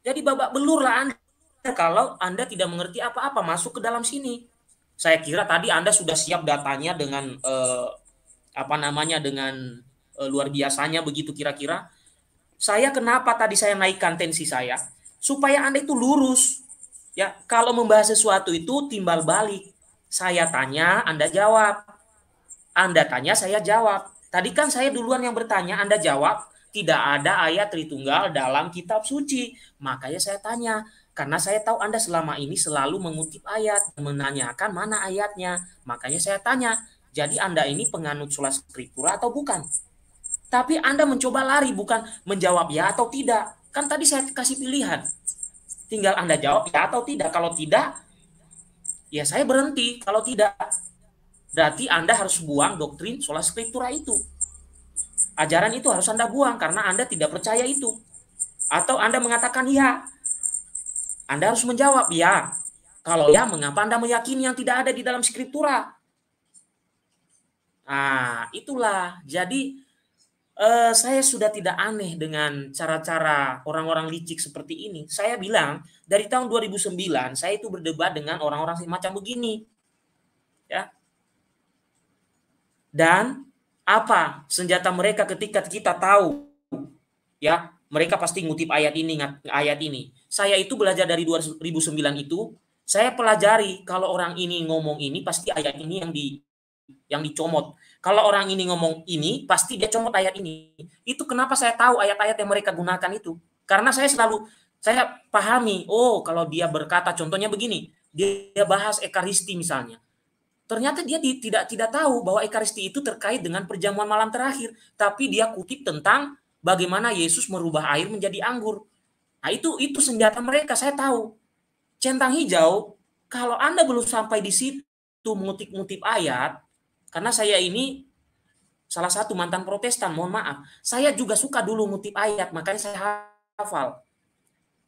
Jadi babak belur lah Anda kalau Anda tidak mengerti apa-apa masuk ke dalam sini. Saya kira tadi Anda sudah siap datanya dengan eh, apa namanya dengan eh, luar biasanya begitu kira-kira. Saya kenapa tadi saya naikkan tensi saya supaya Anda itu lurus. Ya, kalau membahas sesuatu itu timbal balik. Saya tanya, Anda jawab. Anda tanya, saya jawab. Tadi kan saya duluan yang bertanya, Anda jawab. Tidak ada ayat Tritunggal dalam kitab suci. Makanya saya tanya, karena saya tahu Anda selama ini selalu mengutip ayat, menanyakan mana ayatnya. Makanya saya tanya, jadi Anda ini penganut sola skriptura atau bukan? Tapi Anda mencoba lari, bukan menjawab ya atau tidak. Kan tadi saya kasih pilihan tinggal Anda jawab ya atau tidak. Kalau tidak, ya saya berhenti. Kalau tidak, berarti Anda harus buang doktrin sola scriptura itu. Ajaran itu harus Anda buang karena Anda tidak percaya itu. Atau Anda mengatakan ya. Anda harus menjawab ya. Kalau ya, mengapa Anda meyakini yang tidak ada di dalam skriptura? Nah, itulah. Jadi uh, saya sudah tidak aneh dengan cara-cara orang-orang licik seperti ini. Saya bilang dari tahun 2009 saya itu berdebat dengan orang-orang semacam begini. Ya. Dan apa senjata mereka ketika kita tahu ya, mereka pasti ngutip ayat ini ayat ini. Saya itu belajar dari 2009 itu, saya pelajari kalau orang ini ngomong ini pasti ayat ini yang di yang dicomot kalau orang ini ngomong ini, pasti dia comot ayat ini. Itu kenapa saya tahu ayat-ayat yang mereka gunakan itu. Karena saya selalu, saya pahami, oh kalau dia berkata, contohnya begini, dia bahas ekaristi misalnya. Ternyata dia di, tidak tidak tahu bahwa ekaristi itu terkait dengan perjamuan malam terakhir, tapi dia kutip tentang bagaimana Yesus merubah air menjadi anggur. Nah, itu itu senjata mereka, saya tahu. Centang hijau, kalau Anda belum sampai di situ mengutip mutip ayat, karena saya ini salah satu mantan protestan, mohon maaf. Saya juga suka dulu ngutip ayat, makanya saya hafal.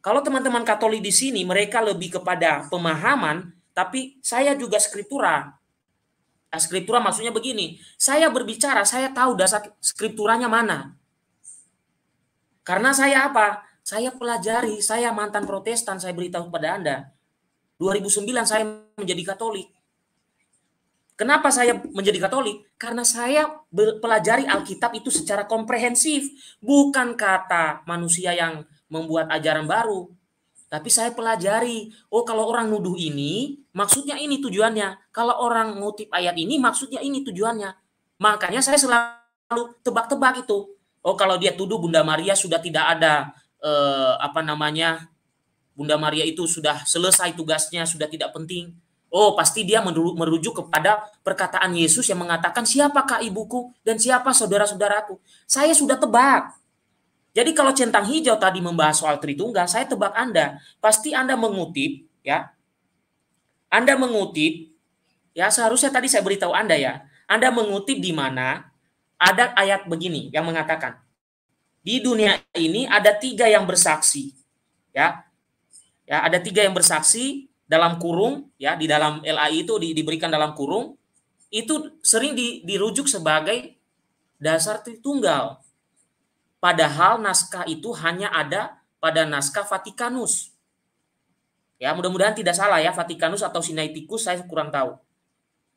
Kalau teman-teman Katolik di sini, mereka lebih kepada pemahaman, tapi saya juga skriptura. Nah, skriptura maksudnya begini, saya berbicara, saya tahu dasar skripturanya mana. Karena saya apa? Saya pelajari, saya mantan protestan, saya beritahu kepada Anda. 2009 saya menjadi Katolik. Kenapa saya menjadi Katolik? Karena saya pelajari Alkitab itu secara komprehensif, bukan kata manusia yang membuat ajaran baru. Tapi saya pelajari, oh kalau orang nuduh ini, maksudnya ini tujuannya. Kalau orang ngutip ayat ini, maksudnya ini tujuannya. Makanya saya selalu tebak-tebak itu. Oh kalau dia tuduh Bunda Maria sudah tidak ada eh, apa namanya Bunda Maria itu sudah selesai tugasnya, sudah tidak penting. Oh, pasti dia merujuk kepada perkataan Yesus yang mengatakan, siapakah ibuku dan siapa saudara-saudaraku? Saya sudah tebak. Jadi kalau centang hijau tadi membahas soal Tritunggal, saya tebak Anda. Pasti Anda mengutip, ya. Anda mengutip, ya seharusnya tadi saya beritahu Anda ya. Anda mengutip di mana ada ayat begini yang mengatakan, di dunia ini ada tiga yang bersaksi. Ya, ya ada tiga yang bersaksi, dalam kurung ya di dalam LAI itu di, diberikan dalam kurung itu sering di, dirujuk sebagai dasar Tritunggal. Padahal naskah itu hanya ada pada naskah Vatikanus. Ya, mudah-mudahan tidak salah ya Vatikanus atau Sinaiticus saya kurang tahu.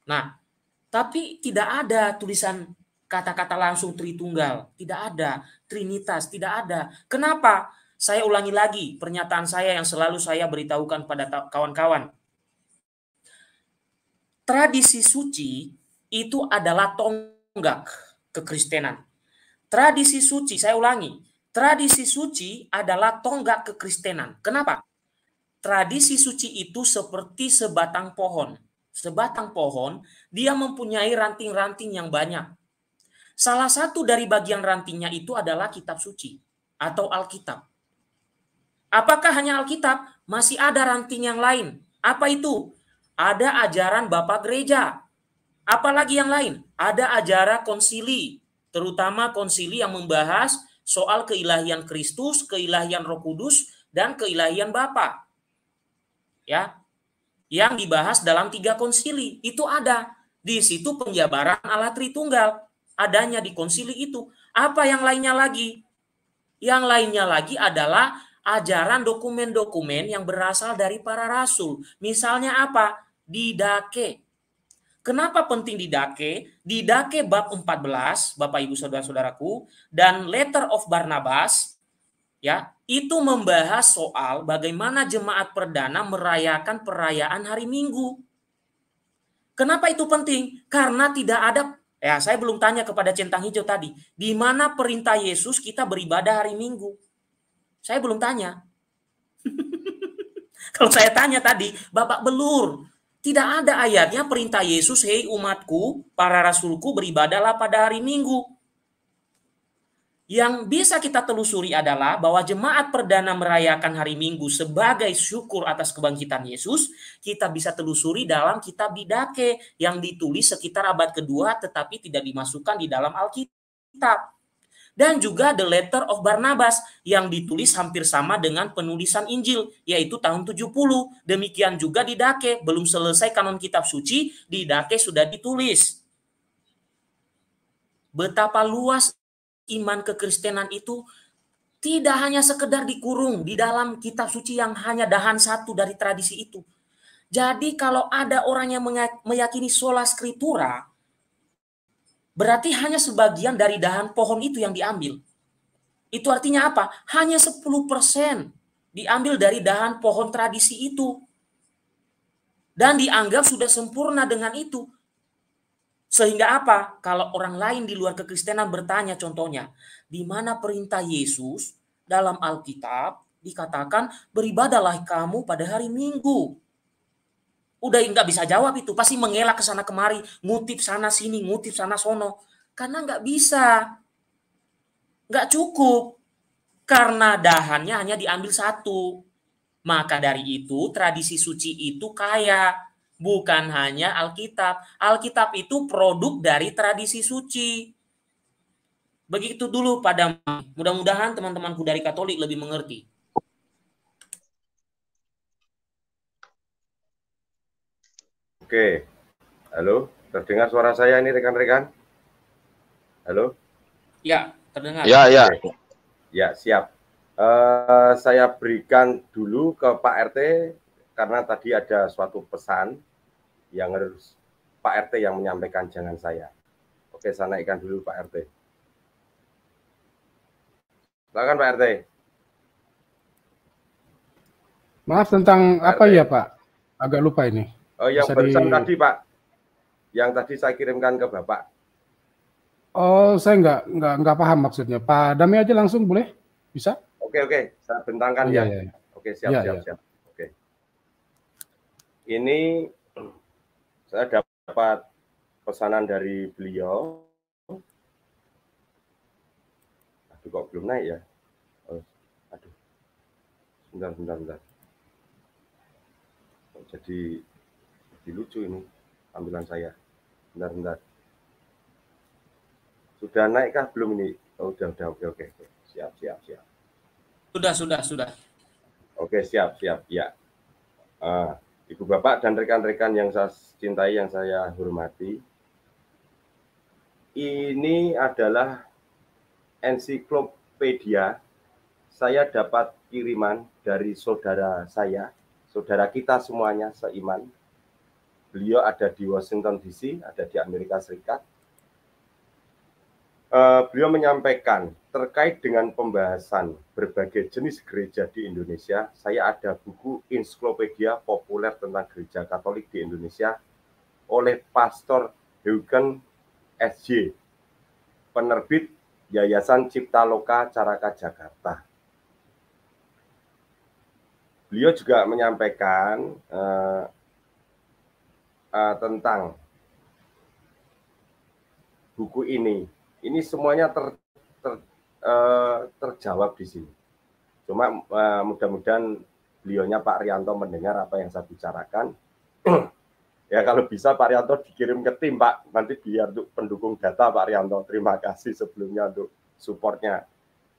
Nah, tapi tidak ada tulisan kata-kata langsung Tritunggal, tidak ada Trinitas, tidak ada. Kenapa? Saya ulangi lagi pernyataan saya yang selalu saya beritahukan pada kawan-kawan. Tradisi suci itu adalah tonggak kekristenan. Tradisi suci, saya ulangi, tradisi suci adalah tonggak kekristenan. Kenapa? Tradisi suci itu seperti sebatang pohon. Sebatang pohon, dia mempunyai ranting-ranting yang banyak. Salah satu dari bagian rantingnya itu adalah kitab suci atau Alkitab. Apakah hanya Alkitab? Masih ada ranting yang lain. Apa itu? Ada ajaran Bapak Gereja. Apalagi yang lain? Ada ajaran konsili, terutama konsili yang membahas soal keilahian Kristus, keilahian Roh Kudus, dan keilahian Bapa. Ya. Yang dibahas dalam tiga konsili itu ada. Di situ penjabaran Alat Tritunggal adanya di konsili itu. Apa yang lainnya lagi? Yang lainnya lagi adalah ajaran dokumen-dokumen yang berasal dari para rasul. Misalnya apa? Didake. Kenapa penting didake? Didake bab 14, Bapak Ibu Saudara-saudaraku, dan Letter of Barnabas ya, itu membahas soal bagaimana jemaat perdana merayakan perayaan hari Minggu. Kenapa itu penting? Karena tidak ada ya saya belum tanya kepada centang hijau tadi, di mana perintah Yesus kita beribadah hari Minggu? Saya belum tanya. Kalau saya tanya tadi, Bapak belur. Tidak ada ayatnya perintah Yesus, hei umatku, para rasulku beribadalah pada hari Minggu. Yang bisa kita telusuri adalah bahwa jemaat perdana merayakan hari Minggu sebagai syukur atas kebangkitan Yesus, kita bisa telusuri dalam kitab Bidake yang ditulis sekitar abad kedua tetapi tidak dimasukkan di dalam Alkitab dan juga The Letter of Barnabas yang ditulis hampir sama dengan penulisan Injil yaitu tahun 70. Demikian juga di Dake, belum selesai kanon kitab suci, di Dake sudah ditulis. Betapa luas iman kekristenan itu tidak hanya sekedar dikurung di dalam kitab suci yang hanya dahan satu dari tradisi itu. Jadi kalau ada orang yang meyakini sola scriptura, Berarti hanya sebagian dari dahan pohon itu yang diambil. Itu artinya apa? Hanya 10% diambil dari dahan pohon tradisi itu. Dan dianggap sudah sempurna dengan itu. Sehingga apa? Kalau orang lain di luar kekristenan bertanya contohnya, di mana perintah Yesus dalam Alkitab dikatakan beribadalah kamu pada hari Minggu udah nggak bisa jawab itu pasti mengelak ke sana kemari ngutip sana sini ngutip sana sono karena nggak bisa nggak cukup karena dahannya hanya diambil satu maka dari itu tradisi suci itu kaya bukan hanya Alkitab Alkitab itu produk dari tradisi suci begitu dulu pada mudah-mudahan teman-temanku dari Katolik lebih mengerti Oke. Halo, terdengar suara saya ini rekan-rekan? Halo? Ya, terdengar. Ya, ya. Ya, siap. Uh, saya berikan dulu ke Pak RT karena tadi ada suatu pesan yang harus Pak RT yang menyampaikan jangan saya. Oke, saya naikkan dulu Pak RT. Silakan Pak RT. Maaf tentang Pak apa ya Pak? Agak lupa ini. Oh, yang Bisa barusan di... tadi Pak, yang tadi saya kirimkan ke Bapak. Oh, saya nggak nggak nggak paham maksudnya. Pak Dami aja langsung boleh? Bisa? Oke oke, saya bentangkan oh, ya. Iya, iya. iya. Oke siap iya, siap iya. siap. Oke. Ini saya dapat pesanan dari beliau. Aduh kok belum naik ya? Oh, aduh. Sebentar sebentar sebentar. Jadi jadi lucu ini tampilan saya. Bentar, bentar. Sudah naikkah belum ini? Oh, udah, udah, oke, oke. Siap, siap, siap. Sudah, sudah, sudah. Oke, siap, siap, ya. Uh, Ibu Bapak dan rekan-rekan yang saya cintai, yang saya hormati, ini adalah ensiklopedia saya dapat kiriman dari saudara saya, saudara kita semuanya seiman, Beliau ada di Washington DC, ada di Amerika Serikat. Uh, beliau menyampaikan terkait dengan pembahasan berbagai jenis gereja di Indonesia. Saya ada buku ensiklopedia populer tentang gereja Katolik di Indonesia oleh Pastor Eugen SJ, penerbit Yayasan Cipta Loka Caraka Jakarta. Beliau juga menyampaikan uh, uh, tentang buku ini. Ini semuanya ter, ter, uh, terjawab di sini. Cuma uh, mudah-mudahan beliaunya Pak Rianto mendengar apa yang saya bicarakan. ya kalau bisa Pak Rianto dikirim ke tim Pak, nanti biar untuk pendukung data Pak Rianto. Terima kasih sebelumnya untuk supportnya.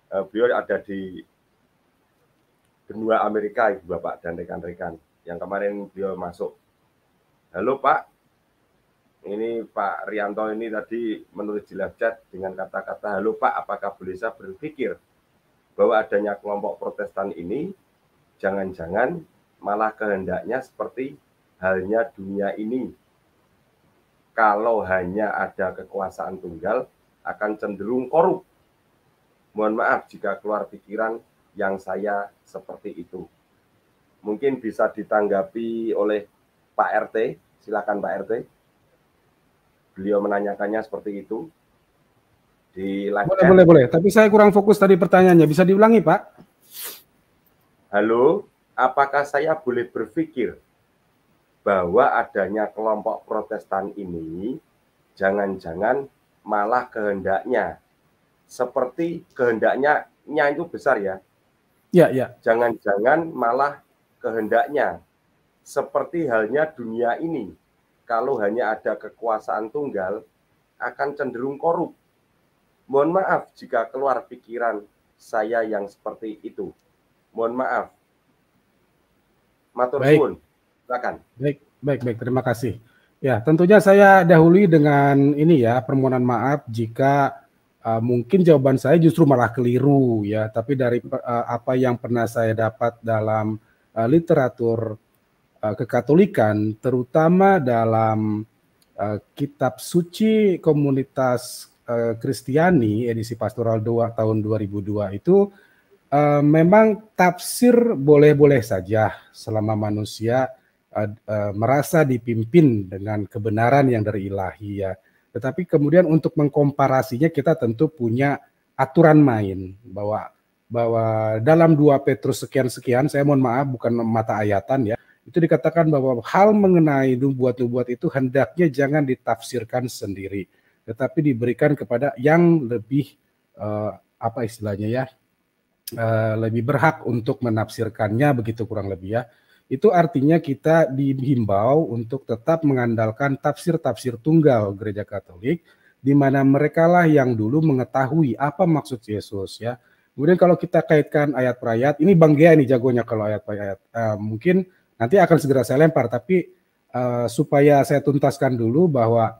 Uh, beliau ada di benua Amerika Ibu Bapak dan rekan-rekan. Yang kemarin beliau masuk Halo Pak, ini Pak Rianto ini tadi menulis live chat dengan kata-kata halo Pak, apakah boleh saya berpikir bahwa adanya kelompok protestan ini jangan-jangan malah kehendaknya seperti halnya dunia ini. Kalau hanya ada kekuasaan tunggal akan cenderung korup. Mohon maaf jika keluar pikiran yang saya seperti itu. Mungkin bisa ditanggapi oleh Pak RT, silakan Pak RT. Beliau menanyakannya seperti itu. Di live boleh, boleh, boleh. Tapi saya kurang fokus tadi pertanyaannya. Bisa diulangi, Pak? Halo, apakah saya boleh berpikir bahwa adanya kelompok protestan ini jangan-jangan malah kehendaknya seperti kehendaknya nya itu besar ya. Ya, ya. Jangan-jangan malah kehendaknya seperti halnya dunia ini, kalau hanya ada kekuasaan tunggal, akan cenderung korup. Mohon maaf jika keluar pikiran saya yang seperti itu. Mohon maaf. Matur suwun. Silakan. Baik, baik, baik. Terima kasih. Ya, tentunya saya dahului dengan ini ya permohonan maaf jika uh, mungkin jawaban saya justru malah keliru ya. Tapi dari uh, apa yang pernah saya dapat dalam uh, literatur Eh, kekatolikan, terutama dalam eh, kitab suci komunitas eh, Kristiani edisi Pastoral 2 tahun 2002 itu memang tafsir boleh-boleh saja selama manusia merasa dipimpin dengan kebenaran yang dari ilahi ya. Tetapi kemudian untuk mengkomparasinya kita tentu punya aturan main bahwa bahwa dalam dua Petrus sekian-sekian saya mohon maaf bukan mata ayatan ya itu dikatakan bahwa hal mengenai nubuat-nubuat itu hendaknya jangan ditafsirkan sendiri, tetapi diberikan kepada yang lebih uh, apa istilahnya ya, uh, lebih berhak untuk menafsirkannya begitu kurang lebih ya. Itu artinya kita dihimbau untuk tetap mengandalkan tafsir-tafsir tunggal Gereja Katolik, di mana merekalah yang dulu mengetahui apa maksud Yesus ya. Kemudian kalau kita kaitkan ayat per ayat, ini Bang Gia ini jagonya kalau ayat per ayat. Uh, mungkin Nanti akan segera saya lempar, tapi uh, supaya saya tuntaskan dulu bahwa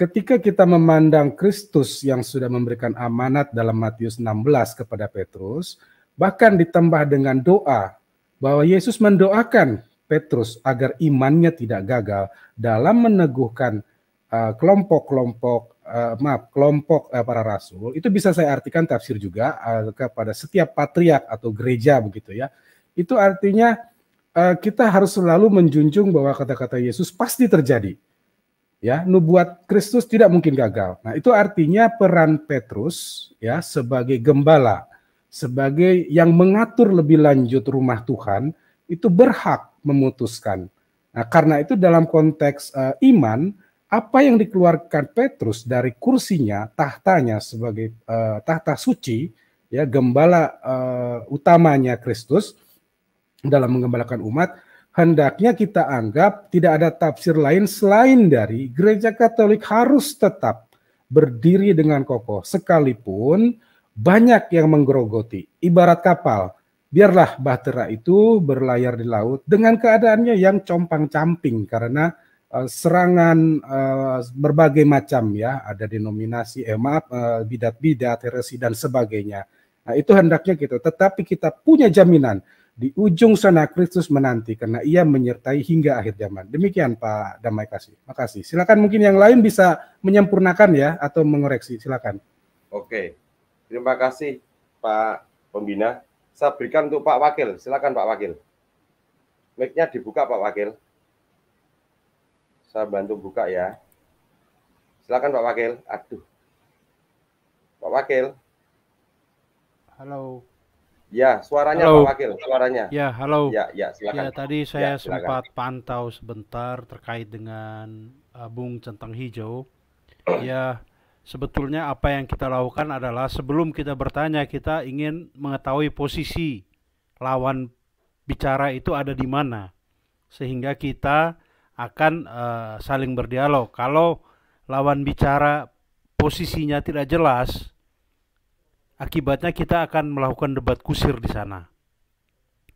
ketika kita memandang Kristus yang sudah memberikan amanat dalam Matius 16 kepada Petrus, bahkan ditambah dengan doa bahwa Yesus mendoakan Petrus agar imannya tidak gagal dalam meneguhkan eh, kelompok-kelompok uh, uh, maaf kelompok uh, para rasul itu bisa saya artikan tafsir juga uh, kepada setiap patriak atau gereja begitu ya itu artinya Eh, kita harus selalu menjunjung bahwa kata-kata Yesus pasti terjadi. Ya, nubuat Kristus tidak mungkin gagal. Nah, itu artinya peran Petrus ya sebagai gembala, sebagai yang mengatur lebih lanjut rumah Tuhan itu berhak memutuskan. Nah, karena itu dalam konteks uh, iman, apa yang dikeluarkan Petrus dari kursinya, tahtanya sebagai uh, tahta suci, ya gembala uh, utamanya Kristus, dalam mengembalakan umat, hendaknya kita anggap tidak ada tafsir lain selain dari gereja Katolik harus tetap berdiri dengan kokoh sekalipun banyak yang menggerogoti. Ibarat kapal, biarlah bahtera itu berlayar di laut dengan keadaannya yang compang-camping karena uh, serangan uh, berbagai macam ya, ada denominasi, eh maaf, bidat eh, bidat-bidat, heresi dan sebagainya. Nah, itu hendaknya gitu. Tetapi kita punya jaminan di ujung sana Kristus menanti karena ia menyertai hingga akhir zaman. Demikian Pak Damai Kasih. Makasih. Silakan mungkin yang lain bisa menyempurnakan ya atau mengoreksi. Silakan. Oke. Terima kasih Pak Pembina. Saya berikan untuk Pak Wakil. Silakan Pak Wakil. Mic-nya dibuka Pak Wakil. Saya bantu buka ya. Silakan Pak Wakil. Aduh. Pak Wakil. Halo. Ya, suaranya halo. Pak Wakil, suaranya. Ya, halo. Ya, ya, silakan. Ya, tadi ya, saya ya, silakan. sempat pantau sebentar terkait dengan uh, Bung Centang Hijau. ya, sebetulnya apa yang kita lakukan adalah sebelum kita bertanya, kita ingin mengetahui posisi lawan bicara itu ada di mana. Sehingga kita akan uh, saling berdialog. Kalau lawan bicara posisinya tidak jelas, akibatnya kita akan melakukan debat kusir di sana.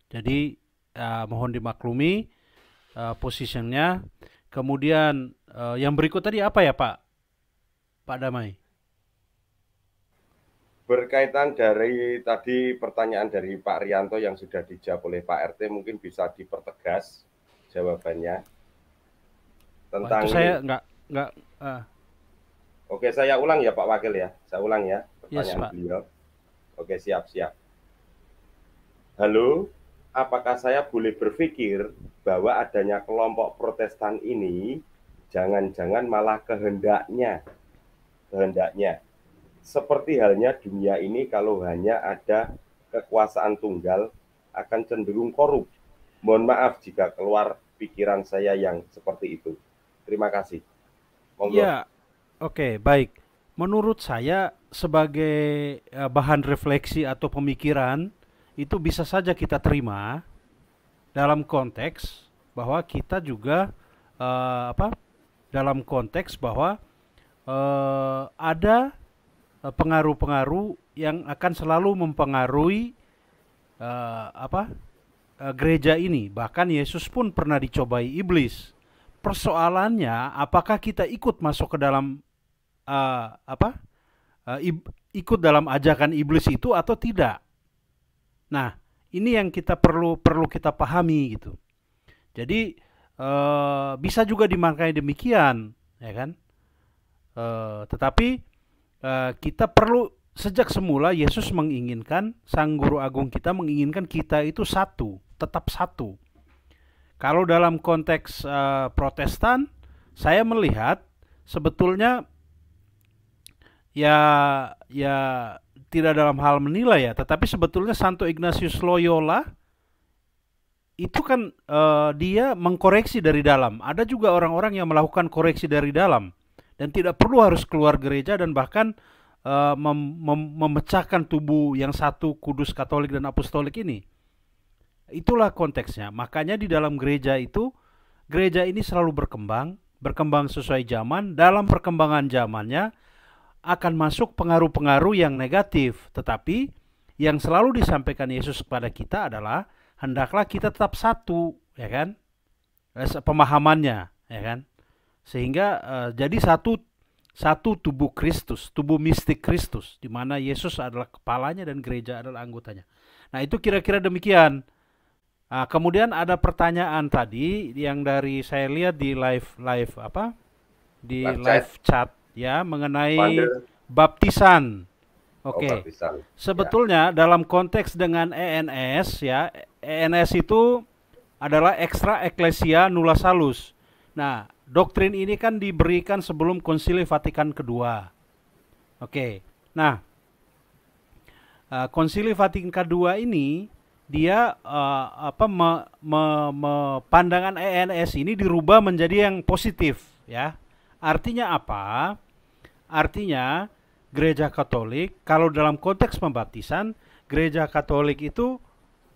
Jadi uh, mohon dimaklumi uh, posisinya. Kemudian uh, yang berikut tadi apa ya Pak? Pak Damai. Berkaitan dari tadi pertanyaan dari Pak Rianto yang sudah dijawab oleh Pak RT mungkin bisa dipertegas jawabannya tentang Wah, itu saya nggak nggak uh. Oke saya ulang ya Pak Wakil ya saya ulang ya Pertanyaan yes, beliau. Oke, siap-siap. Halo, apakah saya boleh berpikir bahwa adanya kelompok protestan ini jangan-jangan malah kehendaknya kehendaknya seperti halnya dunia ini kalau hanya ada kekuasaan tunggal akan cenderung korup. Mohon maaf jika keluar pikiran saya yang seperti itu. Terima kasih. Monggo. Ya, oke, okay, baik. Menurut saya sebagai eh, bahan refleksi atau pemikiran itu bisa saja kita terima dalam konteks bahwa kita juga uh, apa dalam konteks bahwa uh, ada pengaruh-pengaruh yang akan selalu mempengaruhi uh, apa uh, gereja ini bahkan Yesus pun pernah dicobai iblis persoalannya apakah kita ikut masuk ke dalam uh, apa Eh, ikut dalam ajakan iblis itu atau tidak. Nah, ini yang kita perlu perlu kita pahami gitu. Jadi uh, bisa juga dimaknai demikian, ya kan? Uh, tetapi uh, kita perlu sejak semula Yesus menginginkan Sang Guru Agung kita menginginkan kita itu satu, tetap satu. Kalau dalam konteks uh, Protestan, saya melihat sebetulnya ya ya tidak dalam hal menilai ya, tetapi sebetulnya Santo Ignatius Loyola itu kan uh, dia mengkoreksi dari dalam. Ada juga orang-orang yang melakukan koreksi dari dalam dan tidak perlu harus keluar gereja dan bahkan uh, mem mem memecahkan tubuh yang satu kudus Katolik dan Apostolik ini. Itulah konteksnya. Makanya di dalam gereja itu gereja ini selalu berkembang, berkembang sesuai zaman, dalam perkembangan zamannya akan masuk pengaruh-pengaruh yang negatif. Tetapi yang selalu disampaikan Yesus kepada kita adalah hendaklah kita tetap satu, ya kan? Eh, pemahamannya, ya kan? Sehingga uh, jadi satu satu tubuh Kristus, tubuh mistik Kristus, di mana Yesus adalah kepalanya dan gereja adalah anggotanya. Nah itu kira-kira demikian. Nah, kemudian ada pertanyaan tadi yang dari saya lihat di live live apa di live, live chat ya mengenai Pada. baptisan. Oh, Oke. Okay. Ya. Oh, Sebetulnya ya. dalam konteks dengan ENS ya, ENS itu adalah ekstra eklesia nula salus. Nah, doktrin ini kan diberikan sebelum Konsili Vatikan kedua. Oke. Okay. Nah, uh, Konsili Vatikan kedua ini dia uh, apa me, me, me, pandangan ENS ini dirubah menjadi yang positif ya. Artinya apa? Artinya, gereja Katolik kalau dalam konteks pembaptisan, gereja Katolik itu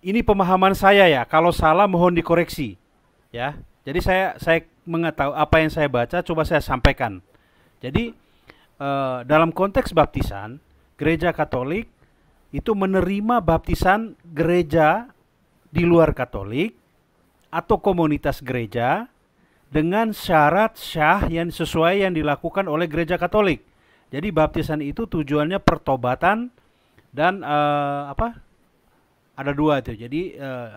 ini pemahaman saya ya, kalau salah mohon dikoreksi. Ya. Jadi saya saya mengetahui apa yang saya baca coba saya sampaikan. Jadi eh, dalam konteks baptisan, gereja Katolik itu menerima baptisan gereja di luar Katolik atau komunitas gereja dengan syarat syah yang sesuai yang dilakukan oleh gereja Katolik. Jadi baptisan itu tujuannya pertobatan dan uh, apa? Ada dua itu. Jadi uh,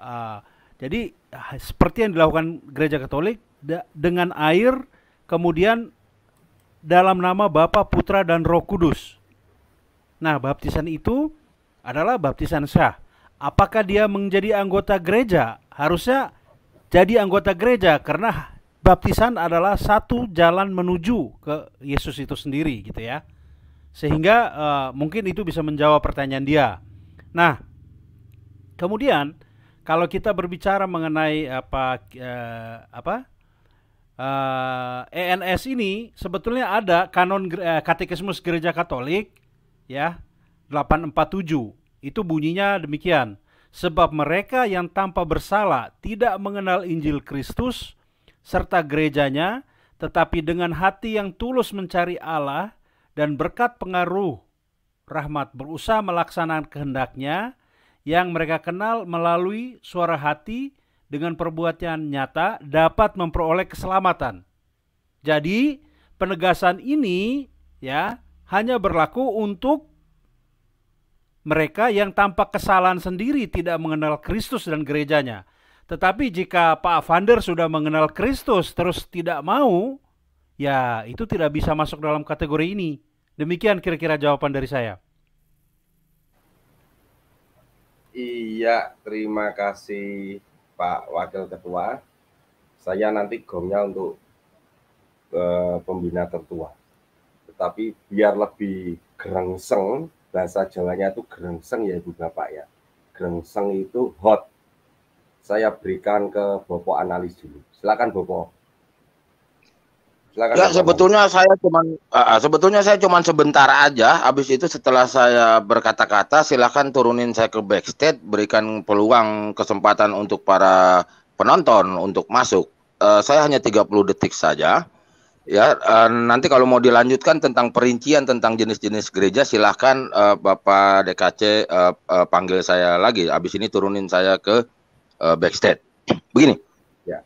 uh, jadi seperti yang dilakukan gereja Katolik da, dengan air kemudian dalam nama Bapa, Putra dan Roh Kudus. Nah, baptisan itu adalah baptisan syah. Apakah dia menjadi anggota gereja? Harusnya jadi anggota gereja karena baptisan adalah satu jalan menuju ke Yesus itu sendiri gitu ya. Sehingga uh, mungkin itu bisa menjawab pertanyaan dia. Nah, kemudian kalau kita berbicara mengenai apa uh, apa uh, eh, ENS ini sebetulnya ada kanon uh, katekismus gereja Katolik ya 847. Itu bunyinya demikian sebab mereka yang tanpa bersalah tidak mengenal Injil Kristus serta gerejanya, tetapi dengan hati yang tulus mencari Allah dan berkat pengaruh rahmat berusaha melaksanakan kehendaknya yang mereka kenal melalui suara hati dengan perbuatan nyata dapat memperoleh keselamatan. Jadi, penegasan ini ya hanya berlaku untuk mereka yang tampak kesalahan sendiri tidak mengenal Kristus dan gerejanya. Tetapi jika Pak Vander sudah mengenal Kristus terus tidak mau, ya itu tidak bisa masuk dalam kategori ini. Demikian kira-kira jawaban dari saya. Iya, terima kasih Pak Wakil Ketua. Saya nanti gongnya untuk uh, pembina tertua. Tetapi biar lebih gerengseng, bahasa Jawanya itu grengseng ya Ibu Bapak ya. Grengseng itu hot. Saya berikan ke Bapak analis dulu. Silakan Bapak. Silakan. Ya, sebetulnya saya cuman uh, sebetulnya saya cuman sebentar aja. Habis itu setelah saya berkata-kata, silakan turunin saya ke backstage, berikan peluang kesempatan untuk para penonton untuk masuk. Uh, saya hanya 30 detik saja. Ya, eh, nanti kalau mau dilanjutkan tentang perincian tentang jenis-jenis gereja, silahkan uh, Bapak DKC uh, eh, uh, panggil saya lagi. Habis ini turunin saya ke uh, backstage. Begini, ya.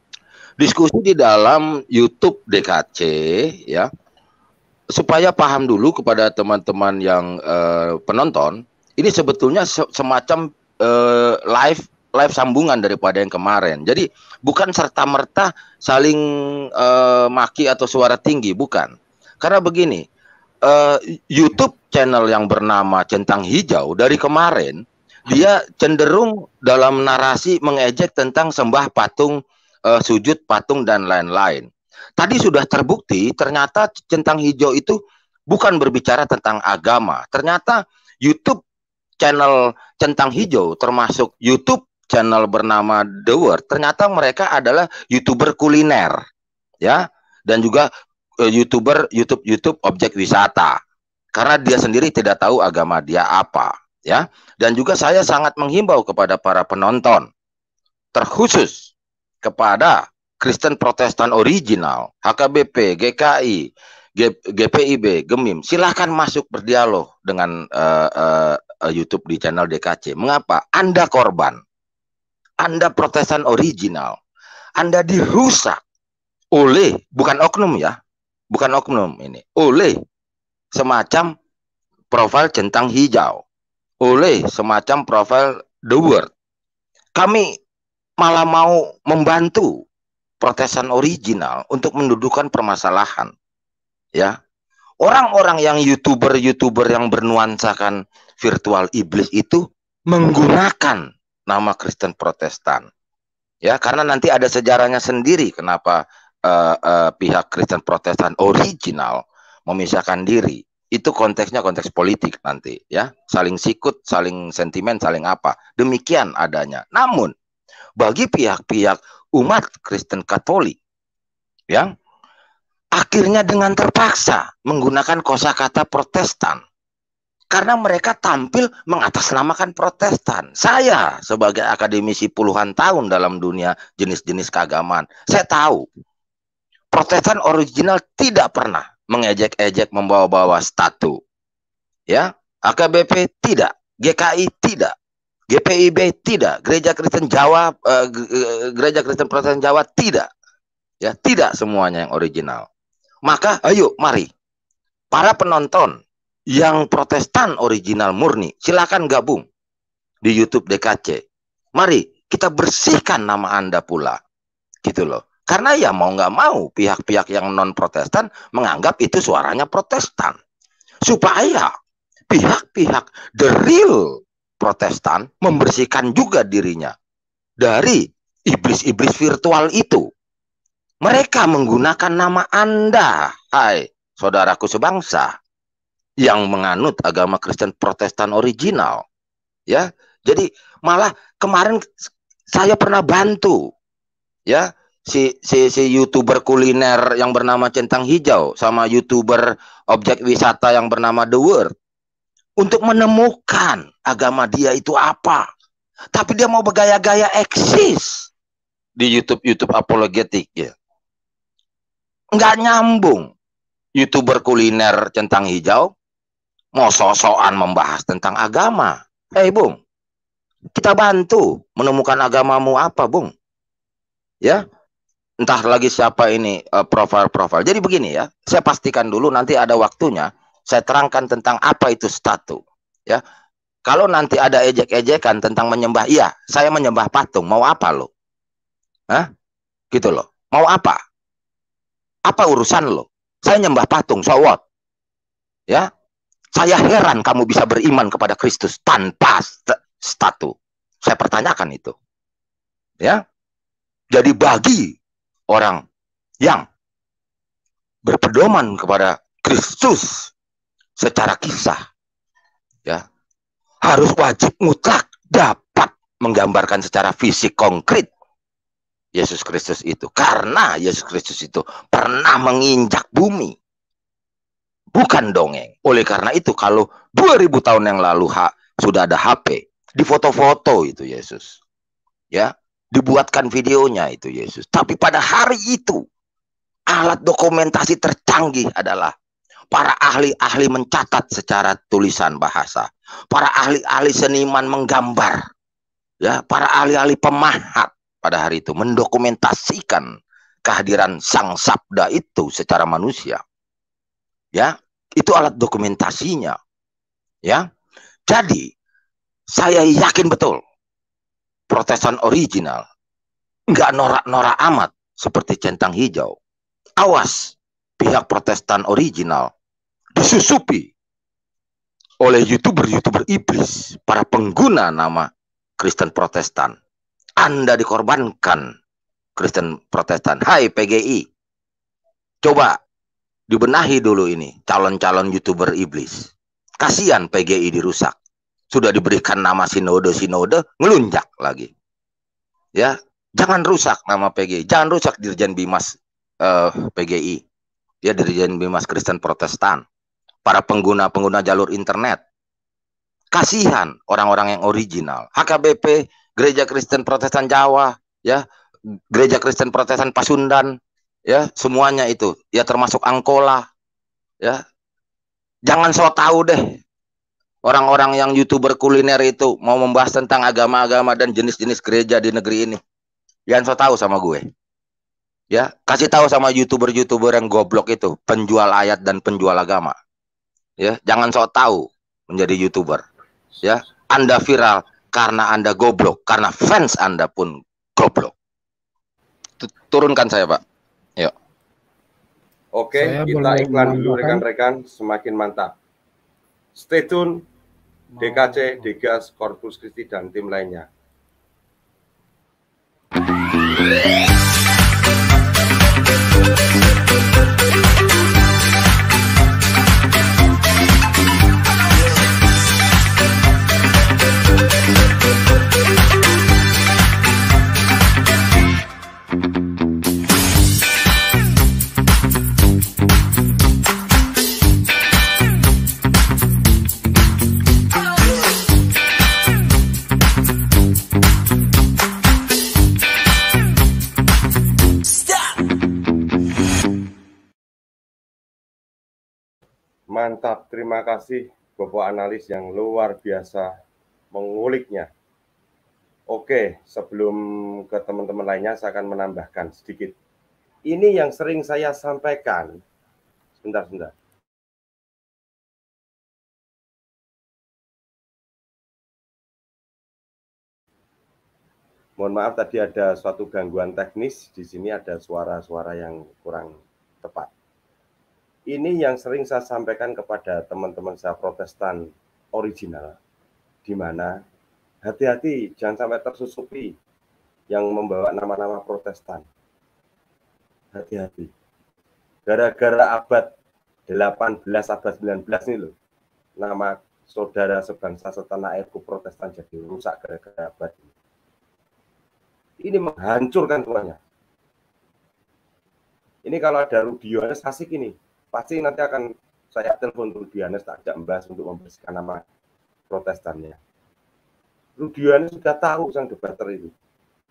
diskusi di dalam YouTube DKC, ya, supaya paham dulu kepada teman-teman yang uh, penonton. Ini sebetulnya semacam uh, live live sambungan daripada yang kemarin. Jadi bukan serta merta saling uh, maki atau suara tinggi, bukan. Karena begini, uh, YouTube channel yang bernama Centang Hijau dari kemarin dia cenderung dalam narasi mengejek tentang sembah patung, uh, sujud patung dan lain-lain. Tadi sudah terbukti ternyata Centang Hijau itu bukan berbicara tentang agama. Ternyata YouTube channel centang hijau termasuk YouTube channel bernama The World, ternyata mereka adalah youtuber kuliner, ya, dan juga uh, youtuber YouTube YouTube objek wisata, karena dia sendiri tidak tahu agama dia apa, ya, dan juga saya sangat menghimbau kepada para penonton, terkhusus kepada Kristen Protestan original, HKBP, GKI, GPIB, Gemim, silahkan masuk berdialog dengan uh, uh, YouTube di channel DKC. Mengapa? Anda korban. Anda protesan original, Anda dirusak oleh bukan oknum ya, bukan oknum ini, oleh semacam profil centang hijau, oleh semacam profil the word. Kami malah mau membantu protesan original untuk mendudukan permasalahan. Ya. Orang-orang yang YouTuber-YouTuber yang bernuansakan virtual iblis itu menggunakan nama Kristen Protestan. Ya, karena nanti ada sejarahnya sendiri kenapa uh, uh, pihak Kristen Protestan original memisahkan diri. Itu konteksnya konteks politik nanti, ya. Saling sikut, saling sentimen, saling apa. Demikian adanya. Namun bagi pihak-pihak umat Kristen Katolik yang akhirnya dengan terpaksa menggunakan kosakata Protestan karena mereka tampil mengatasnamakan Protestan. Saya sebagai akademisi puluhan tahun dalam dunia jenis-jenis keagamaan, saya tahu Protestan original tidak pernah mengejek-ejek membawa-bawa statu. Ya, AKBP tidak, GKI tidak, GPIB tidak, Gereja Kristen Jawa, uh, Gereja Kristen Protestan Jawa tidak. Ya, tidak semuanya yang original. Maka ayo mari para penonton yang Protestan original murni. Silakan gabung di YouTube DKC. Mari kita bersihkan nama Anda pula. Gitu loh. Karena ya mau nggak mau pihak-pihak yang non Protestan menganggap itu suaranya Protestan. Supaya pihak-pihak the real Protestan membersihkan juga dirinya dari iblis-iblis virtual itu. Mereka menggunakan nama Anda, hai saudaraku sebangsa yang menganut agama Kristen Protestan original. Ya. Jadi malah kemarin saya pernah bantu ya si si si YouTuber kuliner yang bernama Centang Hijau sama YouTuber objek wisata yang bernama The World untuk menemukan agama dia itu apa. Tapi dia mau bergaya-gaya eksis di YouTube YouTube apologetik ya. Nggak nyambung. YouTuber kuliner Centang Hijau Mau sosokan membahas tentang agama. Hei eh, Bung, kita bantu menemukan agamamu apa Bung. Ya, entah lagi siapa ini eh, profil-profil. Jadi begini ya, saya pastikan dulu nanti ada waktunya. Saya terangkan tentang apa itu statu. Ya, kalau nanti ada ejek-ejekan tentang menyembah, iya, saya menyembah patung. Mau apa lo? Hah? Gitu loh. Mau apa? Apa urusan lo? Saya nyembah patung, sowot. Ya, saya heran kamu bisa beriman kepada Kristus tanpa statu. Saya pertanyakan itu. Ya. Jadi bagi orang yang berpedoman kepada Kristus secara kisah ya harus wajib mutlak dapat menggambarkan secara fisik konkret Yesus Kristus itu karena Yesus Kristus itu pernah menginjak bumi bukan dongeng. Oleh karena itu kalau 2000 tahun yang lalu ha, sudah ada HP, difoto-foto itu Yesus. Ya, dibuatkan videonya itu Yesus. Tapi pada hari itu alat dokumentasi tercanggih adalah para ahli-ahli mencatat secara tulisan bahasa, para ahli-ahli seniman menggambar, ya, para ahli-ahli pemahat pada hari itu mendokumentasikan kehadiran sang sabda itu secara manusia. Ya, itu alat dokumentasinya. Ya. Jadi saya yakin betul Protestan original nggak norak-norak amat seperti centang hijau. Awas pihak Protestan original disusupi oleh youtuber-youtuber iblis, para pengguna nama Kristen Protestan. Anda dikorbankan Kristen Protestan. Hai PGI, coba dibenahi dulu ini calon-calon youtuber iblis. Kasihan PGI dirusak. Sudah diberikan nama sinode-sinode, ngelunjak lagi. Ya, jangan rusak nama PGI, jangan rusak Dirjen Bimas uh, eh, PGI. Ya Dirjen Bimas Kristen Protestan. Para pengguna-pengguna jalur internet. Kasihan orang-orang yang original. HKBP, Gereja Kristen Protestan Jawa, ya, Gereja Kristen Protestan Pasundan, ya semuanya itu ya termasuk Angkola ya jangan so tahu deh orang-orang yang youtuber kuliner itu mau membahas tentang agama-agama dan jenis-jenis gereja di negeri ini jangan so tahu sama gue ya kasih tahu sama youtuber-youtuber yang goblok itu penjual ayat dan penjual agama ya jangan so tahu menjadi youtuber ya anda viral karena anda goblok karena fans anda pun goblok turunkan saya pak Yuk. Oke, Saya kita iklan dulu rekan-rekan, semakin mantap. Stay tune DKC, Degas, Korpus Christi dan tim lainnya. Mantap, terima kasih Bapak analis yang luar biasa menguliknya. Oke, sebelum ke teman-teman lainnya saya akan menambahkan sedikit. Ini yang sering saya sampaikan. Sebentar, sebentar. Mohon maaf tadi ada suatu gangguan teknis, di sini ada suara-suara yang kurang tepat. Ini yang sering saya sampaikan kepada teman-teman saya Protestan original, di mana hati-hati jangan sampai tersusupi yang membawa nama-nama Protestan. Hati-hati. Gara-gara abad 18, abad 19 ini loh, nama saudara sebangsa setanah airku Protestan jadi rusak gara-gara abad ini. Ini menghancurkan semuanya. Ini kalau ada Rubio, Sasik ini, pasti nanti akan saya telepon Rudianes tak ajak membahas untuk membersihkan nama protestannya. Rudianes sudah tahu sang debater itu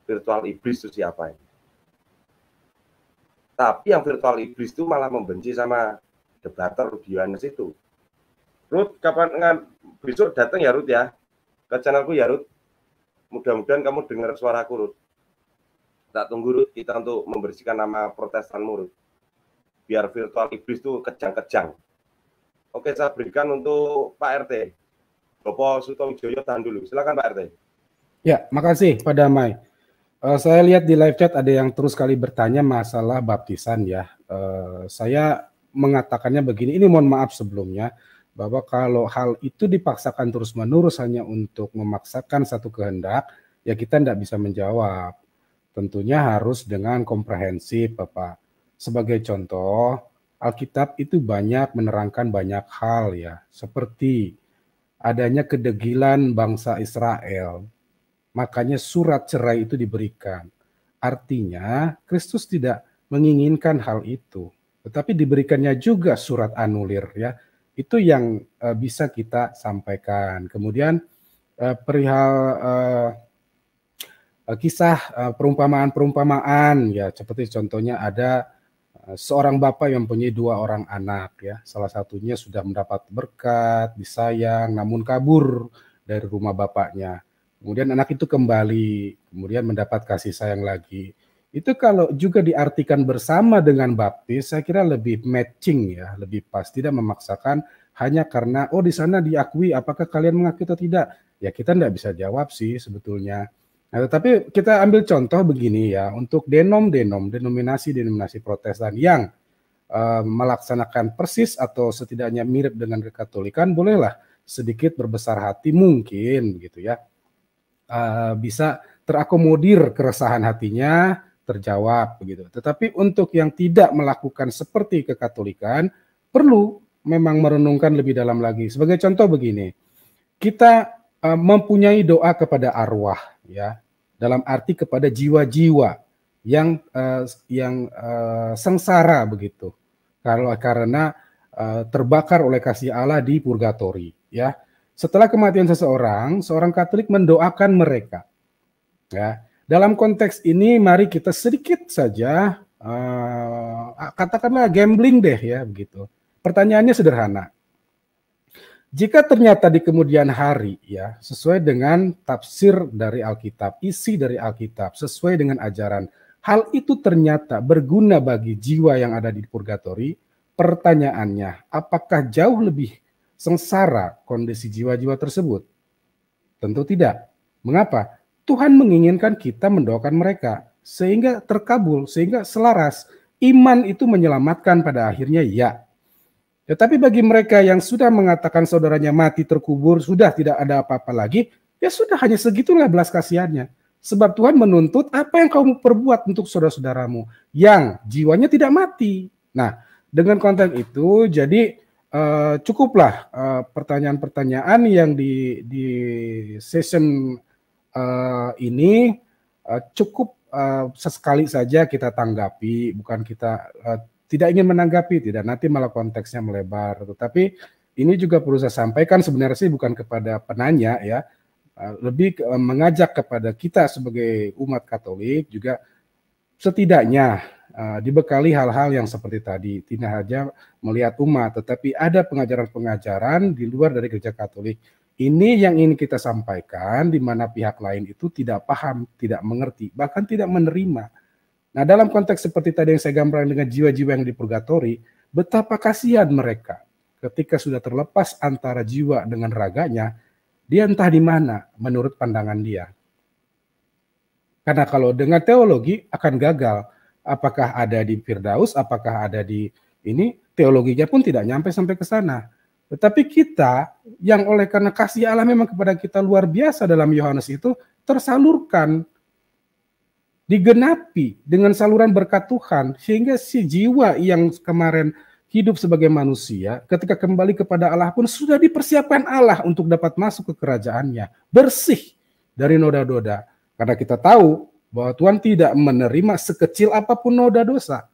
virtual iblis itu siapa ini. Tapi yang virtual iblis itu malah membenci sama debater Rudianes itu. Rut, kapan dengan besok datang ya Rut ya ke channelku ya Rut. Mudah-mudahan kamu dengar suaraku Rut. Tak tunggu Rut kita untuk membersihkan nama Protestan Rut biar virtual iblis itu kejang-kejang. Oke, saya berikan untuk Pak RT. Bapak Joyo tahan dulu. Silakan Pak RT. Ya, makasih Pak Damai. Uh, saya lihat di live chat ada yang terus kali bertanya masalah baptisan ya. Uh, saya mengatakannya begini, ini mohon maaf sebelumnya bahwa kalau hal itu dipaksakan terus-menerus hanya untuk memaksakan satu kehendak, ya kita tidak bisa menjawab. Tentunya harus dengan komprehensif, Bapak. Sebagai contoh, Alkitab itu banyak menerangkan banyak hal ya, seperti adanya kedegilan bangsa Israel. Makanya surat cerai itu diberikan. Artinya Kristus tidak menginginkan hal itu, tetapi diberikannya juga surat anulir ya. Itu yang uh, bisa kita sampaikan. Kemudian uh, perihal uh, kisah perumpamaan-perumpamaan ya seperti contohnya ada Eh, seorang bapak yang mempunyai dua orang anak ya. Salah satunya sudah mendapat berkat, disayang, namun kabur dari rumah bapaknya. Kemudian anak itu kembali, kemudian mendapat kasih sayang lagi. Itu kalau juga diartikan bersama dengan baptis, saya kira lebih matching ya, lebih pas. Tidak memaksakan hanya karena, oh di sana diakui apakah kalian mengakui atau tidak. Ya kita tidak bisa jawab sih sebetulnya Nah, tapi kita ambil contoh begini ya untuk denom-denom denominasi-denominasi Protestan yang uh, melaksanakan persis atau setidaknya mirip dengan Kekatolikan bolehlah sedikit berbesar hati mungkin gitu ya uh, bisa terakomodir keresahan hatinya terjawab begitu. Tetapi untuk yang tidak melakukan seperti Kekatolikan perlu memang merenungkan lebih dalam lagi. Sebagai contoh begini, kita uh, mempunyai doa kepada arwah ya dalam arti kepada jiwa-jiwa yang uh, yang uh, sengsara begitu kalau karena uh, terbakar oleh kasih Allah di purgatori ya setelah kematian seseorang seorang Katolik mendoakan mereka ya dalam konteks ini mari kita sedikit saja uh, katakanlah gambling deh ya begitu pertanyaannya sederhana jika ternyata di kemudian hari ya sesuai dengan tafsir dari Alkitab, isi dari Alkitab, sesuai dengan ajaran, hal itu ternyata berguna bagi jiwa yang ada di purgatori, pertanyaannya apakah jauh lebih sengsara kondisi jiwa-jiwa tersebut? Tentu tidak. Mengapa? Tuhan menginginkan kita mendoakan mereka sehingga terkabul, sehingga selaras. Iman itu menyelamatkan pada akhirnya ya, tetapi bagi mereka yang sudah mengatakan saudaranya mati terkubur, sudah tidak ada apa-apa lagi, ya sudah hanya segitulah belas kasihannya. Sebab Tuhan menuntut apa yang kamu perbuat untuk saudara-saudaramu yang jiwanya tidak mati. Nah, dengan konten itu jadi uh, cukuplah pertanyaan eh, pertanyaan-pertanyaan yang di di session uh, ini uh, cukup uh, sesekali saja kita tanggapi, bukan kita uh, tidak ingin menanggapi, tidak nanti malah konteksnya melebar. Tetapi ini juga perlu saya sampaikan sebenarnya sih bukan kepada penanya ya, eh, lebih eh, mengajak kepada kita sebagai umat Katolik juga setidaknya uh, dibekali hal-hal yang seperti tadi, tidak hanya melihat umat, tetapi ada pengajaran-pengajaran di luar dari gereja Katolik. Ini yang ingin kita sampaikan, di mana pihak lain itu tidak paham, tidak mengerti, bahkan tidak menerima Nah, dalam konteks seperti tadi yang saya gambarkan dengan jiwa-jiwa yang di purgatori, betapa kasihan mereka ketika sudah terlepas antara jiwa dengan raganya, dia entah di mana menurut pandangan dia. Karena kalau dengan teologi akan gagal, apakah ada di Firdaus, apakah ada di ini, teologinya pun tidak nyampe sampai ke sana. Tetapi kita yang oleh karena kasih Allah memang kepada kita luar biasa dalam Yohanes itu tersalurkan digenapi dengan saluran berkat Tuhan sehingga si jiwa yang kemarin hidup sebagai manusia ketika kembali kepada Allah pun sudah dipersiapkan Allah untuk dapat masuk ke kerajaannya bersih dari noda-noda karena kita tahu bahwa Tuhan tidak menerima sekecil apapun noda dosa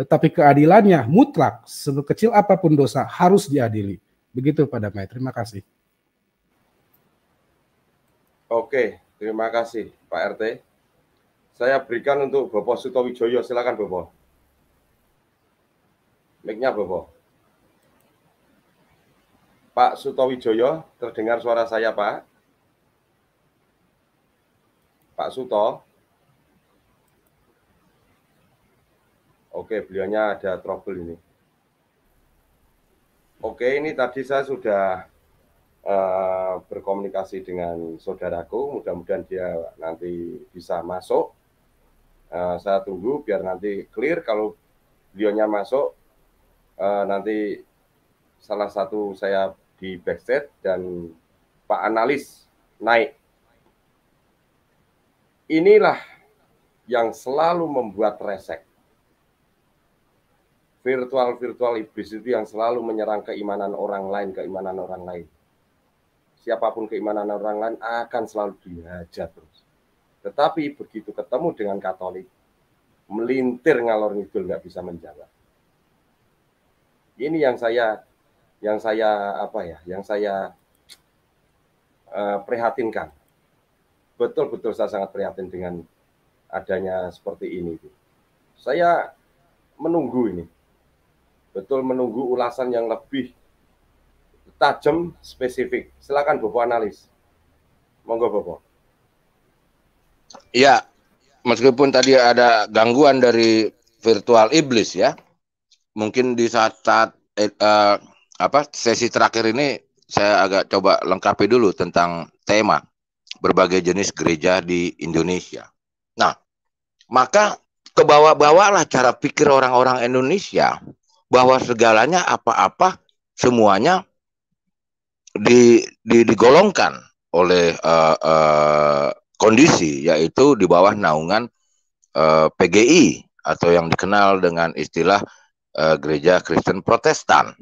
tetapi keadilannya mutlak sekecil apapun dosa harus diadili begitu pada Mai terima kasih Oke, terima kasih Pak RT saya berikan untuk Bapak Sutowijoyo. Silakan Bapak. Mic-nya Bapak. Pak Sutowijoyo, terdengar suara saya Pak. Pak Suto. Oke, beliaunya ada trouble ini. Oke, ini tadi saya sudah uh, berkomunikasi dengan saudaraku. Mudah-mudahan dia nanti bisa masuk uh, saya tunggu biar nanti clear kalau beliaunya masuk uh, nanti salah satu saya di backstage dan Pak Analis naik. Inilah yang selalu membuat resek. Virtual-virtual iblis itu yang selalu menyerang keimanan orang lain, keimanan orang lain. Siapapun keimanan orang lain akan selalu dihajar terus. Tetapi begitu ketemu dengan Katolik, melintir ngalor ngidul nggak bisa menjawab. Ini yang saya yang saya apa ya, yang saya uh, prihatinkan. Betul-betul saya sangat prihatin dengan adanya seperti ini. Saya menunggu ini. Betul menunggu ulasan yang lebih tajam, spesifik. Silakan Bapak analis. Monggo Bapak. Ya, meskipun tadi ada gangguan dari virtual iblis ya, mungkin di saat saat eh, eh, apa sesi terakhir ini saya agak coba lengkapi dulu tentang tema berbagai jenis gereja di Indonesia. Nah, maka kebawa-bawalah cara pikir orang-orang Indonesia bahwa segalanya apa-apa semuanya di, di digolongkan oleh uh, uh, kondisi yaitu di bawah naungan eh, PGI atau yang dikenal dengan istilah eh, gereja Kristen Protestan.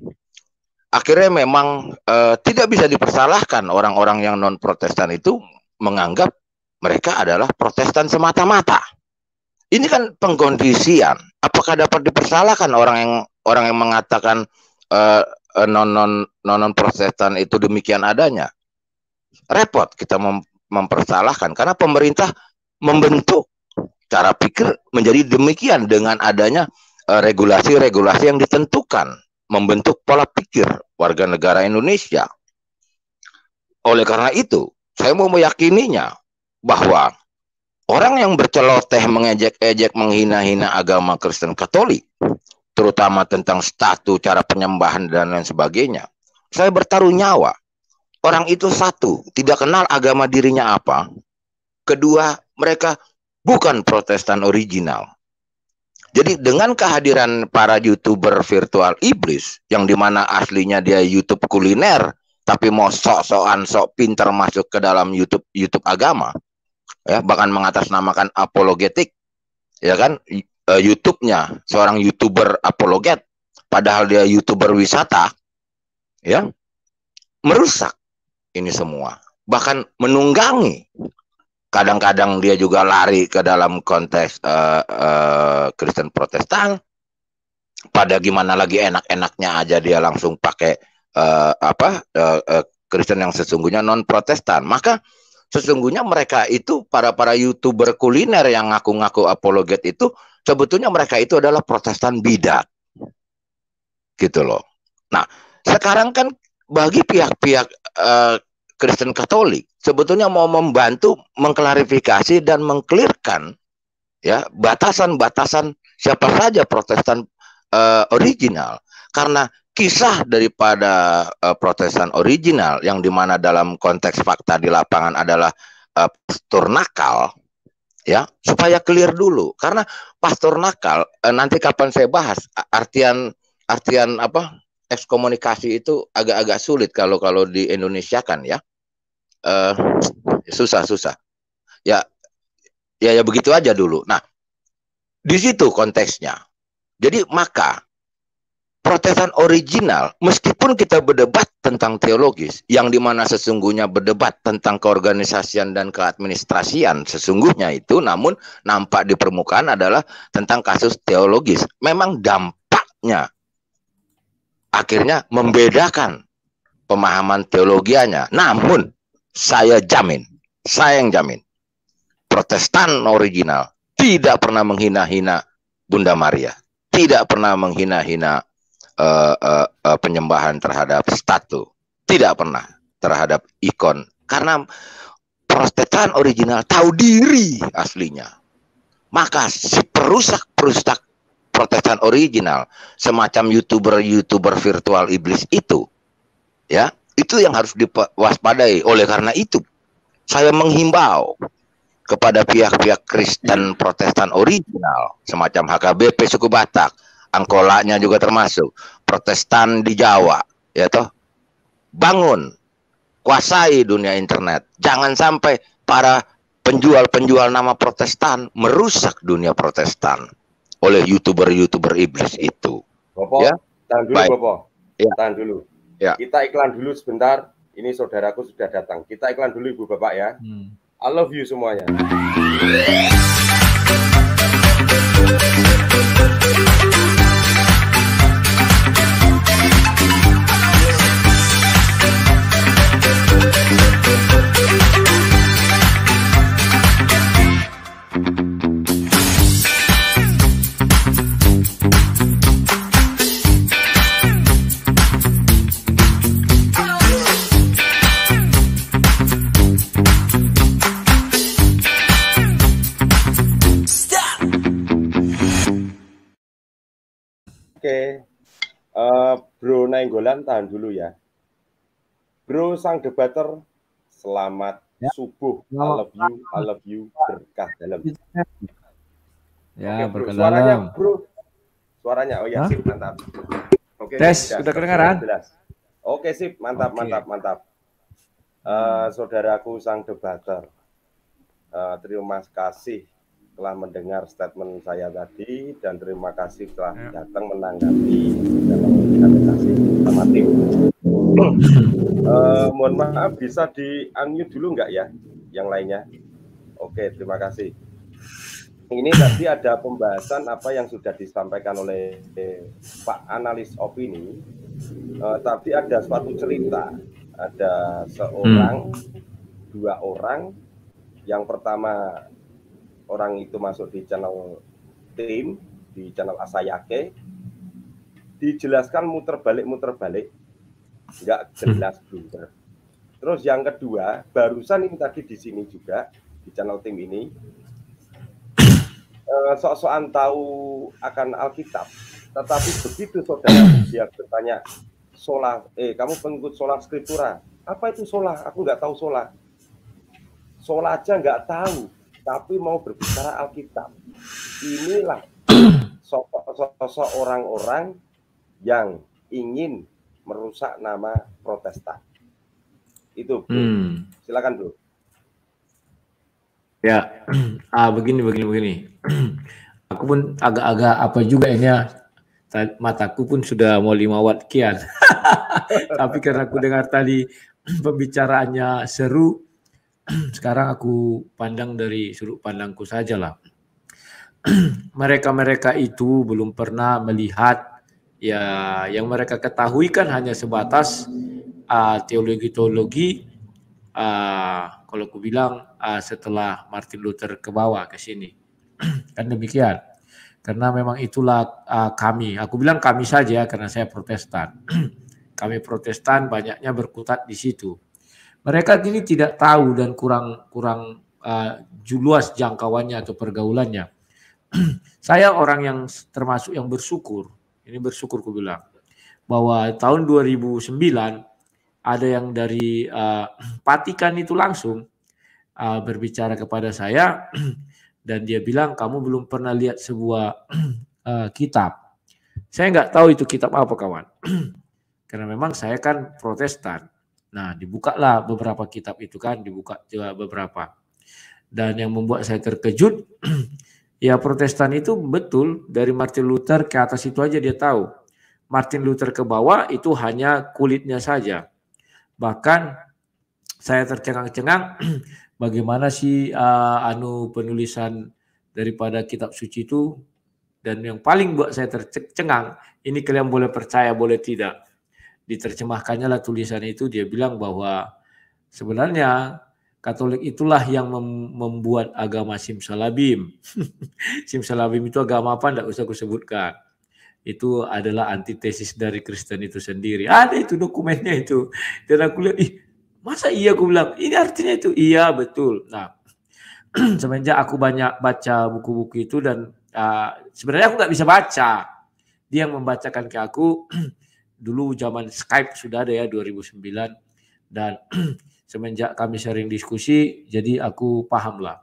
Akhirnya memang eh, tidak bisa dipersalahkan orang-orang yang non Protestan itu menganggap mereka adalah Protestan semata-mata. Ini kan pengkondisian. Apakah dapat dipersalahkan orang yang orang yang mengatakan non non non Protestan itu demikian adanya? Repot kita mem mempersalahkan karena pemerintah membentuk cara pikir menjadi demikian dengan adanya eh, regulasi-regulasi yang ditentukan membentuk pola pikir warga negara Indonesia. Oleh karena itu, saya mau meyakininya bahwa orang yang berceloteh mengejek-ejek menghina-hina agama Kristen Katolik, terutama tentang status cara penyembahan dan lain sebagainya, saya bertaruh nyawa Orang itu satu, tidak kenal agama dirinya apa. Kedua, mereka bukan protestan original. Jadi dengan kehadiran para youtuber virtual iblis yang dimana aslinya dia YouTube kuliner tapi mau sok-sokan sok pinter masuk ke dalam YouTube YouTube agama, ya bahkan mengatasnamakan apologetik, ya kan eh, YouTube-nya seorang youtuber apologet, padahal dia youtuber wisata, ya merusak ini semua. Bahkan menunggangi. Kadang-kadang dia juga lari ke dalam konteks uh, uh, Kristen Protestan. Pada gimana lagi enak-enaknya aja dia langsung pakai uh, apa uh, uh, Kristen yang sesungguhnya non Protestan. Maka sesungguhnya mereka itu para para youtuber kuliner yang ngaku-ngaku apologet itu sebetulnya mereka itu adalah Protestan bidat, gitu loh. Nah sekarang kan bagi pihak-pihak uh, Kristen Katolik sebetulnya mau membantu mengklarifikasi dan mengklirkan ya batasan-batasan siapa saja Protestan uh, original karena kisah daripada uh, Protestan original yang dimana dalam konteks fakta di lapangan adalah uh, pastor nakal ya supaya clear dulu karena pastor nakal uh, nanti kapan saya bahas artian artian apa ekskomunikasi itu agak-agak sulit kalau kalau di Indonesia kan ya susah eh, susah susah ya ya ya begitu aja dulu nah di situ konteksnya jadi maka Protestan original, meskipun kita berdebat tentang teologis, yang dimana sesungguhnya berdebat tentang keorganisasian dan keadministrasian, sesungguhnya itu namun nampak di permukaan adalah tentang kasus teologis. Memang dampaknya akhirnya membedakan pemahaman teologianya. Namun saya jamin, saya yang jamin, Protestan original tidak pernah menghina-hina Bunda Maria, tidak pernah menghina-hina uh, uh, uh, penyembahan terhadap statu, tidak pernah terhadap ikon, karena Protestan original tahu diri aslinya. Maka si perusak-perusak Protestan original, semacam youtuber-youtuber virtual iblis itu, ya itu yang harus diwaspadai. Oleh karena itu, saya menghimbau kepada pihak-pihak Kristen Protestan original, semacam HKBP suku Batak, Angkolanya juga termasuk, Protestan di Jawa, ya toh, bangun, kuasai dunia internet. Jangan sampai para penjual-penjual nama Protestan merusak dunia Protestan oleh youtuber-youtuber iblis itu. Bapak, ya? tahan dulu Baik. Bopo. Ya. Tahan dulu. Ya. Kita iklan dulu sebentar. Ini saudaraku sudah datang. Kita iklan dulu Ibu Bapak ya. Hmm. I love you semuanya. Uh, bro Nainggolan tahan dulu ya. Bro sang debater, selamat ya. subuh. Ya. I love you, I love you, berkah dalam. Ya, Oke, bro. Suaranya, bro. Suaranya, oh ya, Hah? sip, mantap. Oke, Tes, sudah kedengaran? Oke, sip, mantap, okay. mantap, mantap. Uh, saudaraku sang debater, uh, eh, terima kasih telah mendengar statement saya tadi dan terima kasih telah ya. datang menanggapi dan memberikan sama tim. uh, mohon maaf bisa di unmute dulu nggak ya yang lainnya? Oke, terima kasih. Ini tadi ada pembahasan apa yang sudah disampaikan oleh eh, Pak Analis Opini. Uh, eh, tapi ada suatu cerita, ada seorang, hmm. dua orang. Yang pertama orang itu masuk di channel tim, di channel Asayake, dijelaskan muter balik muter balik, nggak hmm. jelas bener. Terus yang kedua, barusan ini tadi di sini juga di channel tim ini eh, sok-sokan tahu akan Alkitab, tetapi begitu saudara dia bertanya sola, eh kamu pengikut sola skriptura, apa itu sola? Aku nggak tahu sola. Sola aja nggak tahu tapi mau berbicara Alkitab. Inilah sosok-sosok orang-orang yang ingin merusak nama Protestan. Itu, bro. Hmm. silakan bro. Ya, ah begini begini begini. Aku pun agak-agak apa juga ini ya. Mataku pun sudah mau lima watt kian. Tapi karena aku dengar tadi pembicaraannya seru, sekarang aku pandang dari sudut pandangku sajalah. Mereka-mereka itu belum pernah melihat ya yang mereka ketahui kan hanya sebatas teologi ah, teologi-teologi uh, kalau aku bilang uh, setelah Martin Luther ke bawah ke sini. kan demikian. Karena memang itulah uh, kami. Aku bilang kami saja karena saya Protestan. kami Protestan banyaknya berkutat di situ mereka ini tidak tahu dan kurang kurang uh, eh, luas jangkauannya atau pergaulannya. Saya orang yang termasuk yang bersyukur, ini bersyukur ku bilang bahwa tahun 2009 ada yang dari uh, Patikan itu langsung uh, berbicara kepada saya dan dia bilang kamu belum pernah lihat sebuah uh, kitab. Saya nggak tahu itu kitab apa kawan, karena memang saya kan Protestan. Nah, dibukalah beberapa kitab itu kan, dibuka juga beberapa. Dan yang membuat saya terkejut, ya Protestan itu betul dari Martin Luther ke atas itu aja dia tahu. Martin Luther ke bawah itu hanya kulitnya saja. Bahkan saya tercengang-cengang bagaimana sih eh, uh, anu penulisan daripada kitab suci itu dan yang paling buat saya tercengang ini kalian boleh percaya boleh tidak diterjemahkannya lah tulisan itu dia bilang bahwa sebenarnya Katolik itulah yang mem membuat agama Simsalabim. Simsalabim itu agama apa? enggak usah aku sebutkan. Itu adalah antitesis dari Kristen itu sendiri. Ada itu dokumennya itu. Dan aku lihat, ih masa iya aku bilang? Ini artinya itu iya betul. Nah, semenjak aku banyak baca buku-buku itu dan uh, sebenarnya aku nggak bisa baca. Dia yang membacakan ke aku dulu zaman Skype sudah ada ya 2009 dan semenjak kami sering diskusi jadi aku pahamlah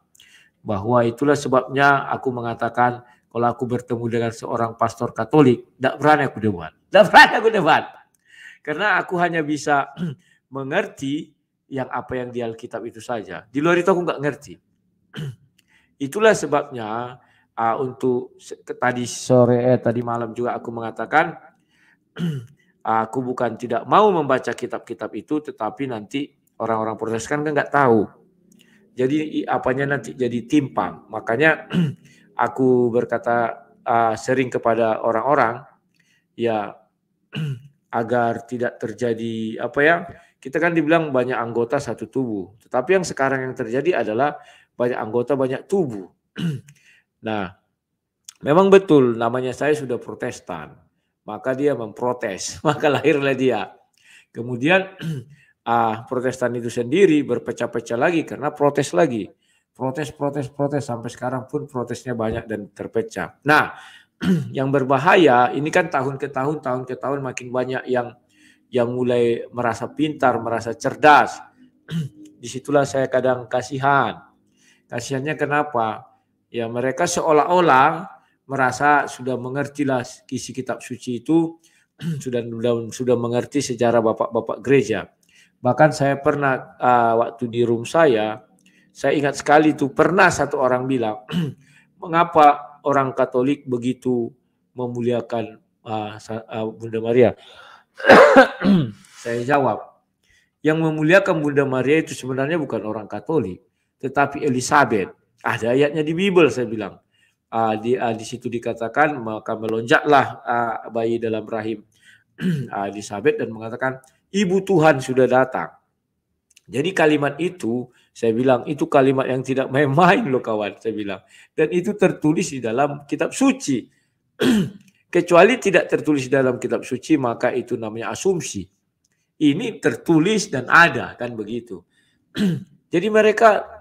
bahwa itulah sebabnya aku mengatakan kalau aku bertemu dengan seorang pastor Katolik tidak berani aku debat tidak berani aku debat karena aku hanya bisa mengerti yang apa yang di Alkitab itu saja di luar itu aku nggak ngerti itulah sebabnya uh, untuk tadi sore eh tadi malam juga aku mengatakan aku bukan tidak mau membaca kitab-kitab itu, tetapi nanti orang-orang Protestan kan nggak tahu. Jadi apanya nanti jadi timpang. Makanya aku berkata uh, sering kepada orang-orang, ya agar tidak terjadi apa ya kita kan dibilang banyak anggota satu tubuh tetapi yang sekarang yang terjadi adalah banyak anggota banyak tubuh nah memang betul namanya saya sudah protestan maka dia memprotes, maka lahirlah dia. Kemudian ah, Protestan itu sendiri berpecah-pecah lagi karena protes lagi. Protes, protes, protes sampai sekarang pun protesnya banyak dan terpecah. Nah, yang berbahaya ini kan tahun ke tahun, tahun ke tahun makin banyak yang yang mulai merasa pintar, merasa cerdas. Disitulah saya kadang kasihan. Kasihannya kenapa? Ya mereka seolah-olah merasa sudah mengerti lah kisi kitab suci itu sudah sudah, sudah mengerti sejarah bapak-bapak gereja. Bahkan saya pernah uh, waktu di room saya, saya ingat sekali itu pernah satu orang bilang, mengapa orang Katolik begitu memuliakan uh, Bunda Maria? saya jawab, yang memuliakan Bunda Maria itu sebenarnya bukan orang Katolik, tetapi Elizabeth. Ada ayatnya di Bible saya bilang uh, di uh, di situ dikatakan maka melonjaklah uh, bayi dalam rahim uh, Elizabeth dan mengatakan ibu Tuhan sudah datang. Jadi kalimat itu saya bilang itu kalimat yang tidak main-main loh kawan saya bilang dan itu tertulis di dalam kitab suci. Kecuali tidak tertulis dalam kitab suci maka itu namanya asumsi. Ini tertulis dan ada kan begitu. Jadi mereka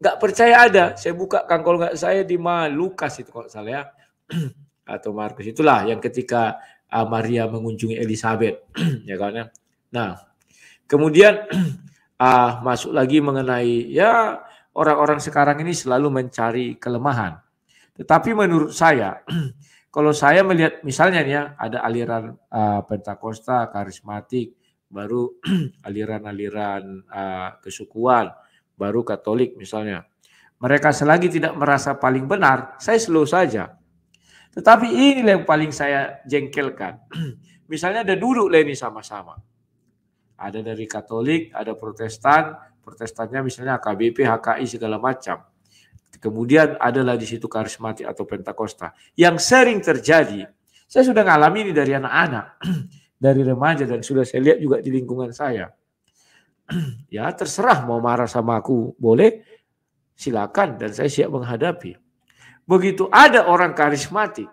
nggak percaya ada. Saya buka kangkol kalau nggak saya di Malukas itu kalau salah ya atau Markus itulah yang ketika uh, Maria mengunjungi Elizabeth ya kan ya. Nah, kemudian uh, masuk lagi mengenai ya orang-orang sekarang ini selalu mencari kelemahan. Tetapi menurut saya kalau saya melihat misalnya nih ya ada aliran uh, Pentakosta karismatik baru aliran-aliran uh, kesukuan baru Katolik misalnya. Mereka selagi tidak merasa paling benar, saya slow saja. Tetapi ini yang paling saya jengkelkan. misalnya ada duduk ini sama-sama. Ada dari Katolik, ada Protestan, Protestannya misalnya KBP, HKI segala macam. Kemudian adalah di situ karismatik atau Pentakosta. Yang sering terjadi, saya sudah ngalami ini dari anak-anak, dari remaja dan sudah saya lihat juga di lingkungan saya. ya terserah mau marah sama aku boleh silakan dan saya siap menghadapi. Begitu ada orang karismatik,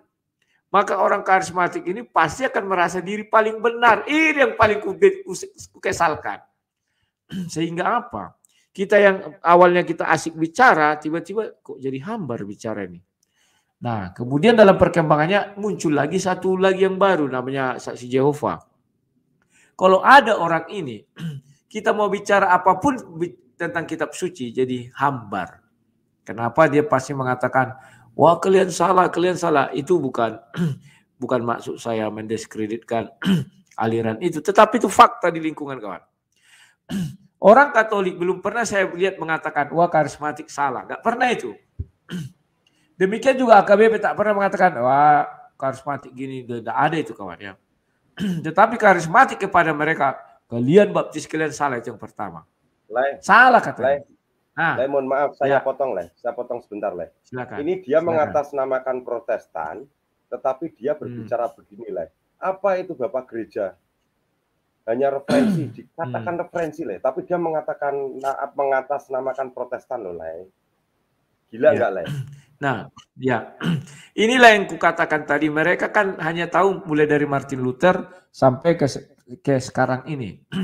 maka orang karismatik ini pasti akan merasa diri paling benar. Ini yang paling kukesalkan. Sehingga apa? Kita yang awalnya kita asik bicara, tiba-tiba kok jadi hambar bicara ini. Nah, kemudian dalam perkembangannya muncul lagi satu lagi yang baru namanya saksi Jehovah. Kalau ada orang ini kita mau bicara apapun tentang kitab suci jadi hambar. Kenapa dia pasti mengatakan, wah kalian salah, kalian salah. Itu bukan bukan maksud saya mendiskreditkan aliran itu. Tetapi itu fakta di lingkungan kawan. Orang Katolik belum pernah saya lihat mengatakan, wah karismatik salah. Gak pernah itu. Demikian juga AKBP tak pernah mengatakan, wah karismatik gini. gak ada itu kawan ya. Tetapi karismatik kepada mereka, Kalian baptis kalian salah itu yang pertama. Lai. Salah kata. Lai. Ah. Lai, mohon maaf saya ya. potong leh. Saya potong sebentar leh. Silakan. Ini dia Silakan. mengatasnamakan Protestan, tetapi dia berbicara hmm. begini leh. Apa itu Bapak gereja? Hanya referensi, dikatakan hmm. referensi leh, tapi dia mengatakan mengatasnamakan Protestan loh leh. Gila enggak ya. leh? Nah, ya inilah yang kukatakan tadi. Mereka kan hanya tahu mulai dari Martin Luther sampai ke kayak sekarang ini.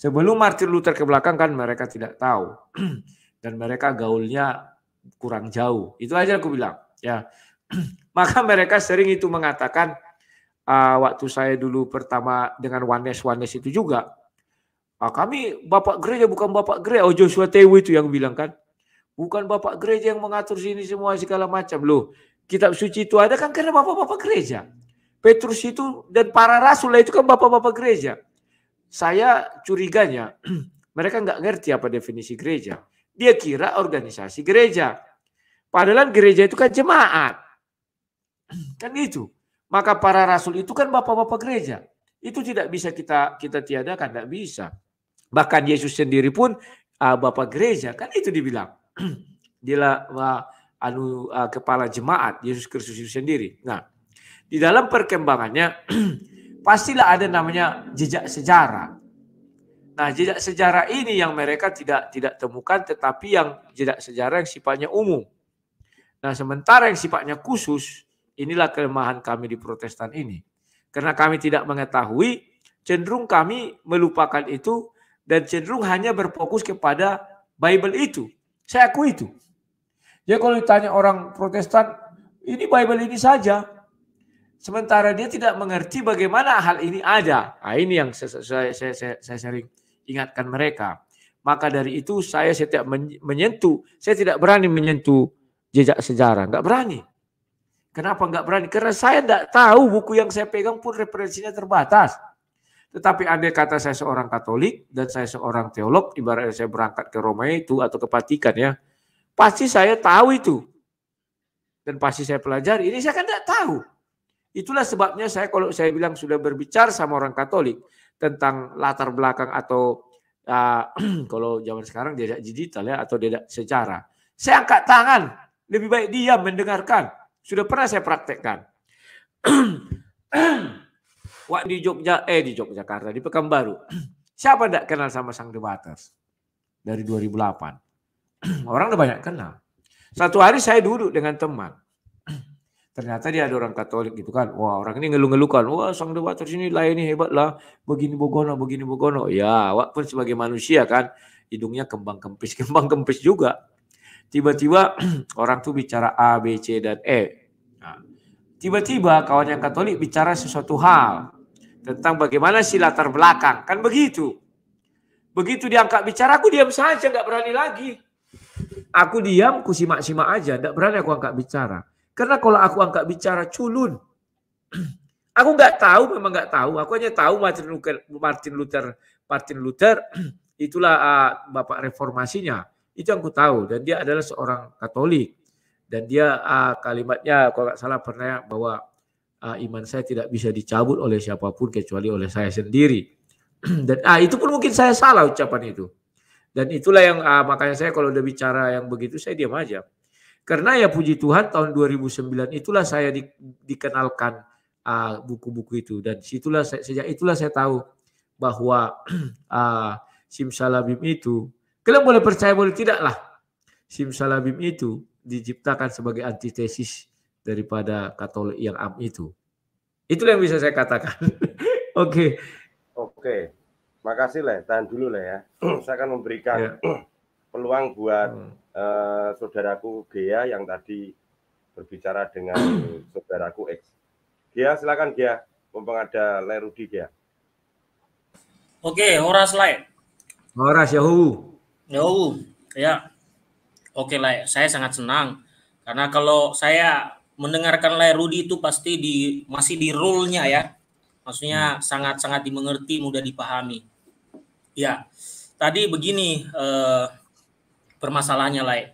Sebelum Martin Luther ke belakang kan mereka tidak tahu dan mereka gaulnya kurang jauh. Itu aja aku bilang. Ya, maka mereka sering itu mengatakan uh, waktu saya dulu pertama dengan Wanes Wanes itu juga Ah, kami bapak gereja bukan bapak gereja. Oh Joshua Tewu itu yang bilang kan, bukan bapak gereja yang mengatur sini semua segala macam loh. Kitab suci itu ada kan karena bapak-bapak gereja. Petrus itu dan para rasul itu kan bapak-bapak gereja. Saya curiganya mereka nggak ngerti apa definisi gereja. Dia kira organisasi gereja. Padahal gereja itu kan jemaat. Kan itu. Maka para rasul itu kan bapak-bapak gereja. Itu tidak bisa kita kita tiadakan, tidak bisa. Bahkan Yesus sendiri pun uh, bapak gereja, kan itu dibilang. Dia uh, anu uh, kepala jemaat Yesus Kristus itu sendiri. Nah, di dalam perkembangannya pastilah ada namanya jejak sejarah. Nah, jejak sejarah ini yang mereka tidak tidak temukan tetapi yang jejak sejarah yang sifatnya umum. Nah, sementara yang sifatnya khusus inilah kelemahan kami di Protestan ini. Karena kami tidak mengetahui, cenderung kami melupakan itu dan cenderung hanya berfokus kepada Bible itu. Saya akui itu. Ya kalau ditanya orang Protestan, ini Bible ini saja. Sementara dia tidak mengerti bagaimana hal ini ada. Nah, ini yang saya, saya, saya, saya, sering ingatkan mereka. Maka dari itu saya setiap menyentuh, saya tidak berani menyentuh jejak sejarah. Enggak berani. Kenapa enggak berani? Karena saya enggak tahu buku yang saya pegang pun referensinya terbatas. Tetapi andai kata saya seorang Katolik dan saya seorang teolog, ibaratnya saya berangkat ke Roma itu atau ke Patikan ya, pasti saya tahu itu. Dan pasti saya pelajari. Ini saya kan enggak tahu. Itulah sebabnya saya kalau saya bilang sudah berbicara sama orang Katolik tentang latar belakang atau uh, kalau zaman sekarang tidak digital ya atau tidak secara. Saya angkat tangan, lebih baik diam mendengarkan. Sudah pernah saya praktekkan. Waktu di Jogja, eh di Yogyakarta, di Pekanbaru. Siapa tidak kenal sama Sang Debaters? Dari 2008. Orang udah banyak kenal. Satu hari saya duduk dengan teman ternyata dia ada orang Katolik gitu kan. Wah orang ini ngeluh-ngeluhkan. Wah sang dewa tersini layani lah, Begini bogono, begini bogono. Ya wak pun sebagai manusia kan. Hidungnya kembang kempis, kembang kempis juga. Tiba-tiba orang tuh bicara A, B, C, dan E. tiba nah, tiba-tiba kawan yang Katolik bicara sesuatu hal. Tentang bagaimana si latar belakang. Kan begitu. Begitu diangkat bicara, aku diam saja, nggak berani lagi. Aku diam, ku simak-simak aja, nggak berani aku angkat bicara. Karena kalau aku angkat bicara culun, aku nggak tahu, memang nggak tahu. Aku hanya tahu Martin Luther, Martin Luther, Martin Luther itulah uh, bapak reformasinya. Itu yang aku tahu dan dia adalah seorang Katolik dan dia uh, kalimatnya kalau nggak salah pernah bahwa uh, iman saya tidak bisa dicabut oleh siapapun kecuali oleh saya sendiri. dan ah, itu pun mungkin saya salah ucapan itu. Dan itulah yang uh, makanya saya kalau udah bicara yang begitu saya diam aja. Karena ya puji Tuhan tahun 2009 itulah saya di, dikenalkan ah, buku-buku uh, itu dan situlah saya, sejak itulah saya tahu bahwa uh, Simsalabim itu kalian boleh percaya boleh tidak lah Simsalabim itu diciptakan sebagai antitesis daripada Katolik yang am itu. Itulah yang bisa saya katakan. Oke. Oke. Okay. Makasih lah, tahan dulu lah ya. Hmm. saya akan memberikan yeah. Ya. peluang buat hmm Eh, saudaraku Gea yang tadi berbicara dengan saudaraku X. Gia, silakan Gia, mumpung ada Lerudi Gia. Oke, Horas Lai. Horas Yahu. Yahu, ya. Oke Lai, saya sangat senang karena kalau saya mendengarkan Lerudi itu pasti di masih di rule-nya ya. Maksudnya hmm. sangat-sangat dimengerti, mudah dipahami. Ya. Tadi begini, eh, permasalahannya lain.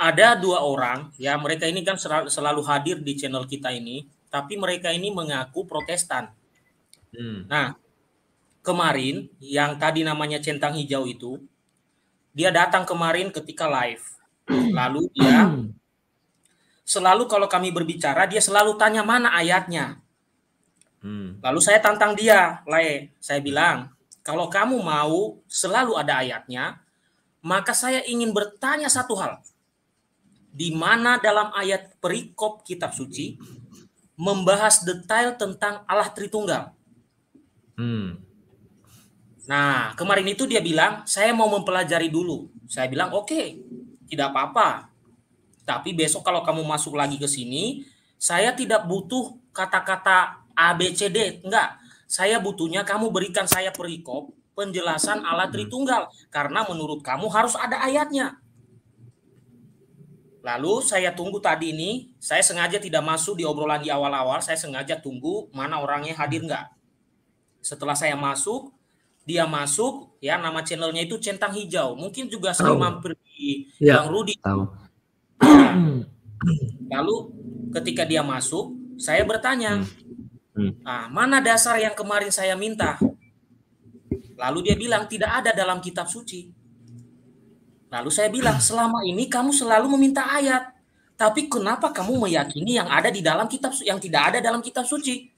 Ada dua orang, ya mereka ini kan selalu hadir di channel kita ini, tapi mereka ini mengaku Protestan. Hmm. Nah, kemarin yang tadi namanya centang hijau itu, dia datang kemarin ketika live. Lalu dia selalu kalau kami berbicara, dia selalu tanya mana ayatnya. Hmm. Lalu saya tantang dia, Lae, saya bilang, kalau kamu mau selalu ada ayatnya, maka saya ingin bertanya satu hal. Di mana dalam ayat perikop kitab suci membahas detail tentang Allah Tritunggal. Hmm. Nah, kemarin itu dia bilang, saya mau mempelajari dulu. Saya bilang, oke, okay, tidak apa-apa. Tapi besok kalau kamu masuk lagi ke sini, saya tidak butuh kata-kata ABCD, enggak. Saya butuhnya kamu berikan saya perikop penjelasan Allah Tritunggal karena menurut kamu harus ada ayatnya. Lalu saya tunggu tadi ini, saya sengaja tidak masuk di obrolan di awal-awal, saya sengaja tunggu mana orangnya hadir nggak. Setelah saya masuk, dia masuk, ya nama channelnya itu Centang Hijau. Mungkin juga saya mampir di ya. Bang Rudi. Lalu ketika dia masuk, saya bertanya, hmm. Hmm. ah mana dasar yang kemarin saya minta? Lalu dia bilang tidak ada dalam kitab suci. Lalu saya bilang selama ini kamu selalu meminta ayat, tapi kenapa kamu meyakini yang ada di dalam kitab yang tidak ada dalam kitab suci?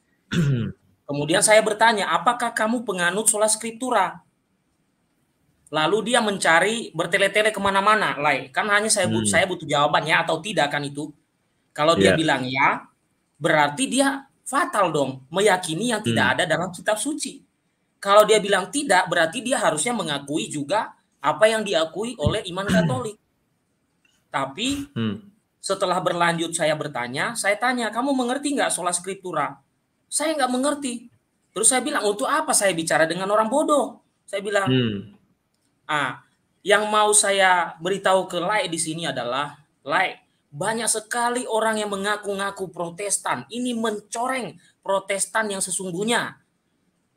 Kemudian saya bertanya, apakah kamu penganut sola skriptura? Lalu dia mencari bertele-tele kemana-mana, lay. Kan hanya saya butuh, hmm. saya butuh jawabannya atau tidak kan itu. Kalau yeah. dia iya. bilang ya, berarti dia fatal dong, meyakini yang tidak hmm. ada dalam kitab suci. Kalau dia bilang tidak, berarti dia harusnya mengakui juga apa yang diakui oleh iman Katolik. Tapi hmm. setelah berlanjut saya bertanya, saya tanya, kamu mengerti nggak sola skriptura? Saya nggak mengerti. Terus saya bilang, untuk apa saya bicara dengan orang bodoh? Saya bilang, hmm. ah, yang mau saya beritahu ke Lai di sini adalah, Lai, banyak sekali orang yang mengaku-ngaku protestan. Ini mencoreng protestan yang sesungguhnya.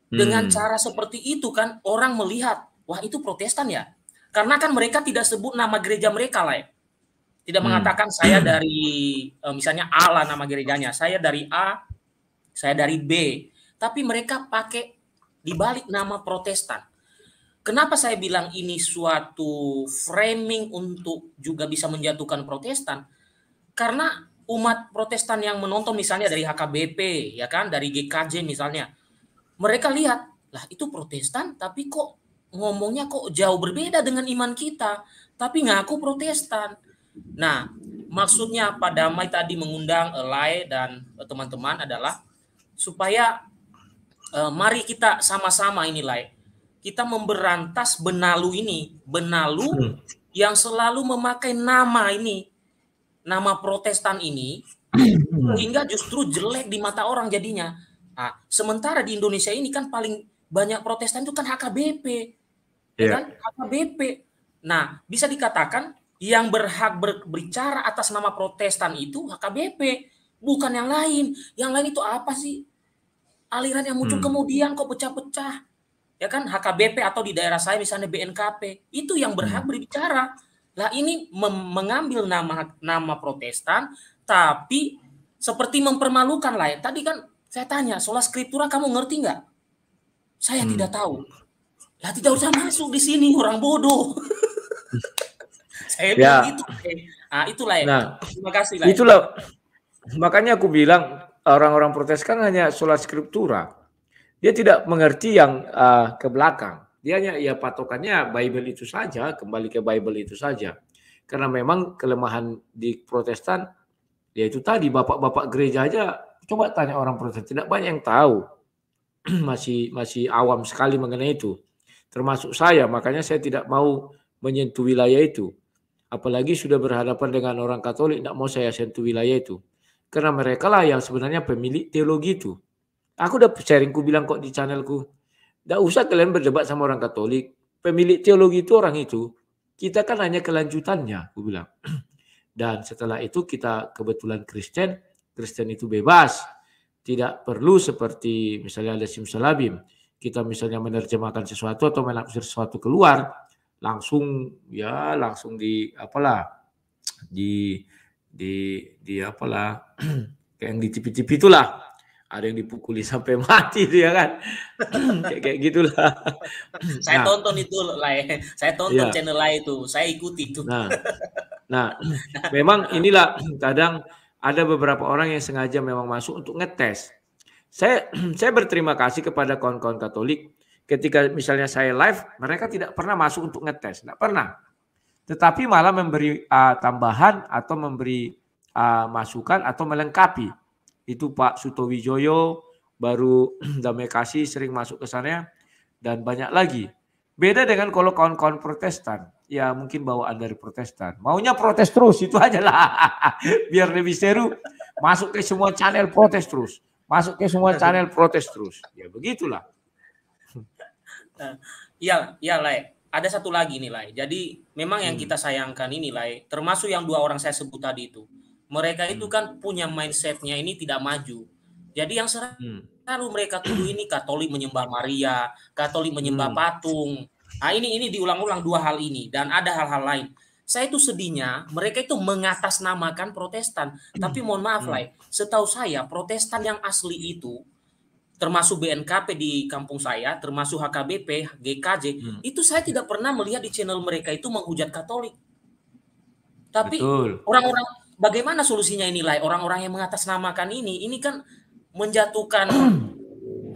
Dengan hmm. cara seperti itu kan orang melihat, wah itu Protestan ya. Karena kan mereka tidak sebut nama gereja mereka lah. Ya. Tidak hmm. mengatakan saya dari eh, misalnya A lah nama gerejanya, saya dari A, saya dari B. Tapi mereka pakai dibalik nama Protestan. Kenapa saya bilang ini suatu framing untuk juga bisa menjatuhkan Protestan? Karena umat Protestan yang menonton misalnya dari HKBP ya kan, dari GKJ misalnya, mereka lihat, lah itu Protestan tapi kok ngomongnya kok jauh berbeda dengan iman kita, tapi ngaku Protestan. Nah, maksudnya Pak Damai tadi mengundang Elai dan eh, teman-teman adalah supaya eh, mari kita sama-sama ini Lai, kita memberantas benalu ini, benalu hmm. yang selalu memakai nama ini, nama Protestan ini, hmm. hingga justru jelek di mata orang jadinya. Nah, sementara di Indonesia ini kan paling banyak Protestan itu kan HKBP, yeah. Iya. kan HKBP. Nah, bisa dikatakan yang berhak berbicara atas nama Protestan itu HKBP, bukan yang lain. Yang lain itu apa sih? Aliran yang muncul hmm. kemudian kok pecah-pecah, ya kan HKBP atau di daerah saya misalnya BNKP itu yang berhak hmm. berbicara. Lah ini mengambil nama nama Protestan, tapi seperti mempermalukan lah. Ya. Tadi kan saya tanya, sholat skriptura kamu ngerti nggak? Saya hmm. tidak tahu. Lah tidak usah masuk di sini, orang bodoh. saya ya. bilang gitu. Ah, itulah ya. Nah, Terima kasih lah. Itulah. Makanya aku bilang orang-orang kan hanya sholat skriptura. Dia tidak mengerti yang uh, ke belakang. Dia hanya ya patokannya Bible itu saja, kembali ke Bible itu saja. Karena memang kelemahan di Protestan itu tadi bapak-bapak gereja aja Coba tanya orang Protestan, tidak banyak yang tahu. masih masih awam sekali mengenai itu. Termasuk saya, makanya saya tidak mau menyentuh wilayah itu. Apalagi sudah berhadapan dengan orang Katolik, tidak mau saya sentuh wilayah itu. Karena mereka lah yang sebenarnya pemilik teologi itu. Aku udah sharingku bilang kok di channelku, tidak usah kalian berdebat sama orang Katolik. Pemilik teologi itu orang itu. Kita kan hanya kelanjutannya, aku bilang. Dan setelah itu kita kebetulan Kristen, Kristen itu bebas. Tidak perlu seperti misalnya ada simsalabim. Kita misalnya menerjemahkan sesuatu atau menafsir sesuatu keluar, langsung ya langsung di apalah di di di apalah kayak yang di tipi-tipi itulah ada yang dipukuli sampai mati itu ya kan kayak kayak gitulah saya nah, tonton itu lah ya. saya tonton ya. channel lain itu saya ikuti itu nah nah memang inilah kadang ada beberapa orang yang sengaja memang masuk untuk ngetes. Saya saya berterima kasih kepada kawan-kawan Katolik ketika misalnya saya live, mereka tidak pernah masuk untuk ngetes, tidak pernah. Tetapi malah memberi uh, tambahan atau memberi uh, masukan atau melengkapi. Itu Pak Suto Wijoyo, baru Damai Kasih sering masuk ke sana dan banyak lagi. Beda dengan kalau kawan-kawan Protestan ya mungkin bawaan dari Protestan. Maunya protes terus, itu aja lah. Biar lebih seru, masuk ke semua channel protes terus. Masuk ke semua iya, channel protes terus. Ya begitulah. Nah, iya, iya Lai. Ada satu lagi nih Lai. Jadi memang yang hmm. kita sayangkan ini Lai, termasuk yang dua orang saya sebut tadi itu. Mereka itu hmm. kan punya mindsetnya ini tidak maju. Jadi yang sering, hmm. mereka tuduh ini Katolik menyembah Maria, Katolik menyembah hmm. patung, Nah, ini ini diulang-ulang dua hal ini dan ada hal-hal lain. Saya itu sedihnya mereka itu mengatasnamakan Protestan, tapi mohon maaf hmm. setahu saya Protestan yang asli itu termasuk BNKP di kampung saya, termasuk HKBP, GKJ, hmm. itu saya tidak pernah melihat di channel mereka itu menghujat Katolik. Tapi orang-orang bagaimana solusinya ini lah? Orang-orang yang mengatasnamakan ini, ini kan menjatuhkan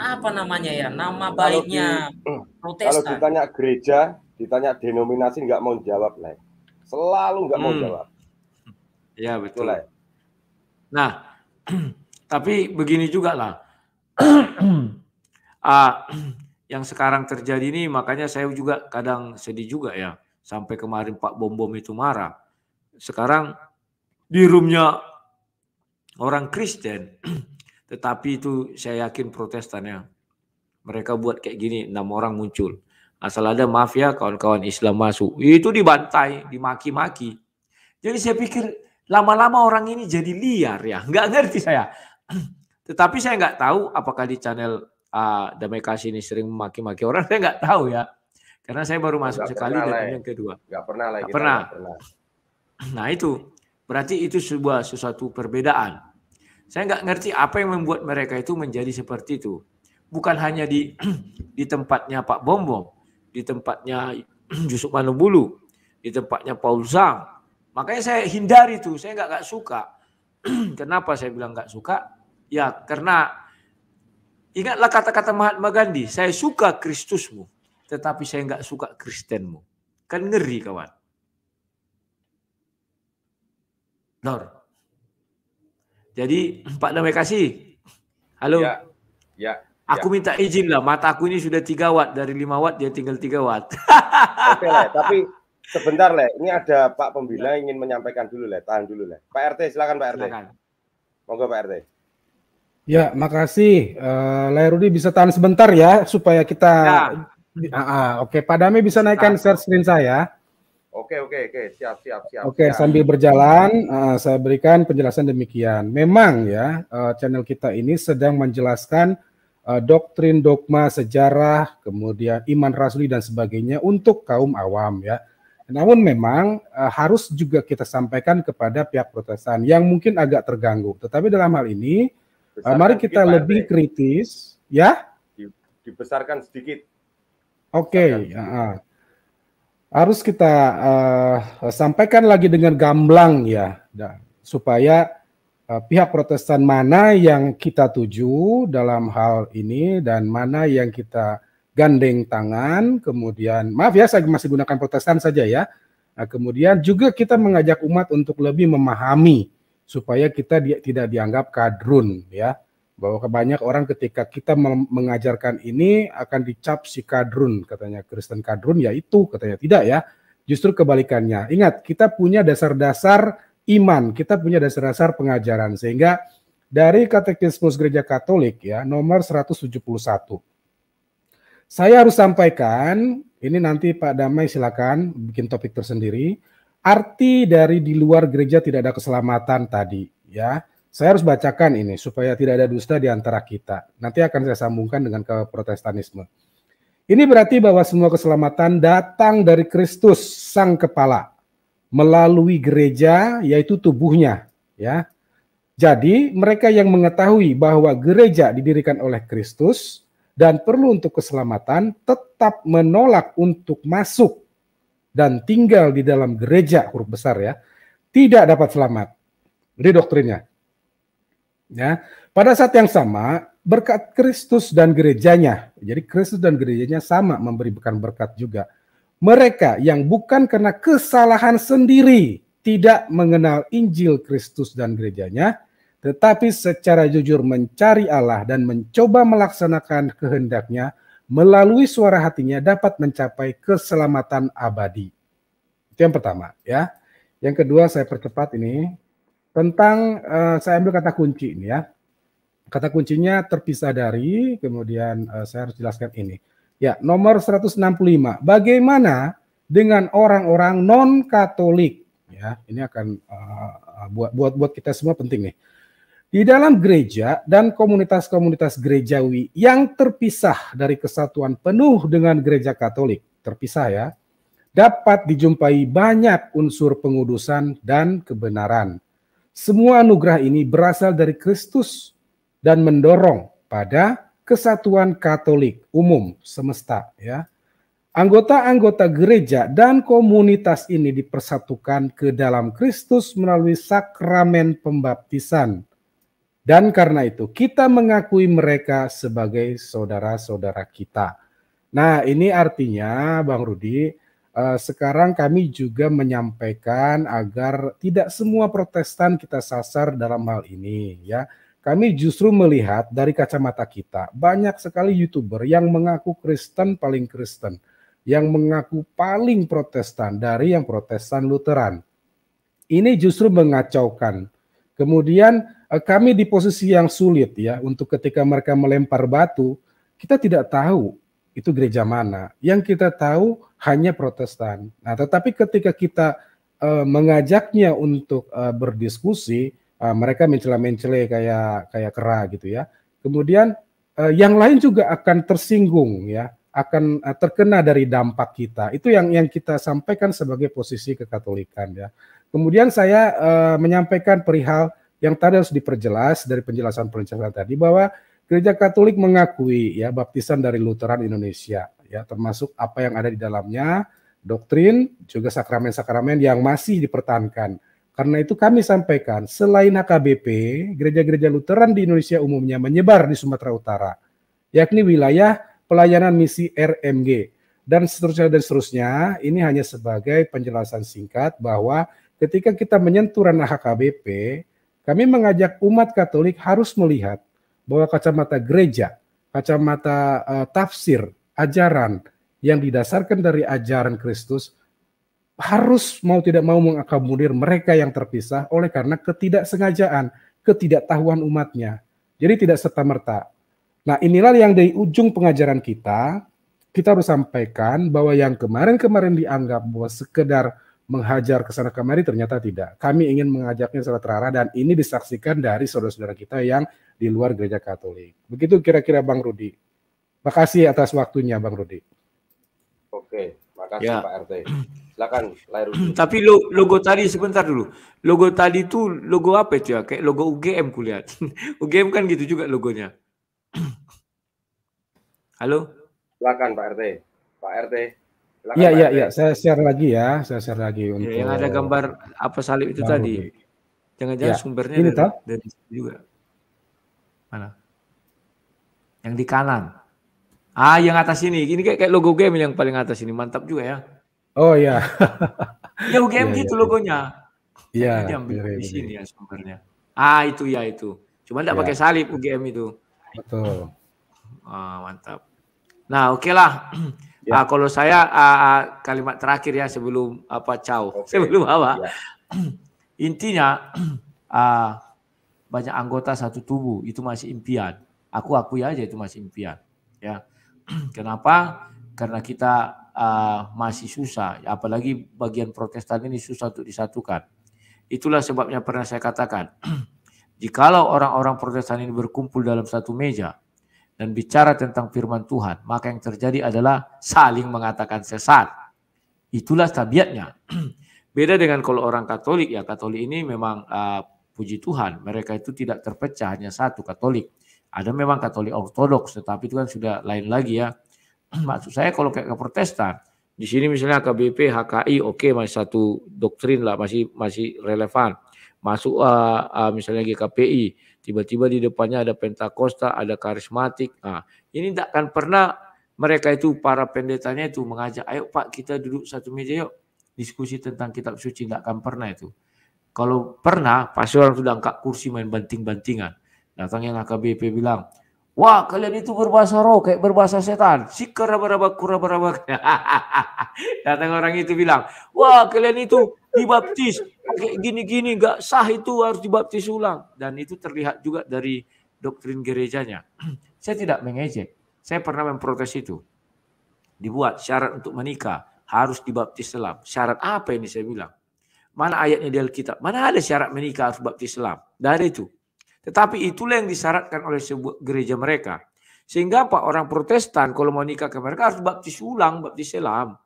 apa namanya ya nama baiknya kalau hmm. Kalau ditanya gereja, ditanya denominasi nggak mau jawab, lah Selalu nggak hmm. mau jawab. Ya betul. lah Nah, tapi begini juga lah. ah, yang sekarang terjadi ini makanya saya juga kadang sedih juga ya. Sampai kemarin Pak Bom Bom itu marah. Sekarang di roomnya orang Kristen tetapi itu saya yakin protestannya. Mereka buat kayak gini, enam orang muncul. Asal ada mafia, kawan-kawan Islam masuk. Itu dibantai, dimaki-maki. Jadi saya pikir lama-lama orang ini jadi liar ya. Nggak ngerti saya. Tetapi saya nggak tahu apakah di channel uh, Damai Kasih ini sering memaki-maki orang. Saya nggak tahu ya. Karena saya baru masuk gak sekali dan lah. Ya. yang kedua. Nggak pernah lah. Gak pernah. pernah. Nah itu. Berarti itu sebuah sesuatu perbedaan. Saya nggak ngerti apa yang membuat mereka itu menjadi seperti itu. Bukan hanya di di tempatnya Pak Bombom, di tempatnya Yusuf Manubulu, di tempatnya Paul Zhang. Makanya saya hindari itu. saya nggak nggak suka. Kenapa saya bilang nggak suka? Ya karena ingatlah kata-kata Mahatma Gandhi, saya suka Kristusmu, tetapi saya nggak suka Kristenmu. Kan ngeri kawan. Lord, jadi Pak Damai Kasih, halo. Ya. ya. Aku ya. minta izin lah, mata aku ini sudah tiga watt dari lima watt dia tinggal tiga watt. Oke lah, tapi sebentar lah. Ini ada Pak Pembina ya. ingin menyampaikan dulu lah, tahan dulu lah. Pak RT silakan Pak RT. Silakan. Monggo Pak RT. Ya, makasih. Uh, Rudi bisa tahan sebentar ya supaya kita ya. Ah, uh, oke, okay. Pak Dami bisa naikkan share screen saya. Oke, oke, oke, siap, siap, siap. Oke, siap. Ya. sambil berjalan, uh, saya berikan penjelasan demikian. Memang ya, uh, channel kita ini sedang menjelaskan uh, doktrin, dogma, sejarah, kemudian iman rasuli dan sebagainya untuk kaum awam ya. Namun memang uh, harus juga kita sampaikan kepada pihak Protestan yang mungkin agak terganggu. Tetapi dalam hal ini, uh, mari kita lebih kritis, ya. Dibesarkan sedikit. Oke, okay, harus kita uh, sampaikan lagi dengan gamblang ya, supaya uh, pihak Protestan mana yang kita tuju dalam hal ini dan mana yang kita gandeng tangan, kemudian maaf ya saya masih gunakan Protestan saja ya. Nah, kemudian juga kita mengajak umat untuk lebih memahami supaya kita di, tidak dianggap kadrun ya bahwa banyak orang ketika kita mengajarkan ini akan dicap si kadrun katanya Kristen kadrun ya itu katanya tidak ya justru kebalikannya ingat kita punya dasar-dasar iman kita punya dasar-dasar pengajaran sehingga dari katekismus gereja Katolik ya nomor 171 saya harus sampaikan ini nanti Pak Damai silakan bikin topik tersendiri arti dari di luar gereja tidak ada keselamatan tadi ya saya harus bacakan ini supaya tidak ada dusta di antara kita. Nanti akan saya sambungkan dengan ke Protestanisme. Ini berarti bahwa semua keselamatan datang dari Kristus sang kepala melalui gereja yaitu tubuhnya, ya. Jadi mereka yang mengetahui bahwa gereja didirikan oleh Kristus dan perlu untuk keselamatan tetap menolak untuk masuk dan tinggal di dalam gereja huruf besar ya, tidak dapat selamat. Ini doktrinnya. Ya, pada saat yang sama berkat Kristus dan gerejanya. Jadi Kristus dan gerejanya sama memberikan berkat juga. Mereka yang bukan karena kesalahan sendiri tidak mengenal Injil Kristus dan gerejanya, tetapi secara jujur mencari Allah dan mencoba melaksanakan kehendaknya melalui suara hatinya dapat mencapai keselamatan abadi. Itu yang pertama ya. Yang kedua saya percepat ini tentang uh, saya ambil kata kunci ini ya. Kata kuncinya terpisah dari, kemudian uh, saya harus jelaskan ini. Ya, nomor 165. Bagaimana dengan orang-orang non-Katolik? Ya, ini akan uh, buat buat buat kita semua penting nih. Di dalam gereja dan komunitas-komunitas gerejawi yang terpisah dari kesatuan penuh dengan gereja Katolik, terpisah ya, dapat dijumpai banyak unsur pengudusan dan kebenaran semua anugerah ini berasal dari Kristus dan mendorong pada kesatuan Katolik umum semesta ya. Anggota-anggota gereja dan komunitas ini dipersatukan ke dalam Kristus melalui sakramen pembaptisan. Dan karena itu kita mengakui mereka sebagai saudara-saudara kita. Nah, ini artinya Bang Rudi, Eh, sekarang kami juga menyampaikan agar tidak semua Protestan kita sasar dalam hal ini ya. Kami justru melihat dari kacamata kita banyak sekali YouTuber yang mengaku Kristen paling Kristen, yang mengaku paling Protestan dari yang Protestan Lutheran. Ini justru mengacaukan. Kemudian eh, kami di posisi yang sulit ya untuk ketika mereka melempar batu, kita tidak tahu itu gereja mana. Yang kita tahu hanya Protestan. Nah, tetapi ketika kita uh, mengajaknya untuk uh, berdiskusi, uh, mereka mencela-mencela kayak kayak kera gitu ya. Kemudian uh, yang lain juga akan tersinggung ya, akan uh, terkena dari dampak kita. Itu yang yang kita sampaikan sebagai posisi kekatolikan ya. Kemudian saya uh, menyampaikan perihal yang tadi harus diperjelas dari penjelasan-penjelasan tadi bahwa Gereja Katolik mengakui ya baptisan dari Lutheran Indonesia ya termasuk apa yang ada di dalamnya, doktrin, juga sakramen-sakramen yang masih dipertahankan. Karena itu kami sampaikan, selain HKBP, gereja-gereja Lutheran di Indonesia umumnya menyebar di Sumatera Utara, yakni wilayah pelayanan misi RMG. Dan seterusnya dan seterusnya, ini hanya sebagai penjelasan singkat bahwa ketika kita menyentuh ranah HKBP, kami mengajak umat Katolik harus melihat bahwa kacamata gereja, kacamata uh, tafsir, ajaran yang didasarkan dari ajaran Kristus harus mau tidak mau mengakomodir mereka yang terpisah oleh karena ketidaksengajaan, ketidaktahuan umatnya. Jadi tidak serta-merta. Nah inilah yang dari ujung pengajaran kita, kita harus sampaikan bahwa yang kemarin-kemarin dianggap bahwa sekedar menghajar ke sana kemari ternyata tidak. Kami ingin mengajaknya secara terarah dan ini disaksikan dari saudara-saudara kita yang di luar gereja Katolik. Begitu kira-kira Bang Rudi. Makasih atas waktunya Bang Rudi. Oke, makasih ya. Pak RT. Silakan lahir dulu. Tapi lo, logo tadi sebentar dulu. Logo tadi itu logo apa itu ya? Kayak logo UGM kulihat. UGM kan gitu juga logonya. Halo? Silakan Pak RT. Pak RT. Iya, iya, iya. Saya share lagi ya. Saya share lagi iya, untuk ya, yang ada gambar apa salib itu Bang tadi. Jangan-jangan ya. sumbernya Ini dari, dari juga. Mana? Yang di kanan. Ah, yang atas ini. Ini kayak, kayak logo game yang paling atas ini. Mantap juga ya. Oh iya. ya UGM ya, gitu iya, iya. logonya. Iya. iya gitu di sini ya sumbernya. Ah, itu ya itu. Cuma enggak ya. pakai salib UGM itu. Betul. Ah, mantap. Nah, oke okay lah. Ya. Ah, kalau saya ah, ah, kalimat terakhir ya sebelum apa caw, okay. sebelum apa. Ya. Intinya ah, banyak anggota satu tubuh itu masih impian. Aku akui aja itu masih impian. Ya, kenapa? Karena kita uh, masih susah, apalagi bagian Protestan ini susah untuk disatukan. Itulah sebabnya pernah saya katakan, jikalau orang-orang Protestan ini berkumpul dalam satu meja dan bicara tentang firman Tuhan, maka yang terjadi adalah saling mengatakan sesat. Itulah tabiatnya. Beda dengan kalau orang Katolik ya, Katolik ini memang uh, Puji Tuhan, mereka itu tidak terpecah hanya satu Katolik. Ada memang Katolik Ortodoks, tetapi itu kan sudah lain lagi ya. Maksud saya kalau kayak ke Protestan, di sini misalnya KBP, HKI, oke okay, masih satu doktrin lah, masih masih relevan. Masuk uh, uh, misalnya GKPI, tiba-tiba di depannya ada Pentakosta, ada karismatik. Nah, ini tidak akan pernah mereka itu para pendetanya itu mengajak, ayo Pak kita duduk satu meja yuk, diskusi tentang kitab suci tidak akan pernah itu. Kalau pernah, pasti orang sudah angkat kursi main banting-bantingan. Datang yang AKBP bilang, Wah, kalian itu berbahasa roh, kayak berbahasa setan. Si keraba-raba, kuraba-raba. Datang orang itu bilang, wah, kalian itu dibaptis. Kayak gini-gini, gak sah itu harus dibaptis ulang. Dan itu terlihat juga dari doktrin gerejanya. saya tidak mengejek. Saya pernah memprotes itu. Dibuat syarat untuk menikah, harus dibaptis selam. Syarat apa ini saya bilang? Mana ayatnya di Alkitab? Mana ada syarat menikah harus baptis Islam? dari itu. Tetapi itulah yang disyaratkan oleh sebuah gereja mereka. Sehingga pak Orang Protestan kalau mau nikah ke mereka harus baptis ulang, baptis selam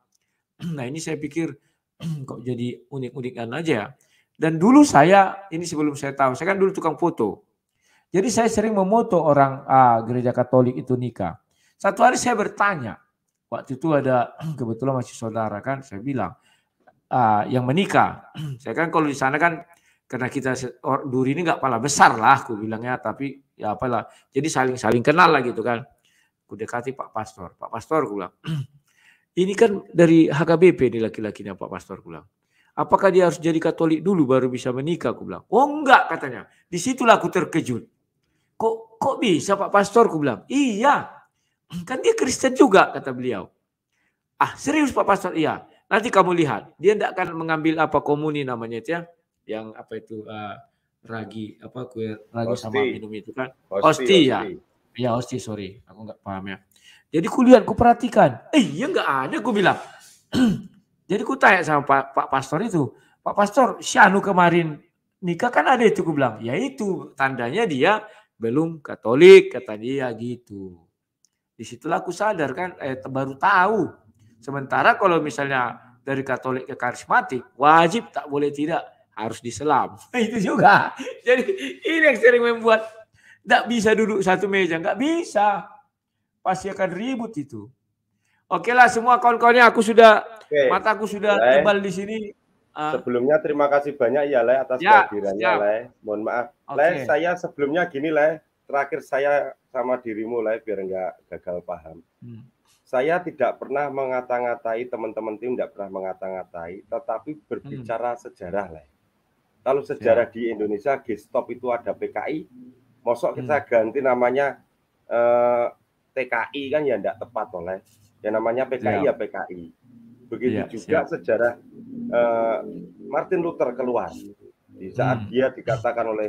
Nah ini saya pikir kok jadi unik-unikan aja ya. Dan dulu saya, ini sebelum saya tahu, saya kan dulu tukang foto. Jadi saya sering memoto orang ah, gereja Katolik itu nikah. Satu hari saya bertanya, waktu itu ada kebetulan masih saudara kan, saya bilang, Ah, yang menikah. saya kan kalau di sana kan karena kita duri ini nggak pala besar lah, aku bilangnya, tapi ya apalah. Jadi saling saling kenal lah gitu kan. Aku dekati Pak Pastor, Pak Pastor aku bilang, ini kan dari HKBP ini laki-lakinya Pak Pastor aku bilang. Apakah dia harus jadi Katolik dulu baru bisa menikah? Aku bilang, oh enggak katanya. Disitulah aku terkejut. Kok kok bisa Pak Pastor? Aku bilang, iya. Kan dia Kristen juga kata beliau. Ah serius Pak Pastor? Iya. Nanti kamu lihat, dia tidak akan mengambil apa komuni namanya itu ya, yang apa itu uh, ragi apa kue ragi hosti. sama minum itu kan hosti, hosti ya hosti. ya hosti sorry aku nggak paham ya jadi kulihat ku perhatikan eh ya nggak ada ku bilang jadi ku tanya sama pak, pak pastor itu pak pastor anu kemarin nikah kan ada itu ku bilang ya itu tandanya dia belum Katolik kata dia gitu disitulah aku sadar kan eh, baru tahu Sementara kalau misalnya dari Katolik ke karismatik, wajib tak boleh tidak harus diselam. Eh, itu juga. Jadi ini yang sering membuat tak bisa duduk satu meja, nggak bisa. Pasti akan ribut itu. Oke lah semua kawan-kawannya aku sudah Oke. mataku sudah Lai. tebal di sini. Ah. sebelumnya terima kasih banyak ya Leh atas ya, kehadirannya Leh. Mohon maaf. Okay. Leh saya sebelumnya gini Lai, terakhir saya sama dirimu Leh biar enggak gagal paham. Hmm saya tidak pernah mengata-ngatai teman-teman tim tidak pernah mengata-ngatai tetapi berbicara hmm. sejarah lah kalau sejarah ya. di Indonesia Gestop itu ada PKI mosok kita hmm. ganti namanya eh, TKI kan ya tidak tepat oleh yang namanya PKI ya, ya PKI begitu ya, juga siap. sejarah eh, Martin Luther keluar di saat hmm. dia dikatakan oleh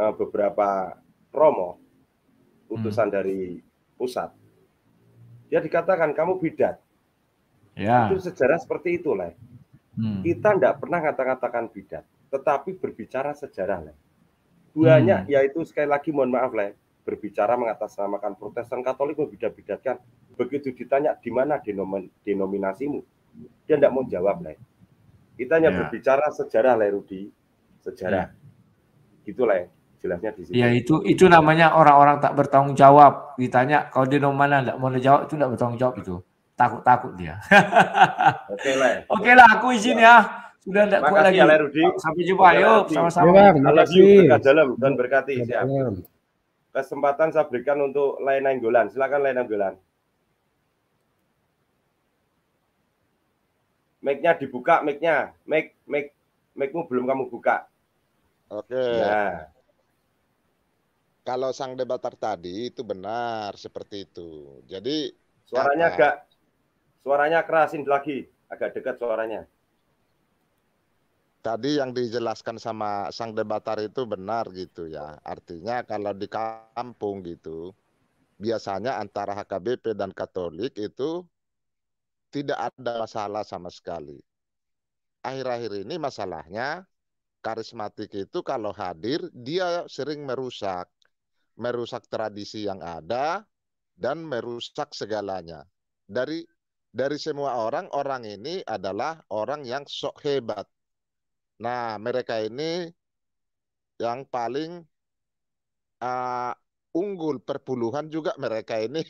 eh, beberapa Romo hmm. utusan hmm. dari pusat dia dikatakan kamu bidat. Ya. Itu sejarah seperti itu, lah. Hmm. Kita tidak pernah kata-katakan bidat, tetapi berbicara sejarah, lah. Banyak, hmm. yaitu sekali lagi mohon maaf, lah, berbicara mengatasnamakan Protestan Katolik membidat-bidatkan. Begitu ditanya di mana denomin denominasimu, dia tidak mau jawab, lah. Kita hanya ya. berbicara sejarah, lah, Rudi. Sejarah. Ya. Gitu, lah jelasnya di situ. Ya itu itu namanya orang-orang tak bertanggung jawab. Ditanya kalau dia mana tidak mau jawab itu tidak bertanggung jawab itu. Takut-takut dia. Oke okay, lah. Ya. Oke okay, lah aku izin ya. Sudah tidak kuat lagi. Ya, Rudi. Sampai jumpa ayo yuk sama-sama. Allah you berkat dalam dan berkati siap. Kesempatan saya berikan untuk Lain Anggolan. Silakan Lain Anggolan. Mic-nya dibuka, mic-nya. Mic, mic, mic-mu belum kamu buka. Oke. Okay. Nah kalau sang debater tadi itu benar seperti itu. Jadi suaranya kata, agak suaranya kerasin lagi, agak dekat suaranya. Tadi yang dijelaskan sama sang debater itu benar gitu ya. Artinya kalau di kampung gitu biasanya antara HKBP dan Katolik itu tidak ada masalah sama sekali. Akhir-akhir ini masalahnya karismatik itu kalau hadir dia sering merusak merusak tradisi yang ada dan merusak segalanya. Dari dari semua orang, orang ini adalah orang yang sok hebat. Nah, mereka ini yang paling uh, unggul perpuluhan juga mereka ini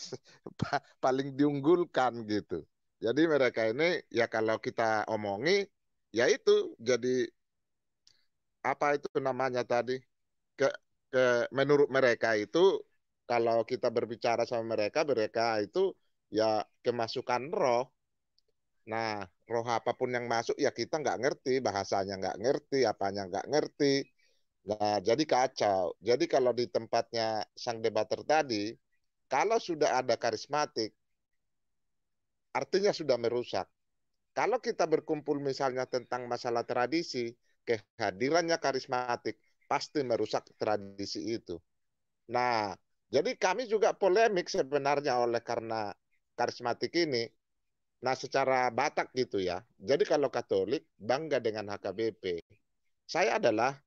paling diunggulkan gitu. Jadi mereka ini ya kalau kita omongi ya itu jadi apa itu namanya tadi ke ke menurut mereka itu kalau kita berbicara sama mereka mereka itu ya kemasukan roh nah roh apapun yang masuk ya kita nggak ngerti bahasanya nggak ngerti apanya nggak ngerti nah jadi kacau jadi kalau di tempatnya sang debater tadi kalau sudah ada karismatik artinya sudah merusak kalau kita berkumpul misalnya tentang masalah tradisi kehadirannya karismatik pasti merusak tradisi itu. Nah, jadi kami juga polemik sebenarnya oleh karena karismatik ini. Nah, secara Batak gitu ya. Jadi kalau Katolik bangga dengan HKBP. Saya adalah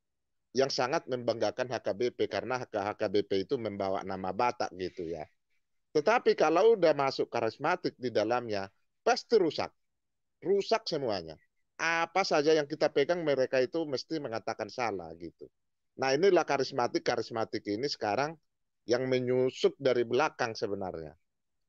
yang sangat membanggakan HKBP karena HKBP itu membawa nama Batak gitu ya. Tetapi kalau udah masuk karismatik di dalamnya, pasti rusak. Rusak semuanya. Apa saja yang kita pegang mereka itu mesti mengatakan salah gitu. Nah inilah karismatik karismatik ini sekarang yang menyusup dari belakang sebenarnya.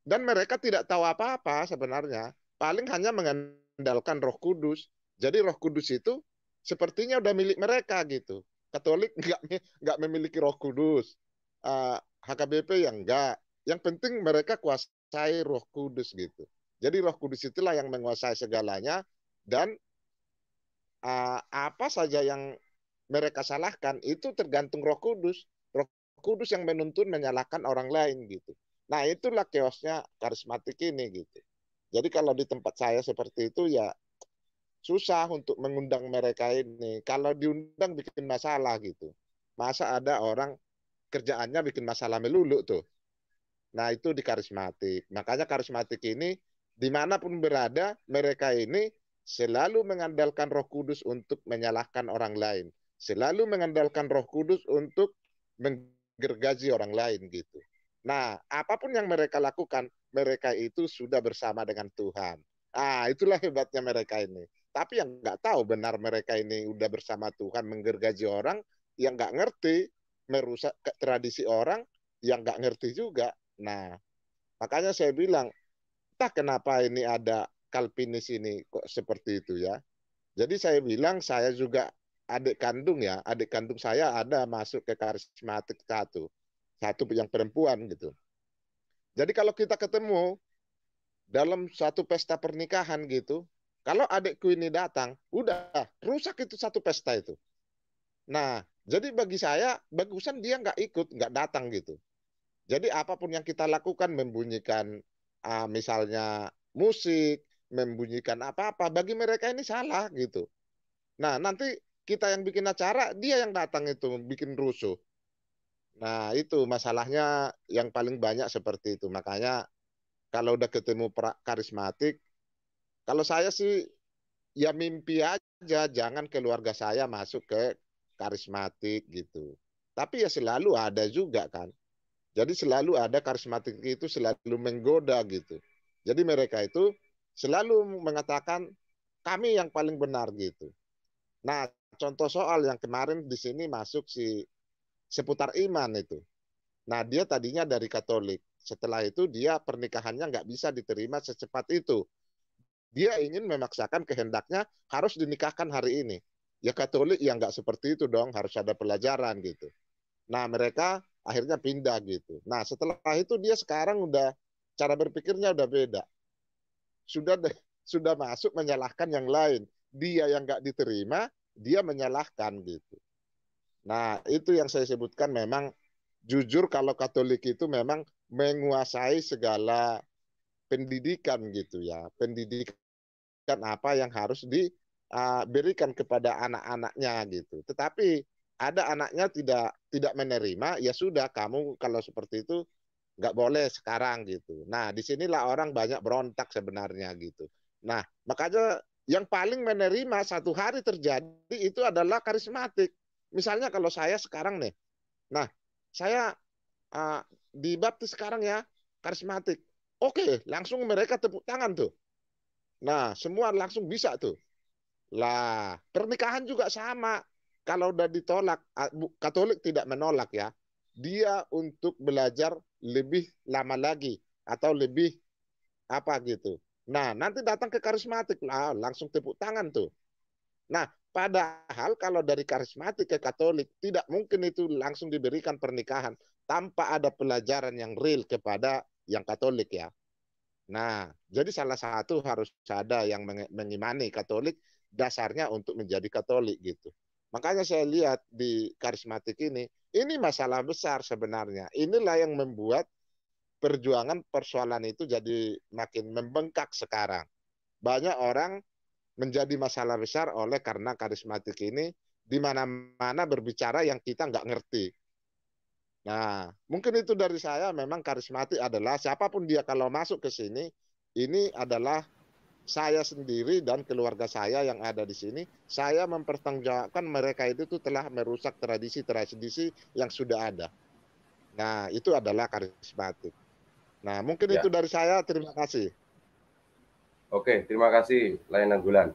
Dan mereka tidak tahu apa-apa sebenarnya, paling hanya mengandalkan Roh Kudus. Jadi Roh Kudus itu sepertinya udah milik mereka gitu. Katolik nggak nggak memiliki Roh Kudus, uh, eh, HKBP yang enggak. Yang penting mereka kuasai Roh Kudus gitu. Jadi Roh Kudus itulah yang menguasai segalanya dan uh, apa saja yang mereka salahkan itu tergantung Roh Kudus. Roh Kudus yang menuntun menyalahkan orang lain gitu. Nah, itulah chaosnya karismatik ini gitu. Jadi kalau di tempat saya seperti itu ya susah untuk mengundang mereka ini. Kalau diundang bikin masalah gitu. Masa ada orang kerjaannya bikin masalah melulu tuh. Nah itu di karismatik. Makanya karismatik ini dimanapun berada mereka ini selalu mengandalkan roh kudus untuk menyalahkan orang lain selalu mengandalkan Roh Kudus untuk menggergaji orang lain gitu. Nah, apapun yang mereka lakukan, mereka itu sudah bersama dengan Tuhan. Ah, itulah hebatnya mereka ini. Tapi yang nggak tahu benar mereka ini udah bersama Tuhan menggergaji orang yang nggak ngerti merusak tradisi orang yang nggak ngerti juga. Nah, makanya saya bilang, tak kenapa ini ada Kalpinis ini kok seperti itu ya. Jadi saya bilang saya juga adik kandung ya, adik kandung saya ada masuk ke karismatik satu, satu yang perempuan gitu. Jadi kalau kita ketemu dalam satu pesta pernikahan gitu, kalau adikku ini datang, udah rusak itu satu pesta itu. Nah, jadi bagi saya bagusan dia nggak ikut, nggak datang gitu. Jadi apapun yang kita lakukan membunyikan uh, misalnya musik, membunyikan apa-apa, bagi mereka ini salah gitu. Nah, nanti kita yang bikin acara, dia yang datang itu bikin rusuh. Nah, itu masalahnya yang paling banyak seperti itu. Makanya kalau udah ketemu karismatik, kalau saya sih ya mimpi aja, jangan keluarga saya masuk ke karismatik gitu. Tapi ya selalu ada juga kan. Jadi selalu ada karismatik itu selalu menggoda gitu. Jadi mereka itu selalu mengatakan kami yang paling benar gitu. Nah, contoh soal yang kemarin di sini masuk si seputar iman itu. Nah, dia tadinya dari Katolik. Setelah itu dia pernikahannya nggak bisa diterima secepat itu. Dia ingin memaksakan kehendaknya harus dinikahkan hari ini. Ya Katolik yang nggak seperti itu dong, harus ada pelajaran gitu. Nah, mereka akhirnya pindah gitu. Nah, setelah itu dia sekarang udah cara berpikirnya udah beda. Sudah sudah masuk menyalahkan yang lain dia yang nggak diterima, dia menyalahkan gitu. Nah, itu yang saya sebutkan memang jujur kalau Katolik itu memang menguasai segala pendidikan gitu ya. Pendidikan apa yang harus diberikan ah, kepada anak-anaknya gitu. Tetapi ada anaknya tidak tidak menerima, ya sudah kamu kalau seperti itu nggak boleh sekarang gitu. Nah, disinilah orang banyak berontak sebenarnya gitu. Nah, makanya yang paling menerima satu hari terjadi itu adalah karismatik. Misalnya kalau saya sekarang nih, nah saya uh, ah, dibaptis sekarang ya karismatik. Oke, langsung mereka tepuk tangan tuh. Nah, semua langsung bisa tuh. Lah, pernikahan juga sama. Kalau udah ditolak, ah, Katolik tidak menolak ya. Dia untuk belajar lebih lama lagi atau lebih apa gitu. Nah, nanti datang ke karismatik, nah, langsung tepuk tangan tuh. Nah, padahal kalau dari karismatik ke Katolik tidak mungkin itu langsung diberikan pernikahan tanpa ada pelajaran yang real kepada yang Katolik ya. Nah, jadi salah satu harus ada yang mengimani Katolik dasarnya untuk menjadi Katolik gitu. Makanya saya lihat di karismatik ini, ini masalah besar sebenarnya. Inilah yang membuat perjuangan persoalan itu jadi makin membengkak sekarang. Banyak orang menjadi masalah besar oleh karena karismatik ini di mana-mana berbicara yang kita nggak ngerti. Nah, mungkin itu dari saya memang karismatik adalah siapapun dia kalau masuk ke sini, ini adalah saya sendiri dan keluarga saya yang ada di sini. Saya mempertanggungjawabkan mereka itu tuh telah merusak tradisi-tradisi yang sudah ada. Nah, itu adalah karismatik. Nah, mungkin ya. itu dari saya. Terima kasih. Oke, terima kasih layanan bulan.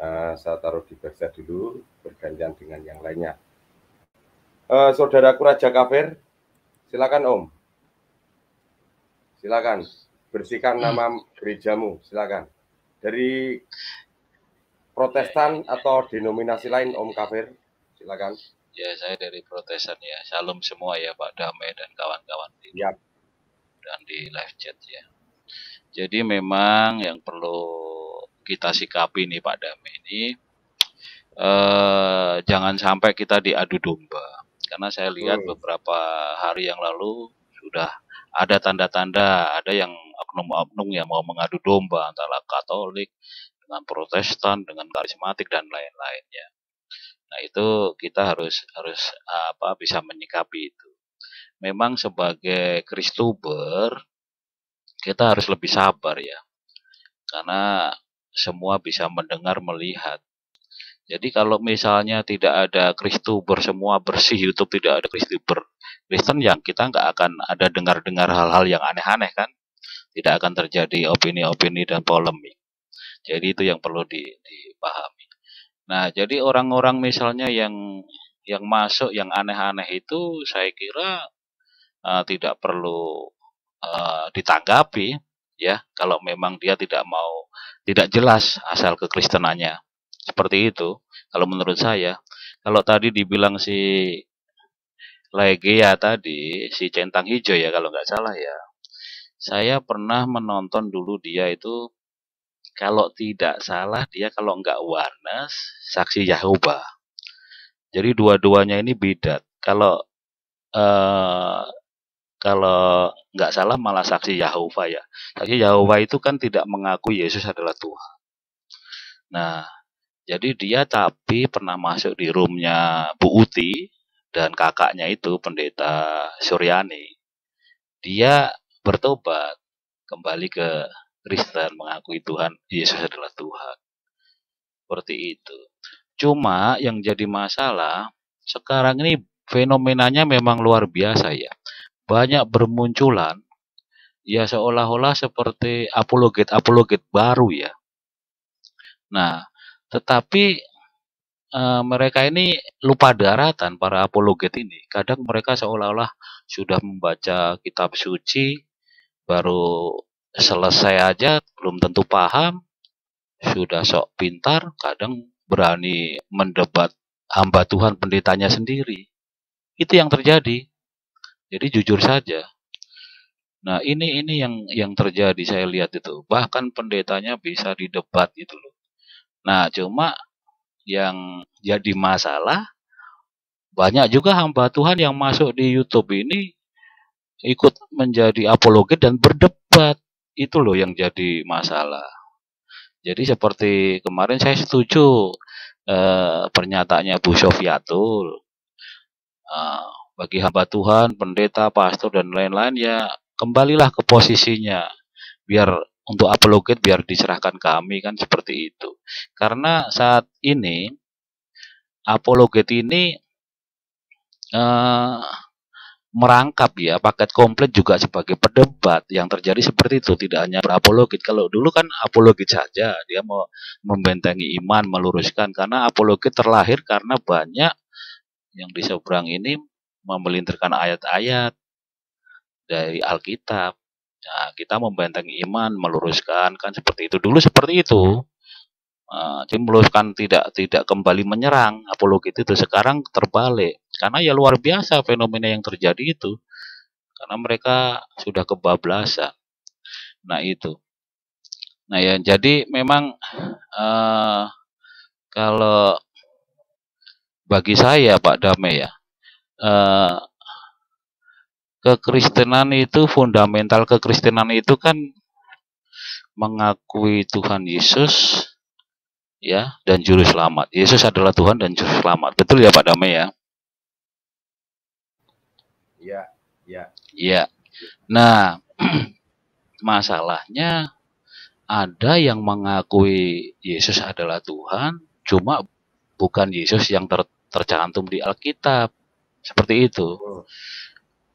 Uh, eh, saya taruh di backset dulu, bergantian dengan yang lainnya. Uh, eh, Saudara Kuraja Kafir, silakan Om. Silakan, bersihkan hmm. nama gerejamu, silakan. Dari protestan atau denominasi lain Om Kafir, silakan. Ya, saya dari protestan ya. Salam semua ya Pak Damai dan kawan-kawan. Ya. -kawan. Dan di live chat ya. Jadi memang yang perlu kita sikapi nih Pak Dami ini eh, jangan sampai kita diadu domba karena saya lihat hmm. beberapa hari yang lalu sudah ada tanda-tanda ada yang oknum-oknum yang mau mengadu domba antara Katolik dengan Protestan dengan karismatik dan lain-lainnya. Nah itu kita harus harus apa bisa menyikapi itu memang sebagai Kristuber kita harus lebih sabar ya. Karena semua bisa mendengar, melihat. Jadi kalau misalnya tidak ada Kristuber semua bersih YouTube tidak ada Kristuber Kristen yang kita nggak akan ada dengar-dengar hal-hal yang aneh-aneh kan tidak akan terjadi opini-opini dan polemik. Jadi itu yang perlu dipahami. Nah jadi orang-orang misalnya yang yang masuk yang aneh-aneh itu saya kira Eh, tidak perlu uh, ditanggapi ya kalau memang dia tidak mau tidak jelas asal kekristenannya seperti itu kalau menurut saya kalau tadi dibilang si Legia tadi si centang hijau ya kalau nggak salah ya saya pernah menonton dulu dia itu kalau tidak salah dia kalau nggak Warnes saksi Yahuba jadi dua-duanya ini bidat kalau eh, kalau nggak salah malah saksi Yahova ya. Saksi Yahova itu kan tidak mengakui Yesus adalah Tuhan. Nah, jadi dia tapi pernah masuk di roomnya Bu Uti dan kakaknya itu pendeta Suryani. Dia bertobat kembali ke Kristen mengakui Tuhan Yesus adalah Tuhan. Seperti itu. Cuma yang jadi masalah sekarang ini fenomenanya memang luar biasa ya banyak bermunculan ya seolah-olah seperti apologet-apologet baru ya. Nah, tetapi e, mereka ini lupa daratan para apologet ini. Kadang mereka seolah-olah sudah membaca kitab suci baru selesai aja belum tentu paham, sudah sok pintar, kadang berani mendebat hamba Tuhan pendetanya sendiri. Itu yang terjadi jadi jujur saja. Nah, ini ini yang yang terjadi saya lihat itu. Bahkan pendetanya bisa didebat gitu loh. Nah, cuma yang jadi masalah banyak juga hamba Tuhan yang masuk di YouTube ini ikut menjadi apologet dan berdebat. Itu loh yang jadi masalah. Jadi seperti kemarin saya setuju eh, pernyataannya Bu Sofiatul. Eh, bagi hamba Tuhan, pendeta, pastor, dan lain-lain ya kembalilah ke posisinya. Biar untuk apologet biar diserahkan kami kan seperti itu. Karena saat ini apologet ini eh, merangkap ya paket komplit juga sebagai perdebat yang terjadi seperti itu tidak hanya berapologit kalau dulu kan apologit saja dia mau membentengi iman meluruskan karena apologit terlahir karena banyak yang di seberang ini memelintirkan ayat-ayat dari Alkitab. Nah, kita membentengi iman, meluruskan kan seperti itu. Dulu seperti itu. Uh, nah, jadi meluruskan tidak tidak kembali menyerang apologi itu sekarang terbalik karena ya luar biasa fenomena yang terjadi itu karena mereka sudah kebablasan. Nah itu. Nah ya jadi memang uh, kalau bagi saya Pak Dame ya Eh, kekristenan itu fundamental kekristenan itu kan mengakui Tuhan Yesus ya dan juru selamat. Yesus adalah Tuhan dan juru selamat. Betul ya Pak Damai ya? Ya. ya. Ya. Nah, masalahnya ada yang mengakui Yesus adalah Tuhan, cuma bukan Yesus yang ter tercantum di Alkitab. Seperti itu. Oh.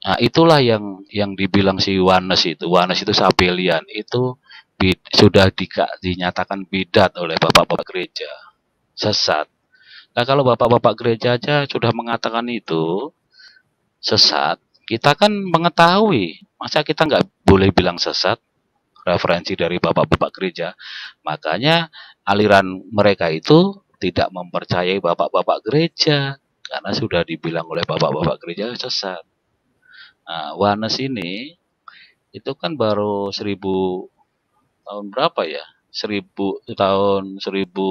Nah, itulah yang yang dibilang si Wanes itu. Wanes itu sapelian itu bid, sudah di, dinyatakan bidat oleh bapak-bapak gereja. Sesat. Nah, kalau bapak-bapak gereja aja sudah mengatakan itu sesat, kita kan mengetahui. Masa kita nggak boleh bilang sesat? referensi dari bapak-bapak gereja. Makanya aliran mereka itu tidak mempercayai bapak-bapak gereja, karena sudah dibilang oleh bapak-bapak gereja sesat. Nah, Wanes ini itu kan baru seribu tahun berapa ya? Seribu tahun seribu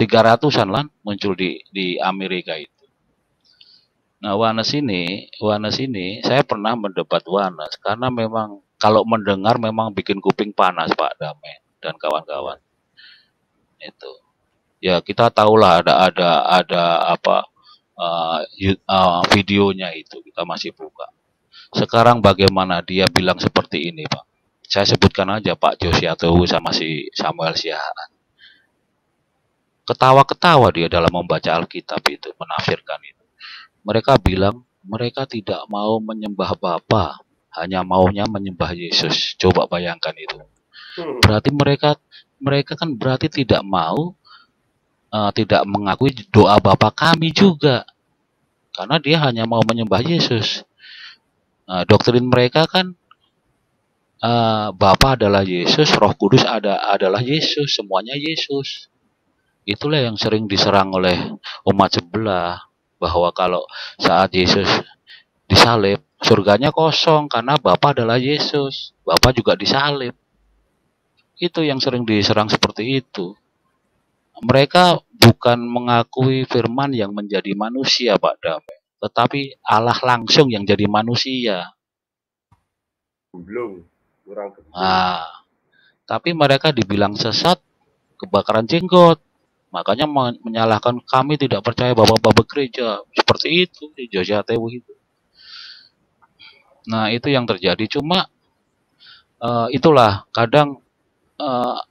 tiga ratusan lah muncul di di Amerika itu. Nah Wanes ini, Wanes ini saya pernah mendebat Wanes karena memang kalau mendengar memang bikin kuping panas Pak Dame dan kawan-kawan itu ya kita tahulah ada ada ada apa uh, uh, videonya itu kita masih buka. Sekarang bagaimana dia bilang seperti ini, Pak? Saya sebutkan aja Pak Josiatohu sama si Samuel Siahaan. Ketawa-ketawa dia dalam membaca Alkitab itu, menafsirkan itu. Mereka bilang mereka tidak mau menyembah Bapa, hanya maunya menyembah Yesus. Coba bayangkan itu. Hmm. Berarti mereka mereka kan berarti tidak mau uh, tidak mengakui doa Bapa kami juga. Karena dia hanya mau menyembah Yesus. Nah, doktrin mereka kan uh, Bapa adalah Yesus, Roh Kudus ada adalah Yesus, semuanya Yesus. Itulah yang sering diserang oleh umat sebelah bahwa kalau saat Yesus disalib, surganya kosong karena Bapa adalah Yesus, Bapa juga disalib. Itu yang sering diserang seperti itu mereka bukan mengakui firman yang menjadi manusia Pak Damai, tetapi Allah langsung yang jadi manusia. Belum, kurang Nah, tapi mereka dibilang sesat kebakaran jenggot. Makanya menyalahkan kami tidak percaya bapak-bapak gereja seperti itu di Jogja Tewu itu. Nah itu yang terjadi. Cuma uh, itulah kadang uh,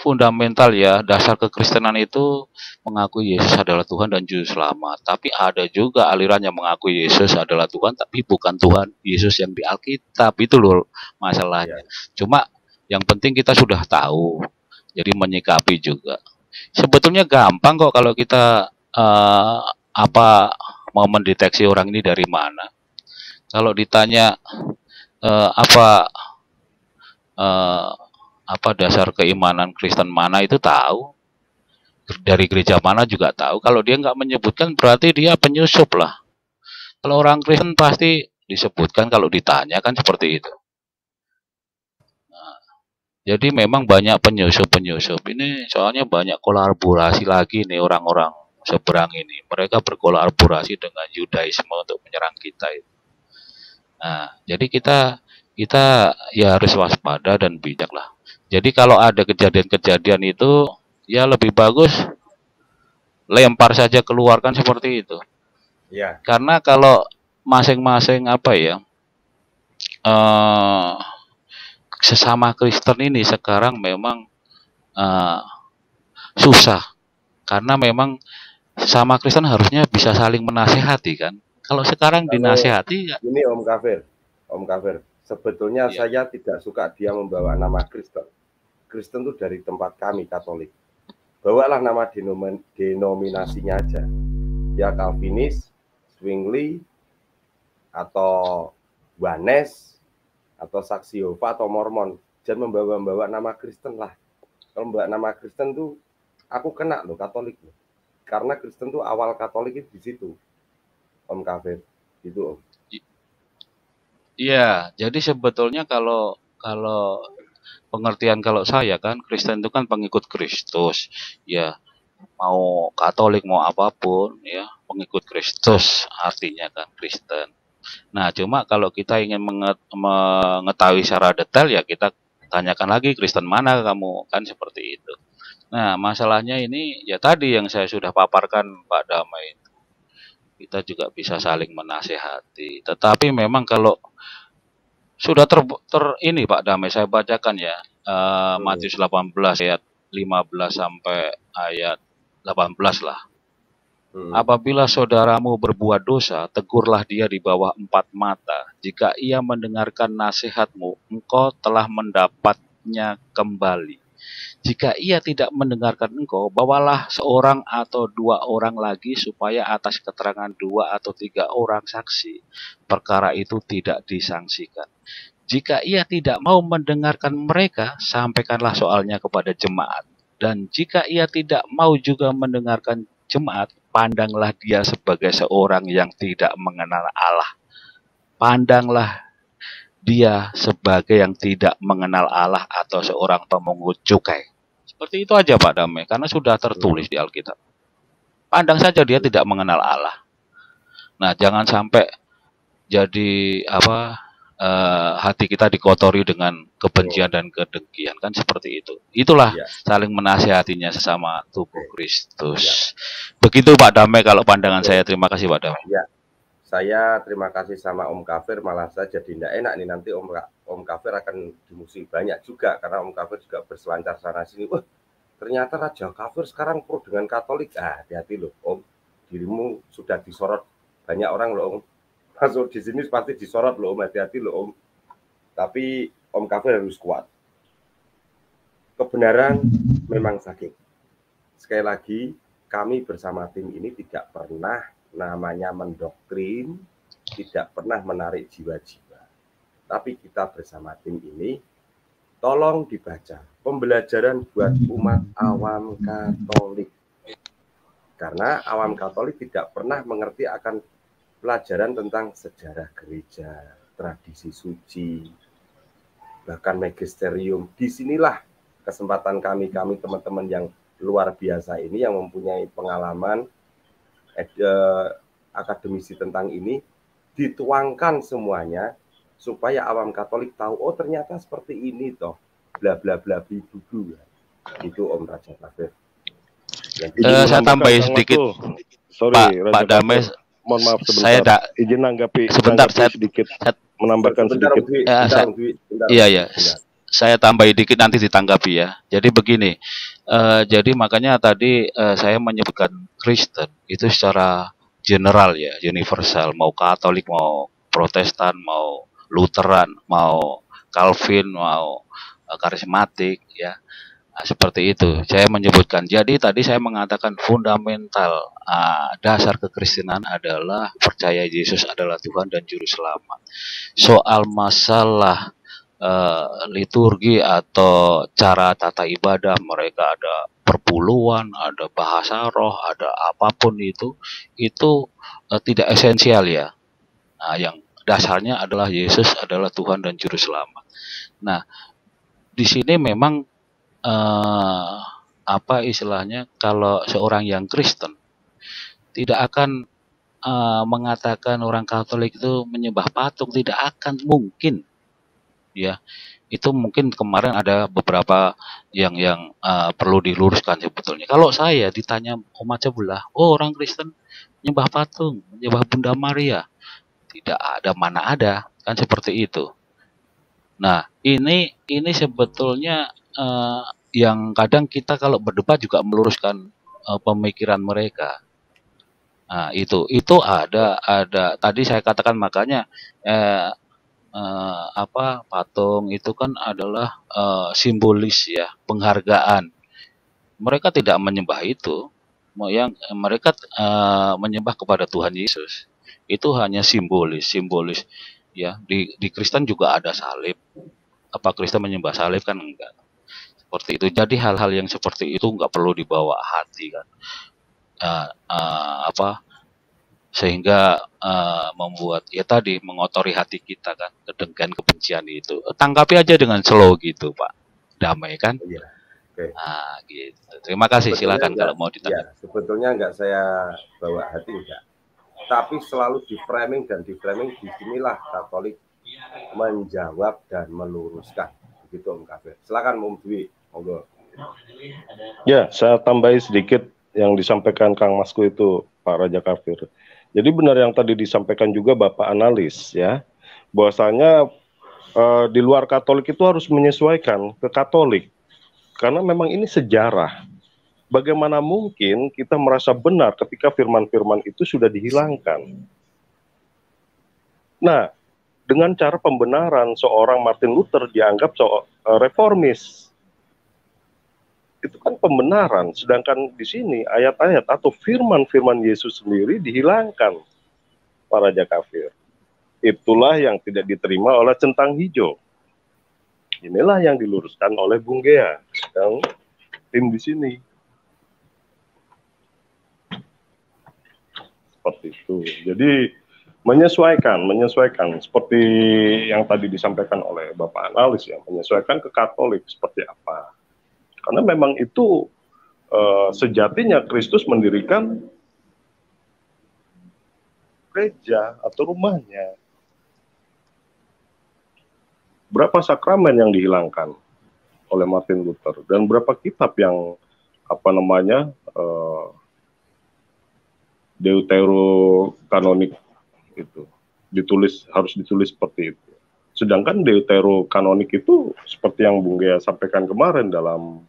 fundamental ya dasar kekristenan itu mengakui Yesus adalah Tuhan dan Juru Selamat. Tapi ada juga aliran yang mengakui Yesus adalah Tuhan tapi bukan Tuhan Yesus yang di Alkitab itu loh masalahnya. Ya. Cuma yang penting kita sudah tahu. Jadi menyikapi juga. Sebetulnya gampang kok kalau kita uh, apa mau mendeteksi orang ini dari mana. Kalau ditanya uh, apa uh, apa dasar keimanan Kristen mana itu tahu dari gereja mana juga tahu kalau dia nggak menyebutkan berarti dia penyusup lah kalau orang Kristen pasti disebutkan kalau ditanya kan seperti itu nah, jadi memang banyak penyusup-penyusup ini soalnya banyak kolaborasi lagi nih orang-orang seberang ini mereka berkolaborasi dengan Yudaisme untuk menyerang kita itu nah jadi kita kita ya harus waspada dan bijak lah jadi kalau ada kejadian-kejadian itu ya lebih bagus lempar saja keluarkan seperti itu. Ya. Karena kalau masing-masing apa ya uh, sesama Kristen ini sekarang memang uh, susah karena memang sesama Kristen harusnya bisa saling menasehati kan. Kalau sekarang Kalau dinasehati ya. ini Om Kafir, Om Kafir. Sebetulnya ya. saya tidak suka dia membawa nama Kristen. Kristen tuh dari tempat kami Katolik. Bawalah nama denomin, denominasinya aja. Ya Calvinis, Swingly, atau Wanes, atau Saksi Yehova, atau Mormon. Jangan membawa-bawa nama Kristen lah. Kalau membawa nama Kristen tuh aku kena loh Katolik loh. Karena Kristen tuh awal Katolik itu di situ. Om Kafir. itu Om. Iya, jadi sebetulnya kalau kalau pengertian kalau saya kan Kristen itu kan pengikut Kristus ya mau Katolik mau apapun ya pengikut Kristus artinya kan Kristen nah cuma kalau kita ingin mengetahui secara detail ya kita tanyakan lagi Kristen mana kamu kan seperti itu nah masalahnya ini ya tadi yang saya sudah paparkan Pak Damai itu kita juga bisa saling menasehati tetapi memang kalau sudah ter, ter ini Pak Damai saya bacakan ya. Uh, hmm. Matius 18 ayat 15 sampai ayat 18 lah. Hmm. Apabila saudaramu berbuat dosa, tegurlah dia di bawah empat mata. Jika ia mendengarkan nasihatmu, engkau telah mendapatnya kembali jika ia tidak mendengarkan engkau, bawalah seorang atau dua orang lagi supaya atas keterangan dua atau tiga orang saksi perkara itu tidak disangsikan. Jika ia tidak mau mendengarkan mereka, sampaikanlah soalnya kepada jemaat. Dan jika ia tidak mau juga mendengarkan jemaat, pandanglah dia sebagai seorang yang tidak mengenal Allah. Pandanglah dia sebagai yang tidak mengenal Allah atau seorang pemungut cukai. Seperti itu aja Pak Damai, karena sudah tertulis di Alkitab. Pandang saja dia tidak mengenal Allah. Nah, jangan sampai jadi apa eh, hati kita dikotori dengan kebencian dan kedengkian kan seperti itu. Itulah ya. saling menasihatinya sesama tubuh ya. Kristus. Ya. Begitu Pak Damai kalau pandangan ya. saya. Terima kasih Pak Damai. Ya. Saya terima kasih sama Om Kafir malah saya jadi tidak enak nih nanti Om Om Kafir akan dimusuhi banyak juga karena Om Kafir juga berselancar sana sini. Wah, ternyata Raja Kafir sekarang pro dengan Katolik. Ah, hati-hati loh, Om. Dirimu sudah disorot banyak orang loh, Om. Masuk di sini pasti disorot loh, Om. Hati-hati loh, Om. Tapi Om Kafir harus kuat. Kebenaran memang sakit. Sekali lagi, kami bersama tim ini tidak pernah namanya mendoktrin, tidak pernah menarik jiwa-jiwa tapi kita bersama tim ini, tolong dibaca pembelajaran buat umat awam Katolik. Karena awam Katolik tidak pernah mengerti akan pelajaran tentang sejarah gereja, tradisi suci, bahkan magisterium. Disinilah kesempatan kami, kami teman-teman yang luar biasa ini yang mempunyai pengalaman eh, akademisi tentang ini dituangkan semuanya supaya awam Katolik tahu oh ternyata seperti ini toh bla bla bla bidudu itu Om Raja Ya, Uh, saya tambahin sedikit. Sorry, Pak, Raja Pak Damai, mohon maaf sebentar. Saya tak izin nanggapi sebentar saya sedikit saya, menambahkan sebentar, sedikit. Eh, saya, bentar, iya, iya. iya Saya tambahin dikit nanti ditanggapi ya. Jadi begini, uh, jadi makanya tadi uh, saya menyebutkan Kristen itu secara general ya, universal, mau Katolik, mau Protestan, mau Lutheran, mau Calvin, mau eh, karismatik ya. Nah, seperti itu. Saya menyebutkan. Jadi tadi saya mengatakan fundamental uh, dasar kekristenan adalah percaya Yesus adalah Tuhan dan juru selamat. Soal masalah uh, liturgi atau cara tata ibadah mereka ada perpuluhan, ada bahasa roh, ada apapun itu itu uh, tidak esensial ya. Nah, yang dasarnya adalah Yesus adalah Tuhan dan Juru Selamat. Nah, di sini memang eh, apa istilahnya kalau seorang yang Kristen tidak akan eh, mengatakan orang Katolik itu menyembah patung tidak akan mungkin ya itu mungkin kemarin ada beberapa yang yang uh, perlu diluruskan sebetulnya. Kalau saya ditanya umat oh, sebelah, oh orang Kristen menyembah patung, menyembah Bunda Maria, tidak ada mana ada kan seperti itu nah ini ini sebetulnya uh, yang kadang kita kalau berdebat juga meluruskan uh, pemikiran mereka nah itu itu ada ada tadi saya katakan makanya eh, eh, apa patung itu kan adalah eh, simbolis ya penghargaan mereka tidak menyembah itu yang mereka eh, menyembah kepada Tuhan Yesus itu hanya simbolis, simbolis ya. Di di Kristen juga ada salib. Apa Kristen menyembah salib kan enggak. Seperti itu. Jadi hal-hal yang seperti itu enggak perlu dibawa hati kan. Uh, uh, apa sehingga uh, membuat ya tadi mengotori hati kita kan dengan kebencian itu tangkapi aja dengan slow gitu pak damai kan Ya. Okay. Nah, gitu. Terima kasih. Sebetulnya Silakan enggak, kalau mau ditanya. Ya, sebetulnya enggak saya bawa hati enggak tapi selalu di framing dan di framing disinilah Katolik menjawab dan meluruskan begitu Om Kabir. Silakan Om Dwi, monggo. Ya, saya tambahi sedikit yang disampaikan Kang Masku itu Pak Raja Kafir. Jadi benar yang tadi disampaikan juga Bapak analis ya, bahwasanya eh, di luar Katolik itu harus menyesuaikan ke Katolik karena memang ini sejarah bagaimana mungkin kita merasa benar ketika firman-firman itu sudah dihilangkan? Nah, dengan cara pembenaran seorang Martin Luther dianggap eh, reformis. Itu kan pembenaran, sedangkan di sini ayat-ayat atau firman-firman Yesus sendiri dihilangkan para jakafir. Itulah yang tidak diterima oleh centang hijau. Inilah yang diluruskan oleh Bung Gea dan tim di sini. seperti itu. Jadi menyesuaikan, menyesuaikan seperti yang tadi disampaikan oleh Bapak analis ya, menyesuaikan ke Katolik seperti apa. Karena memang itu eh, sejatinya Kristus mendirikan gereja atau rumahnya. Berapa sakramen yang dihilangkan oleh Martin Luther dan berapa kitab yang apa namanya uh, deuterokanonik itu ditulis harus ditulis seperti itu. Sedangkan deuterokanonik itu seperti yang Bung Gea sampaikan kemarin dalam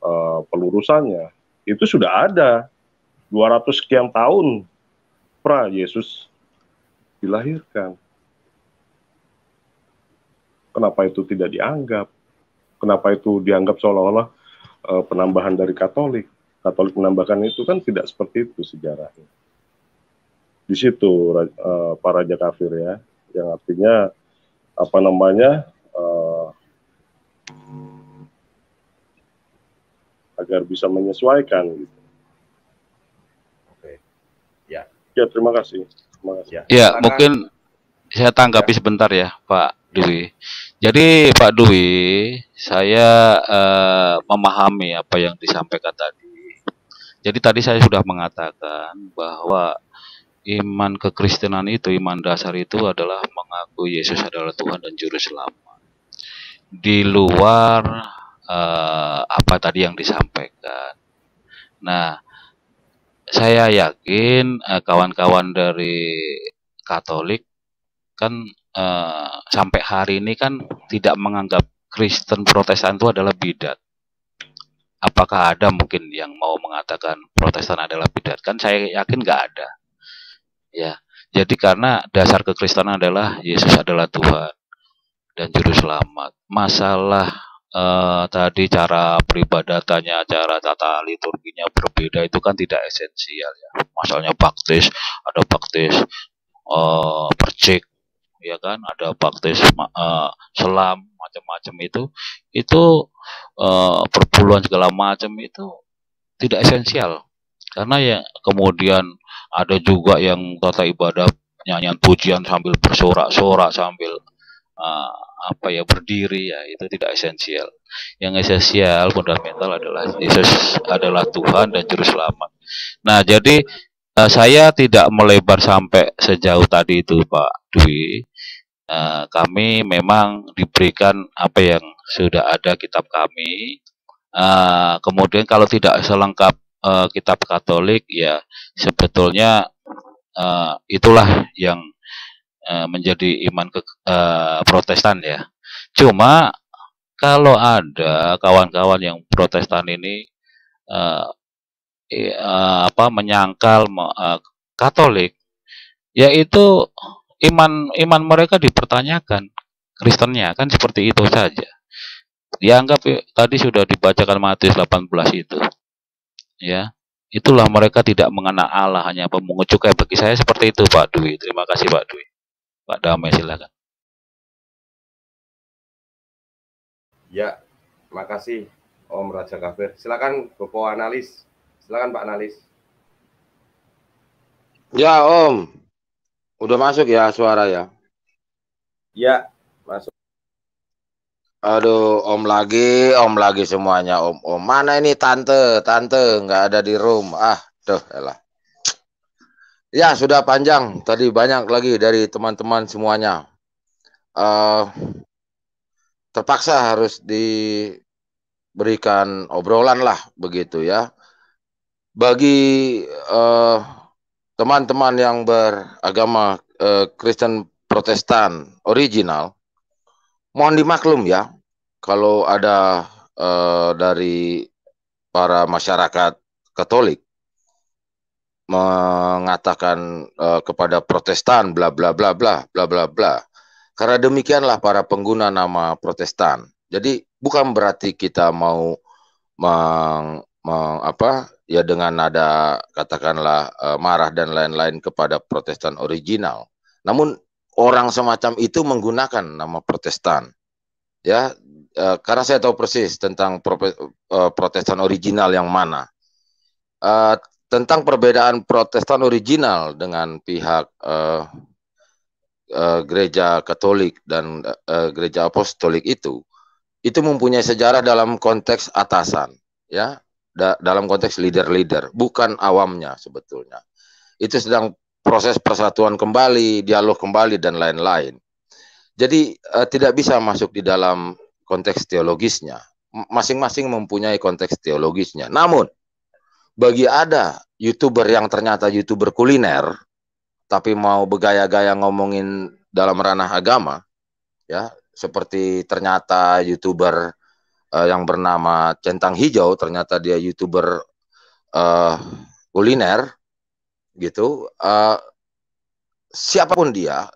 uh, pelurusannya itu sudah ada 200 sekian tahun pra Yesus dilahirkan. Kenapa itu tidak dianggap? Kenapa itu dianggap seolah-olah uh, penambahan dari Katolik? Katolik menambahkan itu kan tidak seperti itu sejarahnya. Di situ para eh, raja kafir ya, yang artinya apa namanya eh, agar bisa menyesuaikan gitu. Oke. Ya. Ya, terima kasih. Terima kasih. Ya, ya mungkin saya tanggapi ya. sebentar ya, Pak ya. Dwi. Jadi Pak Dwi, saya uh, memahami apa yang disampaikan tadi jadi tadi saya sudah mengatakan bahwa iman kekristenan itu, iman dasar itu adalah mengaku Yesus adalah Tuhan dan Juru Selamat. Di luar eh, apa tadi yang disampaikan. Nah, saya yakin eh, kawan-kawan eh, dari Katolik kan eh, sampai hari ini kan tidak menganggap Kristen Protestan itu adalah bidat apakah ada mungkin yang mau mengatakan Protestan adalah bidat? Kan saya yakin nggak ada. Ya, jadi karena dasar kekristenan adalah Yesus adalah Tuhan dan juru selamat. Masalah eh, tadi cara peribadatannya, cara tata liturginya berbeda itu kan tidak esensial ya. Masalahnya baptis, ada baptis eh, percik ya kan ada baptis uh, eh, selam macam-macam itu itu uh, perpuluhan segala macam itu tidak esensial karena ya kemudian ada juga yang tata ibadah nyanyian pujian sambil bersorak-sorak sambil uh, apa ya berdiri ya itu tidak esensial yang esensial fundamental adalah Yesus adalah Tuhan dan Juru Selamat nah jadi saya tidak melebar sampai sejauh tadi itu Pak Dwi Eh, kami memang diberikan apa yang sudah ada kitab kami, Uh, kemudian kalau tidak selengkap, uh, kitab Katolik ya sebetulnya, uh, itulah yang, uh, menjadi iman ke, uh, Protestan ya. Cuma kalau ada kawan-kawan yang Protestan ini, uh, uh, apa menyangkal uh, Katolik, yaitu iman iman mereka dipertanyakan Kristennya kan seperti itu saja dianggap ya, tadi sudah dibacakan Matius 18 itu ya itulah mereka tidak mengenal Allah hanya pemungut cukai eh, bagi saya seperti itu Pak Dwi terima kasih Pak Dwi Pak Damai silakan ya terima kasih Om Raja Kafir silakan Bapak analis silakan Pak analis ya Om Udah masuk ya suara ya? Ya, masuk. Aduh, om lagi, om lagi semuanya, om, om. Mana ini tante, tante nggak ada di room. Ah, tuh, elah. Ya, sudah panjang. Tadi banyak lagi dari teman-teman semuanya. Uh, terpaksa harus diberikan obrolan lah, begitu ya. Bagi uh, teman-teman yang beragama eh, Kristen Protestan original, mohon dimaklum ya kalau ada eh, dari para masyarakat Katolik mengatakan eh, kepada Protestan bla bla bla bla bla bla bla. Karena demikianlah para pengguna nama Protestan. Jadi bukan berarti kita mau meng, meng apa ya dengan nada katakanlah eh, marah dan lain-lain kepada Protestan original. Namun orang semacam itu menggunakan nama Protestan. Ya, eh, karena saya tahu persis tentang eh, Protestan original yang mana. tentang perbedaan Protestan original dengan pihak gereja Katolik dan gereja Apostolik itu itu mempunyai sejarah dalam konteks atasan, ya da dalam konteks leader-leader, bukan awamnya sebetulnya. Itu sedang proses persatuan kembali, dialog kembali dan lain-lain. Jadi eh, tidak bisa masuk di dalam konteks teologisnya. Masing-masing mempunyai konteks teologisnya. Namun bagi ada youtuber yang ternyata youtuber kuliner tapi mau bergaya-gaya ngomongin dalam ranah agama, ya seperti ternyata youtuber uh, yang bernama Centang Hijau ternyata dia youtuber uh, kuliner gitu uh, siapapun dia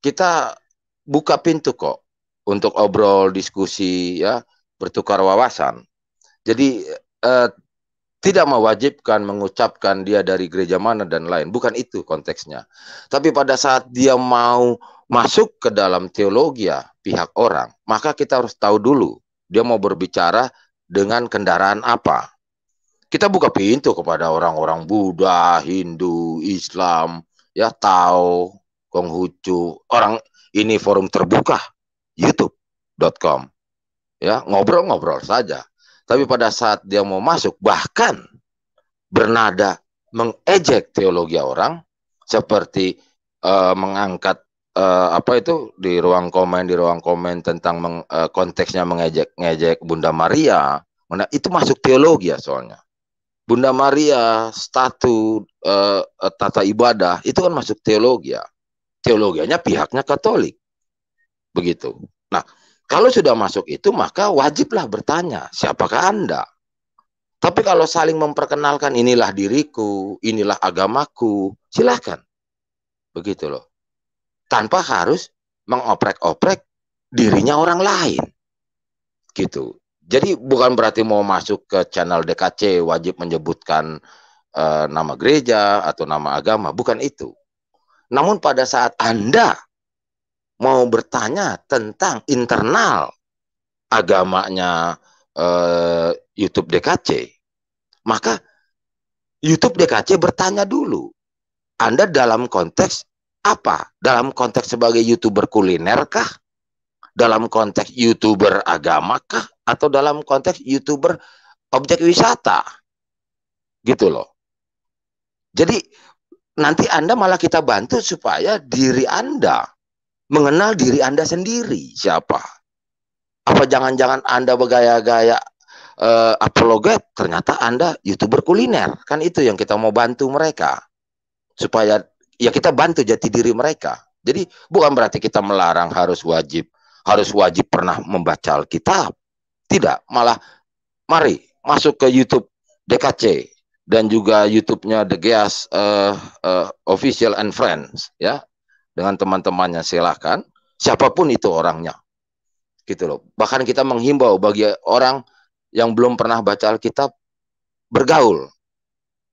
kita buka pintu kok untuk obrol diskusi ya bertukar wawasan jadi uh, tidak mewajibkan mengucapkan dia dari gereja mana dan lain bukan itu konteksnya tapi pada saat dia mau masuk ke dalam teologi ya, pihak orang maka kita harus tahu dulu dia mau berbicara dengan kendaraan apa. Kita buka pintu kepada orang-orang Buddha, Hindu, Islam, ya Tao, Konghucu, orang ini forum terbuka youtube.com. Ya, ngobrol-ngobrol saja. Tapi pada saat dia mau masuk bahkan bernada mengejek teologi orang seperti uh, mengangkat uh, apa itu di ruang komen di ruang komen tentang meng, uh, konteksnya mengejek ngejek Bunda Maria nah, itu masuk teologi ya soalnya Bunda Maria statu uh, tata ibadah itu kan masuk teologi ya teologinya pihaknya Katolik begitu nah kalau sudah masuk itu maka wajiblah bertanya siapakah anda tapi kalau saling memperkenalkan inilah diriku inilah agamaku silahkan begitu loh tanpa harus mengoprek-oprek dirinya orang lain. Gitu. Jadi bukan berarti mau masuk ke channel DKC wajib menyebutkan e, nama gereja atau nama agama, bukan itu. Namun pada saat Anda mau bertanya tentang internal agamanya e, YouTube DKC, maka YouTube DKC bertanya dulu. Anda dalam konteks apa? Dalam konteks sebagai YouTuber kuliner kah? Dalam konteks YouTuber agama kah? Atau dalam konteks YouTuber objek wisata? Gitu loh. Jadi nanti Anda malah kita bantu supaya diri Anda mengenal diri Anda sendiri siapa. Apa jangan-jangan Anda bergaya-gaya uh, apologet ternyata Anda YouTuber kuliner. Kan itu yang kita mau bantu mereka. Supaya ya kita bantu jati diri mereka. Jadi bukan berarti kita melarang harus wajib, harus wajib pernah membaca Alkitab. Tidak, malah mari masuk ke YouTube DKC dan juga YouTube-nya The Geas uh, uh, Official and Friends ya dengan teman-temannya silahkan siapapun itu orangnya gitu loh bahkan kita menghimbau bagi orang yang belum pernah baca Alkitab bergaul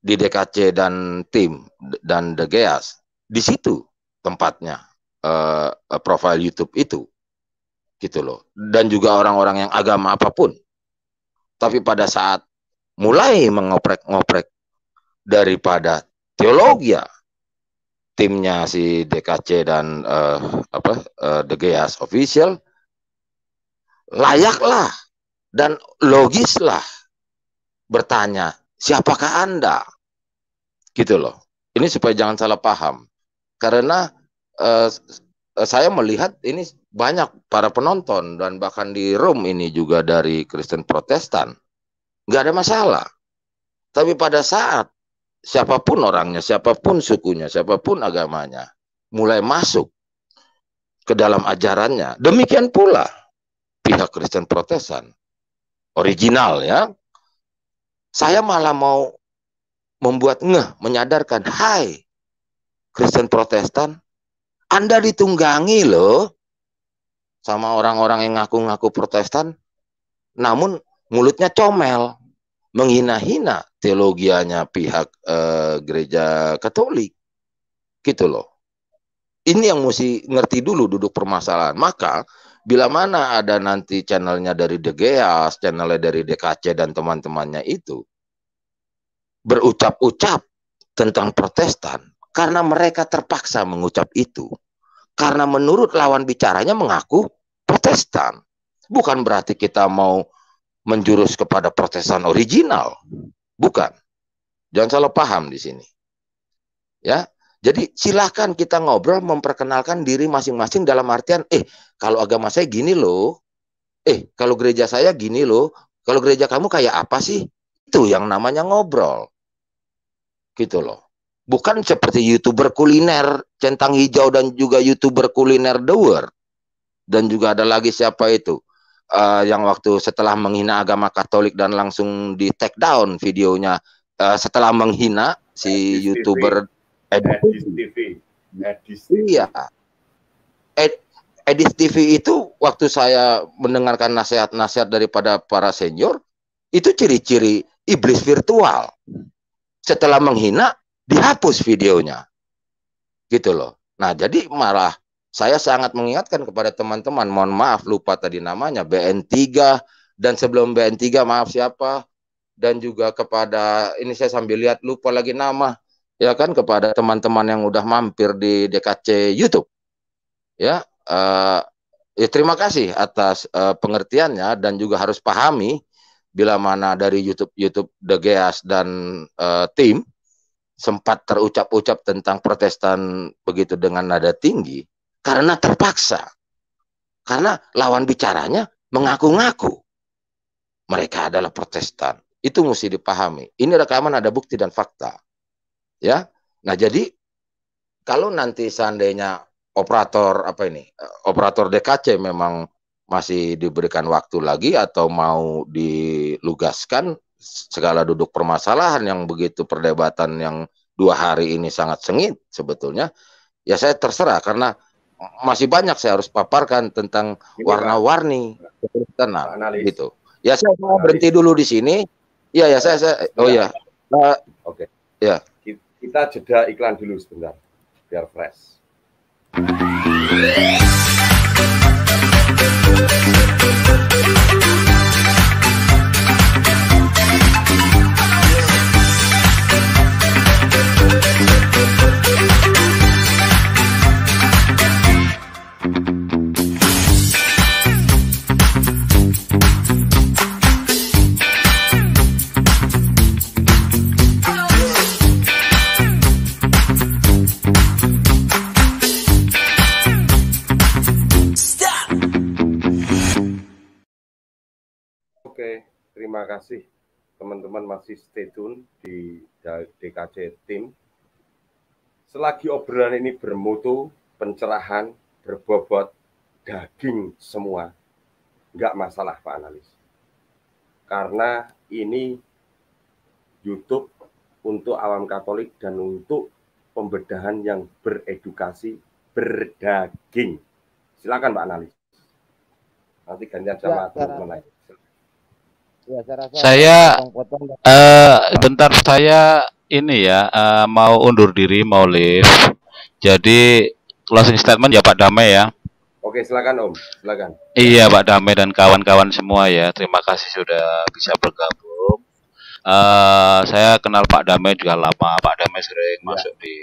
di DKC dan tim dan The Geas. Di situ tempatnya uh, profil YouTube itu. Gitu loh. Dan juga orang-orang yang agama apapun. Tapi pada saat mulai mengoprek-ngoprek daripada teologi ya, timnya si DKC dan uh, apa uh, eh, The Geas official layaklah dan logislah bertanya siapakah Anda gitu loh. Ini supaya jangan salah paham, karena eh, eh, saya melihat ini banyak para penonton dan bahkan di room ini juga dari Kristen Protestan, nggak ada masalah. Tapi pada saat siapapun orangnya, siapapun sukunya, siapapun agamanya, mulai masuk ke dalam ajarannya, demikian pula pihak Kristen Protestan original ya. Saya malah mau membuat ngeh, menyadarkan, hai Kristen Protestan, Anda ditunggangi loh sama orang-orang yang ngaku-ngaku Protestan, namun mulutnya comel, menghina-hina teologianya pihak eh, gereja Katolik. Gitu loh. Ini yang mesti ngerti dulu duduk permasalahan. Maka bila mana ada nanti channelnya dari DGAS, channelnya dari DKC dan teman-temannya itu, berucap-ucap tentang Protestan karena mereka terpaksa mengucap itu. Karena menurut lawan bicaranya mengaku Protestan. Bukan berarti kita mau menjurus kepada Protestan original. Bukan. Jangan salah paham di sini. Ya. Jadi silahkan kita ngobrol memperkenalkan diri masing-masing dalam artian, eh kalau agama saya gini loh, eh kalau gereja saya gini loh, kalau gereja kamu kayak apa sih? Itu yang namanya ngobrol gitu loh. Bukan seperti youtuber kuliner centang hijau dan juga youtuber kuliner the world dan juga ada lagi siapa itu uh, yang waktu setelah menghina agama Katolik dan langsung di take down videonya uh, setelah menghina si Edis youtuber Edis TV. Edis TV. Iya. Ed, Edis TV itu waktu saya mendengarkan nasihat-nasihat daripada para senior itu ciri-ciri iblis virtual setelah menghina dihapus videonya. Gitu loh. Nah, jadi marah. Saya sangat mengingatkan kepada teman-teman, mohon maaf lupa tadi namanya BN3 dan sebelum BN3 maaf siapa dan juga kepada ini saya sambil lihat lupa lagi nama ya kan kepada teman-teman yang udah mampir di DKC YouTube. Ya, uh, ya terima kasih atas uh, pengertiannya dan juga harus pahami bila mana dari YouTube YouTube The Geas dan uh, tim sempat terucap-ucap tentang Protestan begitu dengan nada tinggi karena terpaksa. Karena lawan bicaranya mengaku-ngaku mereka adalah Protestan. Itu mesti dipahami. Ini rekaman ada bukti dan fakta. Ya. Nah, jadi kalau nanti seandainya operator apa ini? Eh, operator DKC memang masih diberikan waktu lagi atau mau dilugaskan segala duduk permasalahan yang begitu perdebatan yang dua hari ini sangat sengit sebetulnya ya saya terserah karena masih banyak saya harus paparkan tentang warna-warni tenang analis. gitu ya saya mau berhenti dulu di sini ya ya saya, saya oh iya. ya uh, oke okay. ya kita jeda iklan dulu sebentar biar fresh Thank you. terima kasih teman-teman masih stay tune di DKC Team. Selagi obrolan ini bermutu, pencerahan, berbobot, daging semua, nggak masalah Pak Analis. Karena ini YouTube untuk awam Katolik dan untuk pembedahan yang beredukasi, berdaging. Silakan Pak Analis. Nanti gantian sama ya, teman-teman lain. Iya, saya, Uh, bentar saya ini ya uh, mau undur diri mau live. Jadi closing statement ya Pak Damai ya. Oke, silakan Om, silakan. Iya Pak Damai dan kawan-kawan semua ya. Terima kasih sudah bisa bergabung. Uh, saya kenal Pak Damai juga lama. Pak Damai sering ya. masuk di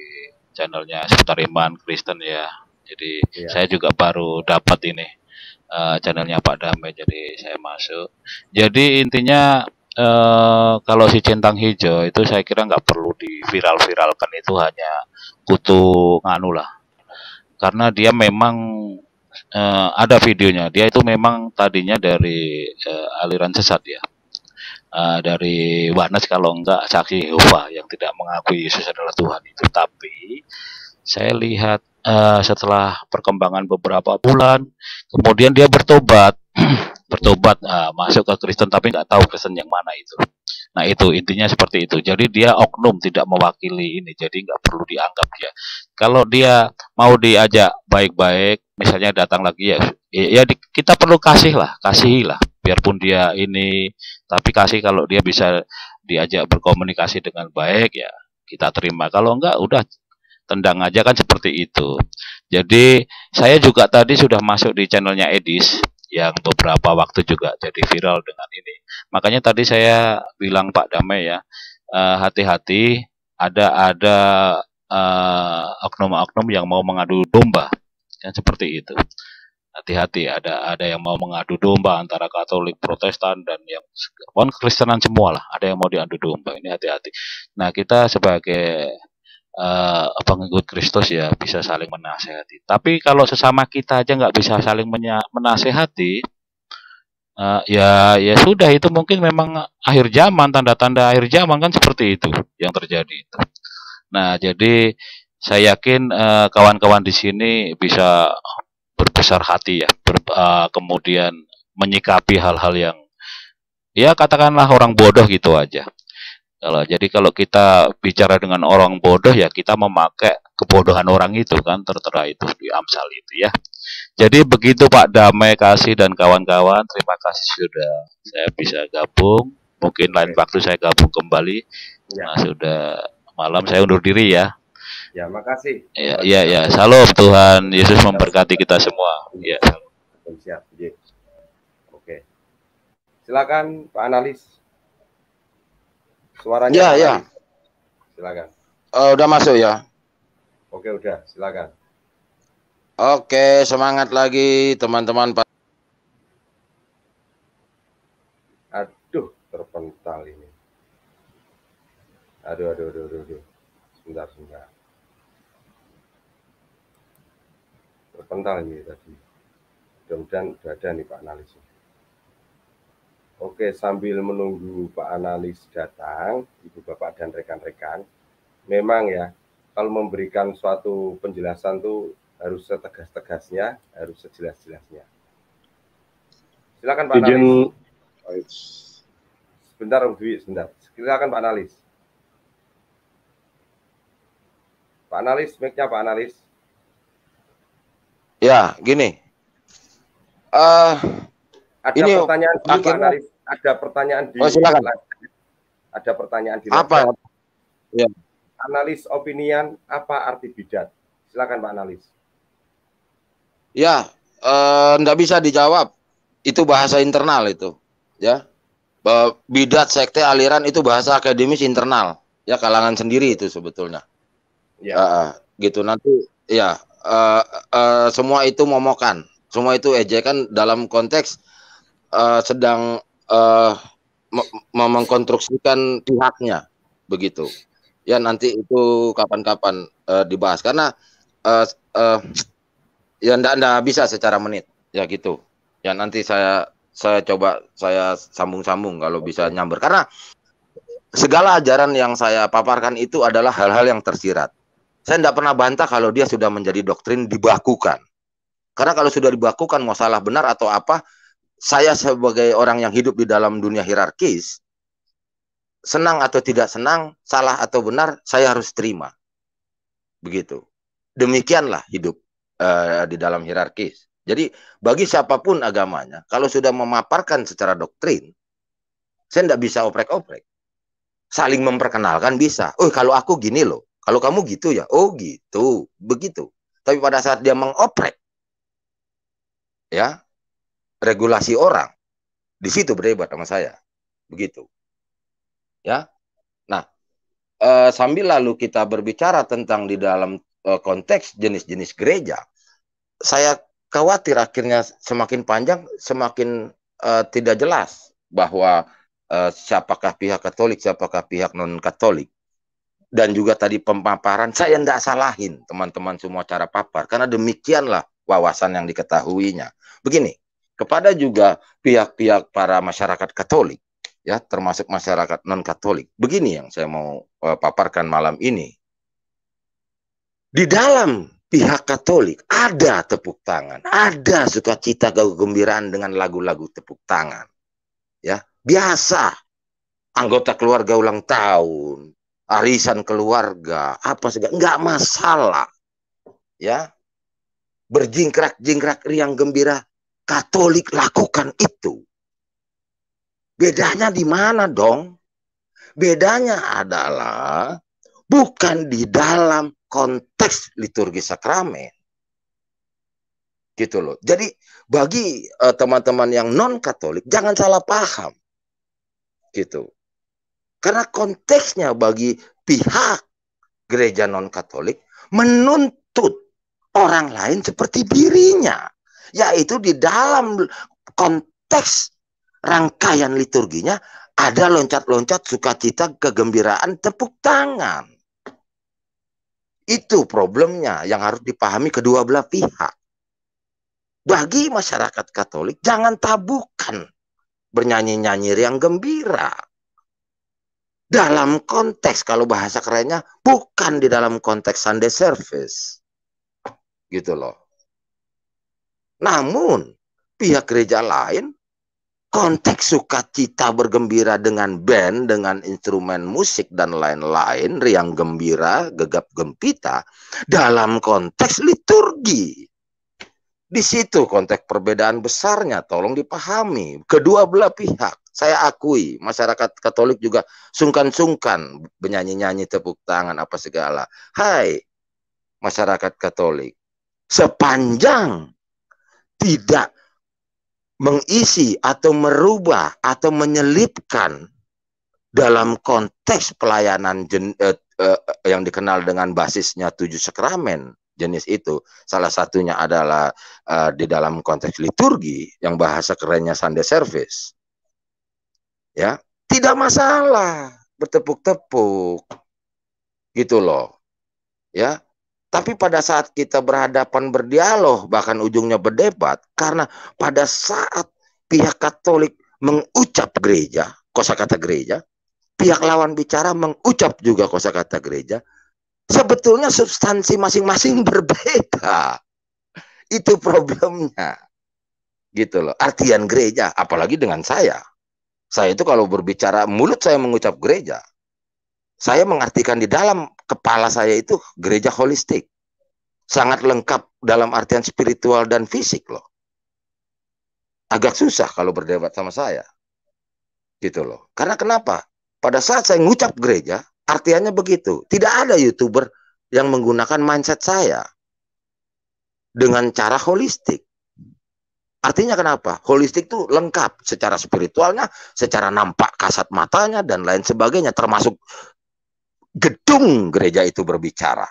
channelnya seputar iman Kristen ya. Jadi ya. saya juga baru dapat ini uh, channelnya Pak Damai jadi saya masuk jadi intinya uh, kalau si centang hijau itu saya kira nggak perlu diviral-viralkan itu hanya kutu nganu lah karena dia memang uh, ada videonya dia itu memang tadinya dari uh, aliran sesat ya uh, dari Wanes kalau enggak saksi Yehova yang tidak mengakui Yesus adalah Tuhan itu tapi saya lihat uh, setelah perkembangan beberapa bulan kemudian dia bertobat bertobat uh, masuk ke Kristen tapi nggak tahu Kristen yang mana itu nah itu intinya seperti itu jadi dia oknum tidak mewakili ini jadi nggak perlu dianggap dia kalau dia mau diajak baik-baik misalnya datang lagi ya ya, ya di, kita perlu kasih lah kasih lah biarpun dia ini tapi kasih kalau dia bisa diajak berkomunikasi dengan baik ya kita terima kalau enggak udah tendang aja kan seperti itu. Jadi saya juga tadi sudah masuk di channelnya Edis yang beberapa waktu juga jadi viral dengan ini. Makanya tadi saya bilang Pak Damai ya eh, hati-hati uh, ada ada eh, oknum-oknum uh, yang mau mengadu domba yang seperti itu. Hati-hati ada ada yang mau mengadu domba antara Katolik, Protestan dan yang pun Kristenan semua lah. Ada yang mau diadu domba ini hati-hati. Nah kita sebagai uh, eh, pengikut Kristus ya bisa saling menasehati. Tapi kalau sesama kita aja nggak bisa saling menasehati, uh, ya ya sudah itu mungkin memang akhir zaman tanda-tanda akhir zaman kan seperti itu yang terjadi itu. Nah jadi saya yakin eh, kawan-kawan uh, di sini bisa berbesar hati ya, ber, uh, kemudian menyikapi hal-hal yang ya katakanlah orang bodoh gitu aja. Kalau jadi kalau kita bicara dengan orang bodoh ya kita memakai kebodohan orang itu kan tertera itu di Amsal itu ya. Jadi begitu Pak Damai Kasih dan kawan-kawan, terima kasih sudah saya bisa gabung. Mungkin lain waktu saya gabung kembali. Ya. Nah, sudah malam saya undur diri ya. Ya, makasih. Ya, ya, ya. Salam Tuhan Yesus memberkati kita semua. Ya. Siap. Oke. Silakan Pak Analis. Suaranya Ya, ya. Silakan. Uh, udah masuk ya. Oke, udah. Silakan. Oke, semangat lagi teman-teman. Aduh, terpental ini. Aduh, aduh, aduh, aduh, aduh. Sebentar, sebentar. Terpental ini tadi. Mudah-mudahan udah ada nih Pak analisnya. Oke, sambil menunggu Pak Analis datang, Ibu Bapak dan rekan-rekan, memang ya, kalau memberikan suatu penjelasan tuh harus setegas-tegasnya, harus sejelas-jelasnya. Silakan Pak Izin... Analis. Sebentar, Om Dwi, sebentar. Silakan Pak Analis. Pak Analis, mic-nya Pak Analis. Ya, gini. Uh, Ada ini pertanyaan Pak Analis ada pertanyaan di oh, silakan. ada pertanyaan di apa ya. analis opinian apa arti bidat silakan pak analis ya tidak eh, bisa dijawab itu bahasa internal itu ya bidat sekte aliran itu bahasa akademis internal ya kalangan sendiri itu sebetulnya ya uh, gitu nanti ya uh, uh, semua itu momokan semua itu ejekan dalam konteks uh, sedang uh, eh, mengkonstruksikan pihaknya begitu ya nanti itu kapan-kapan uh, dibahas karena uh, uh, ya ndak ndak bisa secara menit ya gitu ya nanti saya saya coba saya sambung-sambung kalau bisa nyamber karena segala ajaran yang saya paparkan itu adalah hal-hal yang tersirat saya tidak pernah bantah kalau dia sudah menjadi doktrin dibakukan karena kalau sudah dibakukan mau salah benar atau apa saya sebagai orang yang hidup di dalam dunia hierarkis, senang atau tidak senang, salah atau benar, saya harus terima. Begitu. Demikianlah hidup uh, di dalam hierarkis. Jadi bagi siapapun agamanya, kalau sudah memaparkan secara doktrin, saya tidak bisa oprek-oprek. Saling memperkenalkan bisa. Oh kalau aku gini loh, kalau kamu gitu ya, oh gitu, begitu. Tapi pada saat dia mengoprek, ya regulasi orang. Di situ berdebat sama saya. Begitu. Ya. Nah, e, sambil lalu kita berbicara tentang di dalam e, konteks jenis-jenis gereja, saya khawatir akhirnya semakin panjang semakin e, tidak jelas bahwa e, siapakah pihak Katolik, siapakah pihak non-Katolik. Dan juga tadi pemaparan, saya tidak salahin teman-teman semua cara papar. Karena demikianlah wawasan yang diketahuinya. Begini, kepada juga pihak-pihak para masyarakat Katolik ya termasuk masyarakat non Katolik. Begini yang saya mau uh, paparkan malam ini. Di dalam pihak Katolik ada tepuk tangan, ada sukacita kegembiraan dengan lagu-lagu tepuk tangan. Ya, biasa. Anggota keluarga ulang tahun, arisan keluarga, apa segala, nggak masalah. Ya, berjingkrak-jingkrak riang gembira Katolik lakukan itu. Bedanya di mana dong? Bedanya adalah bukan di dalam konteks liturgi sakramen. Gitu loh. Jadi bagi eh, teman-teman uh, yang non Katolik jangan salah paham. Gitu. Karena konteksnya bagi pihak gereja non Katolik menuntut orang lain seperti dirinya yaitu di dalam konteks rangkaian liturginya ada loncat-loncat sukacita, kegembiraan, tepuk tangan. Itu problemnya yang harus dipahami kedua belah pihak. Bagi masyarakat Katolik, jangan tabukan bernyanyi-nyanyi yang gembira. Dalam konteks, kalau bahasa kerennya, bukan di dalam konteks Sunday service. Gitu loh. Namun pihak gereja lain konteks sukacita bergembira dengan band, dengan instrumen musik dan lain-lain, riang gembira, gegap gempita dalam konteks liturgi. Di situ konteks perbedaan besarnya, tolong dipahami. Kedua belah pihak, saya akui masyarakat Katolik juga sungkan-sungkan menyanyi-nyanyi tepuk tangan apa segala. Hai masyarakat Katolik, sepanjang tidak mengisi atau merubah atau menyelipkan dalam konteks pelayanan jen, eh, eh, yang dikenal dengan basisnya tujuh sakramen jenis itu salah satunya adalah eh, di dalam konteks liturgi yang bahasa kerennya Sunday service ya tidak masalah bertepuk-tepuk gitu loh ya tapi pada saat kita berhadapan berdialog, bahkan ujungnya berdebat, karena pada saat pihak Katolik mengucap gereja, kosakata gereja, pihak lawan bicara mengucap juga kosakata gereja, sebetulnya substansi masing-masing berbeda. Itu problemnya. Gitu loh, artian gereja, apalagi dengan saya. Saya itu kalau berbicara, mulut saya mengucap gereja, saya mengartikan di dalam kepala saya itu gereja holistik. Sangat lengkap dalam artian spiritual dan fisik loh. Agak susah kalau berdebat sama saya. Gitu loh. Karena kenapa? Pada saat saya ngucap gereja, artiannya begitu. Tidak ada YouTuber yang menggunakan mindset saya dengan cara holistik. Artinya kenapa? Holistik itu lengkap secara spiritualnya, secara nampak kasat matanya dan lain sebagainya termasuk Gedung gereja itu berbicara.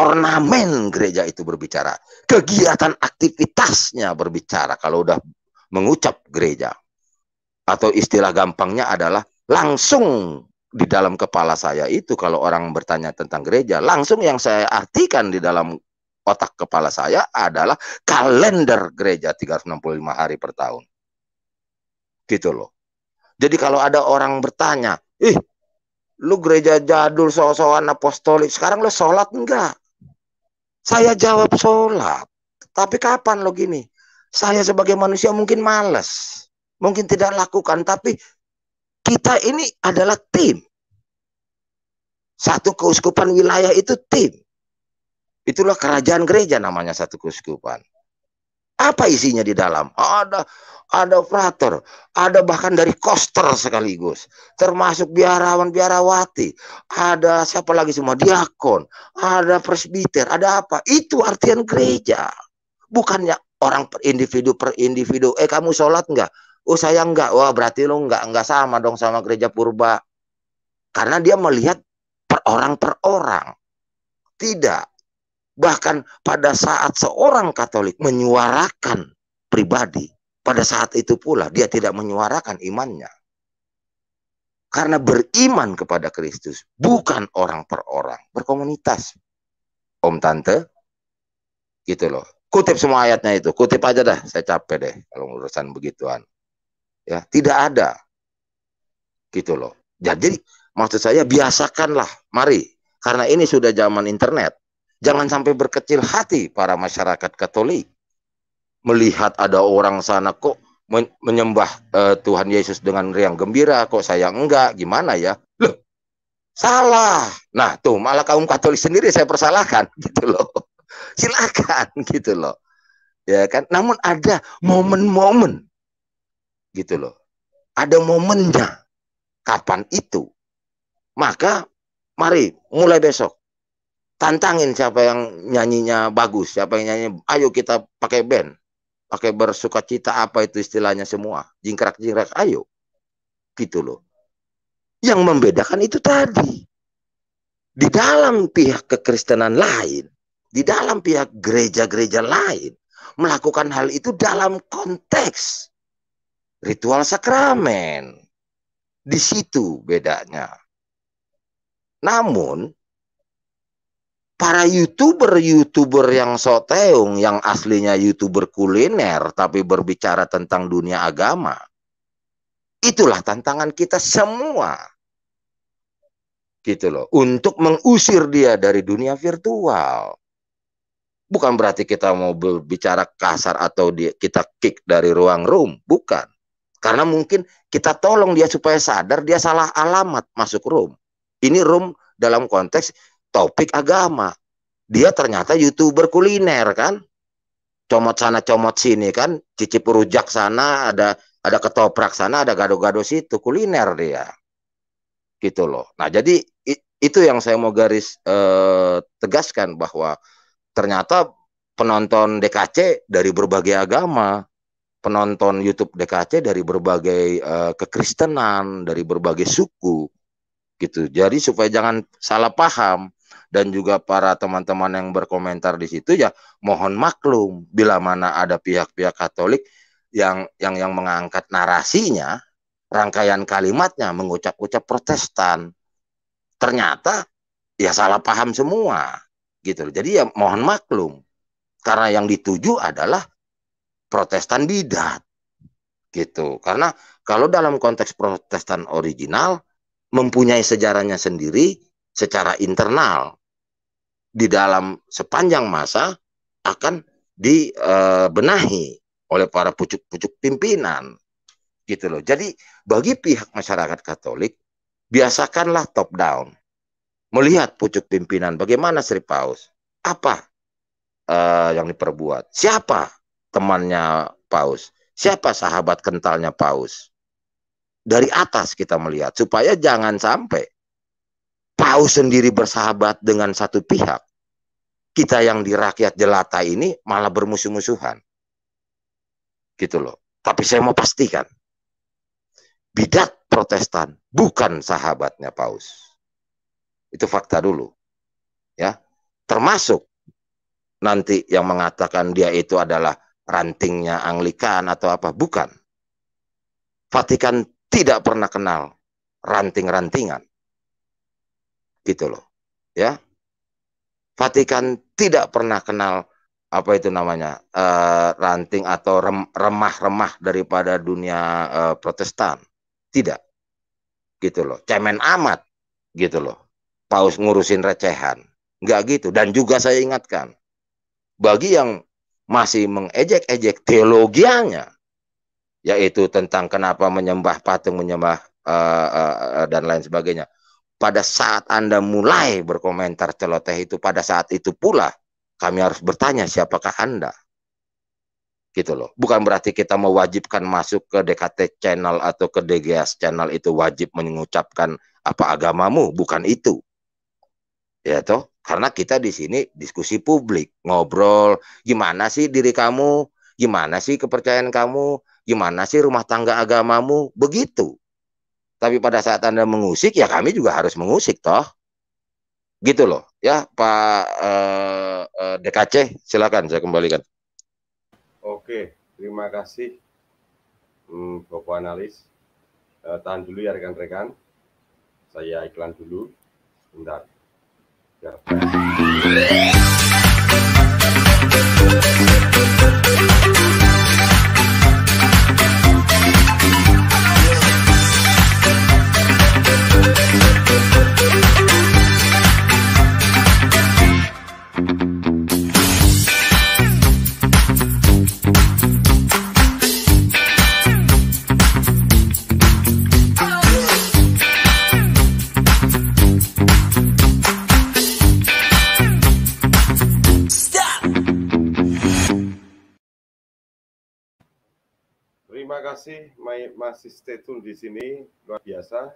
Ornamen gereja itu berbicara. Kegiatan aktivitasnya berbicara kalau udah mengucap gereja. Atau istilah gampangnya adalah langsung di dalam kepala saya itu kalau orang bertanya tentang gereja, langsung yang saya artikan di dalam otak kepala saya adalah kalender gereja 365 hari per tahun. Gitu loh. Jadi kalau ada orang bertanya, "Ih, lu gereja jadul soal-soal apostolik sekarang lu sholat enggak saya jawab sholat tapi kapan lo gini saya sebagai manusia mungkin males mungkin tidak lakukan tapi kita ini adalah tim satu keuskupan wilayah itu tim itulah kerajaan gereja namanya satu keuskupan apa isinya di dalam? Ada ada operator, ada bahkan dari koster sekaligus, termasuk biarawan biarawati, ada siapa lagi semua diakon, ada presbiter, ada apa? Itu artian gereja, bukannya orang per individu per individu. Eh kamu sholat nggak? Oh saya nggak. Wah berarti lo nggak nggak sama dong sama gereja purba, karena dia melihat per orang per orang. Tidak, bahkan pada saat seorang Katolik menyuarakan pribadi, pada saat itu pula dia tidak menyuarakan imannya. Karena beriman kepada Kristus bukan orang per orang, berkomunitas. Om tante, gitu loh. Kutip semua ayatnya itu, kutip aja dah. Saya capek deh kalau urusan begituan. Ya, tidak ada. Gitu loh. Jadi maksud saya biasakanlah, mari. Karena ini sudah zaman internet. Jangan sampai berkecil hati para masyarakat Katolik melihat ada orang sana kok menyembah uh, Tuhan Yesus dengan riang gembira, kok saya enggak, gimana ya? Loh, salah. Nah, tuh malah kaum Katolik sendiri saya persalahkan gitu loh. Silakan gitu loh. Ya kan? Namun ada momen-momen gitu loh. Ada momennya. Kapan itu? Maka mari mulai besok tantangin siapa yang nyanyinya bagus, siapa yang nyanyi, ayo kita pakai band, pakai bersuka cita apa itu istilahnya semua, jingkrak-jingkrak, ayo, gitu loh. Yang membedakan itu tadi. Di dalam pihak kekristenan lain, di dalam pihak gereja-gereja lain, melakukan hal itu dalam konteks ritual sakramen. Di situ bedanya. Namun, para youtuber-youtuber yang soteung yang aslinya youtuber kuliner tapi berbicara tentang dunia agama. Itulah tantangan kita semua. Gitu loh, untuk mengusir dia dari dunia virtual. Bukan berarti kita mau berbicara kasar atau kita kick dari ruang room, bukan. Karena mungkin kita tolong dia supaya sadar dia salah alamat masuk room. Ini room dalam konteks topik agama. Dia ternyata youtuber kuliner kan. Comot sana comot sini kan, cicip rujak sana, ada ada ketoprak sana, ada gado-gado situ, kuliner dia. Gitu loh. Nah, jadi itu yang saya mau garis eh, tegaskan bahwa ternyata penonton DKC dari berbagai agama, penonton YouTube DKC dari berbagai eh, kekristenan, dari berbagai suku gitu. Jadi supaya jangan salah paham, dan juga para teman-teman yang berkomentar di situ ya mohon maklum bila mana ada pihak-pihak Katolik yang yang yang mengangkat narasinya, rangkaian kalimatnya mengucap-ucap Protestan. Ternyata ya salah paham semua gitu. Jadi ya mohon maklum karena yang dituju adalah Protestan bidat gitu. Karena kalau dalam konteks Protestan original mempunyai sejarahnya sendiri secara internal di dalam sepanjang masa akan dibenahi eh, oleh para pucuk-pucuk pimpinan gitu loh. Jadi bagi pihak masyarakat Katolik biasakanlah top down melihat pucuk pimpinan bagaimana Sri Paus apa uh, yang diperbuat siapa temannya Paus siapa sahabat kentalnya Paus dari atas kita melihat supaya jangan sampai Paus sendiri bersahabat dengan satu pihak, kita yang di rakyat jelata ini malah bermusuh-musuhan. Gitu loh. Tapi saya mau pastikan, bidat protestan bukan sahabatnya paus. Itu fakta dulu. Ya, termasuk nanti yang mengatakan dia itu adalah rantingnya Anglikan atau apa, bukan. Vatikan tidak pernah kenal ranting-rantingan gitu loh ya Vatikan tidak pernah kenal apa itu namanya uh, ranting atau remah-remah daripada dunia uh, Protestan tidak gitu loh cemen amat gitu loh paus ngurusin recehan nggak gitu dan juga saya ingatkan bagi yang masih mengejek-ejek teologianya yaitu tentang kenapa menyembah patung menyembah uh, uh, uh, dan lain sebagainya pada saat Anda mulai berkomentar celoteh itu, pada saat itu pula kami harus bertanya siapakah Anda. Gitu loh. Bukan berarti kita mewajibkan masuk ke DKT channel atau ke DGS channel itu wajib mengucapkan apa agamamu, bukan itu. Ya toh, karena kita di sini diskusi publik, ngobrol, gimana sih diri kamu, gimana sih kepercayaan kamu, gimana sih rumah tangga agamamu, begitu. Tapi pada saat Anda mengusik, ya kami juga harus mengusik, toh. Gitu loh, ya Pak eh, eh, DKC, silakan saya kembalikan. Oke, terima kasih hmm, Bapak Analis. Eh, tahan dulu ya rekan-rekan. Saya iklan dulu. Bentar. Ya. kasih masih stay tune di sini luar biasa.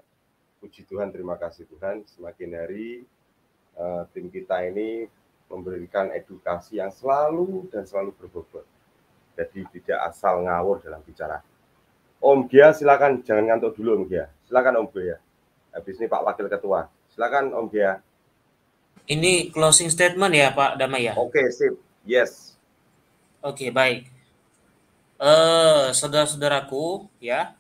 Puji Tuhan, terima kasih Tuhan. Semakin hari uh, tim kita ini memberikan edukasi yang selalu dan selalu berbobot. Jadi tidak asal ngawur dalam bicara. Om Gia silakan jangan ngantuk dulu Om Gia. Silakan Om Gia. Habis ini Pak Wakil Ketua. Silakan Om Gia. Ini closing statement ya Pak Damai ya? Oke, okay, sip. Yes. Oke, okay, baik eh, saudara-saudaraku, ya,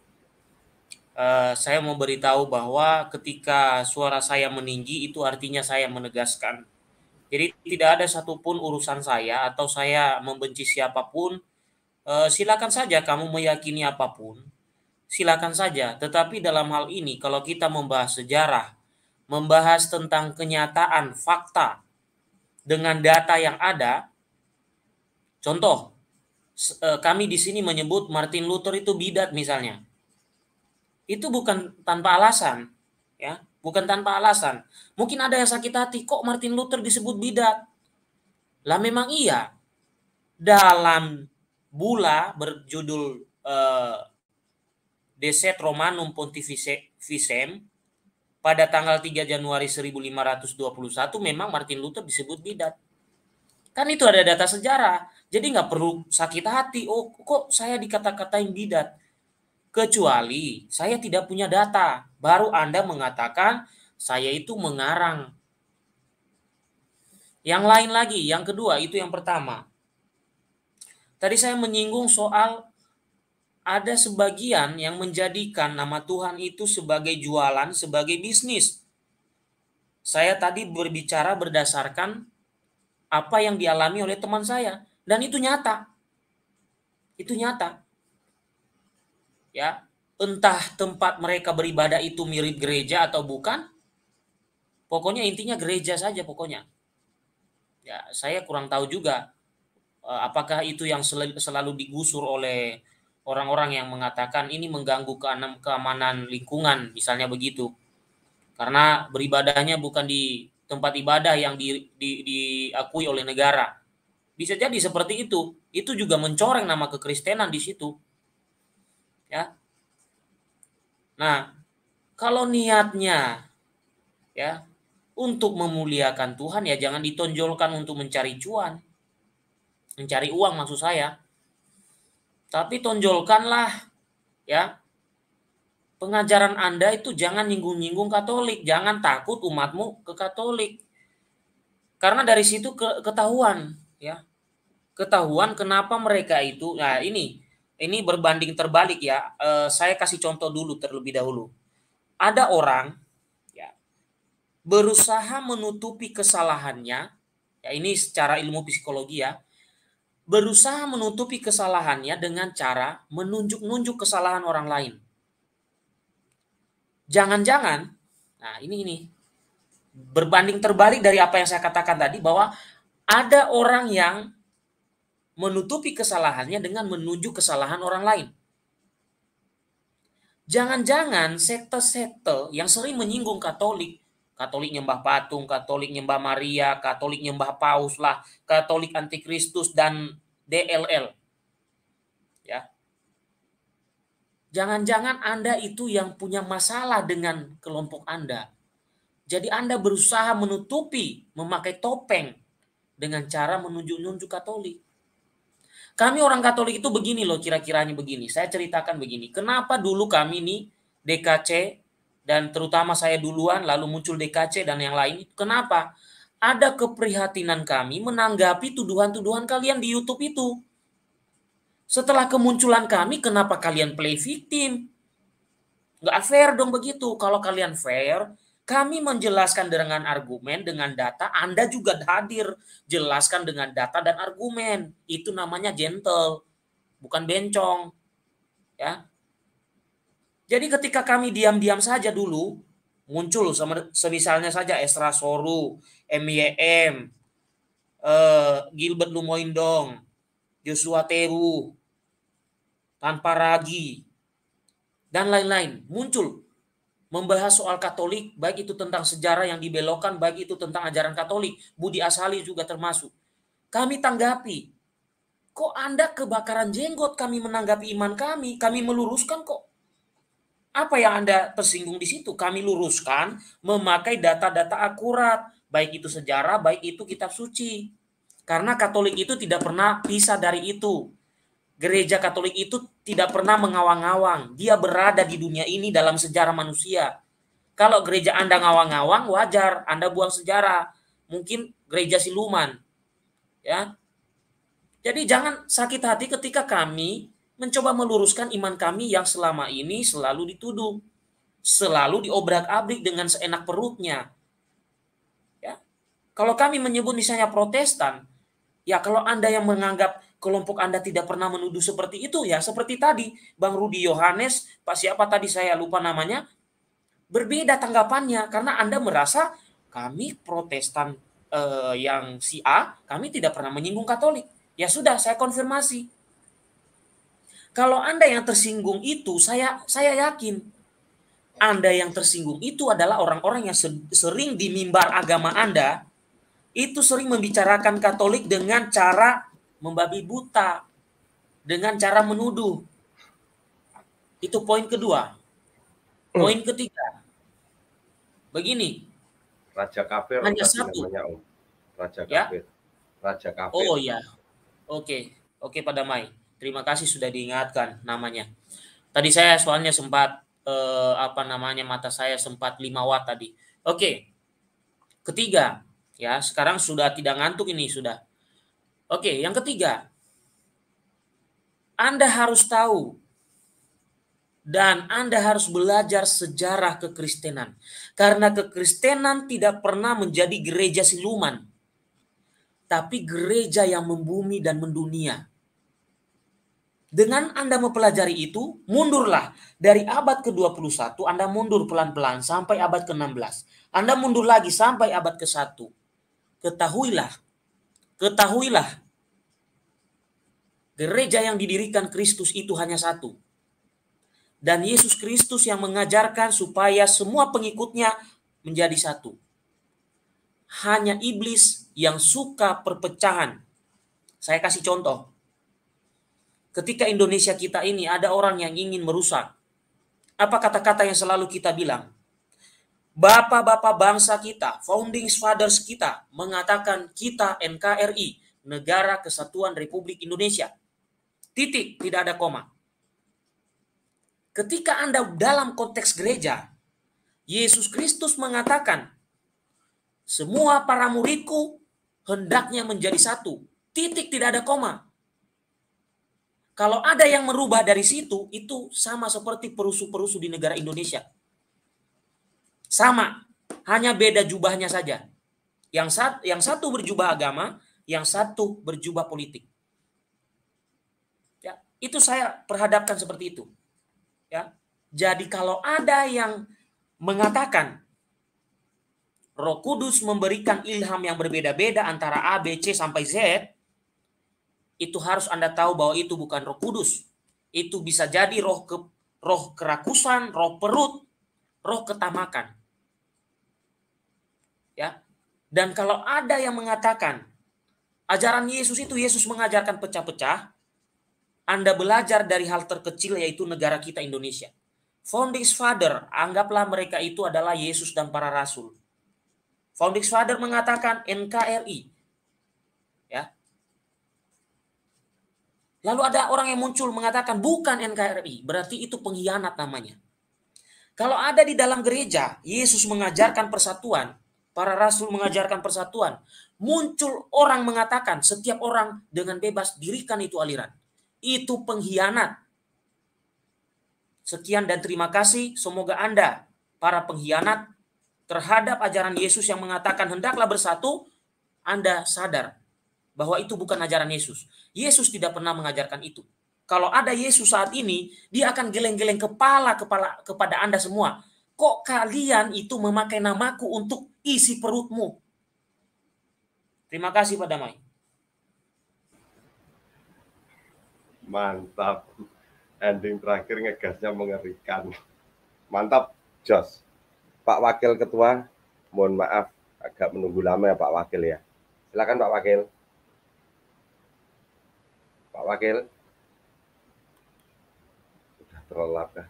eh, saya mau beritahu bahwa ketika suara saya meninggi itu artinya saya menegaskan. Jadi tidak ada satupun urusan saya atau saya membenci siapapun. Eh, silakan saja kamu meyakini apapun, silakan saja. Tetapi dalam hal ini kalau kita membahas sejarah, membahas tentang kenyataan fakta dengan data yang ada, contoh E, kami di sini menyebut Martin Luther itu bidat misalnya. Itu bukan tanpa alasan, ya. Bukan tanpa alasan. Mungkin ada yang sakit hati kok Martin Luther disebut bidat. Lah memang iya. Dalam bula berjudul eh, Deset Romanum Pontificem pada tanggal 3 Januari 1521 memang Martin Luther disebut bidat. Kan itu ada data sejarah. Jadi nggak perlu sakit hati, oh kok saya dikata-katain bidat. Kecuali saya tidak punya data, baru Anda mengatakan saya itu mengarang. Yang lain lagi, yang kedua itu yang pertama. Tadi saya menyinggung soal ada sebagian yang menjadikan nama Tuhan itu sebagai jualan, sebagai bisnis. Saya tadi berbicara berdasarkan apa yang dialami oleh teman saya dan itu nyata. Itu nyata. Ya, entah tempat mereka beribadah itu mirip gereja atau bukan. Pokoknya intinya gereja saja pokoknya. Ya, saya kurang tahu juga eh, apakah itu yang selalu digusur oleh orang-orang yang mengatakan ini mengganggu keamanan lingkungan misalnya begitu karena beribadahnya bukan di tempat ibadah yang di, di, diakui oleh negara bisa jadi seperti itu. Itu juga mencoreng nama kekristenan di situ. Ya. Nah, kalau niatnya ya untuk memuliakan Tuhan ya jangan ditonjolkan untuk mencari cuan. Mencari uang maksud saya. Tapi tonjolkanlah ya pengajaran Anda itu jangan nyinggung-nyinggung Katolik, jangan takut umatmu ke Katolik. Karena dari situ ketahuan ya ketahuan kenapa mereka itu nah ini ini berbanding terbalik ya e, saya kasih contoh dulu terlebih dahulu ada orang ya berusaha menutupi kesalahannya ya ini secara ilmu psikologi ya berusaha menutupi kesalahannya dengan cara menunjuk-nunjuk kesalahan orang lain jangan-jangan nah ini ini berbanding terbalik dari apa yang saya katakan tadi bahwa ada orang yang menutupi kesalahannya dengan menunjuk kesalahan orang lain. Jangan-jangan sekte-sekte yang sering menyinggung Katolik, Katolik nyembah patung, Katolik nyembah Maria, Katolik nyembah Paus lah, Katolik Kristus dan DLL. Ya. Jangan-jangan Anda itu yang punya masalah dengan kelompok Anda. Jadi Anda berusaha menutupi memakai topeng dengan cara menunjuk-nunjuk Katolik. Kami orang Katolik itu begini loh kira-kiranya begini. Saya ceritakan begini. Kenapa dulu kami nih DKC dan terutama saya duluan lalu muncul DKC dan yang lain. Kenapa? Ada keprihatinan kami menanggapi tuduhan-tuduhan kalian di YouTube itu. Setelah kemunculan kami, kenapa kalian play victim? Gak fair dong begitu. Kalau kalian fair, kami menjelaskan dengan argumen, dengan data. Anda juga hadir jelaskan dengan data dan argumen. Itu namanya gentle, bukan bencong. Ya. Jadi ketika kami diam-diam saja dulu, muncul semisalnya saja Esra Soru, MYM, eh, Gilbert Lumoindong, Joshua Teru, Tanpa Ragi, dan lain-lain muncul membahas soal Katolik, baik itu tentang sejarah yang dibelokkan, baik itu tentang ajaran Katolik, Budi Asali juga termasuk. Kami tanggapi, kok Anda kebakaran jenggot, kami menanggapi iman kami, kami meluruskan kok. Apa yang Anda tersinggung di situ? Kami luruskan memakai data-data akurat, baik itu sejarah, baik itu kitab suci. Karena Katolik itu tidak pernah pisah dari itu. Gereja Katolik itu tidak pernah mengawang-awang. Dia berada di dunia ini dalam sejarah manusia. Kalau gereja Anda ngawang-awang, wajar. Anda buang sejarah. Mungkin gereja siluman. Ya. Jadi jangan sakit hati ketika kami mencoba meluruskan iman kami yang selama ini selalu dituduh. Selalu diobrak-abrik dengan seenak perutnya. Ya. Kalau kami menyebut misalnya protestan, ya kalau Anda yang menganggap kelompok Anda tidak pernah menuduh seperti itu ya. Seperti tadi Bang Rudi Yohanes, Pak siapa tadi saya lupa namanya, berbeda tanggapannya karena Anda merasa kami Protestan eh, yang si A, kami tidak pernah menyinggung Katolik. Ya sudah, saya konfirmasi. Kalau Anda yang tersinggung itu, saya saya yakin Anda yang tersinggung itu adalah orang-orang yang sering di mimbar agama Anda itu sering membicarakan Katolik dengan cara membabi buta dengan cara menuduh. Itu poin kedua. Hmm. Poin ketiga. Begini. Raja kafir hanya satu. Namanya, oh. Raja ya? kafir. Ya? Raja kafir. Oh ya. Oke. Oke pada Mai. Terima kasih sudah diingatkan namanya. Tadi saya soalnya sempat eh, apa namanya mata saya sempat lima watt tadi. Oke. Ketiga, ya sekarang sudah tidak ngantuk ini sudah Oke, yang ketiga. Anda harus tahu dan Anda harus belajar sejarah kekristenan. Karena kekristenan tidak pernah menjadi gereja siluman. Tapi gereja yang membumi dan mendunia. Dengan Anda mempelajari itu, mundurlah. Dari abad ke-21, Anda mundur pelan-pelan sampai abad ke-16. Anda mundur lagi sampai abad ke-1. Ketahuilah Ketahuilah, gereja yang didirikan Kristus itu hanya satu. Dan Yesus Kristus yang mengajarkan supaya semua pengikutnya menjadi satu. Hanya iblis yang suka perpecahan. Saya kasih contoh. Ketika Indonesia kita ini ada orang yang ingin merusak. Apa kata-kata yang selalu kita bilang? bapak-bapak bangsa kita, founding fathers kita mengatakan kita NKRI, Negara Kesatuan Republik Indonesia. Titik, tidak ada koma. Ketika Anda dalam konteks gereja, Yesus Kristus mengatakan, semua para muridku hendaknya menjadi satu. Titik tidak ada koma. Kalau ada yang merubah dari situ, itu sama seperti perusuh-perusuh di negara Indonesia sama, hanya beda jubahnya saja. Yang, sat, yang satu berjubah agama, yang satu berjubah politik. Ya, itu saya perhadapkan seperti itu. Ya. Jadi kalau ada yang mengatakan Roh Kudus memberikan ilham yang berbeda-beda antara A, B, C sampai Z, itu harus Anda tahu bahwa itu bukan Roh Kudus. Itu bisa jadi roh ke roh kerakusan, roh perut, roh ketamakan. Dan kalau ada yang mengatakan ajaran Yesus itu Yesus mengajarkan pecah-pecah, Anda belajar dari hal terkecil yaitu negara kita Indonesia. Founding Father, anggaplah mereka itu adalah Yesus dan para rasul. Founding Father mengatakan NKRI. Ya. Lalu ada orang yang muncul mengatakan bukan NKRI, berarti itu pengkhianat namanya. Kalau ada di dalam gereja, Yesus mengajarkan persatuan, Para rasul mengajarkan persatuan. Muncul orang mengatakan setiap orang dengan bebas dirikan itu aliran. Itu pengkhianat. Sekian dan terima kasih. Semoga Anda, para pengkhianat terhadap ajaran Yesus yang mengatakan hendaklah bersatu, Anda sadar bahwa itu bukan ajaran Yesus. Yesus tidak pernah mengajarkan itu. Kalau ada Yesus saat ini, dia akan geleng-geleng kepala kepala kepada Anda semua kok kalian itu memakai namaku untuk isi perutmu? Terima kasih Pak Damai. Mantap. Ending terakhir ngegasnya mengerikan. Mantap, Jos. Pak Wakil Ketua, mohon maaf agak menunggu lama ya Pak Wakil ya. Silakan Pak Wakil. Pak Wakil. Sudah terlelap ya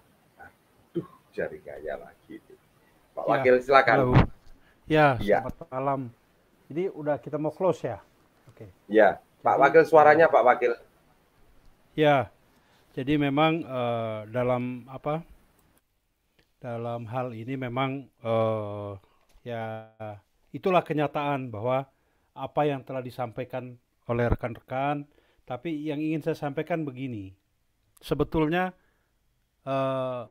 jaringannya lagi. Pak ya, Wakil silakan. Halo. Ya, ya, selamat malam. Jadi udah kita mau close ya. Oke. Okay. Ya, Pak jadi, Wakil suaranya Pak Wakil. Ya. Jadi memang uh, dalam apa? Dalam hal ini memang uh, ya itulah kenyataan bahwa apa yang telah disampaikan oleh rekan-rekan, tapi yang ingin saya sampaikan begini. Sebetulnya uh,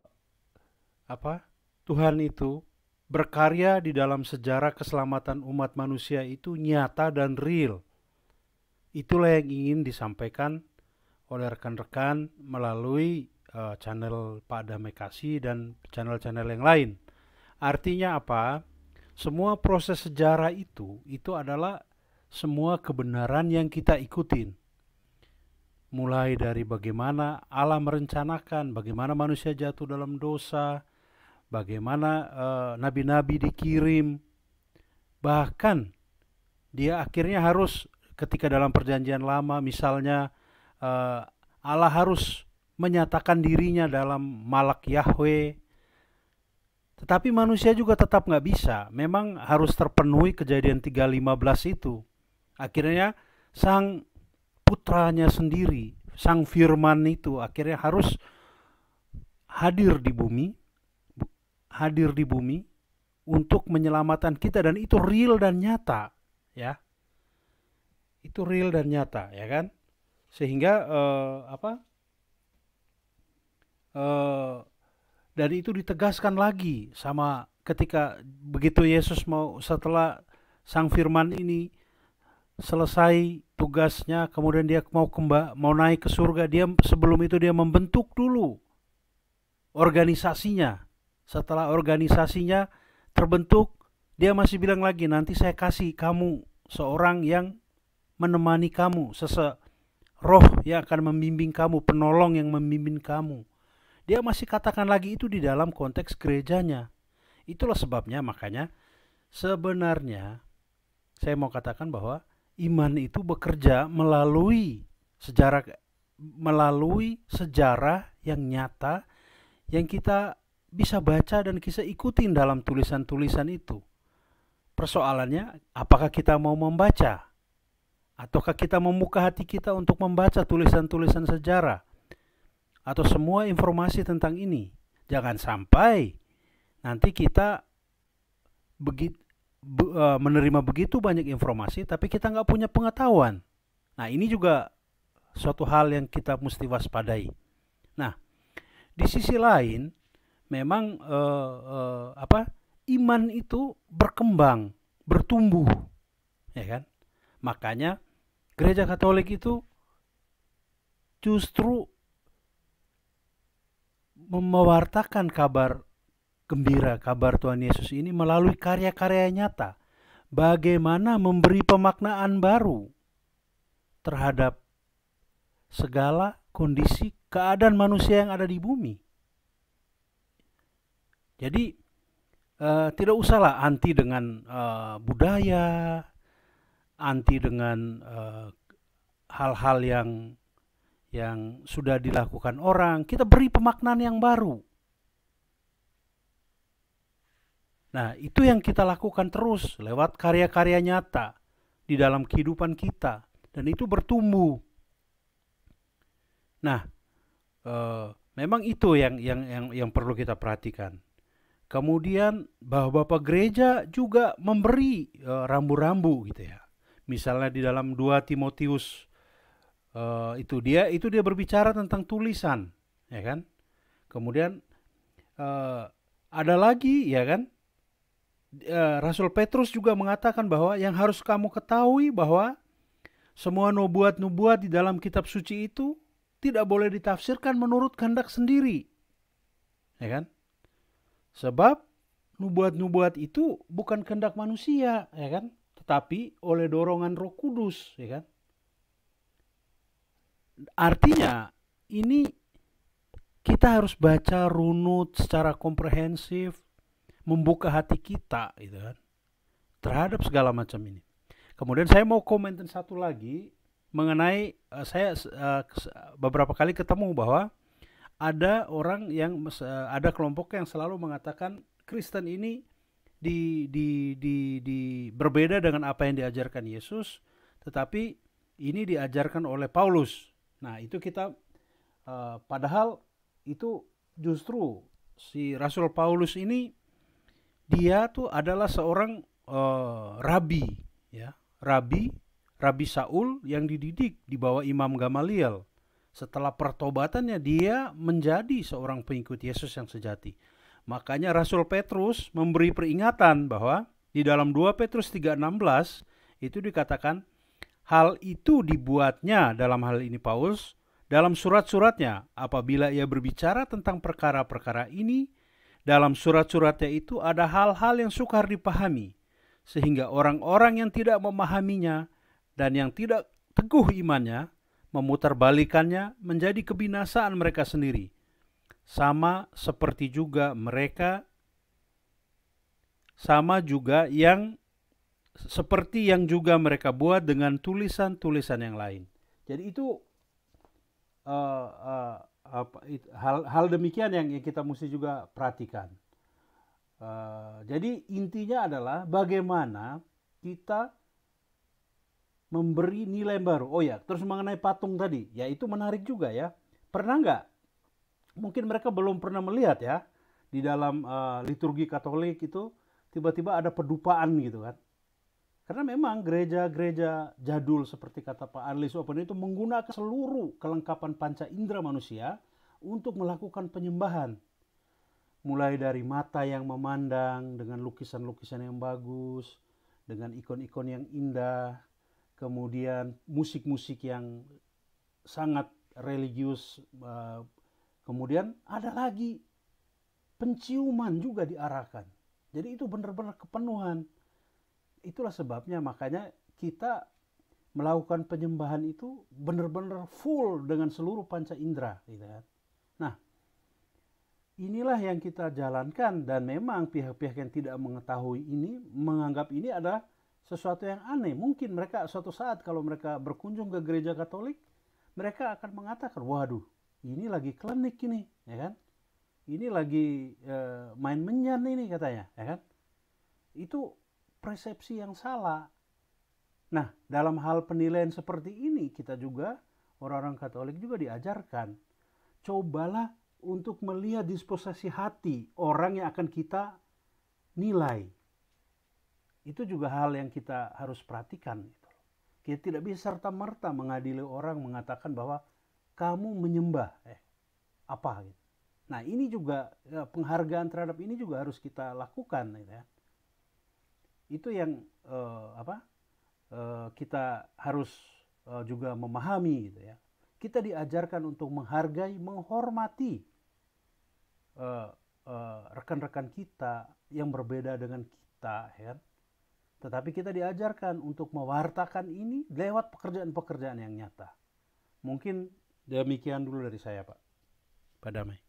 apa Tuhan itu berkarya di dalam sejarah keselamatan umat manusia itu nyata dan real. Itulah yang ingin disampaikan oleh rekan-rekan melalui uh, channel Pak Damekasi dan channel-channel yang lain. Artinya apa? Semua proses sejarah itu itu adalah semua kebenaran yang kita ikutin. Mulai dari bagaimana Allah merencanakan, bagaimana manusia jatuh dalam dosa, bagaimana eh, nabi-nabi uh, dikirim, bahkan dia akhirnya harus ketika dalam perjanjian lama misalnya uh, Allah harus menyatakan dirinya dalam malak Yahweh. Tetapi manusia juga tetap nggak bisa. Memang harus terpenuhi kejadian 3.15 itu. Akhirnya sang putranya sendiri, sang firman itu akhirnya harus hadir di bumi hadir di bumi untuk menyelamatkan kita dan itu real dan nyata, ya. Itu real dan nyata, ya kan? Sehingga uh, apa? Uh, dan itu ditegaskan lagi sama ketika begitu Yesus mau setelah sang firman ini selesai tugasnya kemudian dia mau kembali mau naik ke surga dia sebelum itu dia membentuk dulu organisasinya setelah organisasinya terbentuk, dia masih bilang lagi, nanti saya kasih kamu seorang yang menemani kamu, sese roh yang akan membimbing kamu, penolong yang membimbing kamu. Dia masih katakan lagi itu di dalam konteks gerejanya. Itulah sebabnya makanya sebenarnya saya mau katakan bahwa iman itu bekerja melalui sejarah melalui sejarah yang nyata yang kita bisa baca dan bisa ikutin dalam tulisan-tulisan itu. Persoalannya, apakah kita mau membaca? Ataukah kita membuka hati kita untuk membaca tulisan-tulisan sejarah? Atau semua informasi tentang ini? Jangan sampai nanti kita begitu e, menerima begitu banyak informasi tapi kita nggak punya pengetahuan. Nah ini juga suatu hal yang kita mesti waspadai. Nah di sisi lain memang uh, uh, apa iman itu berkembang, bertumbuh, ya kan? Makanya gereja Katolik itu justru memewartakan kabar gembira, kabar Tuhan Yesus ini melalui karya-karya nyata. Bagaimana memberi pemaknaan baru terhadap segala kondisi keadaan manusia yang ada di bumi. Jadi uh, tidak usahlah anti dengan uh, budaya, anti dengan eh, hal-hal uh, yang yang sudah dilakukan orang. Kita beri pemaknaan yang baru. Nah, itu yang kita lakukan terus lewat karya-karya nyata di dalam kehidupan kita dan itu bertumbuh. Nah, e, memang itu yang yang yang yang perlu kita perhatikan. Kemudian bapak-bapak gereja juga memberi eh, rambu-rambu uh, gitu ya. Misalnya di dalam 2 Timotius uh, itu dia itu dia berbicara tentang tulisan, ya kan? Kemudian uh, ada lagi ya kan? Uh, Rasul Petrus juga mengatakan bahwa yang harus kamu ketahui bahwa semua nubuat-nubuat di dalam kitab suci itu tidak boleh ditafsirkan menurut kehendak sendiri. Ya kan? Sebab nubuat-nubuat itu bukan kehendak manusia, ya kan? Tetapi oleh dorongan Roh Kudus, ya kan? Artinya ini kita harus baca runut secara komprehensif, membuka hati kita, gitu kan? Terhadap segala macam ini. Kemudian saya mau komentar satu lagi mengenai uh, saya uh, beberapa kali ketemu bahwa ada orang yang eh, ada kelompok yang selalu mengatakan Kristen ini di, di, di, di berbeda dengan apa yang diajarkan Yesus, tetapi ini diajarkan oleh Paulus. Nah, itu kita uh, padahal itu justru si Rasul Paulus ini dia tuh adalah seorang uh, rabi, ya, rabi, rabi Saul yang dididik di bawah Imam Gamaliel. Setelah pertobatannya dia menjadi seorang pengikut Yesus yang sejati. Makanya Rasul Petrus memberi peringatan bahwa di dalam 2 Petrus 3:16 itu dikatakan hal itu dibuatnya dalam hal ini Paulus dalam surat-suratnya apabila ia berbicara tentang perkara-perkara ini dalam surat-suratnya itu ada hal-hal yang sukar dipahami sehingga orang-orang yang tidak memahaminya dan yang tidak teguh imannya memutarbalikannya menjadi kebinasaan mereka sendiri, sama seperti juga mereka sama juga yang seperti yang juga mereka buat dengan tulisan-tulisan yang lain. Jadi itu uh, uh, hal, demikian yang, yang kita mesti juga perhatikan. Uh, jadi intinya adalah bagaimana kita memberi nilai baru. Oh ya, terus mengenai patung tadi, ya itu menarik juga ya. Pernah nggak? Mungkin mereka belum pernah melihat ya di dalam uh, liturgi Katolik itu tiba-tiba ada pedupaan gitu kan. Karena memang gereja-gereja jadul seperti kata Pak Arlis Open itu menggunakan seluruh kelengkapan panca indera manusia untuk melakukan penyembahan. Mulai dari mata yang memandang dengan lukisan-lukisan yang bagus, dengan ikon-ikon yang indah, kemudian musik-musik yang sangat religius, eh, kemudian ada lagi penciuman juga diarahkan. Jadi itu benar-benar kepenuhan. Itulah sebabnya makanya kita melakukan penyembahan itu benar-benar full dengan seluruh panca indera, gitu kan. Nah, inilah yang kita jalankan dan memang pihak-pihak yang tidak mengetahui ini menganggap ini adalah sesuatu yang aneh. Mungkin mereka suatu saat kalau mereka berkunjung ke gereja Katolik, mereka akan mengatakan, "Waduh, ini lagi klinik ini, ya kan? Ini lagi e, main menyan ini katanya, ya kan?" Itu persepsi yang salah. Nah, dalam hal penilaian seperti ini kita juga orang-orang Katolik juga diajarkan cobalah untuk melihat disposisi hati orang yang akan kita nilai itu juga hal yang kita harus perhatikan. Gitu. Kita tidak bisa serta-merta mengadili orang mengatakan bahwa kamu menyembah eh, apa gitu. Nah ini juga ya, penghargaan terhadap ini juga harus kita lakukan gitu ya. Itu yang eh, apa eh, kita harus eh, juga memahami gitu ya. Kita diajarkan untuk menghargai, menghormati eh, eh, rekan-rekan kita yang berbeda dengan kita, ya tetapi kita diajarkan untuk mewartakan ini lewat pekerjaan-pekerjaan yang nyata. Mungkin demikian dulu dari saya, Pak. Pak Damai.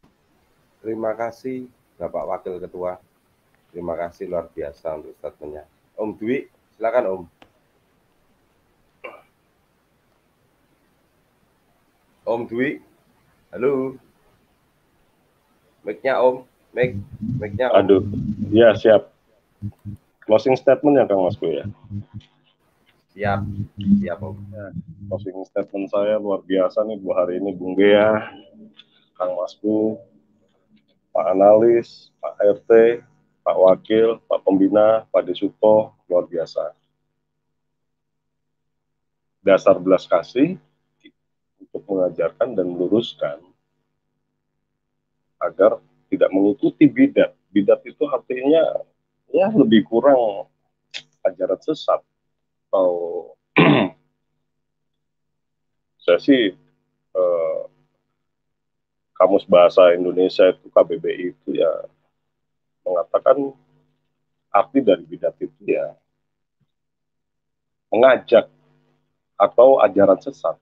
Terima kasih, Bapak Wakil Ketua. Terima kasih luar biasa untuk statementnya. Om Dwi, silakan Om. Om Dwi, halo. Mic-nya Om, mic, mic-nya Om. Aduh, ya siap closing statement ya Kang Masku ya. Siap, siap Om. Closing statement saya luar biasa nih buat hari ini Bung Gea, Kang Masku, Pak Analis, Pak RT, Pak Wakil, Pak Pembina, Pak Desuto, luar biasa. Dasar belas kasih untuk mengajarkan dan meluruskan agar tidak mengikuti bidat. Bidat itu artinya ya lebih kurang ajaran sesat atau saya sih eh, kamus bahasa Indonesia itu KBBI itu ya mengatakan arti dari bidat itu ya mengajak atau ajaran sesat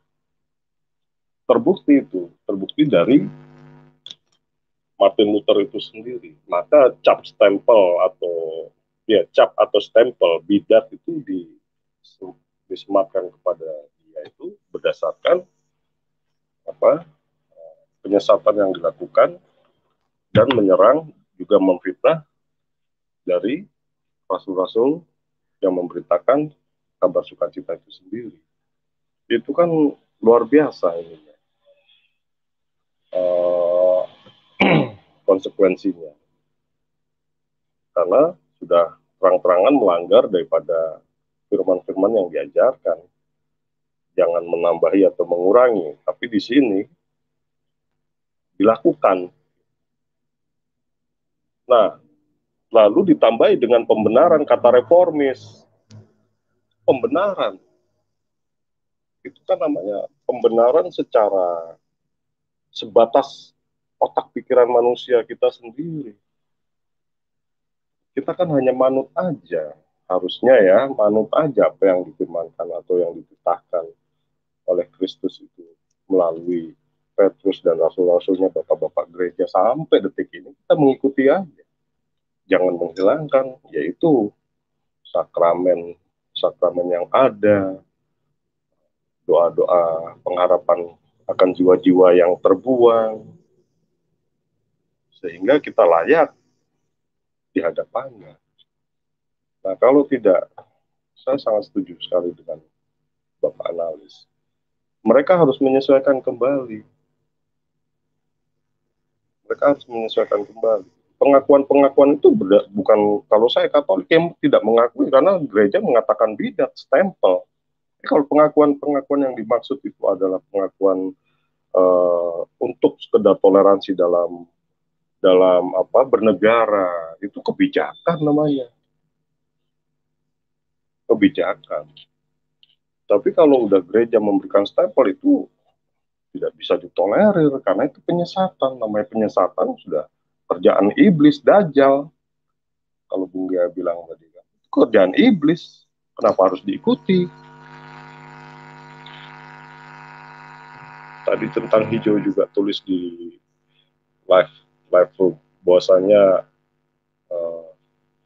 terbukti itu terbukti dari Martin Luther itu sendiri. Maka cap stempel atau ya cap atau stempel bidat itu di disematkan kepada dia itu berdasarkan apa penyesatan yang dilakukan dan menyerang juga memfitnah dari rasul-rasul yang memberitakan kabar sukacita itu sendiri. Itu kan luar biasa ini. Uh, eh, konsekuensinya. Karena sudah terang-terangan melanggar daripada firman-firman yang diajarkan. Jangan menambahi atau mengurangi, tapi di sini dilakukan. Nah, lalu ditambahi dengan pembenaran kata reformis. Pembenaran. Itu kan namanya pembenaran secara sebatas otak pikiran manusia kita sendiri. Kita kan hanya manut aja, harusnya ya manut aja apa yang difirmankan atau yang dititahkan oleh Kristus itu melalui Petrus dan rasul-rasulnya bapak-bapak gereja sampai detik ini kita mengikuti aja. Jangan menghilangkan yaitu sakramen sakramen yang ada, doa-doa pengharapan akan jiwa-jiwa yang terbuang, sehingga kita layak di hadapannya. Nah, kalau tidak, saya sangat setuju sekali dengan Bapak analis. Mereka harus menyesuaikan kembali. Mereka harus menyesuaikan kembali. Pengakuan-pengakuan itu bukan kalau saya Katolik yang tidak mengakui karena gereja mengatakan bidat, stempel. Jadi kalau pengakuan-pengakuan yang dimaksud itu adalah pengakuan uh, untuk sekedar toleransi dalam dalam apa bernegara itu kebijakan namanya kebijakan tapi kalau udah gereja memberikan stempel itu tidak bisa ditolerir karena itu penyesatan namanya penyesatan sudah kerjaan iblis dajal kalau Bung Gia bilang tadi kan kerjaan iblis kenapa harus diikuti tadi tentang hijau juga tulis di live Live bahwasanya uh,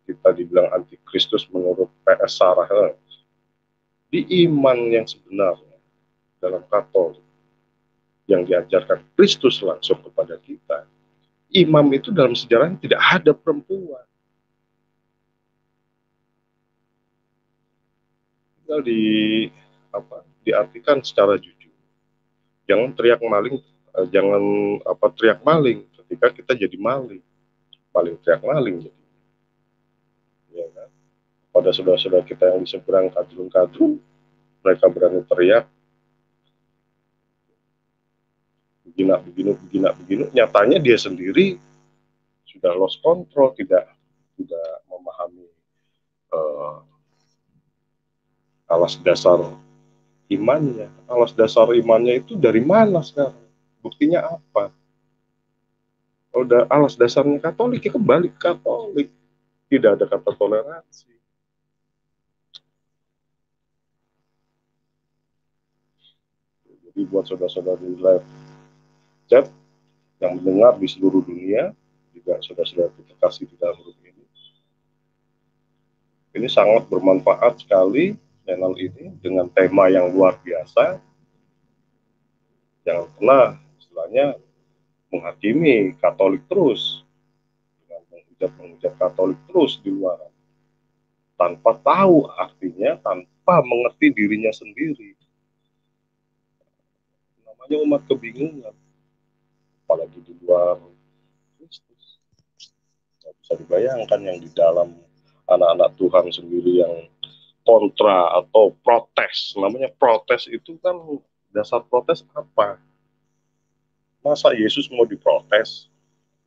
kita dibilang anti Kristus menurut PS Sarah eh, di iman yang sebenarnya dalam Katolik yang diajarkan Kristus langsung kepada kita imam itu dalam sejarah tidak ada perempuan tinggal di apa diartikan secara jujur jangan teriak maling eh, jangan apa teriak maling ketika kita jadi maling paling teriak maling jadi ya iya kan pada saudara-saudara kita yang di seberang kadrun-kadrun mereka berani teriak begina begini begini begini nyatanya dia sendiri sudah lost control tidak tidak memahami uh, alas dasar imannya alas dasar imannya itu dari mana sekarang buktinya apa kalau alas dasarnya Katolik ya kembali Katolik tidak ada kata toleransi jadi buat saudara-saudara di live chat yang mendengar di seluruh dunia juga saudara-saudara kasih di dalam grup ini ini sangat bermanfaat sekali channel ini dengan tema yang luar biasa Jangan pernah istilahnya menghakimi Katolik terus dengan menghujat menghujat Katolik terus di luar tanpa tahu artinya tanpa mengerti dirinya sendiri namanya umat kebingungan apalagi di luar Kristus tidak bisa dibayangkan yang di dalam anak-anak Tuhan sendiri yang kontra atau protes namanya protes itu kan dasar protes apa Masa Yesus mau diprotes?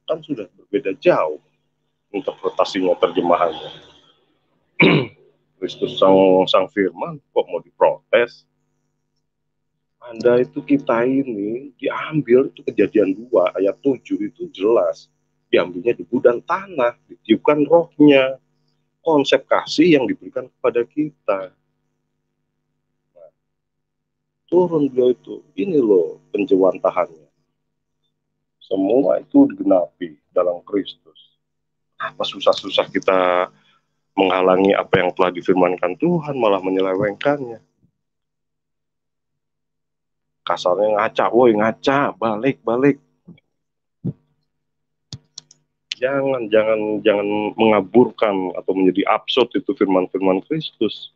Kan sudah berbeda jauh interpretasinya, terjemahannya. Kristus sang, sang firman kok mau diprotes? Anda itu kita ini diambil itu kejadian dua ayat tujuh itu jelas diambilnya debu dan tanah ditiupkan rohnya konsep kasih yang diberikan kepada kita nah, turun beliau itu ini loh penjewantahannya semua itu digenapi dalam Kristus. Apa susah-susah kita menghalangi apa yang telah difirmankan Tuhan, malah menyelewengkannya. Kasarnya ngaca, woi ngaca, balik, balik. Jangan, jangan, jangan mengaburkan atau menjadi absurd itu firman-firman Kristus.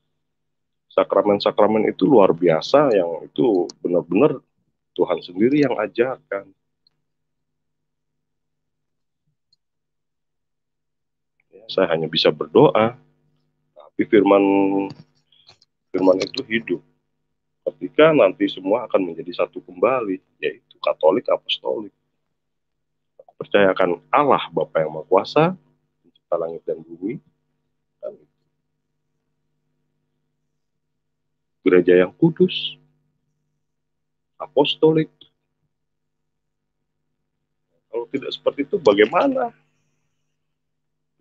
Sakramen-sakramen itu luar biasa yang itu benar-benar Tuhan sendiri yang ajarkan. saya hanya bisa berdoa tapi firman firman itu hidup ketika nanti semua akan menjadi satu kembali yaitu Katolik Apostolik aku percaya akan Allah Bapa yang Maha Kuasa pencipta langit dan bumi dan gereja yang kudus apostolik kalau tidak seperti itu bagaimana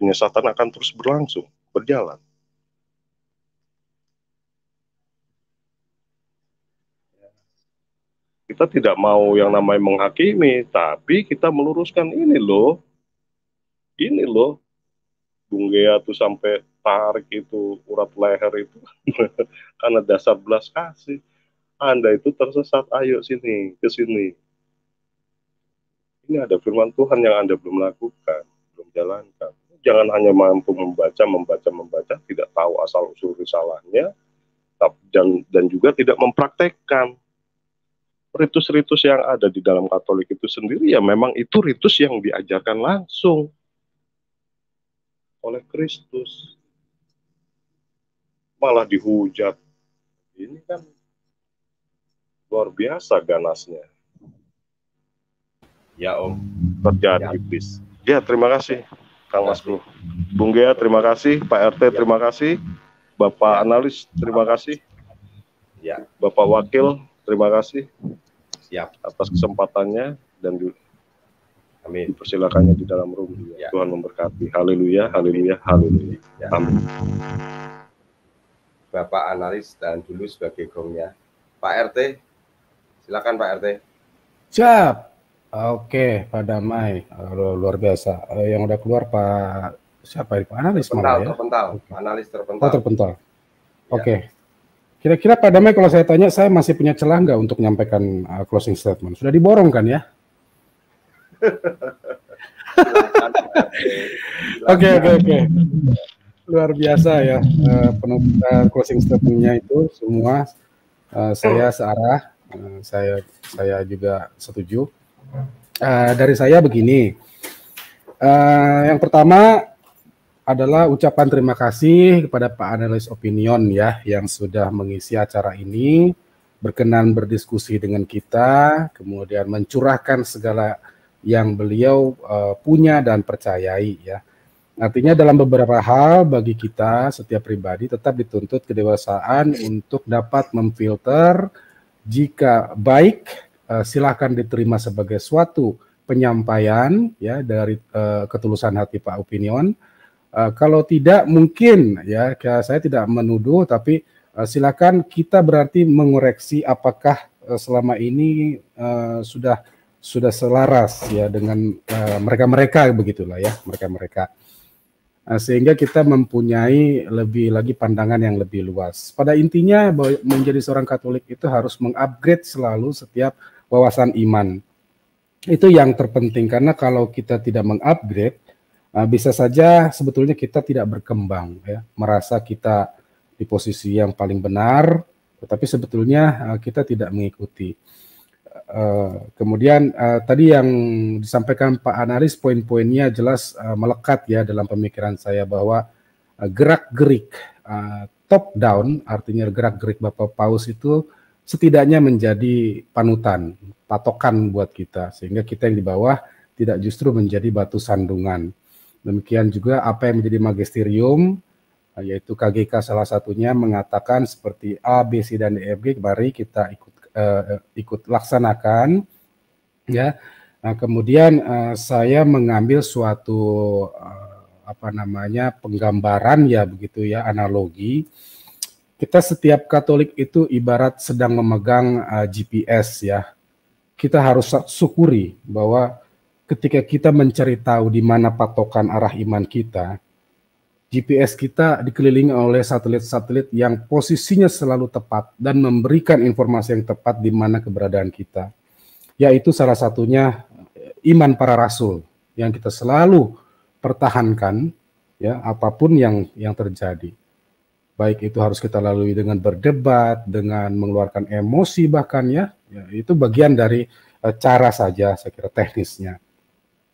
Penyesatan akan terus berlangsung, berjalan. Kita tidak mau yang namanya menghakimi, tapi kita meluruskan ini loh. Ini loh. Bung Gea tuh sampai tarik itu urat leher itu karena dasar belas kasih. Anda itu tersesat, ayo sini, ke sini. Ini ada firman Tuhan yang Anda belum lakukan, belum jalankan jangan hanya mampu membaca, membaca, membaca, tidak tahu asal usul risalahnya, dan dan juga tidak mempraktekkan ritus-ritus yang ada di dalam Katolik itu sendiri ya memang itu ritus yang diajarkan langsung oleh Kristus malah dihujat ini kan luar biasa ganasnya ya om kerjaan ya. iblis ya terima kasih Kang Masku. Iya. Bung Gea, terima kasih. Pak RT, iya. terima kasih. Bapak iya. Analis, terima kasih. Ya. Bapak Wakil, terima kasih. Siap. Atas kesempatannya dan di, Amin. Persilakannya di dalam room. Ya. Tuhan memberkati. Haleluya, haleluya, haleluya. Ya. Amin. Bapak Analis dan dulu sebagai gongnya. Pak RT, silakan Pak RT. Siap. Oke, Pak Damai, luar biasa. Eh, yang udah keluar Pak siapa ini Pak Analis terpental, malah ya? Terpental, okay. analis terpental. Oh, terpental. Ya. Oke. Okay. Kira-kira Pak Damai kalau saya tanya, saya masih punya celah nggak untuk menyampaikan uh, eh, closing statement? Sudah diborong kan ya? Oke, oke, oke. Luar biasa ya uh, eh, penutup uh, closing statementnya itu semua uh, saya searah, uh, saya saya juga setuju Uh, dari saya begini. Uh, yang pertama adalah ucapan terima kasih kepada Pak Analis Opinion ya yang sudah mengisi acara ini, berkenan berdiskusi dengan kita, kemudian mencurahkan segala yang beliau uh, punya dan percayai ya. Artinya dalam beberapa hal bagi kita setiap pribadi tetap dituntut kedewasaan untuk dapat memfilter jika baik Eh, silahkan diterima sebagai suatu penyampaian ya dari uh, ketulusan hati Pak Opinion. Uh, kalau tidak mungkin ya saya tidak menuduh tapi uh, silakan kita berarti mengoreksi apakah uh, selama ini uh, sudah sudah selaras ya dengan mereka-mereka uh, begitulah ya mereka-mereka uh, sehingga kita mempunyai lebih lagi pandangan yang lebih luas. Pada intinya menjadi seorang Katolik itu harus mengupgrade selalu setiap wawasan iman. Itu yang terpenting karena kalau kita tidak mengupgrade ah, bisa saja sebetulnya kita tidak berkembang ya, merasa kita di posisi yang paling benar tetapi sebetulnya ah, kita tidak mengikuti. Ah, kemudian tadi yang disampaikan Pak anaris poin-poinnya jelas melekat ya dalam pemikiran saya bahwa gerak-gerik top down artinya gerak-gerik Bapak Paus itu setidaknya menjadi panutan, patokan buat kita sehingga kita yang di bawah tidak justru menjadi batu sandungan. Demikian juga apa yang menjadi magisterium yaitu KGK salah satunya mengatakan seperti A, B, C dan E, G mari kita ikut uh, ikut laksanakan ya. Nah, kemudian uh, saya mengambil suatu uh, apa namanya penggambaran ya begitu ya analogi kita setiap Katolik itu ibarat sedang memegang uh, eh, GPS ya. Kita harus syukuri bahwa ketika kita mencari tahu di mana patokan arah iman kita, GPS kita dikelilingi oleh satelit-satelit yang posisinya selalu tepat dan memberikan informasi yang tepat di mana keberadaan kita. Yaitu salah satunya eh, iman para rasul yang kita selalu pertahankan ya apapun yang yang terjadi baik itu harus kita lalui dengan berdebat, dengan mengeluarkan emosi bahkan ya, ya itu bagian dari uh, cara saja saya kira teknisnya.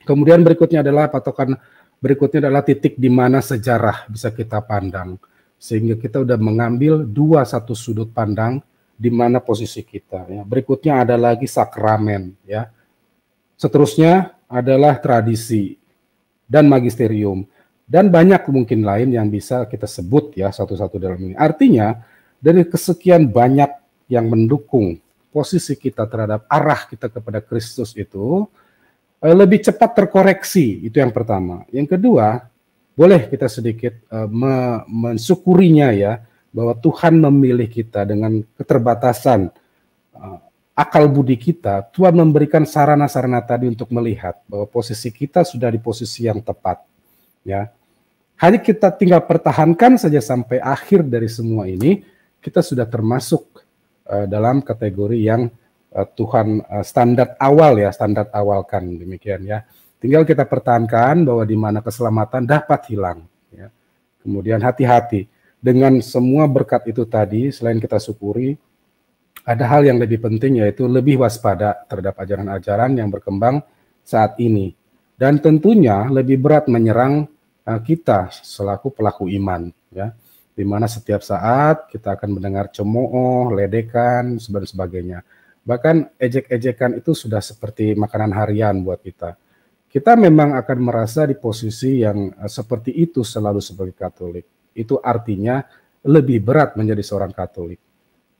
Kemudian berikutnya adalah patokan berikutnya adalah titik di mana sejarah bisa kita pandang sehingga kita sudah mengambil dua satu sudut pandang di mana posisi kita ya. Berikutnya ada lagi sakramen ya. Seterusnya adalah tradisi dan magisterium dan banyak mungkin lain yang bisa kita sebut ya satu-satu dalam ini. Artinya dari kesekian banyak yang mendukung posisi kita terhadap arah kita kepada Kristus itu eh, lebih cepat terkoreksi itu yang pertama. Yang kedua boleh kita sedikit uh, me mensyukurinya ya bahwa Tuhan memilih kita dengan keterbatasan uh, akal budi kita, Tuhan memberikan sarana-sarana tadi untuk melihat bahwa posisi kita sudah di posisi yang tepat. Ya, hanya kita tinggal pertahankan saja sampai akhir dari semua ini, kita sudah termasuk uh, dalam kategori yang uh, Tuhan uh, standar awal ya, standar awalkan demikian ya. Tinggal kita pertahankan bahwa di mana keselamatan dapat hilang. Ya. Kemudian hati-hati dengan semua berkat itu tadi, selain kita syukuri, ada hal yang lebih penting yaitu lebih waspada terhadap ajaran-ajaran yang berkembang saat ini. Dan tentunya lebih berat menyerang Eh, kita selaku pelaku iman ya di mana setiap saat kita akan mendengar cemooh, ledekan, dan sebagainya. Bahkan ejek-ejekan itu sudah seperti makanan harian buat kita. Kita memang akan merasa di posisi yang eh, seperti itu selalu sebagai Katolik. Itu artinya lebih berat menjadi seorang Katolik.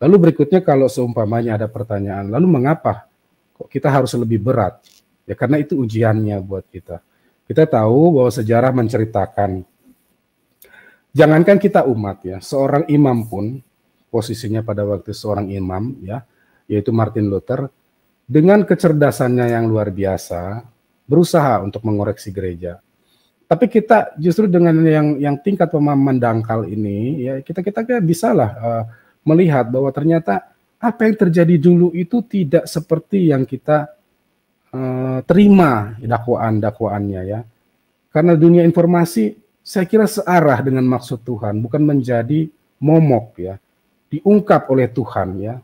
Lalu berikutnya kalau seumpamanya ada pertanyaan, lalu mengapa kok kita harus lebih berat? Ya karena itu ujiannya buat kita. Kita tahu bahwa sejarah menceritakan jangankan kita umat ya, seorang imam pun posisinya pada waktu seorang imam ya, yaitu Martin Luther dengan kecerdasannya yang luar biasa berusaha untuk mengoreksi gereja. Tapi kita justru dengan yang yang tingkat pemahaman dangkal ini ya kita kita, kan lah uh, eh, melihat bahwa ternyata apa yang terjadi dulu itu tidak seperti yang kita Eh, terima dakwaan-dakwaannya ya. Karena dunia informasi saya kira searah dengan maksud Tuhan, bukan menjadi momok ya. Diungkap oleh Tuhan ya.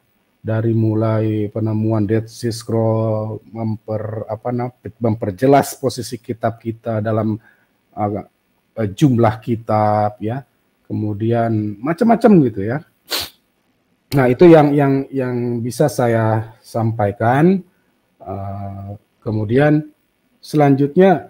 Dari mulai penemuan Dead Sea Scroll memper apa namanya memperjelas posisi kitab kita dalam uh, jumlah kitab ya. Kemudian macam-macam gitu ya. Nah, itu yang yang yang bisa saya sampaikan. Eh, kemudian selanjutnya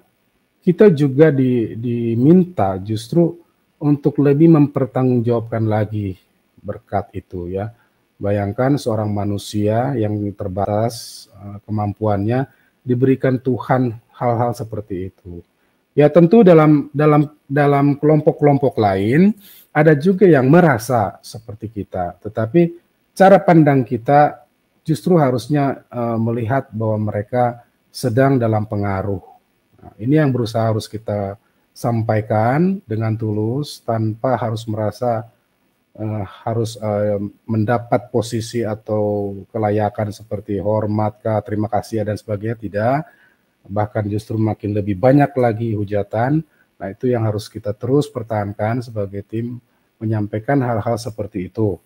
kita juga di, diminta justru untuk lebih mempertanggungjawabkan lagi berkat itu ya. Bayangkan seorang manusia yang terbatas eh, kemampuannya diberikan Tuhan hal-hal seperti itu. Ya tentu dalam dalam dalam kelompok-kelompok lain ada juga yang merasa seperti kita, tetapi cara pandang kita justru harusnya uh, melihat bahwa mereka sedang dalam pengaruh. Nah, ini yang berusaha harus kita sampaikan dengan tulus tanpa harus merasa uh, harus uh, mendapat posisi atau kelayakan seperti hormat kah, terima kasih ya, dan sebagainya tidak bahkan justru makin lebih banyak lagi hujatan nah itu yang harus kita terus pertahankan sebagai tim menyampaikan hal-hal seperti itu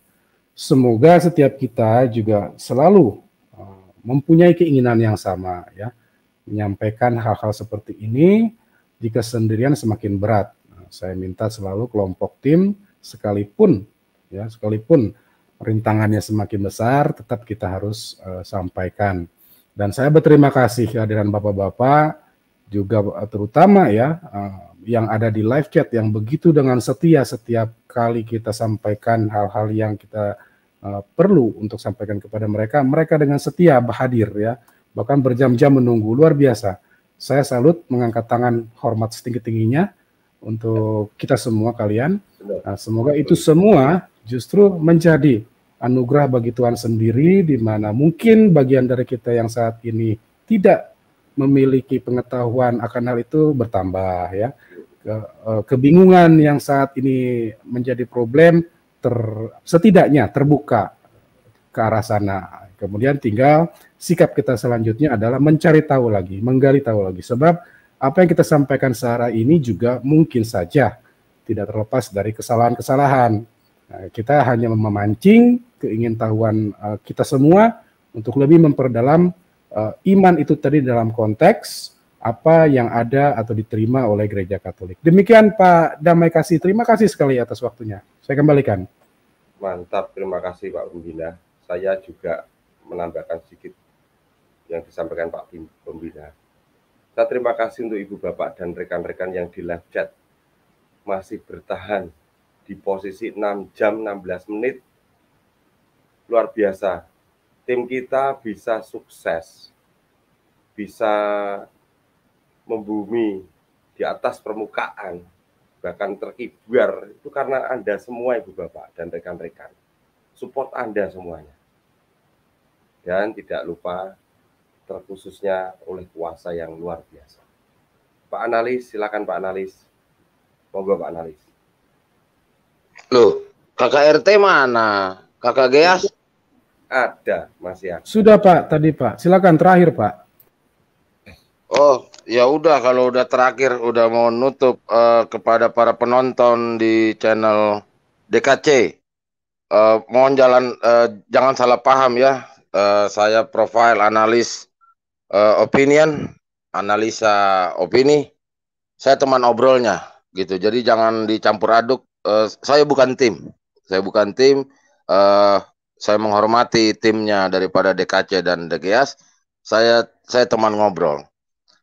Semoga setiap kita juga selalu uh, mempunyai keinginan yang sama ya, menyampaikan hal-hal seperti ini jika sendirian semakin berat. Nah, saya minta selalu kelompok tim sekalipun ya, sekalipun rintangannya semakin besar tetap kita harus uh, sampaikan. Dan saya berterima kasih kehadiran Bapak-bapak juga uh, terutama ya uh, yang ada di live chat yang begitu dengan setia setiap kali kita sampaikan hal-hal yang kita Uh, perlu untuk sampaikan kepada mereka. Mereka dengan setia hadir ya, bahkan berjam-jam menunggu. Luar biasa. Saya salut mengangkat tangan hormat setinggi-tingginya untuk kita semua kalian. Nah, semoga itu semua justru menjadi anugerah bagi Tuhan sendiri di mana mungkin bagian dari kita yang saat ini tidak memiliki pengetahuan akan hal itu bertambah ya. Uh, kebingungan yang saat ini menjadi problem ter, setidaknya terbuka ke arah sana. Kemudian tinggal sikap kita selanjutnya adalah mencari tahu lagi, menggali tahu lagi. Sebab apa yang kita sampaikan secara ini juga mungkin saja tidak terlepas dari kesalahan-kesalahan. Nah, kita hanya memancing keingintahuan uh, eh, kita semua untuk lebih memperdalam uh, iman itu tadi dalam konteks apa yang ada atau diterima oleh gereja Katolik. Demikian Pak Damai Kasih, terima kasih sekali atas waktunya. Saya kembalikan. Mantap, terima kasih Pak Pembina. Saya juga menambahkan sedikit yang disampaikan Pak Pembina. Saya terima kasih untuk Ibu Bapak dan rekan-rekan yang di live chat masih bertahan di posisi 6 jam 16 menit. Luar biasa. Tim kita bisa sukses, bisa membumi di atas permukaan bahkan terkibar itu karena Anda semua Ibu Bapak dan rekan-rekan. Support Anda semuanya. Dan tidak lupa terkhususnya oleh kuasa yang luar biasa. Pak Analis, silakan Pak Analis. Monggo Pak Analis. Loh, rt mana? Kakak Geas? Ada, masih ada. Sudah Pak, tadi Pak. Silakan terakhir Pak. Oh, ya udah kalau udah terakhir udah mau nutup uh, kepada para penonton di channel DKC uh, eh, mohon jalan uh, jangan salah paham ya uh, saya profile analis uh, opinion analisa opini saya teman obrolnya gitu jadi jangan dicampur aduk uh, saya bukan tim saya bukan tim uh, saya menghormati timnya daripada DKC dan DGS saya saya teman ngobrol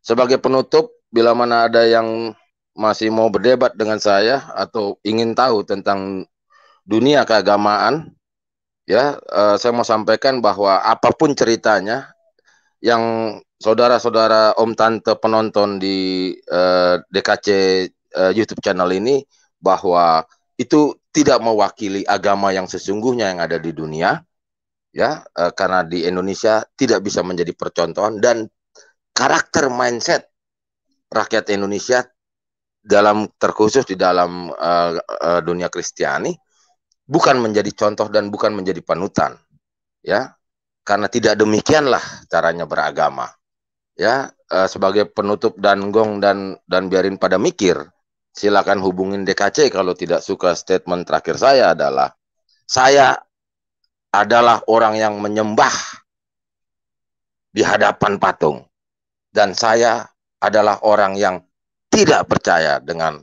sebagai penutup, bila mana ada yang masih mau berdebat dengan saya atau ingin tahu tentang dunia keagamaan, ya uh, saya mau sampaikan bahwa apapun ceritanya yang saudara-saudara om tante penonton di uh, eh, DKC uh, eh, YouTube channel ini bahwa itu tidak mewakili agama yang sesungguhnya yang ada di dunia ya karena di Indonesia tidak bisa menjadi percontohan dan karakter mindset rakyat Indonesia dalam terkhusus di dalam uh, uh, dunia Kristiani bukan menjadi contoh dan bukan menjadi panutan ya karena tidak demikianlah caranya beragama ya uh, sebagai penutup dan gong dan dan biarin pada mikir silakan hubungin DKC kalau tidak suka statement terakhir saya adalah saya adalah orang yang menyembah di hadapan patung dan saya adalah orang yang tidak percaya dengan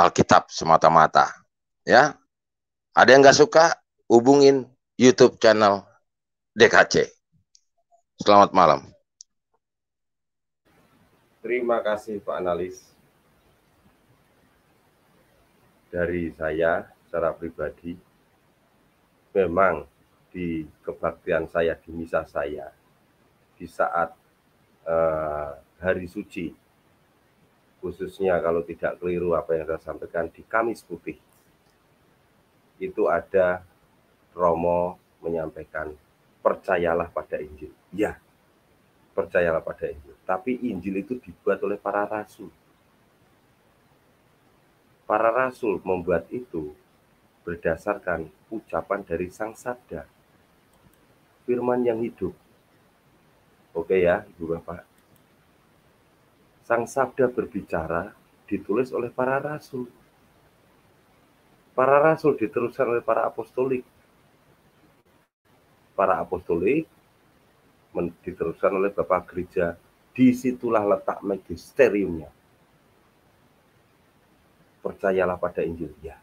Alkitab semata-mata. Ya, ada yang nggak suka, hubungin YouTube channel DKC. Selamat malam. Terima kasih Pak Analis. Dari saya secara pribadi, memang di kebaktian saya, di misa saya, di saat eh, hari suci khususnya kalau tidak keliru apa yang saya sampaikan di Kamis Putih itu ada Romo menyampaikan percayalah pada Injil. Ya, percayalah pada Injil. Tapi Injil itu dibuat oleh para rasul. Para rasul membuat itu berdasarkan ucapan dari Sang Sabda. Firman yang hidup Oke ya, Ibu Bapak. Sang sabda berbicara ditulis oleh para rasul. Para rasul diteruskan oleh para apostolik. Para apostolik diteruskan oleh Bapak Gereja. Disitulah letak magisteriumnya. Percayalah pada Injil. Ya,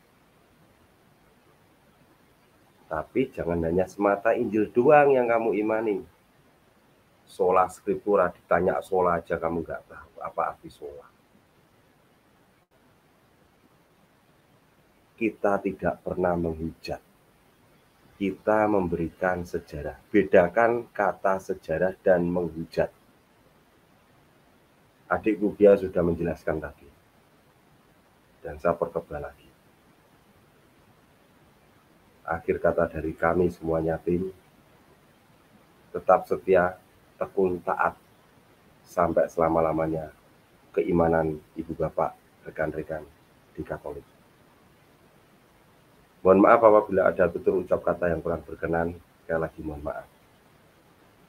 tapi jangan hanya semata Injil doang yang kamu imani sola scriptura ditanya sola aja kamu nggak tahu apa arti sola. Kita tidak pernah menghujat. Kita memberikan sejarah. Bedakan kata sejarah dan menghujat. Adik Bugia sudah menjelaskan tadi. Dan saya pertebal lagi. Akhir kata dari kami semuanya tim. Tetap setia tekun taat sampai selama-lamanya keimanan ibu bapak rekan-rekan di Katolik. Mohon maaf apabila ada tutur ucap kata yang kurang berkenan, sekali lagi mohon maaf.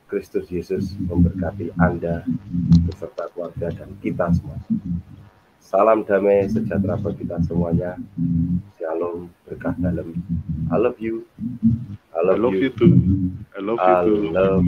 Kristus Yesus memberkati Anda beserta keluarga dan kita semua. Salam damai sejahtera bagi kita semuanya. Shalom berkah dalam. I love you. I love, I love you. you too. I love you too. Love